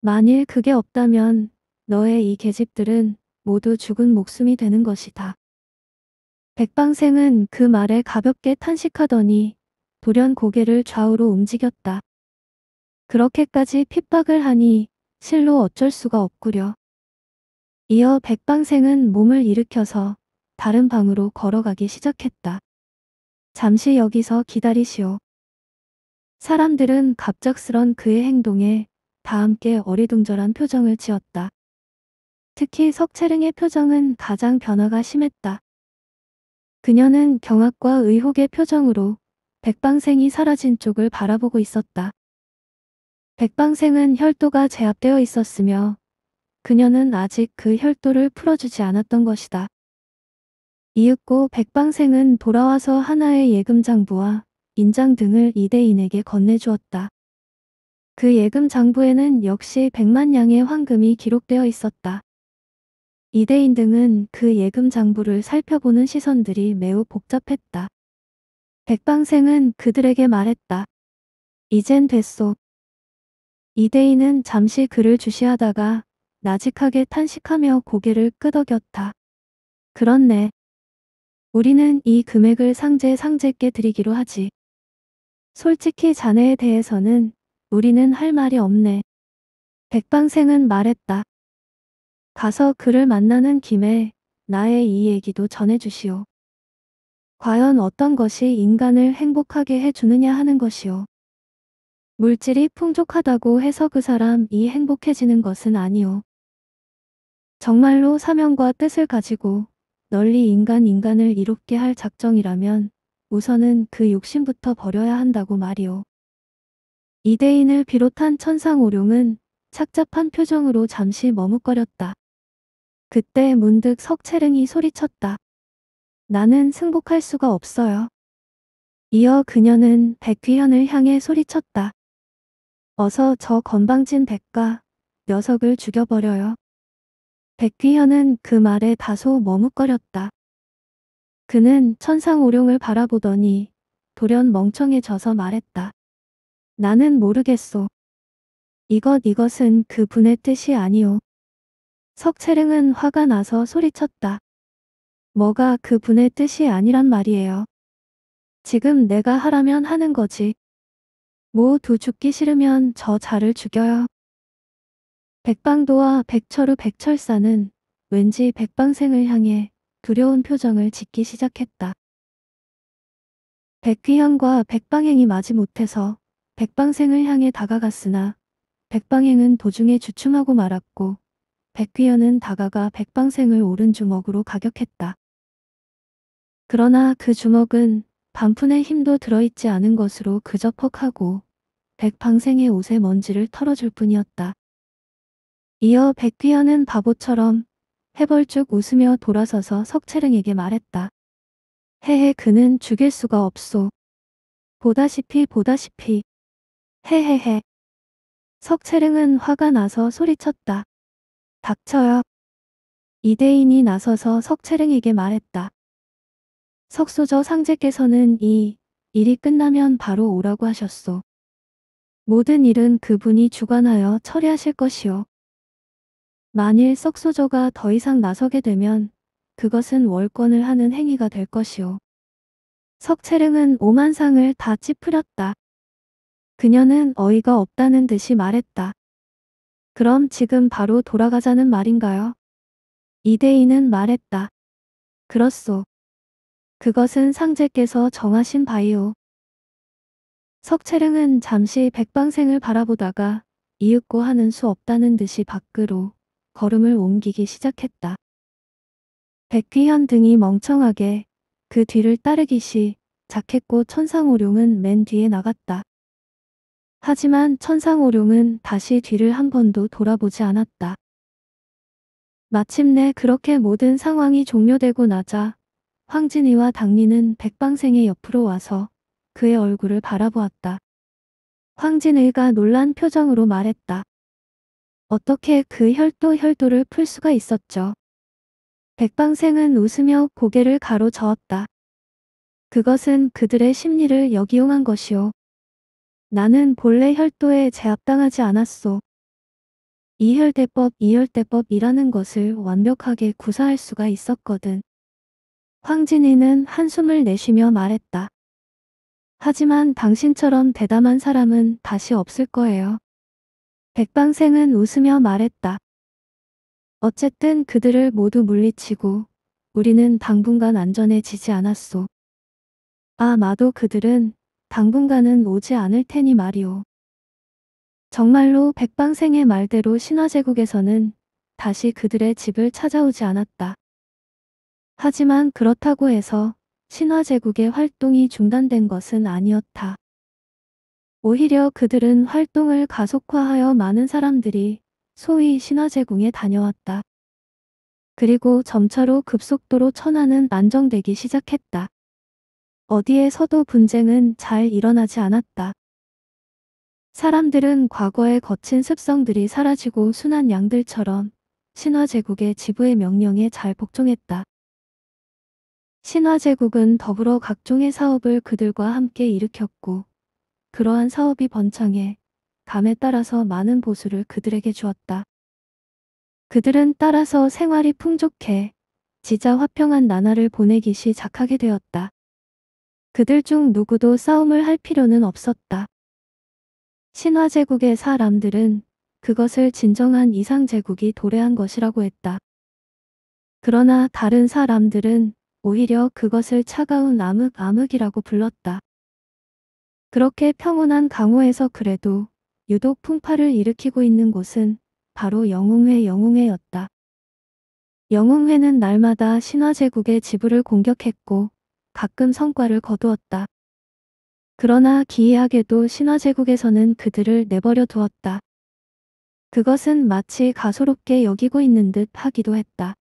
만일 그게 없다면 너의 이 계집들은 모두 죽은 목숨이 되는 것이다. 백방생은 그 말에 가볍게 탄식하더니 돌연 고개를 좌우로 움직였다. 그렇게까지 핍박을 하니 실로 어쩔 수가 없구려. 이어 백방생은 몸을 일으켜서 다른 방으로 걸어가기 시작했다. 잠시 여기서 기다리시오. 사람들은 갑작스런 그의 행동에 다 함께 어리둥절한 표정을 지었다. 특히 석채릉의 표정은 가장 변화가 심했다. 그녀는 경악과 의혹의 표정으로 백방생이 사라진 쪽을 바라보고 있었다. 백방생은 혈도가 제압되어 있었으며 그녀는 아직 그 혈도를 풀어주지 않았던 것이다. 이윽고 백방생은 돌아와서 하나의 예금장부와 인장 등을 이대인에게 건네주었다. 그 예금장부에는 역시 백만 양의 황금이 기록되어 있었다. 이대인 등은 그 예금 장부를 살펴보는 시선들이 매우 복잡했다. 백방생은 그들에게 말했다. 이젠 됐소. 이대인은 잠시 그를 주시하다가 나직하게 탄식하며 고개를 끄덕였다. 그렇네. 우리는 이 금액을 상제 상제께 드리기로 하지. 솔직히 자네에 대해서는 우리는 할 말이 없네. 백방생은 말했다. 가서 그를 만나는 김에 나의 이 얘기도 전해주시오. 과연 어떤 것이 인간을 행복하게 해주느냐 하는 것이오. 물질이 풍족하다고 해서 그 사람이 행복해지는 것은 아니오. 정말로 사명과 뜻을 가지고 널리 인간 인간을 이롭게 할 작정이라면 우선은 그 욕심부터 버려야 한다고 말이오. 이대인을 비롯한 천상 오룡은 착잡한 표정으로 잠시 머뭇거렸다. 그때 문득 석채릉이 소리쳤다. 나는 승복할 수가 없어요. 이어 그녀는 백귀현을 향해 소리쳤다. 어서 저 건방진 백가 녀석을 죽여버려요. 백귀현은 그 말에 다소 머뭇거렸다. 그는 천상오룡을 바라보더니 돌연 멍청해져서 말했다. 나는 모르겠소. 이것 이것은 그 분의 뜻이 아니오. 석채릉은 화가 나서 소리쳤다. 뭐가 그분의 뜻이 아니란 말이에요. 지금 내가 하라면 하는 거지. 모두 죽기 싫으면 저 자를 죽여요. 백방도와 백철우 백철사는 왠지 백방생을 향해 두려운 표정을 짓기 시작했다. 백귀향과 백방행이 마지 못해서 백방생을 향해 다가갔으나 백방행은 도중에 주춤하고 말았고 백귀현은 다가가 백방생을 오른 주먹으로 가격했다. 그러나 그 주먹은 반푼의 힘도 들어있지 않은 것으로 그저 퍽하고 백방생의 옷에 먼지를 털어줄 뿐이었다. 이어 백귀현은 바보처럼 해벌쭉 웃으며 돌아서서 석채릉에게 말했다. 헤헤 그는 죽일 수가 없소. 보다시피 보다시피. 헤헤헤. 석채릉은 화가 나서 소리쳤다. 닥쳐요. 이대인이 나서서 석채릉에게 말했다. 석소저 상제께서는 이 일이 끝나면 바로 오라고 하셨소. 모든 일은 그분이 주관하여 처리하실 것이요. 만일 석소저가 더 이상 나서게 되면 그것은 월권을 하는 행위가 될 것이요. 석채릉은 오만상을 다 찌푸렸다. 그녀는 어이가 없다는 듯이 말했다. 그럼 지금 바로 돌아가자는 말인가요? 이대인은 말했다. 그렇소. 그것은 상제께서 정하신 바이오. 석채릉은 잠시 백방생을 바라보다가 이윽고 하는 수 없다는 듯이 밖으로 걸음을 옮기기 시작했다. 백귀현 등이 멍청하게 그 뒤를 따르기시 작했고 천상오룡은 맨 뒤에 나갔다. 하지만 천상오룡은 다시 뒤를 한 번도 돌아보지 않았다. 마침내 그렇게 모든 상황이 종료되고 나자 황진이와 당리는 백방생의 옆으로 와서 그의 얼굴을 바라보았다. 황진의가 놀란 표정으로 말했다. 어떻게 그 혈도 혈도를 풀 수가 있었죠. 백방생은 웃으며 고개를 가로저었다. 그것은 그들의 심리를 역이용한 것이오. 나는 본래 혈도에 제압당하지 않았소. 이혈대법, 이혈대법이라는 것을 완벽하게 구사할 수가 있었거든. 황진이는 한숨을 내쉬며 말했다. 하지만 당신처럼 대담한 사람은 다시 없을 거예요. 백방생은 웃으며 말했다. 어쨌든 그들을 모두 물리치고 우리는 당분간 안전해지지 않았소. 아마도 그들은 당분간은 오지 않을 테니 말이오. 정말로 백방생의 말대로 신화제국에서는 다시 그들의 집을 찾아오지 않았다. 하지만 그렇다고 해서 신화제국의 활동이 중단된 것은 아니었다. 오히려 그들은 활동을 가속화하여 많은 사람들이 소위 신화제국에 다녀왔다. 그리고 점차로 급속도로 천하는 안정되기 시작했다. 어디에서도 분쟁은 잘 일어나지 않았다. 사람들은 과거의 거친 습성들이 사라지고 순한 양들처럼 신화제국의 지부의 명령에 잘 복종했다. 신화제국은 더불어 각종의 사업을 그들과 함께 일으켰고 그러한 사업이 번창해 감에 따라서 많은 보수를 그들에게 주었다. 그들은 따라서 생활이 풍족해 지자 화평한 나날을 보내기 시작하게 되었다. 그들 중 누구도 싸움을 할 필요는 없었다. 신화제국의 사람들은 그것을 진정한 이상제국이 도래한 것이라고 했다. 그러나 다른 사람들은 오히려 그것을 차가운 암흑암흑이라고 불렀다. 그렇게 평온한 강호에서 그래도 유독 풍파를 일으키고 있는 곳은 바로 영웅회 영웅회였다. 영웅회는 날마다 신화제국의 지부를 공격했고 가끔 성과를 거두었다. 그러나 기이하게도 신화제국에서는 그들을 내버려 두었다. 그것은 마치 가소롭게 여기고 있는 듯 하기도 했다.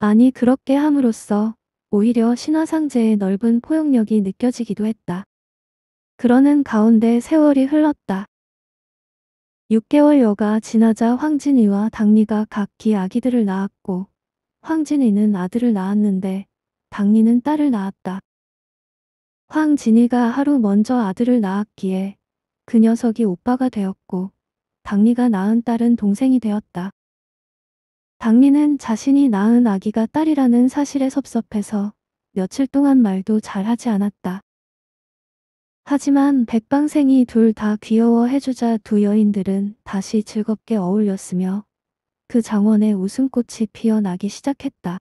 아니 그렇게 함으로써 오히려 신화상제의 넓은 포용력이 느껴지기도 했다. 그러는 가운데 세월이 흘렀다. 6개월여가 지나자 황진이와 당리가 각기 아기들을 낳았고 황진이는 아들을 낳았는데 박리는 딸을 낳았다. 황진이가 하루 먼저 아들을 낳았기에 그 녀석이 오빠가 되었고 박리가 낳은 딸은 동생이 되었다. 박리는 자신이 낳은 아기가 딸이라는 사실에 섭섭해서 며칠 동안 말도 잘하지 않았다. 하지만 백방생이 둘 다 귀여워해주자 두 여인들은 다시 즐겁게 어울렸으며 그 장원에 웃음꽃이 피어나기 시작했다.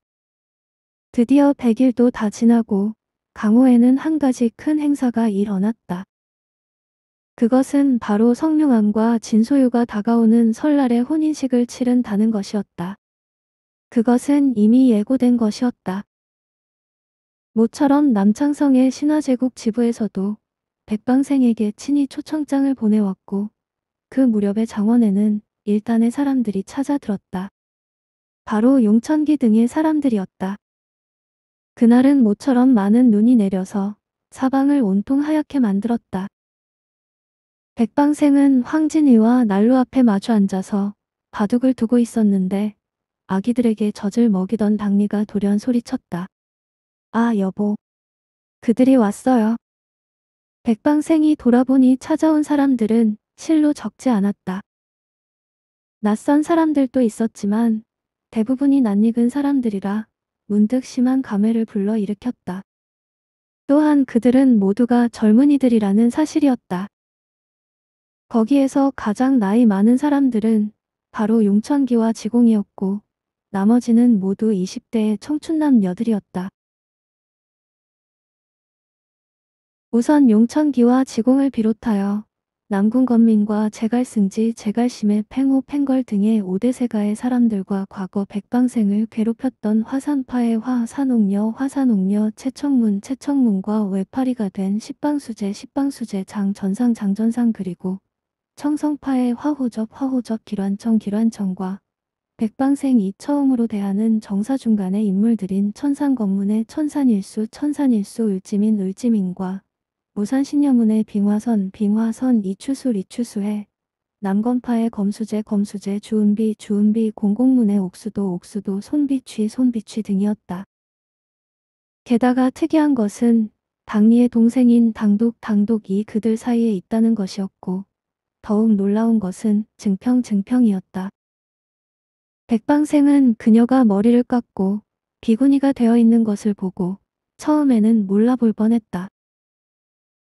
드디어 100일도 다 지나고 강호에는 한 가지 큰 행사가 일어났다. 그것은 바로 성룡암과 진소유가 다가오는 설날에 혼인식을 치른다는 것이었다. 그것은 이미 예고된 것이었다. 모처럼 남창성의 신화제국 지부에서도 백방생에게 친히 초청장을 보내왔고 그 무렵의 장원에는 일단의 사람들이 찾아들었다. 바로 용천기 등의 사람들이었다. 그날은 모처럼 많은 눈이 내려서 사방을 온통 하얗게 만들었다. 백방생은 황진이와 난로 앞에 마주 앉아서 바둑을 두고 있었는데 아기들에게 젖을 먹이던 당리가 돌연 소리쳤다. 아 여보. 그들이 왔어요. 백방생이 돌아보니 찾아온 사람들은 실로 적지 않았다. 낯선 사람들도 있었지만 대부분이 낯익은 사람들이라 문득 심한 감회를 불러일으켰다. 또한 그들은 모두가 젊은이들이라는 사실이었다. 거기에서 가장 나이 많은 사람들은 바로 용천기와 지공이었고 나머지는 모두 20대의 청춘남녀들이었다. 우선 용천기와 지공을 비롯하여 남궁건민과 제갈승지, 제갈심의 팽호, 팽걸 등의 오대 세가의 사람들과 과거 백방생을 괴롭혔던 화산파의 화산옥녀, 화산옥녀, 채청문, 채청문과 외파리가 된 십방수제, 십방수제 장 전상, 장전상 그리고 청성파의 화호접, 화호접 기란청, 기란청과 백방생이 처음으로 대하는 정사중간의 인물들인 천산건문의 천산일수, 천산일수 울지민, 울지민과 무산신여문의 빙화선 빙화선 이추술 이추수해 남건파의 검수제 검수제 주은비 주은비 공공문의 옥수도 옥수도 손비취 손비취 등이었다. 게다가 특이한 것은 당리의 동생인 당독 당독이 그들 사이에 있다는 것이었고 더욱 놀라운 것은 증평 증평이었다. 백방생은 그녀가 머리를 깎고 비구니가 되어 있는 것을 보고 처음에는 몰라볼 뻔했다.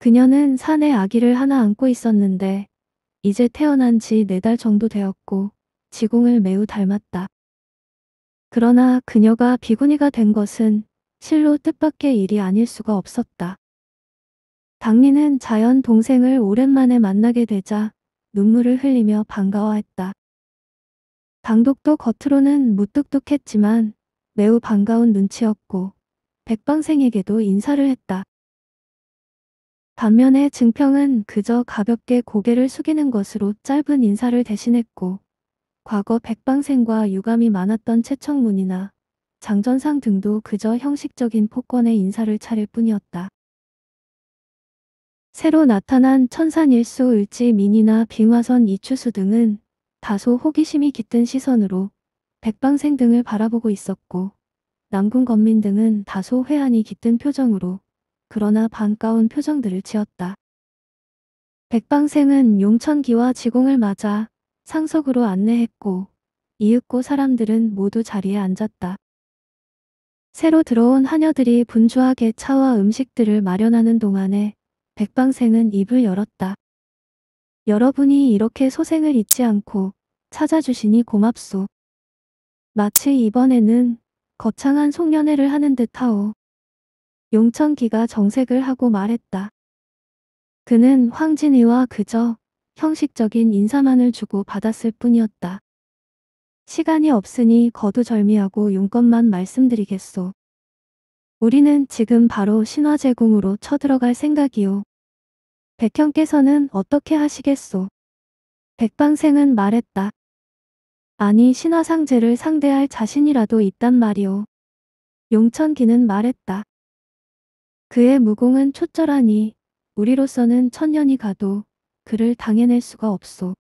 그녀는 산에 아기를 하나 안고 있었는데 이제 태어난 지 네 달 정도 되었고 지공을 매우 닮았다. 그러나 그녀가 비구니가 된 것은 실로 뜻밖의 일이 아닐 수가 없었다. 당리는 자연 동생을 오랜만에 만나게 되자 눈물을 흘리며 반가워했다. 당독도 겉으로는 무뚝뚝했지만 매우 반가운 눈치였고 백방생에게도 인사를 했다. 반면에 증평은 그저 가볍게 고개를 숙이는 것으로 짧은 인사를 대신했고 과거 백방생과 유감이 많았던 채청문이나 장전상 등도 그저 형식적인 폭권의 인사를 차릴 뿐이었다. 새로 나타난 천산일수 을지 민이나 빙화선 이추수 등은 다소 호기심이 깃든 시선으로 백방생 등을 바라보고 있었고 남궁 건민 등은 다소 회한이 깃든 표정으로 그러나 반가운 표정들을 지었다. 백방생은 용천기와 지공을 맞아 상석으로 안내했고 이윽고 사람들은 모두 자리에 앉았다. 새로 들어온 하녀들이 분주하게 차와 음식들을 마련하는 동안에 백방생은 입을 열었다. 여러분이 이렇게 소생을 잊지 않고 찾아주시니 고맙소. 마치 이번에는 거창한 송년회를 하는 듯하오. 용천기가 정색을 하고 말했다. 그는 황진이와 그저 형식적인 인사만을 주고 받았을 뿐이었다. 시간이 없으니 거두절미하고 용건만 말씀드리겠소. 우리는 지금 바로 신화제궁으로 쳐들어갈 생각이오. 백형께서는 어떻게 하시겠소? 백방생은 말했다. 아니 신화상제를 상대할 자신이라도 있단 말이오. 용천기는 말했다. 그의 무공은 초절하니 우리로서는 천년이 가도 그를 당해낼 수가 없소.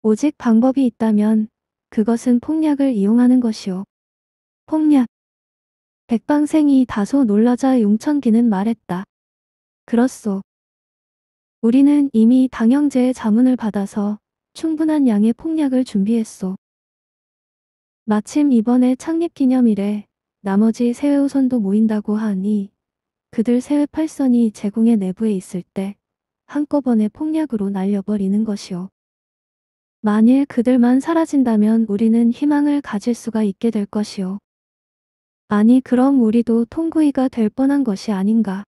오직 방법이 있다면 그것은 폭약을 이용하는 것이오. 폭약. 백방생이 다소 놀라자 용천기는 말했다. 그렇소. 우리는 이미 당영제의 자문을 받아서 충분한 양의 폭약을 준비했소. 마침 이번에 창립기념일에 나머지 세외우선도 모인다고 하니 그들 새의 팔선이 제공의 내부에 있을 때 한꺼번에 폭약으로 날려버리는 것이요. 만일 그들만 사라진다면 우리는 희망을 가질 수가 있게 될 것이요. 아니 그럼 우리도 통구이가 될 뻔한 것이 아닌가.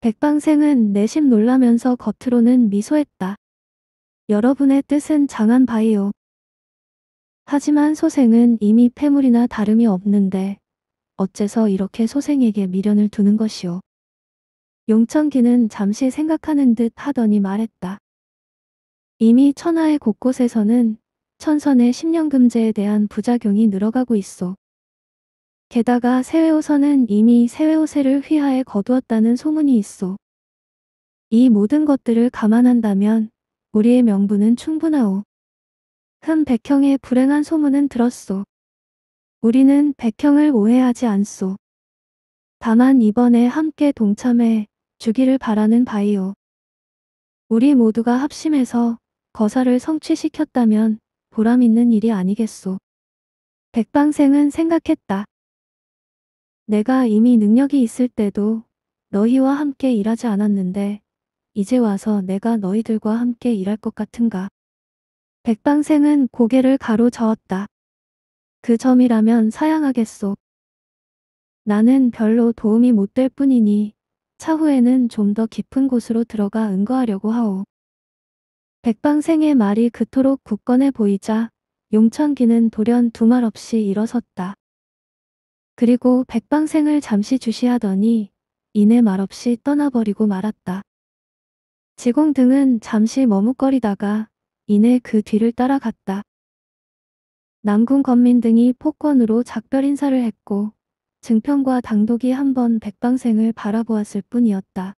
백방생은 내심 놀라면서 겉으로는 미소했다. 여러분의 뜻은 장한 바이오 하지만 소생은 이미 폐물이나 다름이 없는데 어째서 이렇게 소생에게 미련을 두는 것이오. 용천기는 잠시 생각하는 듯 하더니 말했다. 이미 천하의 곳곳에서는 천선의 십년금제에 대한 부작용이 늘어가고 있어. 게다가 세외호선은 이미 세외호세를 휘하에 거두었다는 소문이 있어. 이 모든 것들을 감안한다면 우리의 명분은 충분하오. 흠 백형의 불행한 소문은 들었소. 우리는 백형을 오해하지 않소. 다만 이번에 함께 동참해 주기를 바라는 바이오. 우리 모두가 합심해서 거사를 성취시켰다면 보람 있는 일이 아니겠소. 백방생은 생각했다. 내가 이미 능력이 있을 때도 너희와 함께 일하지 않았는데 이제 와서 내가 너희들과 함께 일할 것 같은가. 백방생은 고개를 가로저었다. 그 점이라면 사양하겠소. 나는 별로 도움이 못 될 뿐이니 차후에는 좀 더 깊은 곳으로 들어가 응거하려고 하오. 백방생의 말이 그토록 굳건해 보이자 용천기는 돌연 두 말 없이 일어섰다. 그리고 백방생을 잠시 주시하더니 이내 말없이 떠나버리고 말았다. 지공 등은 잠시 머뭇거리다가 이내 그 뒤를 따라갔다. 남궁 건민 등이 폭권으로 작별 인사를 했고 증평과 당독이 한번 백방생을 바라보았을 뿐이었다.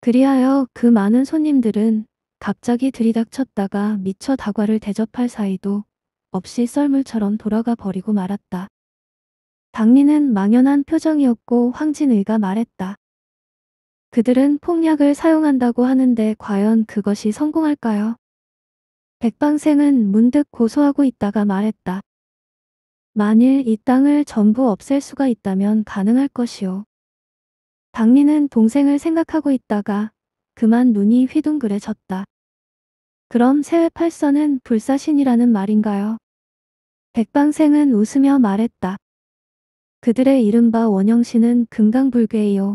그리하여 그 많은 손님들은 갑자기 들이닥쳤다가 미처 다과를 대접할 사이도 없이 썰물처럼 돌아가 버리고 말았다. 당리는 망연한 표정이었고 황진의가 말했다. 그들은 폭약을 사용한다고 하는데 과연 그것이 성공할까요? 백방생은 문득 고소하고 있다가 말했다. 만일 이 땅을 전부 없앨 수가 있다면 가능할 것이오. 박민는 동생을 생각하고 있다가 그만 눈이 휘둥그레졌다. 그럼 세외팔선은 불사신이라는 말인가요? 백방생은 웃으며 말했다. 그들의 이른바 원형신은 금강불괴이요.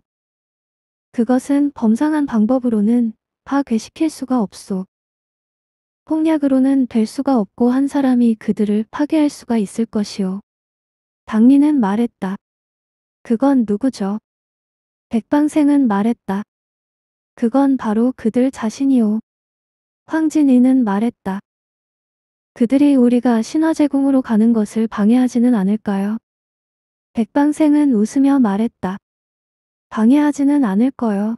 그것은 범상한 방법으로는 파괴시킬 수가 없소. 폭약으로는 될 수가 없고 한 사람이 그들을 파괴할 수가 있을 것이오. 박리는 말했다. 그건 누구죠? 백방생은 말했다. 그건 바로 그들 자신이오. 황진이는 말했다. 그들이 우리가 신화제공으로 가는 것을 방해하지는 않을까요? 백방생은 웃으며 말했다. 방해하지는 않을 거요.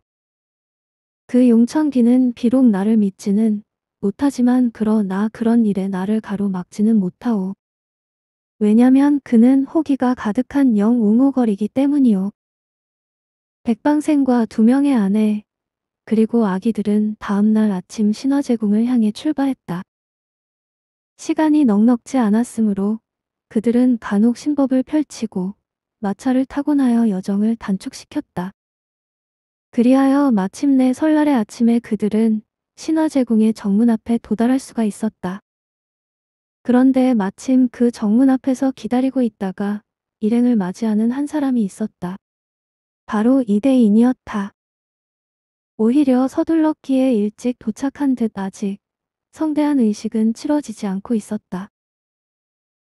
그 용천기는 비록 나를 믿지는 못하지만 그러나 그런 일에 나를 가로막지는 못하오. 왜냐면 그는 호기가 가득한 영 웅우거리기 때문이오. 백방생과 두 명의 아내 그리고 아기들은 다음날 아침 신화제궁을 향해 출발했다. 시간이 넉넉지 않았으므로 그들은 간혹 신법을 펼치고 마차를 타고나여 여정을 단축시켰다. 그리하여 마침내 설날의 아침에 그들은 신화 제궁의 정문 앞에 도달할 수가 있었다. 그런데 마침 그 정문 앞에서 기다리고 있다가 일행을 맞이하는 한 사람이 있었다. 바로 이대인이었다. 오히려 서둘렀기에 일찍 도착한 듯 아직 성대한 의식은 치러지지 않고 있었다.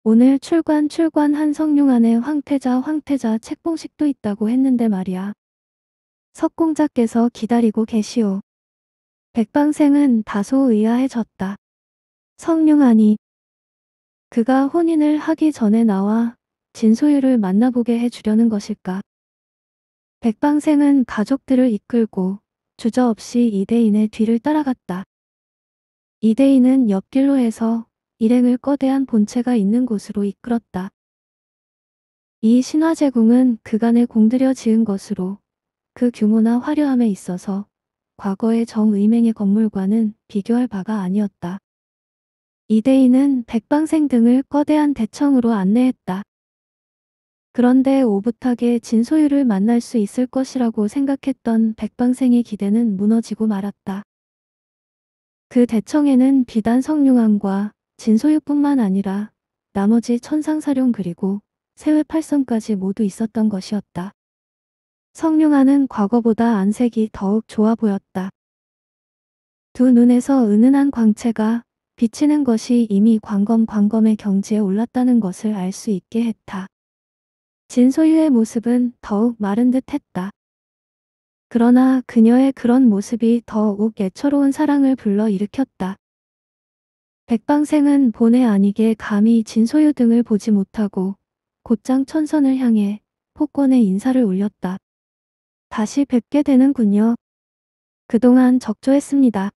오늘 출관 출관한 성룡 안에 황태자 황태자 책봉식도 있다고 했는데 말이야. 석공자께서 기다리고 계시오. 백방생은 다소 의아해졌다. 성룡아니 그가 혼인을 하기 전에 나와 진소유를 만나보게 해주려는 것일까? 백방생은 가족들을 이끌고 주저없이 이대인의 뒤를 따라갔다. 이대인은 옆길로 해서 일행을 거대한 본체가 있는 곳으로 이끌었다. 이 신화제궁은 그간에 공들여 지은 것으로 그 규모나 화려함에 있어서 과거의 정의맹의 건물과는 비교할 바가 아니었다. 이대인은 백방생 등을 거대한 대청으로 안내했다. 그런데 오붓하게 진소유를 만날 수 있을 것이라고 생각했던 백방생의 기대는 무너지고 말았다. 그 대청에는 비단 성룡함과 진소유뿐만 아니라 나머지 천상사룡 그리고 세외팔성까지 모두 있었던 것이었다. 성룡아는 과거보다 안색이 더욱 좋아 보였다. 두 눈에서 은은한 광채가 비치는 것이 이미 광검 광검의 경지에 올랐다는 것을 알 수 있게 했다. 진소유의 모습은 더욱 마른 듯 했다. 그러나 그녀의 그런 모습이 더욱 애처로운 사랑을 불러일으켰다. 백방생은 본의 아니게 감히 진소유 등을 보지 못하고 곧장 천선을 향해 폭권의 인사를 올렸다. 다시 뵙게 되는군요. 그동안 적조했습니다.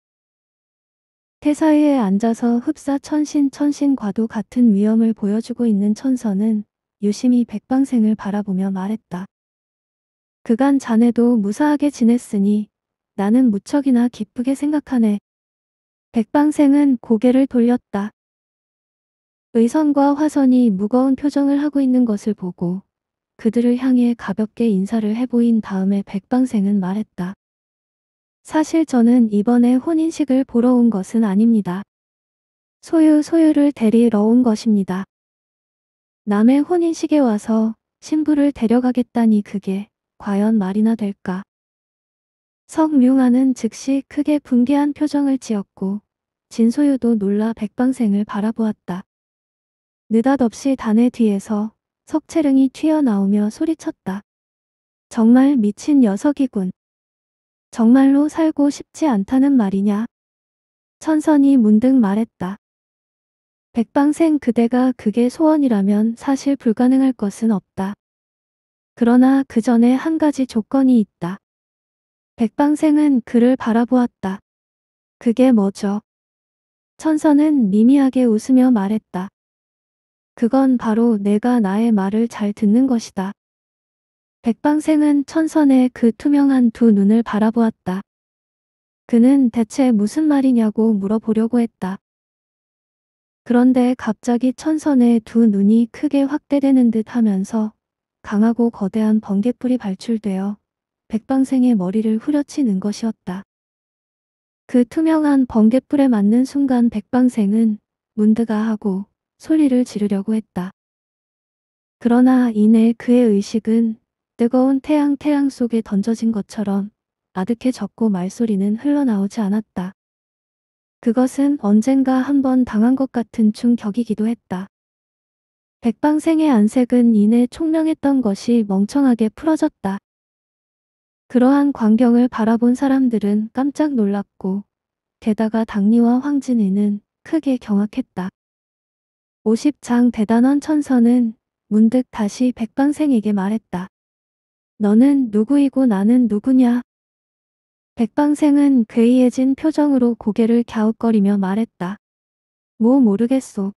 태사위에 앉아서 흡사 천신 천신과도 같은 위험을 보여주고 있는 천선은 유심히 백방생을 바라보며 말했다. 그간 자네도 무사하게 지냈으니 나는 무척이나 기쁘게 생각하네. 백방생은 고개를 돌렸다. 의선과 화선이 무거운 표정을 하고 있는 것을 보고 그들을 향해 가볍게 인사를 해보인 다음에 백방생은 말했다. 사실 저는 이번에 혼인식을 보러 온 것은 아닙니다. 소유 소유를 데리러 온 것입니다. 남의 혼인식에 와서 신부를 데려가겠다니 그게 과연 말이나 될까. 성융아는 즉시 크게 분개한 표정을 지었고 진소유도 놀라 백방생을 바라보았다. 느닷없이 단의 뒤에서 석채릉이 튀어나오며 소리쳤다. 정말 미친 녀석이군. 정말로 살고 싶지 않다는 말이냐. 천선이 문득 말했다. 백방생 그대가 그게 소원이라면 사실 불가능할 것은 없다. 그러나 그 전에 한 가지 조건이 있다. 백방생은 그를 바라보았다. 그게 뭐죠? 천선은 미미하게 웃으며 말했다. 그건 바로 내가 나의 말을 잘 듣는 것이다. 백방생은 천선의 그 투명한 두 눈을 바라보았다. 그는 대체 무슨 말이냐고 물어보려고 했다. 그런데 갑자기 천선의 두 눈이 크게 확대되는 듯 하면서 강하고 거대한 번개불이 발출되어 백방생의 머리를 후려치는 것이었다. 그 투명한 번개불에 맞는 순간 백방생은 문드가 하고 소리를 지르려고 했다. 그러나 이내 그의 의식은 뜨거운 태양 태양 속에 던져진 것처럼 아득해졌고 말소리는 흘러나오지 않았다. 그것은 언젠가 한 번 당한 것 같은 충격이기도 했다. 백방생의 안색은 이내 총명했던 것이 멍청하게 풀어졌다. 그러한 광경을 바라본 사람들은 깜짝 놀랐고 게다가 당리와 황진이는 크게 경악했다. 50장 대단원 천서는 문득 다시 백방생에게 말했다. 너는 누구이고 나는 누구냐? 백방생은 괴이해진 표정으로 고개를 갸웃거리며 말했다. 뭐 모르겠소.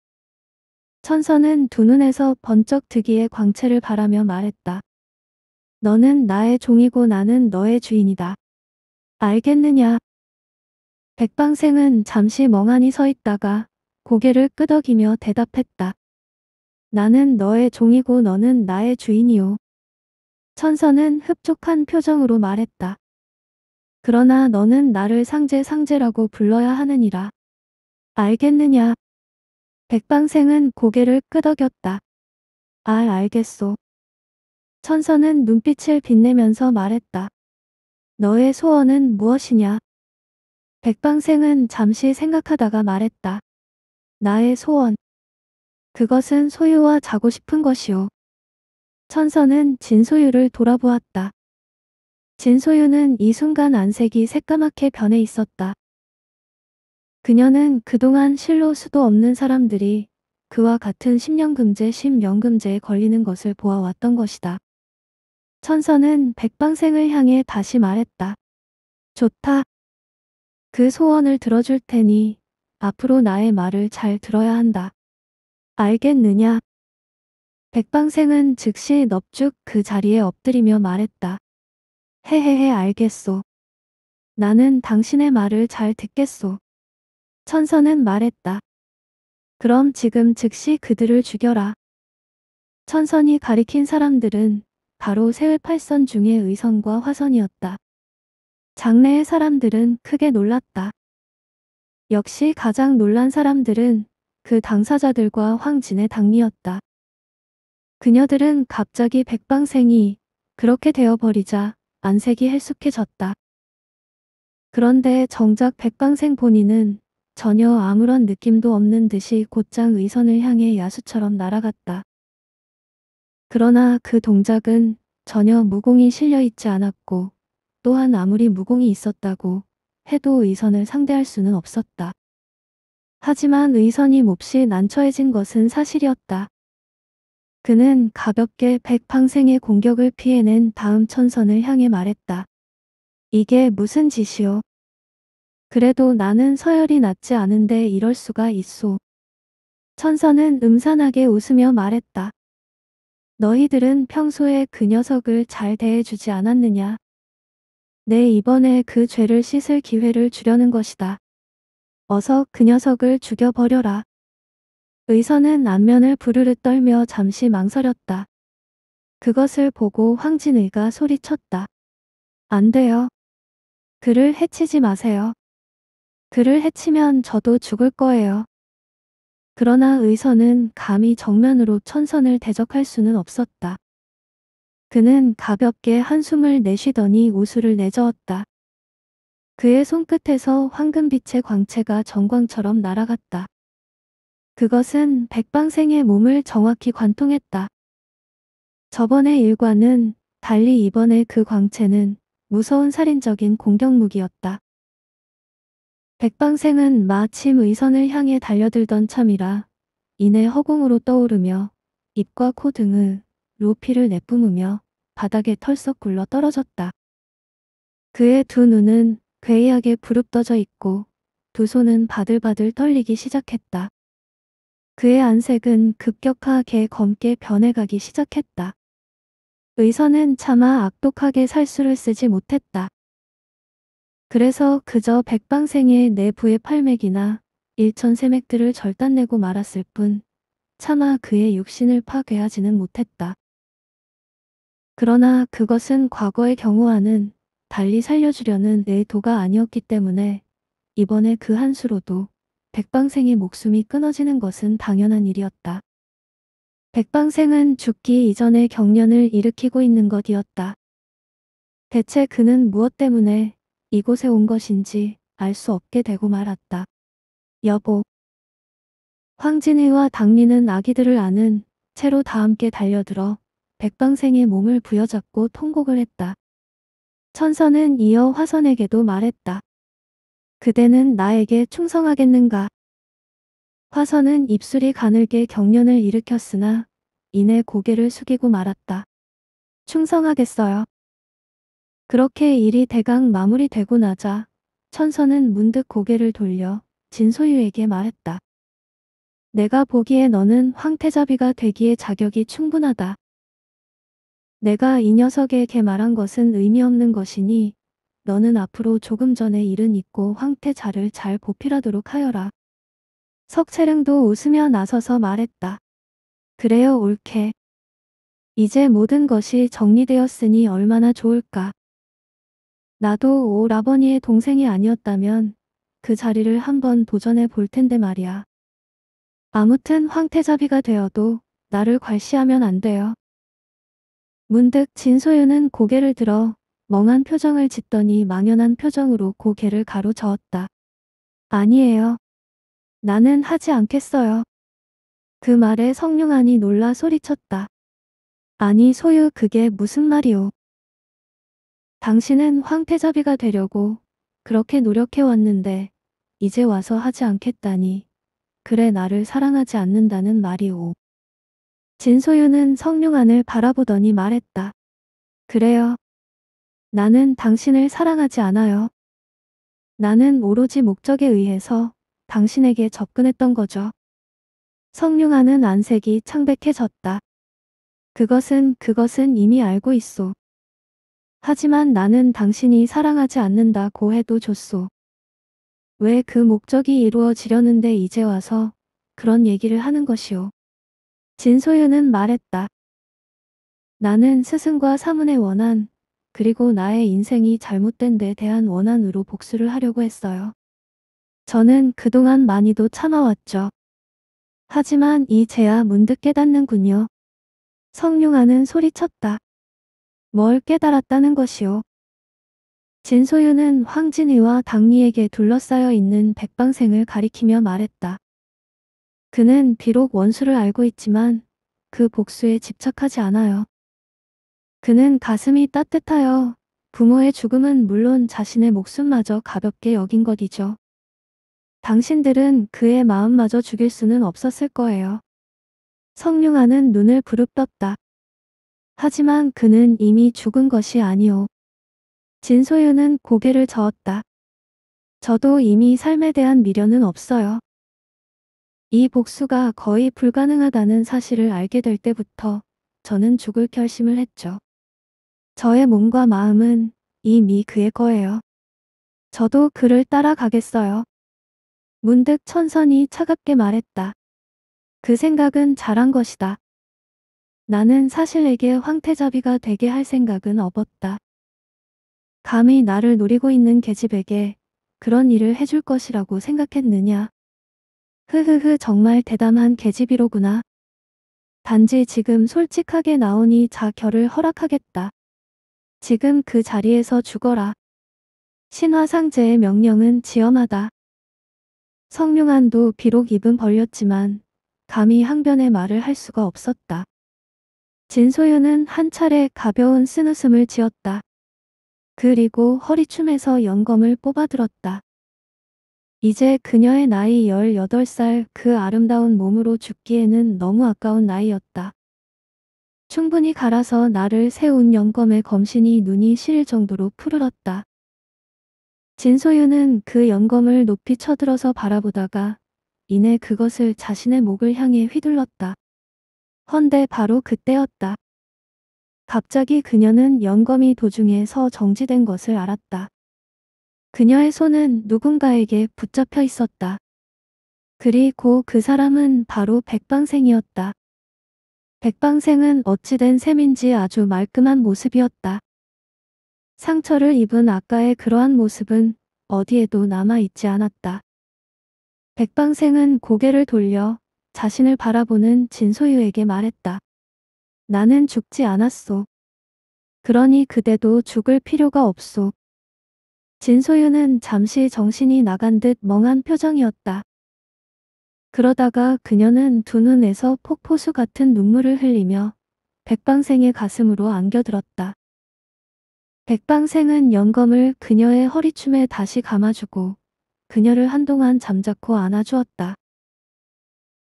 천서는 두 눈에서 번쩍 드기에 광채를 바라며 말했다. 너는 나의 종이고 나는 너의 주인이다. 알겠느냐? 백방생은 잠시 멍하니 서 있다가 고개를 끄덕이며 대답했다. 나는 너의 종이고 너는 나의 주인이오. 천선은 흡족한 표정으로 말했다. 그러나 너는 나를 상제 상제라고 불러야 하느니라. 알겠느냐? 백방생은 고개를 끄덕였다. 아 알겠소. 천선은 눈빛을 빛내면서 말했다. 너의 소원은 무엇이냐? 백방생은 잠시 생각하다가 말했다. 나의 소원. 그것은 소유와 자고 싶은 것이오. 천서는 진소유를 돌아보았다. 진소유는 이 순간 안색이 새까맣게 변해 있었다. 그녀는 그동안 실로 수도 없는 사람들이 그와 같은 10년금제, 10년금제에 걸리는 것을 보아왔던 것이다. 천서는 백방생을 향해 다시 말했다. 좋다. 그 소원을 들어줄 테니 앞으로 나의 말을 잘 들어야 한다. 알겠느냐? 백방생은 즉시 넙죽 그 자리에 엎드리며 말했다. 헤헤헤 알겠소. 나는 당신의 말을 잘 듣겠소. 천선은 말했다. 그럼 지금 즉시 그들을 죽여라. 천선이 가리킨 사람들은 바로 세흘팔선 중의 의선과 화선이었다. 장래의 사람들은 크게 놀랐다. 역시 가장 놀란 사람들은 그 당사자들과 황진의 당리였다. 그녀들은 갑자기 백방생이 그렇게 되어버리자 안색이 헬쑥해졌다. 그런데 정작 백방생 본인은 전혀 아무런 느낌도 없는 듯이 곧장 의선을 향해 야수처럼 날아갔다. 그러나 그 동작은 전혀 무공이 실려있지 않았고 또한 아무리 무공이 있었다고 해도 의선을 상대할 수는 없었다. 하지만 의선이 몹시 난처해진 것은 사실이었다. 그는 가볍게 백방생의 공격을 피해낸 다음 천선을 향해 말했다. 이게 무슨 짓이오? 그래도 나는 서열이 낮지 않은데 이럴 수가 있소. 천선은 음산하게 웃으며 말했다. 너희들은 평소에 그 녀석을 잘 대해주지 않았느냐? 내 이번에 그 죄를 씻을 기회를 주려는 것이다. 어서 그 녀석을 죽여버려라. 의선은 안면을 부르르 떨며 잠시 망설였다. 그것을 보고 황진의가 소리쳤다. 안 돼요. 그를 해치지 마세요. 그를 해치면 저도 죽을 거예요. 그러나 의선은 감히 정면으로 천선을 대적할 수는 없었다. 그는 가볍게 한숨을 내쉬더니 우수를 내저었다. 그의 손끝에서 황금빛의 광채가 전광처럼 날아갔다. 그것은 백방생의 몸을 정확히 관통했다. 저번의 일과는 달리 이번의 그 광채는 무서운 살인적인 공격무기였다. 백방생은 마침 의선을 향해 달려들던 참이라 이내 허공으로 떠오르며 입과 코 등을 로피를 내뿜으며 바닥에 털썩 굴러 떨어졌다. 그의 두 눈은 괴이하게 부릅떠져 있고 두 손은 바들바들 떨리기 시작했다. 그의 안색은 급격하게 검게 변해가기 시작했다. 의사는 차마 악독하게 살수를 쓰지 못했다. 그래서 그저 백방생의 내부의 팔맥이나 일천세맥들을 절단내고 말았을 뿐 차마 그의 육신을 파괴하지는 못했다. 그러나 그것은 과거의 경우와는 달리 살려주려는 내 도가 아니었기 때문에 이번에 그 한수로도 백방생의 목숨이 끊어지는 것은 당연한 일이었다. 백방생은 죽기 이전에 경련을 일으키고 있는 것이었다. 대체 그는 무엇 때문에 이곳에 온 것인지 알 수 없게 되고 말았다. 여보. 황진희와 당리는 아기들을 아는 채로 다 함께 달려들어 백방생의 몸을 부여잡고 통곡을 했다. 천선은 이어 화선에게도 말했다. 그대는 나에게 충성하겠는가? 화선은 입술이 가늘게 경련을 일으켰으나 이내 고개를 숙이고 말았다. 충성하겠어요. 그렇게 일이 대강 마무리되고 나자 천선은 문득 고개를 돌려 진소유에게 말했다. 내가 보기에 너는 황태자비가 되기에 자격이 충분하다. 내가 이 녀석에게 말한 것은 의미 없는 것이니 너는 앞으로 조금 전에 일은 잊고 황태자를 잘 보필하도록 하여라. 석채릉도 웃으며 나서서 말했다. 그래요 옳게. 이제 모든 것이 정리되었으니 얼마나 좋을까. 나도 오라버니의 동생이 아니었다면 그 자리를 한번 도전해 볼 텐데 말이야. 아무튼 황태자비가 되어도 나를 괄시하면 안 돼요. 문득 진소윤은 고개를 들어 멍한 표정을 짓더니 망연한 표정으로 고개를 가로저었다. 아니에요. 나는 하지 않겠어요. 그 말에 성룡안이 놀라 소리쳤다. 아니 소유 그게 무슨 말이오. 당신은 황태자비가 되려고 그렇게 노력해왔는데 이제 와서 하지 않겠다니 그래 나를 사랑하지 않는다는 말이오. 진소윤은 성룡안을 바라보더니 말했다. 그래요. 나는 당신을 사랑하지 않아요. 나는 오로지 목적에 의해서 당신에게 접근했던 거죠. 성룡아는 안색이 창백해졌다. 그것은 그것은 이미 알고 있소. 하지만 나는 당신이 사랑하지 않는다고 해도 좋소. 왜 그 목적이 이루어지려는데 이제 와서 그런 얘기를 하는 것이오. 진소유은 말했다. 나는 스승과 사문의 원한, 그리고 나의 인생이 잘못된 데 대한 원한으로 복수를 하려고 했어요. 저는 그동안 많이도 참아왔죠. 하지만 이제야 문득 깨닫는군요. 성룡아는 소리쳤다. 뭘 깨달았다는 것이오. 진소윤은 황진이와 당리에게 둘러싸여 있는 백방생을 가리키며 말했다. 그는 비록 원수를 알고 있지만 그 복수에 집착하지 않아요. 그는 가슴이 따뜻하여 부모의 죽음은 물론 자신의 목숨마저 가볍게 여긴 것이죠. 당신들은 그의 마음마저 죽일 수는 없었을 거예요. 성룡아는 눈을 부릅떴다. 하지만 그는 이미 죽은 것이 아니오. 진소윤은 고개를 저었다. 저도 이미 삶에 대한 미련은 없어요. 이 복수가 거의 불가능하다는 사실을 알게 될 때부터 저는 죽을 결심을 했죠. 저의 몸과 마음은 이미 그의 거예요. 저도 그를 따라가겠어요. 문득 천선이 차갑게 말했다. 그 생각은 잘한 것이다. 나는 사실에게 황태자비가 되게 할 생각은 없었다. 감히 나를 노리고 있는 계집에게 그런 일을 해줄 것이라고 생각했느냐. 흐흐흐 정말 대담한 계집이로구나. 단지 지금 솔직하게 나오니 자결을 허락하겠다. 지금 그 자리에서 죽어라. 신화상제의 명령은 지엄하다. 성룡한도 비록 입은 벌렸지만 감히 항변의 말을 할 수가 없었다. 진소윤은 한 차례 가벼운 쓴웃음을 지었다. 그리고 허리춤에서 연검을 뽑아들었다. 이제 그녀의 나이 18살 그 아름다운 몸으로 죽기에는 너무 아까운 나이였다. 충분히 갈아서 나를 세운 영검의 검신이 눈이 실 정도로 푸르렀다. 진소유는 그 영검을 높이 쳐들어서 바라보다가 이내 그것을 자신의 목을 향해 휘둘렀다. 헌데 바로 그때였다. 갑자기 그녀는 영검이 도중에 서 정지된 것을 알았다. 그녀의 손은 누군가에게 붙잡혀 있었다. 그리고 그 사람은 바로 백방생이었다. 백방생은 어찌된 셈인지 아주 말끔한 모습이었다. 상처를 입은 아까의 그러한 모습은 어디에도 남아있지 않았다. 백방생은 고개를 돌려 자신을 바라보는 진소유에게 말했다. 나는 죽지 않았소. 그러니 그대도 죽을 필요가 없소. 진소윤은 잠시 정신이 나간 듯 멍한 표정이었다. 그러다가 그녀는 두 눈에서 폭포수 같은 눈물을 흘리며 백방생의 가슴으로 안겨들었다. 백방생은 연검을 그녀의 허리춤에 다시 감아주고 그녀를 한동안 잠자코 안아주었다.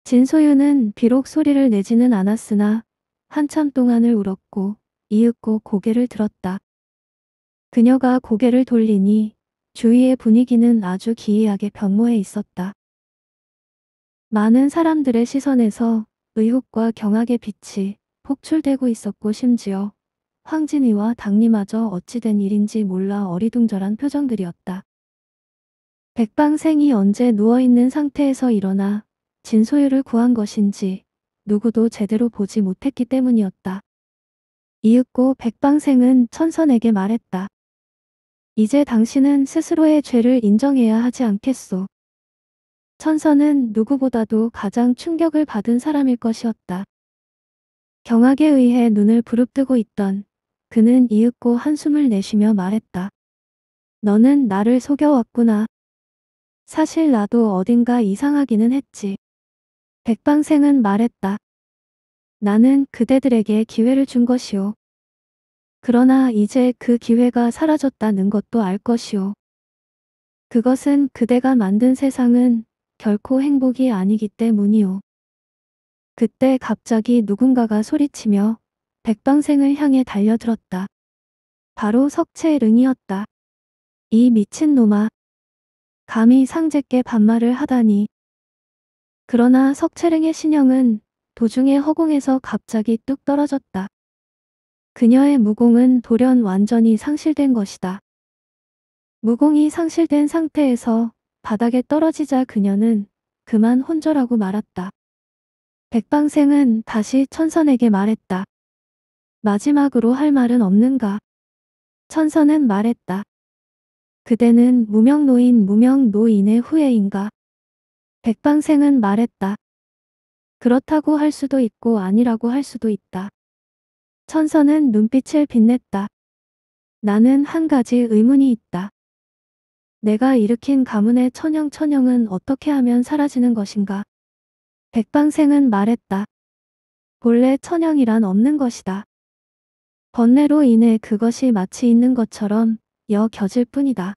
진소윤은 비록 소리를 내지는 않았으나 한참 동안을 울었고 이윽고 고개를 들었다. 그녀가 고개를 돌리니 주위의 분위기는 아주 기이하게 변모해 있었다. 많은 사람들의 시선에서 의혹과 경악의 빛이 폭출되고 있었고 심지어 황진이와 당리마저 어찌된 일인지 몰라 어리둥절한 표정들이었다. 백방생이 언제 누워있는 상태에서 일어나 진소유를 구한 것인지 누구도 제대로 보지 못했기 때문이었다. 이윽고 백방생은 천선에게 말했다. 이제 당신은 스스로의 죄를 인정해야 하지 않겠소. 천서는 누구보다도 가장 충격을 받은 사람일 것이었다. 경악에 의해 눈을 부릅뜨고 있던 그는 이윽고 한숨을 내쉬며 말했다. 너는 나를 속여왔구나. 사실 나도 어딘가 이상하기는 했지. 백방생은 말했다. 나는 그대들에게 기회를 준 것이오. 그러나 이제 그 기회가 사라졌다는 것도 알 것이오. 그것은 그대가 만든 세상은 결코 행복이 아니기 때문이오. 그때 갑자기 누군가가 소리치며 백방생을 향해 달려들었다. 바로 석채릉이었다. 이 미친놈아. 감히 상제께 반말을 하다니. 그러나 석채릉의 신형은 도중에 허공에서 갑자기 뚝 떨어졌다. 그녀의 무공은 돌연 완전히 상실된 것이다. 무공이 상실된 상태에서 바닥에 떨어지자 그녀는 그만 혼절하고 말았다. 백방생은 다시 천선에게 말했다. 마지막으로 할 말은 없는가? 천선은 말했다. 그대는 무명노인 무명노인의 후예인가? 백방생은 말했다. 그렇다고 할 수도 있고 아니라고 할 수도 있다. 천선은 눈빛을 빛냈다. 나는 한 가지 의문이 있다. 내가 일으킨 가문의 천영천영은 어떻게 하면 사라지는 것인가? 백방생은 말했다. 본래 천영이란 없는 것이다. 번뇌로 인해 그것이 마치 있는 것처럼 여겨질 뿐이다.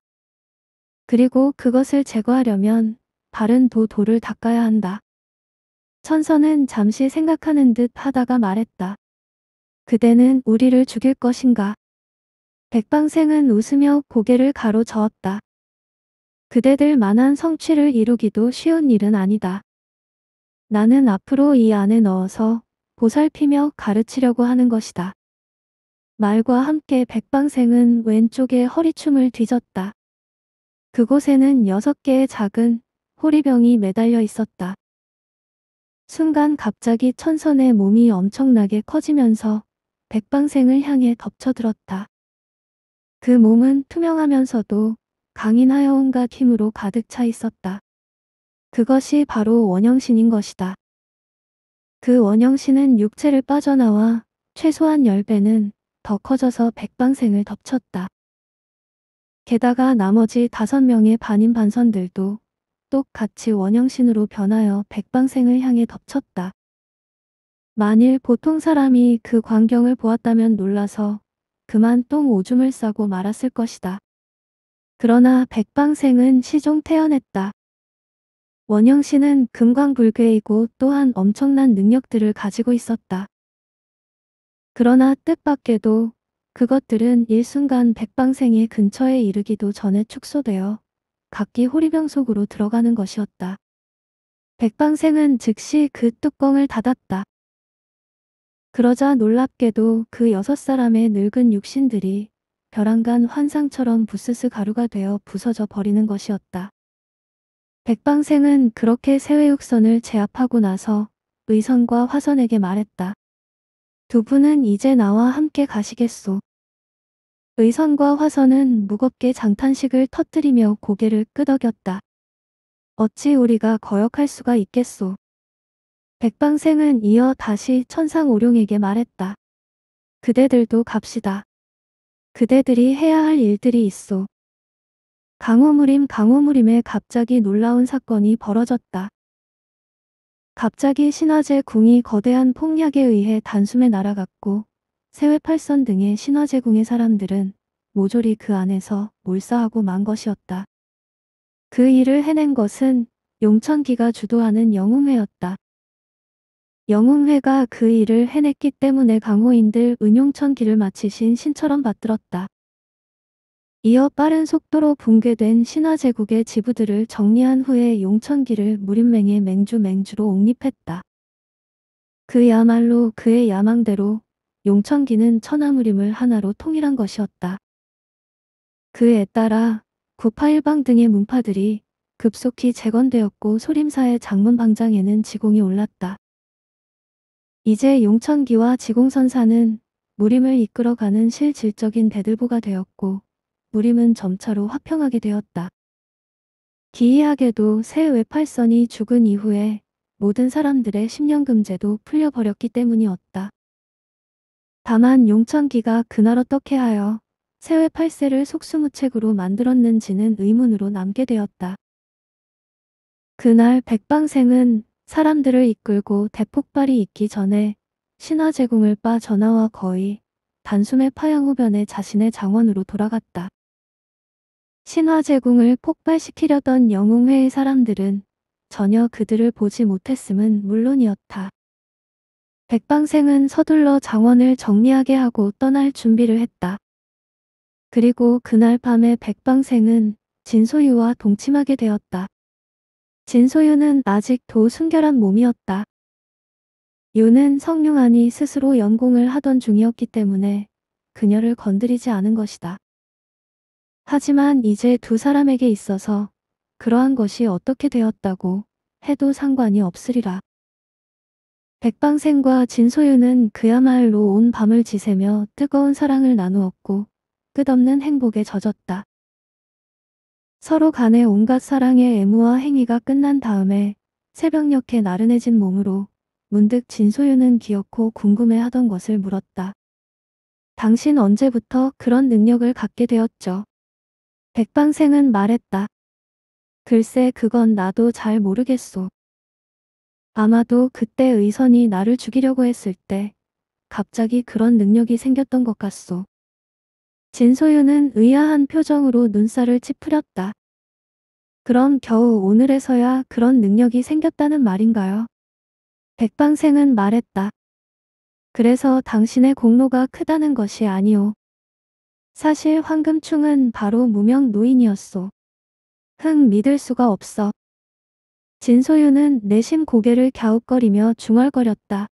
그리고 그것을 제거하려면 바른 도도를 닦아야 한다. 천선은 잠시 생각하는 듯 하다가 말했다. 그대는 우리를 죽일 것인가? 백방생은 웃으며 고개를 가로저었다. 그대들 만한 성취를 이루기도 쉬운 일은 아니다. 나는 앞으로 이 안에 넣어서 보살피며 가르치려고 하는 것이다. 말과 함께 백방생은 왼쪽에 허리춤을 뒤졌다. 그곳에는 여섯 개의 작은 호리병이 매달려 있었다. 순간 갑자기 천선의 몸이 엄청나게 커지면서 백방생을 향해 덮쳐들었다. 그 몸은 투명하면서도 강인하여 온갖 힘으로 가득 차 있었다. 그것이 바로 원형신인 것이다. 그 원형신은 육체를 빠져나와 최소한 10배는 더 커져서 백방생을 덮쳤다. 게다가 나머지 다섯 명의 반인 반선들도 똑같이 원형신으로 변하여 백방생을 향해 덮쳤다. 만일 보통 사람이 그 광경을 보았다면 놀라서 그만 똥 오줌을 싸고 말았을 것이다. 그러나 백방생은 시종 태연했다 원영 씨는 금광불괴이고 또한 엄청난 능력들을 가지고 있었다. 그러나 뜻밖에도 그것들은 일순간 백방생의 근처에 이르기도 전에 축소되어 각기 호리병 속으로 들어가는 것이었다. 백방생은 즉시 그 뚜껑을 닫았다. 그러자 놀랍게도 그 여섯 사람의 늙은 육신들이 벼랑간 환상처럼 부스스 가루가 되어 부서져 버리는 것이었다. 백방생은 그렇게 세회육선을 제압하고 나서 의선과 화선에게 말했다. 두 분은 이제 나와 함께 가시겠소. 의선과 화선은 무겁게 장탄식을 터뜨리며 고개를 끄덕였다. 어찌 우리가 거역할 수가 있겠소. 백방생은 이어 다시 천상 오룡에게 말했다. 그대들도 갑시다. 그대들이 해야 할 일들이 있어. 강호무림 강호무림에 갑자기 놀라운 사건이 벌어졌다. 갑자기 신화제 궁이 거대한 폭약에 의해 단숨에 날아갔고 세외 팔선 등의 신화제 궁의 사람들은 모조리 그 안에서 몰사하고 만 것이었다. 그 일을 해낸 것은 용천기가 주도하는 영웅회였다. 영웅회가 그 일을 해냈기 때문에 강호인들 은용천기를 마치신 신처럼 받들었다. 이어 빠른 속도로 붕괴된 신화제국의 지부들을 정리한 후에 용천기를 무림맹의 맹주맹주로 옹립했다. 그야말로 그의 야망대로 용천기는 천하무림을 하나로 통일한 것이었다. 그에 따라 구파일방 등의 문파들이 급속히 재건되었고 소림사의 장문방장에는 지공이 올랐다. 이제 용천기와 지공선사는 무림을 이끌어가는 실질적인 대들보가 되었고 무림은 점차로 화평하게 되었다. 기이하게도 새 외팔선이 죽은 이후에 모든 사람들의 10년 금제도 풀려버렸기 때문이었다. 다만 용천기가 그날 어떻게 하여 새외 팔세를 속수무책으로 만들었는지는 의문으로 남게 되었다. 그날 백방생은 사람들을 이끌고 대폭발이 있기 전에 신화 제궁을 빠 전하와 거의 단숨에 파양후변에 자신의 장원으로 돌아갔다. 신화 제궁을 폭발시키려던 영웅회의 사람들은 전혀 그들을 보지 못했음은 물론이었다. 백방생은 서둘러 장원을 정리하게 하고 떠날 준비를 했다. 그리고 그날 밤에 백방생은 진소유와 동침하게 되었다. 진소유는 아직도 순결한 몸이었다. 유는 성룡안이 스스로 연공을 하던 중이었기 때문에 그녀를 건드리지 않은 것이다. 하지만 이제 두 사람에게 있어서 그러한 것이 어떻게 되었다고 해도 상관이 없으리라. 백방생과 진소유는 그야말로 온 밤을 지새며 뜨거운 사랑을 나누었고 끝없는 행복에 젖었다. 서로 간의 온갖 사랑의 애무와 행위가 끝난 다음에 새벽녘에 나른해진 몸으로 문득 진소유는 기어코 궁금해하던 것을 물었다. 당신 언제부터 그런 능력을 갖게 되었죠? 백방생은 말했다. 글쎄 그건 나도 잘 모르겠소. 아마도 그때 의선이 나를 죽이려고 했을 때 갑자기 그런 능력이 생겼던 것 같소. 진소윤은 의아한 표정으로 눈살을 찌푸렸다. 그럼 겨우 오늘에서야 그런 능력이 생겼다는 말인가요? 백방생은 말했다. 그래서 당신의 공로가 크다는 것이 아니오. 사실 황금충은 바로 무명 노인이었소. 흥 믿을 수가 없어. 진소윤은 내심 고개를 갸웃거리며 중얼거렸다.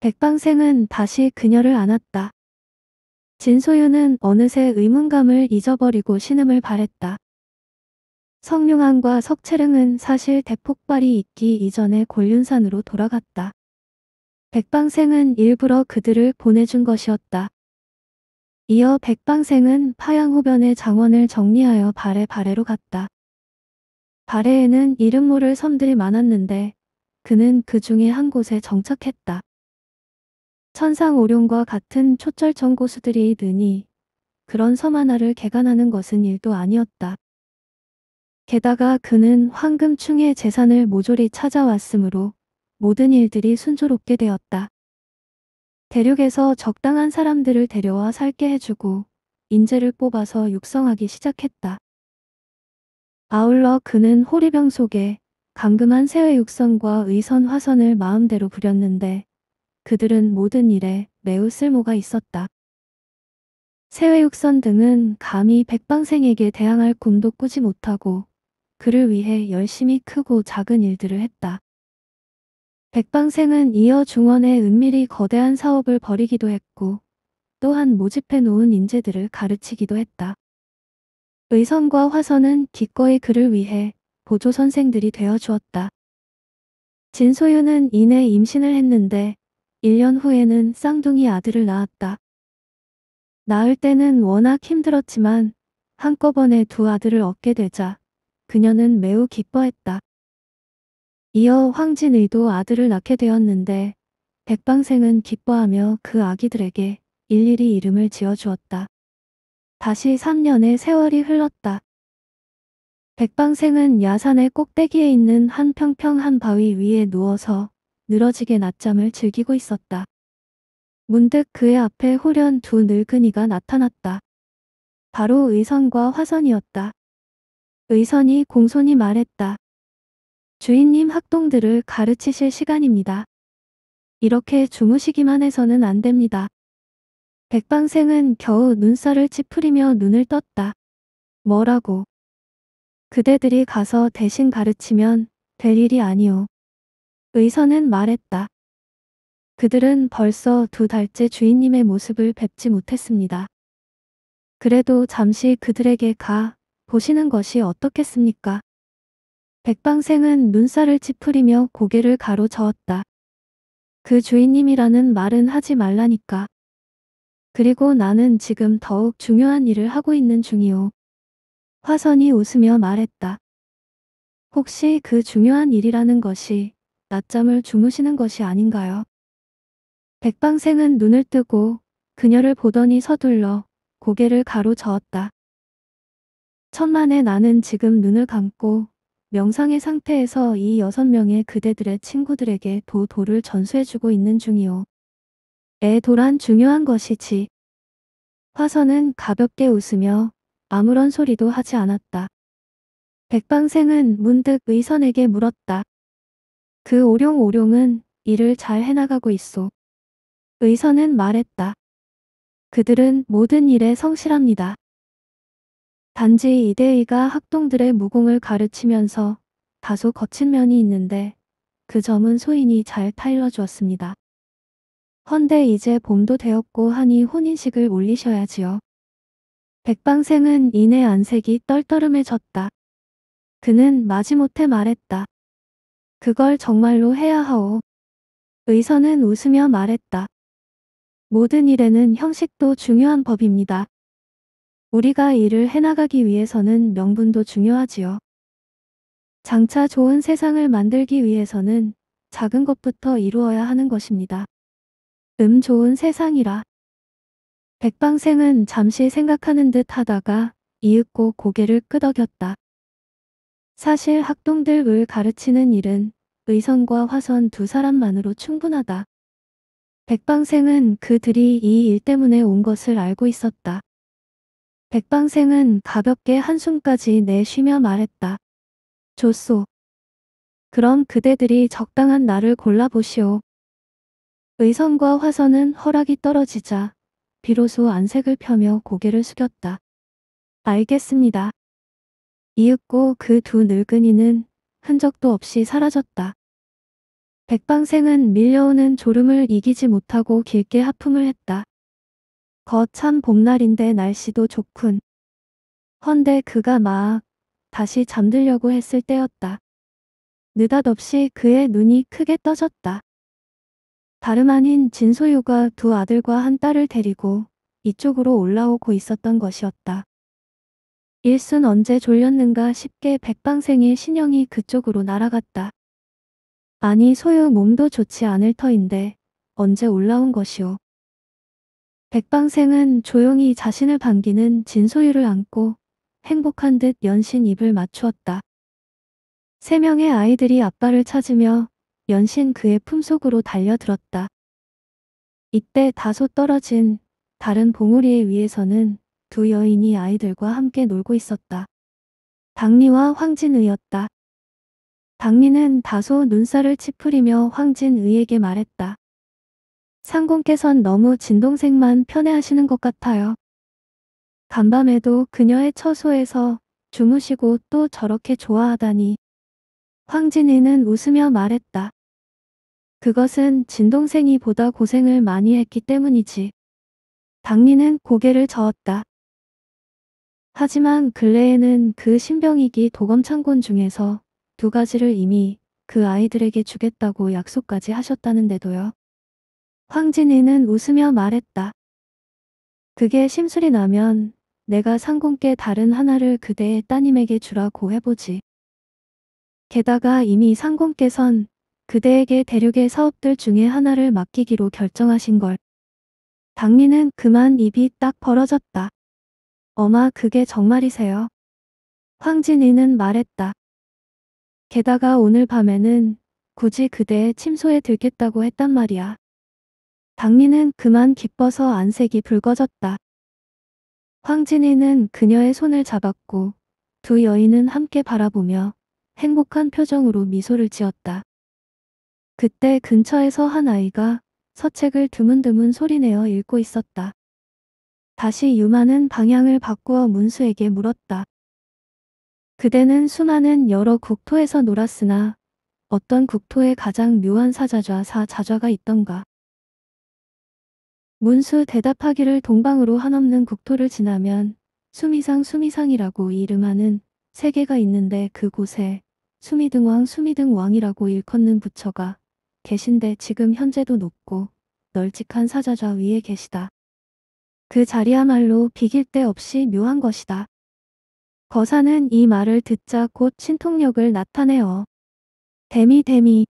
백방생은 다시 그녀를 안았다. 진소유는 어느새 의문감을 잊어버리고 신음을 바랬다. 성룡항과 석채릉은 사실 대폭발이 있기 이전에 곤륜산으로 돌아갔다. 백방생은 일부러 그들을 보내준 것이었다. 이어 백방생은 파양호변의 장원을 정리하여 발해 발해로 갔다. 발해에는 이름 모를 섬들이 많았는데 그는 그 중에 한 곳에 정착했다. 천상 오룡과 같은 초철 전고수들이 있느니 그런 섬 하나를 개간하는 것은 일도 아니었다. 게다가 그는 황금충의 재산을 모조리 찾아왔으므로 모든 일들이 순조롭게 되었다. 대륙에서 적당한 사람들을 데려와 살게 해주고 인재를 뽑아서 육성하기 시작했다. 아울러 그는 호리병 속에 감금한 새의 육성과 의선 화선을 마음대로 부렸는데 그들은 모든 일에 매우 쓸모가 있었다. 세외육선 등은 감히 백방생에게 대항할 꿈도 꾸지 못하고 그를 위해 열심히 크고 작은 일들을 했다. 백방생은 이어 중원에 은밀히 거대한 사업을 벌이기도 했고 또한 모집해 놓은 인재들을 가르치기도 했다. 의선과 화선은 기꺼이 그를 위해 보조 선생들이 되어 주었다. 진소윤은 이내 임신을 했는데 1년 후에는 쌍둥이 아들을 낳았다. 낳을 때는 워낙 힘들었지만 한꺼번에 두 아들을 얻게 되자 그녀는 매우 기뻐했다. 이어 황진의도 아들을 낳게 되었는데 백방생은 기뻐하며 그 아기들에게 일일이 이름을 지어주었다. 다시 3년의 세월이 흘렀다. 백방생은 야산의 꼭대기에 있는 한 평평한 바위 위에 누워서 늘어지게 낮잠을 즐기고 있었다. 문득 그의 앞에 호련 두 늙은이가 나타났다. 바로 의선과 화선이었다. 의선이 공손히 말했다. 주인님 학동들을 가르치실 시간입니다. 이렇게 주무시기만 해서는 안 됩니다. 백방생은 겨우 눈살을 찌푸리며 눈을 떴다. 뭐라고? 그대들이 가서 대신 가르치면 될 일이 아니오. 의선은 말했다. 그들은 벌써 두 달째 주인님의 모습을 뵙지 못했습니다. 그래도 잠시 그들에게 가 보시는 것이 어떻겠습니까? 백방생은 눈살을 찌푸리며 고개를 가로저었다. 그 주인님이라는 말은 하지 말라니까. 그리고 나는 지금 더욱 중요한 일을 하고 있는 중이오. 화선이 웃으며 말했다. 혹시 그 중요한 일이라는 것이 낮잠을 주무시는 것이 아닌가요? 백방생은 눈을 뜨고 그녀를 보더니 서둘러 고개를 가로저었다. 천만에 나는 지금 눈을 감고 명상의 상태에서 이 여섯 명의 그대들의 친구들에게 도 도를 전수해주고 있는 중이오. 에 도란 중요한 것이지. 화선은 가볍게 웃으며 아무런 소리도 하지 않았다. 백방생은 문득 의선에게 물었다. 그 오룡 오룡은 일을 잘 해나가고 있어 의선은 말했다. 그들은 모든 일에 성실합니다. 단지 이대희가 학동들의 무공을 가르치면서 다소 거친 면이 있는데 그 점은 소인이 잘 타일러 주었습니다. 헌데 이제 봄도 되었고 하니 혼인식을 올리셔야지요. 백방생은 이내 안색이 떨떠름해졌다. 그는 마지못해 말했다. 그걸 정말로 해야 하오. 의사는 웃으며 말했다. 모든 일에는 형식도 중요한 법입니다. 우리가 일을 해나가기 위해서는 명분도 중요하지요. 장차 좋은 세상을 만들기 위해서는 작은 것부터 이루어야 하는 것입니다. 음 좋은 세상이라. 백방생은 잠시 생각하는 듯 하다가 이윽고 고개를 끄덕였다. 사실 학동들을 가르치는 일은 의선과 화선 두 사람만으로 충분하다. 백방생은 그들이 이 일 때문에 온 것을 알고 있었다. 백방생은 가볍게 한숨까지 내쉬며 말했다. 좋소. 그럼 그대들이 적당한 나를 골라보시오. 의선과 화선은 허락이 떨어지자 비로소 안색을 펴며 고개를 숙였다. 알겠습니다. 이윽고 그 두 늙은이는 흔적도 없이 사라졌다. 백방생은 밀려오는 졸음을 이기지 못하고 길게 하품을 했다. 거참 봄날인데 날씨도 좋군. 헌데 그가 막 다시 잠들려고 했을 때였다. 느닷없이 그의 눈이 크게 떠졌다. 다름 아닌 진소유가 두 아들과 한 딸을 데리고 이쪽으로 올라오고 있었던 것이었다. 일순 언제 졸렸는가 쉽게 백방생의 신형이 그쪽으로 날아갔다. 아니 소유 몸도 좋지 않을 터인데 언제 올라온 것이오. 백방생은 조용히 자신을 반기는 진소유를 안고 행복한 듯 연신 입을 맞추었다. 세 명의 아이들이 아빠를 찾으며 연신 그의 품속으로 달려들었다. 이때 다소 떨어진 다른 봉우리에 위해서는두 여인이 아이들과 함께 놀고 있었다. 당리와 황진의였다. 박민은 다소 눈살을 찌푸리며 황진의에게 말했다. 상공께선 너무 진동생만 편애하시는 것 같아요. 간밤에도 그녀의 처소에서 주무시고 또 저렇게 좋아하다니. 황진이는 웃으며 말했다. 그것은 진동생이 보다 고생을 많이 했기 때문이지. 박민은 고개를 저었다. 하지만 근래에는 그 신병이기 도검창곤 중에서 두 가지를 이미 그 아이들에게 주겠다고 약속까지 하셨다는데도요. 황진이는 웃으며 말했다. 그게 심술이 나면 내가 상공께 다른 하나를 그대의 따님에게 주라고 해보지. 게다가 이미 상공께선 그대에게 대륙의 사업들 중에 하나를 맡기기로 결정하신 걸. 당리는 그만 입이 딱 벌어졌다. 어마 그게 정말이세요. 황진이는 말했다. 게다가 오늘 밤에는 굳이 그대의 침소에 들겠다고 했단 말이야. 당리는 그만 기뻐서 안색이 붉어졌다. 황진이는 그녀의 손을 잡았고 두 여인은 함께 바라보며 행복한 표정으로 미소를 지었다. 그때 근처에서 한 아이가 서책을 드문드문 소리내어 읽고 있었다. 다시 유마는 방향을 바꾸어 문수에게 물었다. 그대는 수많은 여러 국토에서 놀았으나 어떤 국토에 가장 묘한 사자좌 사자좌가 있던가. 문수 대답하기를 동방으로 한없는 국토를 지나면 수미상 수미상이라고 이름하는 세계가 있는데 그곳에 수미등왕 수미등왕이라고 일컫는 부처가 계신데 지금 현재도 높고 널찍한 사자좌 위에 계시다. 그 자리야말로 비길 데 없이 묘한 것이다. 거사는 이 말을 듣자 곧 신통력을 나타내어 데미 데미